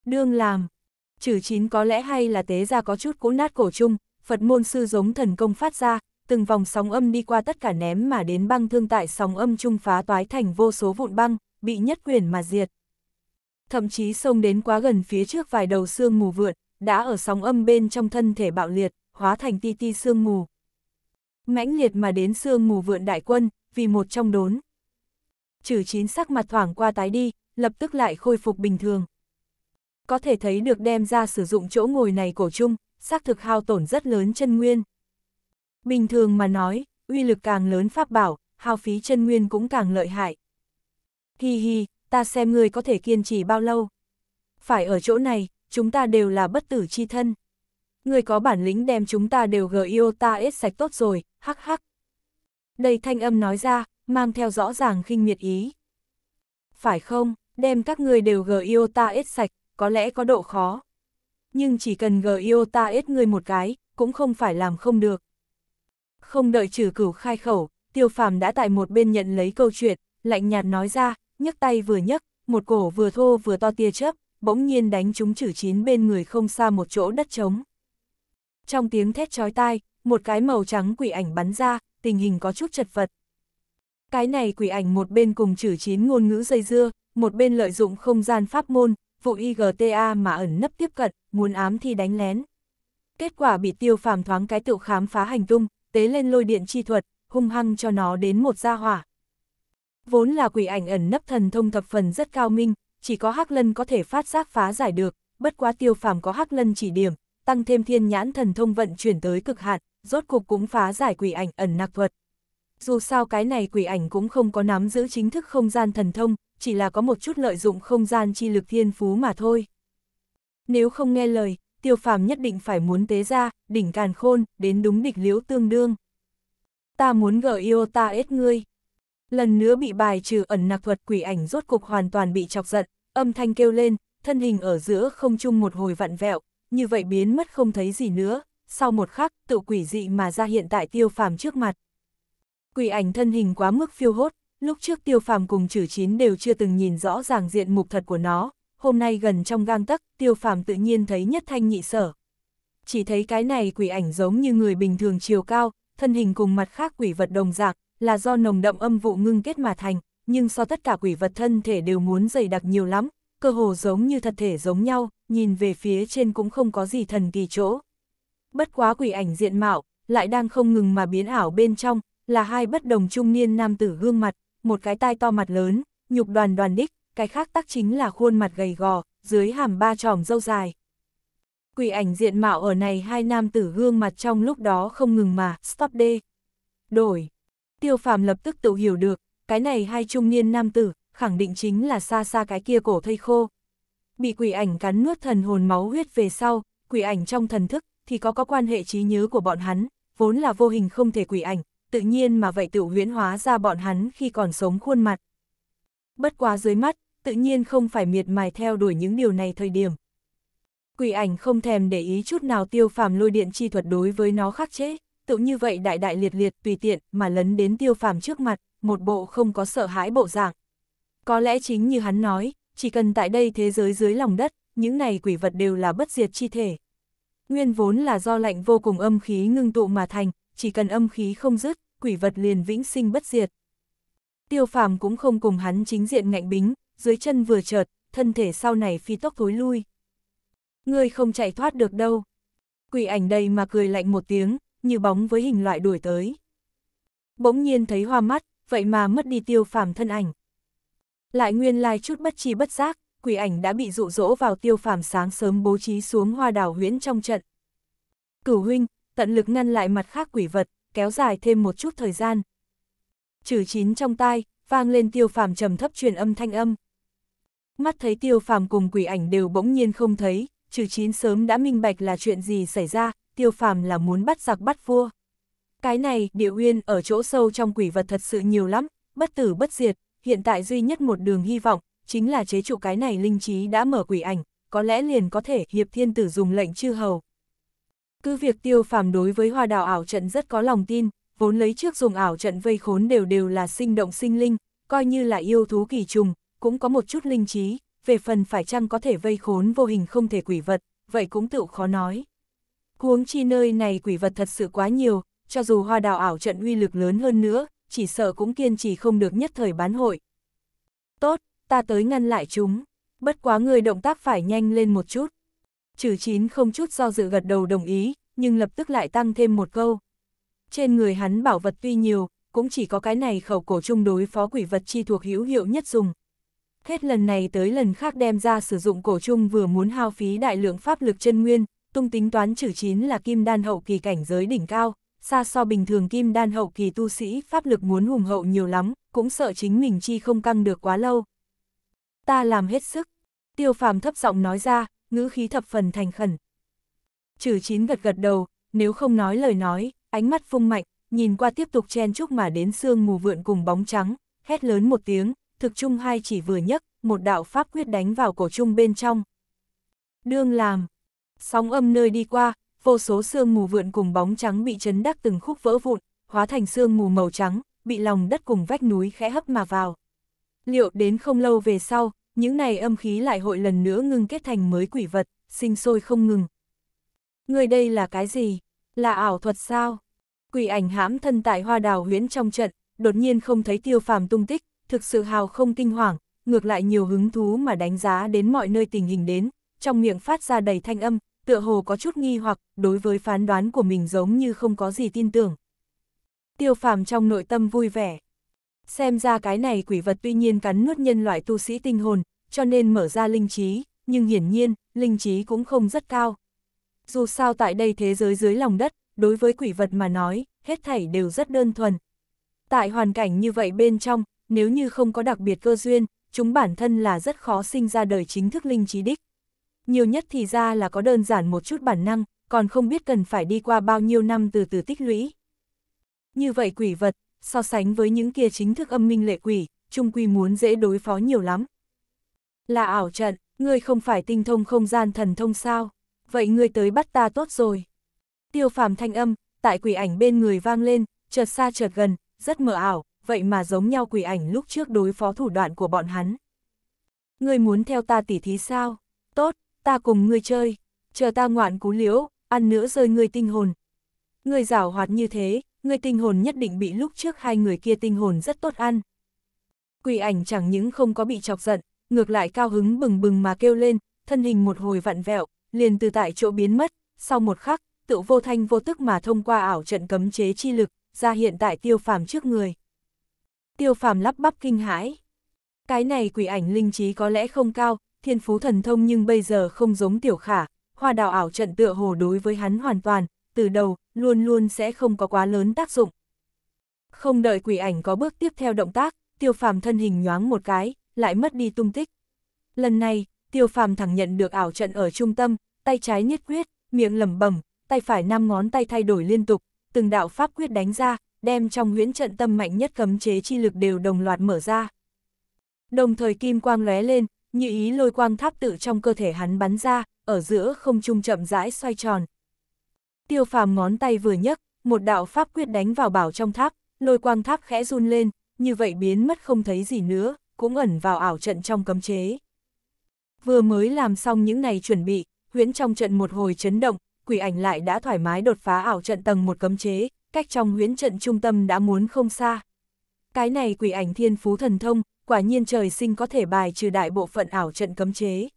Đương làm, chử chín có lẽ hay là tế ra có chút cố nát cổ chung, Phật môn sư giống thần công phát ra, từng vòng sóng âm đi qua tất cả ném mà đến băng thương tại sóng âm trung phá toái thành vô số vụn băng, bị nhất quyền mà diệt. Thậm chí sông đến quá gần phía trước vài đầu xương mù vượn, đã ở sóng âm bên trong thân thể bạo liệt, hóa thành ti ti xương mù. Mãnh liệt mà đến xương mù vượn đại quân, vì một trong đốn. Trừ chín sắc mặt thoảng qua tái đi, lập tức lại khôi phục bình thường. Có thể thấy được đem ra sử dụng chỗ ngồi này cổ chung, xác thực hao tổn rất lớn chân nguyên. Bình thường mà nói, uy lực càng lớn pháp bảo, hao phí chân nguyên cũng càng lợi hại. Hi hi, ta xem ngươi có thể kiên trì bao lâu. Phải ở chỗ này, chúng ta đều là bất tử chi thân. Ngươi có bản lĩnh đem chúng ta đều gio ta ít sạch tốt rồi, hắc hắc. Đây thanh âm nói ra, mang theo rõ ràng khinh miệt ý. Phải không, đem các ngươi đều gio ta ít sạch, có lẽ có độ khó. Nhưng chỉ cần gio ta ít ngươi một cái, cũng không phải làm không được. Không đợi trừ cửu khai khẩu, tiêu phàm đã tại một bên nhận lấy câu chuyện, lạnh nhạt nói ra, nhấc tay vừa nhấc, một cổ vừa thô vừa to tia chớp, bỗng nhiên đánh trúng trừ chín bên người không xa một chỗ đất trống. Trong tiếng thét chói tai, một cái màu trắng quỷ ảnh bắn ra, tình hình có chút chật vật. Cái này quỷ ảnh một bên cùng trừ chín ngôn ngữ dây dưa, một bên lợi dụng không gian pháp môn, vụ IGTA mà ẩn nấp tiếp cận, muốn ám thì đánh lén. Kết quả bị tiêu phàm thoáng cái tự khám phá hành tung, tế lên lôi điện chi thuật, hung hăng cho nó đến một gia hỏa. Vốn là quỷ ảnh ẩn nấp thần thông thập phần rất cao minh, chỉ có Hắc Lân có thể phát giác phá giải được, bất quá tiêu phàm có Hắc Lân chỉ điểm, tăng thêm thiên nhãn thần thông vận chuyển tới cực hạn, rốt cục cũng phá giải quỷ ảnh ẩn nặc thuật. Dù sao cái này quỷ ảnh cũng không có nắm giữ chính thức không gian thần thông, chỉ là có một chút lợi dụng không gian chi lực thiên phú mà thôi. Nếu không nghe lời, tiêu phàm nhất định phải muốn tế ra, đỉnh càn khôn, đến đúng địch liễu tương đương. Ta muốn gỡ yêu ta ết ngươi. Lần nữa bị bài trừ ẩn nặc thuật quỷ ảnh rốt cục hoàn toàn bị chọc giận, âm thanh kêu lên, thân hình ở giữa không chung một hồi vặn vẹo, như vậy biến mất không thấy gì nữa, sau một khắc tự quỷ dị mà ra hiện tại tiêu phàm trước mặt. Quỷ ảnh thân hình quá mức phiêu hốt, lúc trước tiêu phàm cùng chử chín đều chưa từng nhìn rõ ràng diện mục thật của nó, hôm nay gần trong gang tấc, tiêu phàm tự nhiên thấy nhất thanh nhị sở. Chỉ thấy cái này quỷ ảnh giống như người bình thường chiều cao, thân hình cùng mặt khác quỷ vật đồng dạng, là do nồng đậm âm vụ ngưng kết mà thành, nhưng so tất cả quỷ vật thân thể đều muốn dày đặc nhiều lắm, cơ hồ giống như thật thể giống nhau, nhìn về phía trên cũng không có gì thần kỳ chỗ. Bất quá quỷ ảnh diện mạo, lại đang không ngừng mà biến ảo bên trong, là hai bất đồng trung niên nam tử gương mặt, một cái tai to mặt lớn, nhục đoàn đoàn đích, cái khác tắc chính là khuôn mặt gầy gò, dưới hàm ba tròm dâu dài. Quỷ ảnh diện mạo ở này hai nam tử gương mặt trong lúc đó không ngừng mà, stop đê. Đổi. Tiêu phàm lập tức tự hiểu được, cái này hai trung niên nam tử, khẳng định chính là xa xa cái kia cổ thây khô. Bị quỷ ảnh cắn nuốt thần hồn máu huyết về sau, quỷ ảnh trong thần thức, thì có có quan hệ trí nhớ của bọn hắn, vốn là vô hình không thể quỷ ảnh, tự nhiên mà vậy tự huyễn hóa ra bọn hắn khi còn sống khuôn mặt. Bất quá dưới mắt, tự nhiên không phải miệt mài theo đuổi những điều này thời điểm. Quỷ ảnh không thèm để ý chút nào tiêu phàm lôi điện chi thuật đối với nó khắc chế, tự như vậy đại đại liệt liệt tùy tiện mà lấn đến tiêu phàm trước mặt, một bộ không có sợ hãi bộ dạng. Có lẽ chính như hắn nói, chỉ cần tại đây thế giới dưới lòng đất, những này quỷ vật đều là bất diệt chi thể. Nguyên vốn là do lạnh vô cùng âm khí ngưng tụ mà thành, chỉ cần âm khí không dứt, quỷ vật liền vĩnh sinh bất diệt. Tiêu phàm cũng không cùng hắn chính diện ngạnh bính, dưới chân vừa chợt, thân thể sau này phi tốc thối lui. Ngươi không chạy thoát được đâu. Quỷ ảnh đây mà cười lạnh một tiếng, như bóng với hình loại đuổi tới. Bỗng nhiên thấy hoa mắt, vậy mà mất đi tiêu phàm thân ảnh. Lại nguyên lai chút bất chi bất giác, quỷ ảnh đã bị dụ dỗ vào tiêu phàm sáng sớm bố trí xuống hoa đảo huyễn trong trận. Cửu huynh, tận lực ngăn lại mặt khác quỷ vật, kéo dài thêm một chút thời gian. Trừ chín trong tai, vang lên tiêu phàm trầm thấp truyền âm thanh âm mắt thấy tiêu phàm cùng quỷ ảnh đều bỗng nhiên không thấy, trừ chín sớm đã minh bạch là chuyện gì xảy ra, tiêu phàm là muốn bắt giặc bắt vua. Cái này, địa uyên ở chỗ sâu trong quỷ vật thật sự nhiều lắm, bất tử bất diệt, hiện tại duy nhất một đường hy vọng, chính là chế trụ cái này linh trí đã mở quỷ ảnh, có lẽ liền có thể hiệp thiên tử dùng lệnh chư hầu. Cứ việc tiêu phàm đối với hoa đào ảo trận rất có lòng tin, vốn lấy trước dùng ảo trận vây khốn đều đều là sinh động sinh linh, coi như là yêu thú kỳ trùng, cũng có một chút linh trí, về phần phải chăng có thể vây khốn vô hình không thể quỷ vật, vậy cũng tự khó nói. Huống chi nơi này quỷ vật thật sự quá nhiều, cho dù hoa đào ảo trận uy lực lớn hơn nữa, chỉ sợ cũng kiên trì không được nhất thời bán hội. Tốt, ta tới ngăn lại chúng, bất quá người động tác phải nhanh lên một chút. Trừ chín không chút do dự gật đầu đồng ý, nhưng lập tức lại tăng thêm một câu. Trên người hắn bảo vật tuy nhiều, cũng chỉ có cái này khẩu cổ chung đối phó quỷ vật chi thuộc hữu hiệu nhất dùng, hết lần này tới lần khác đem ra sử dụng cổ trung vừa muốn hao phí đại lượng pháp lực chân nguyên, tung tính toán trừ chín là kim đan hậu kỳ cảnh giới đỉnh cao, xa so bình thường kim đan hậu kỳ tu sĩ pháp lực muốn hùng hậu nhiều lắm, cũng sợ chính mình chi không căng được quá lâu. Ta làm hết sức, tiêu phàm thấp giọng nói ra, ngữ khí thập phần thành khẩn. Trừ chín gật gật đầu, nếu không nói lời nói, ánh mắt phung mạnh, nhìn qua tiếp tục chen chúc mà đến xương mù vượn cùng bóng trắng, hét lớn một tiếng, thực trung hai chỉ vừa nhấc, một đạo pháp quyết đánh vào cổ trung bên trong. Đương làm, sóng âm nơi đi qua, vô số sương mù vượn cùng bóng trắng bị chấn đắc từng khúc vỡ vụn, hóa thành sương mù màu trắng, bị lòng đất cùng vách núi khẽ hấp mà vào. Liệu đến không lâu về sau, những này âm khí lại hội lần nữa ngưng kết thành mới quỷ vật, sinh sôi không ngừng. Người đây là cái gì? Là ảo thuật sao? Quỷ ảnh hãm thân tại hoa đào huyễn trong trận, đột nhiên không thấy tiêu phàm tung tích, thực sự hào không kinh hoàng, ngược lại nhiều hứng thú mà đánh giá đến mọi nơi tình hình đến, trong miệng phát ra đầy thanh âm, tựa hồ có chút nghi hoặc, đối với phán đoán của mình giống như không có gì tin tưởng. Tiêu phàm trong nội tâm vui vẻ. Xem ra cái này quỷ vật tuy nhiên cắn nuốt nhân loại tu sĩ tinh hồn, cho nên mở ra linh trí, nhưng hiển nhiên, linh trí cũng không rất cao. Dù sao tại đây thế giới dưới lòng đất, đối với quỷ vật mà nói, hết thảy đều rất đơn thuần. Tại hoàn cảnh như vậy bên trong, nếu như không có đặc biệt cơ duyên, chúng bản thân là rất khó sinh ra đời chính thức linh trí đích. Nhiều nhất thì ra là có đơn giản một chút bản năng, còn không biết cần phải đi qua bao nhiêu năm từ từ tích lũy. Như vậy quỷ vật, so sánh với những kia chính thức âm minh lệ quỷ, trung quy muốn dễ đối phó nhiều lắm. Là ảo trận, ngươi không phải tinh thông không gian thần thông sao, vậy ngươi tới bắt ta tốt rồi. Tiêu phàm thanh âm, tại quỷ ảnh bên người vang lên, chợt xa chợt gần, rất mờ ảo, vậy mà giống nhau quỷ ảnh lúc trước đối phó thủ đoạn của bọn hắn. Ngươi muốn theo ta tỉ thí sao? Tốt, ta cùng ngươi chơi, chờ ta ngoạn cú liễu, ăn nữa rơi ngươi tinh hồn. Ngươi giảo hoạt như thế, ngươi tinh hồn nhất định bị lúc trước hai người kia tinh hồn rất tốt ăn. Quỷ ảnh chẳng những không có bị chọc giận, ngược lại cao hứng bừng bừng mà kêu lên, thân hình một hồi vặn vẹo, liền từ tại chỗ biến mất, sau một khắc, tự vô thanh vô tức mà thông qua ảo trận cấm chế chi lực, ra hiện tại tiêu phàm trước người. Tiêu phàm lắp bắp kinh hãi. Cái này quỷ ảnh linh trí có lẽ không cao, thiên phú thần thông nhưng bây giờ không giống tiểu khả, hoa đào ảo trận tựa hồ đối với hắn hoàn toàn, từ đầu, luôn luôn sẽ không có quá lớn tác dụng. Không đợi quỷ ảnh có bước tiếp theo động tác, tiêu phàm thân hình nhoáng một cái, lại mất đi tung tích. Lần này, tiêu phàm thẳng nhận được ảo trận ở trung tâm, tay trái nhất quyết, miệng lẩm bẩm, tay phải năm ngón tay thay đổi liên tục, từng đạo pháp quyết đánh ra, đem trong huyễn trận tâm mạnh nhất cấm chế chi lực đều đồng loạt mở ra. Đồng thời kim quang lóe lên, như ý lôi quang tháp tự trong cơ thể hắn bắn ra, ở giữa không trung chậm rãi xoay tròn. Tiêu phàm ngón tay vừa nhấc, một đạo pháp quyết đánh vào bảo trong tháp, lôi quang tháp khẽ run lên, như vậy biến mất không thấy gì nữa, cũng ẩn vào ảo trận trong cấm chế. Vừa mới làm xong những này chuẩn bị, huyễn trong trận một hồi chấn động, quỷ ảnh lại đã thoải mái đột phá ảo trận tầng một cấm chế, cách trong huyễn trận trung tâm đã muốn không xa. Cái này quỷ ảnh thiên phú thần thông, quả nhiên trời sinh có thể bài trừ đại bộ phận ảo trận cấm chế.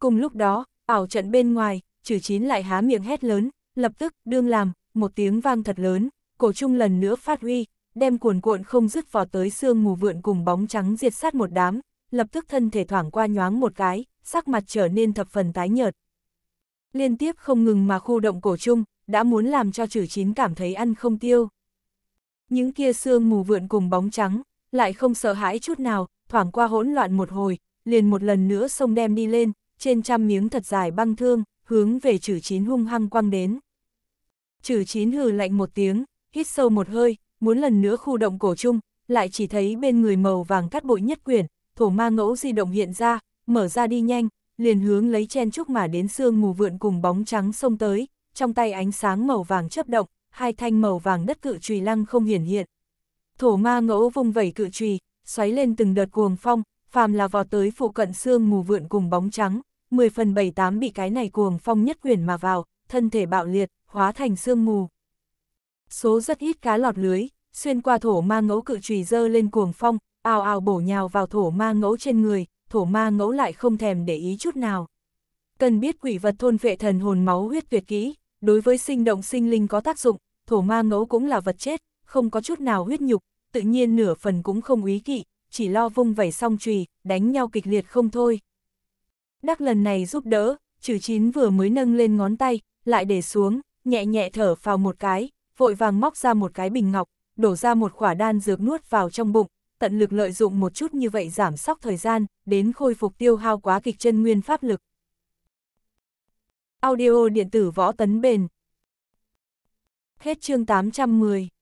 Cùng lúc đó, ảo trận bên ngoài, trừ chín lại há miệng hét lớn, lập tức, đương làm, một tiếng vang thật lớn, cổ trung lần nữa phát huy, đem cuồn cuộn không dứt vào tới xương mù vượn cùng bóng trắng diệt sát một đám, lập tức thân thể thoảng qua nhoáng một cái, sắc mặt trở nên thập phần tái nhợt liên tiếp không ngừng mà khu động cổ chung, đã muốn làm cho trừ chín cảm thấy ăn không tiêu. Những kia xương mù vượn cùng bóng trắng, lại không sợ hãi chút nào, thoảng qua hỗn loạn một hồi, liền một lần nữa sông đem đi lên, trên trăm miếng thật dài băng thương, hướng về trừ chín hung hăng quăng đến. Trừ chín hừ lạnh một tiếng, hít sâu một hơi, muốn lần nữa khu động cổ chung, lại chỉ thấy bên người màu vàng cắt bội nhất quyển, thổ ma ngẫu di động hiện ra, mở ra đi nhanh, liền hướng lấy chen trúc mà đến sương mù vượn cùng bóng trắng sông tới, trong tay ánh sáng màu vàng chớp động, hai thanh màu vàng đất cự trùy lăng không hiển hiện. Thổ ma ngẫu vùng vẩy cự trùy, xoáy lên từng đợt cuồng phong, phàm là vào tới phụ cận sương mù vượn cùng bóng trắng, 10 phần 78 bị cái này cuồng phong nhất quyền mà vào, thân thể bạo liệt, hóa thành sương mù. Số rất ít cá lọt lưới, xuyên qua thổ ma ngẫu cự trùy dơ lên cuồng phong, ào ào bổ nhào vào thổ ma ngẫu trên người, thổ ma ngẫu lại không thèm để ý chút nào. Cần biết quỷ vật thôn vệ thần hồn máu huyết tuyệt kỹ, đối với sinh động sinh linh có tác dụng, thổ ma ngẫu cũng là vật chết, không có chút nào huyết nhục, tự nhiên nửa phần cũng không ý kỵ, chỉ lo vung vẩy song chùy, đánh nhau kịch liệt không thôi. Đắc lần này giúp đỡ, trừ chín vừa mới nâng lên ngón tay, lại để xuống, nhẹ nhẹ thở vào một cái, vội vàng móc ra một cái bình ngọc, đổ ra một quả đan dược nuốt vào trong bụng, tận lực lợi dụng một chút như vậy giảm sóc thời gian, đến khôi phục tiêu hao quá kịch chân nguyên pháp lực. Audio điện tử võ tấn bền Hết chương 810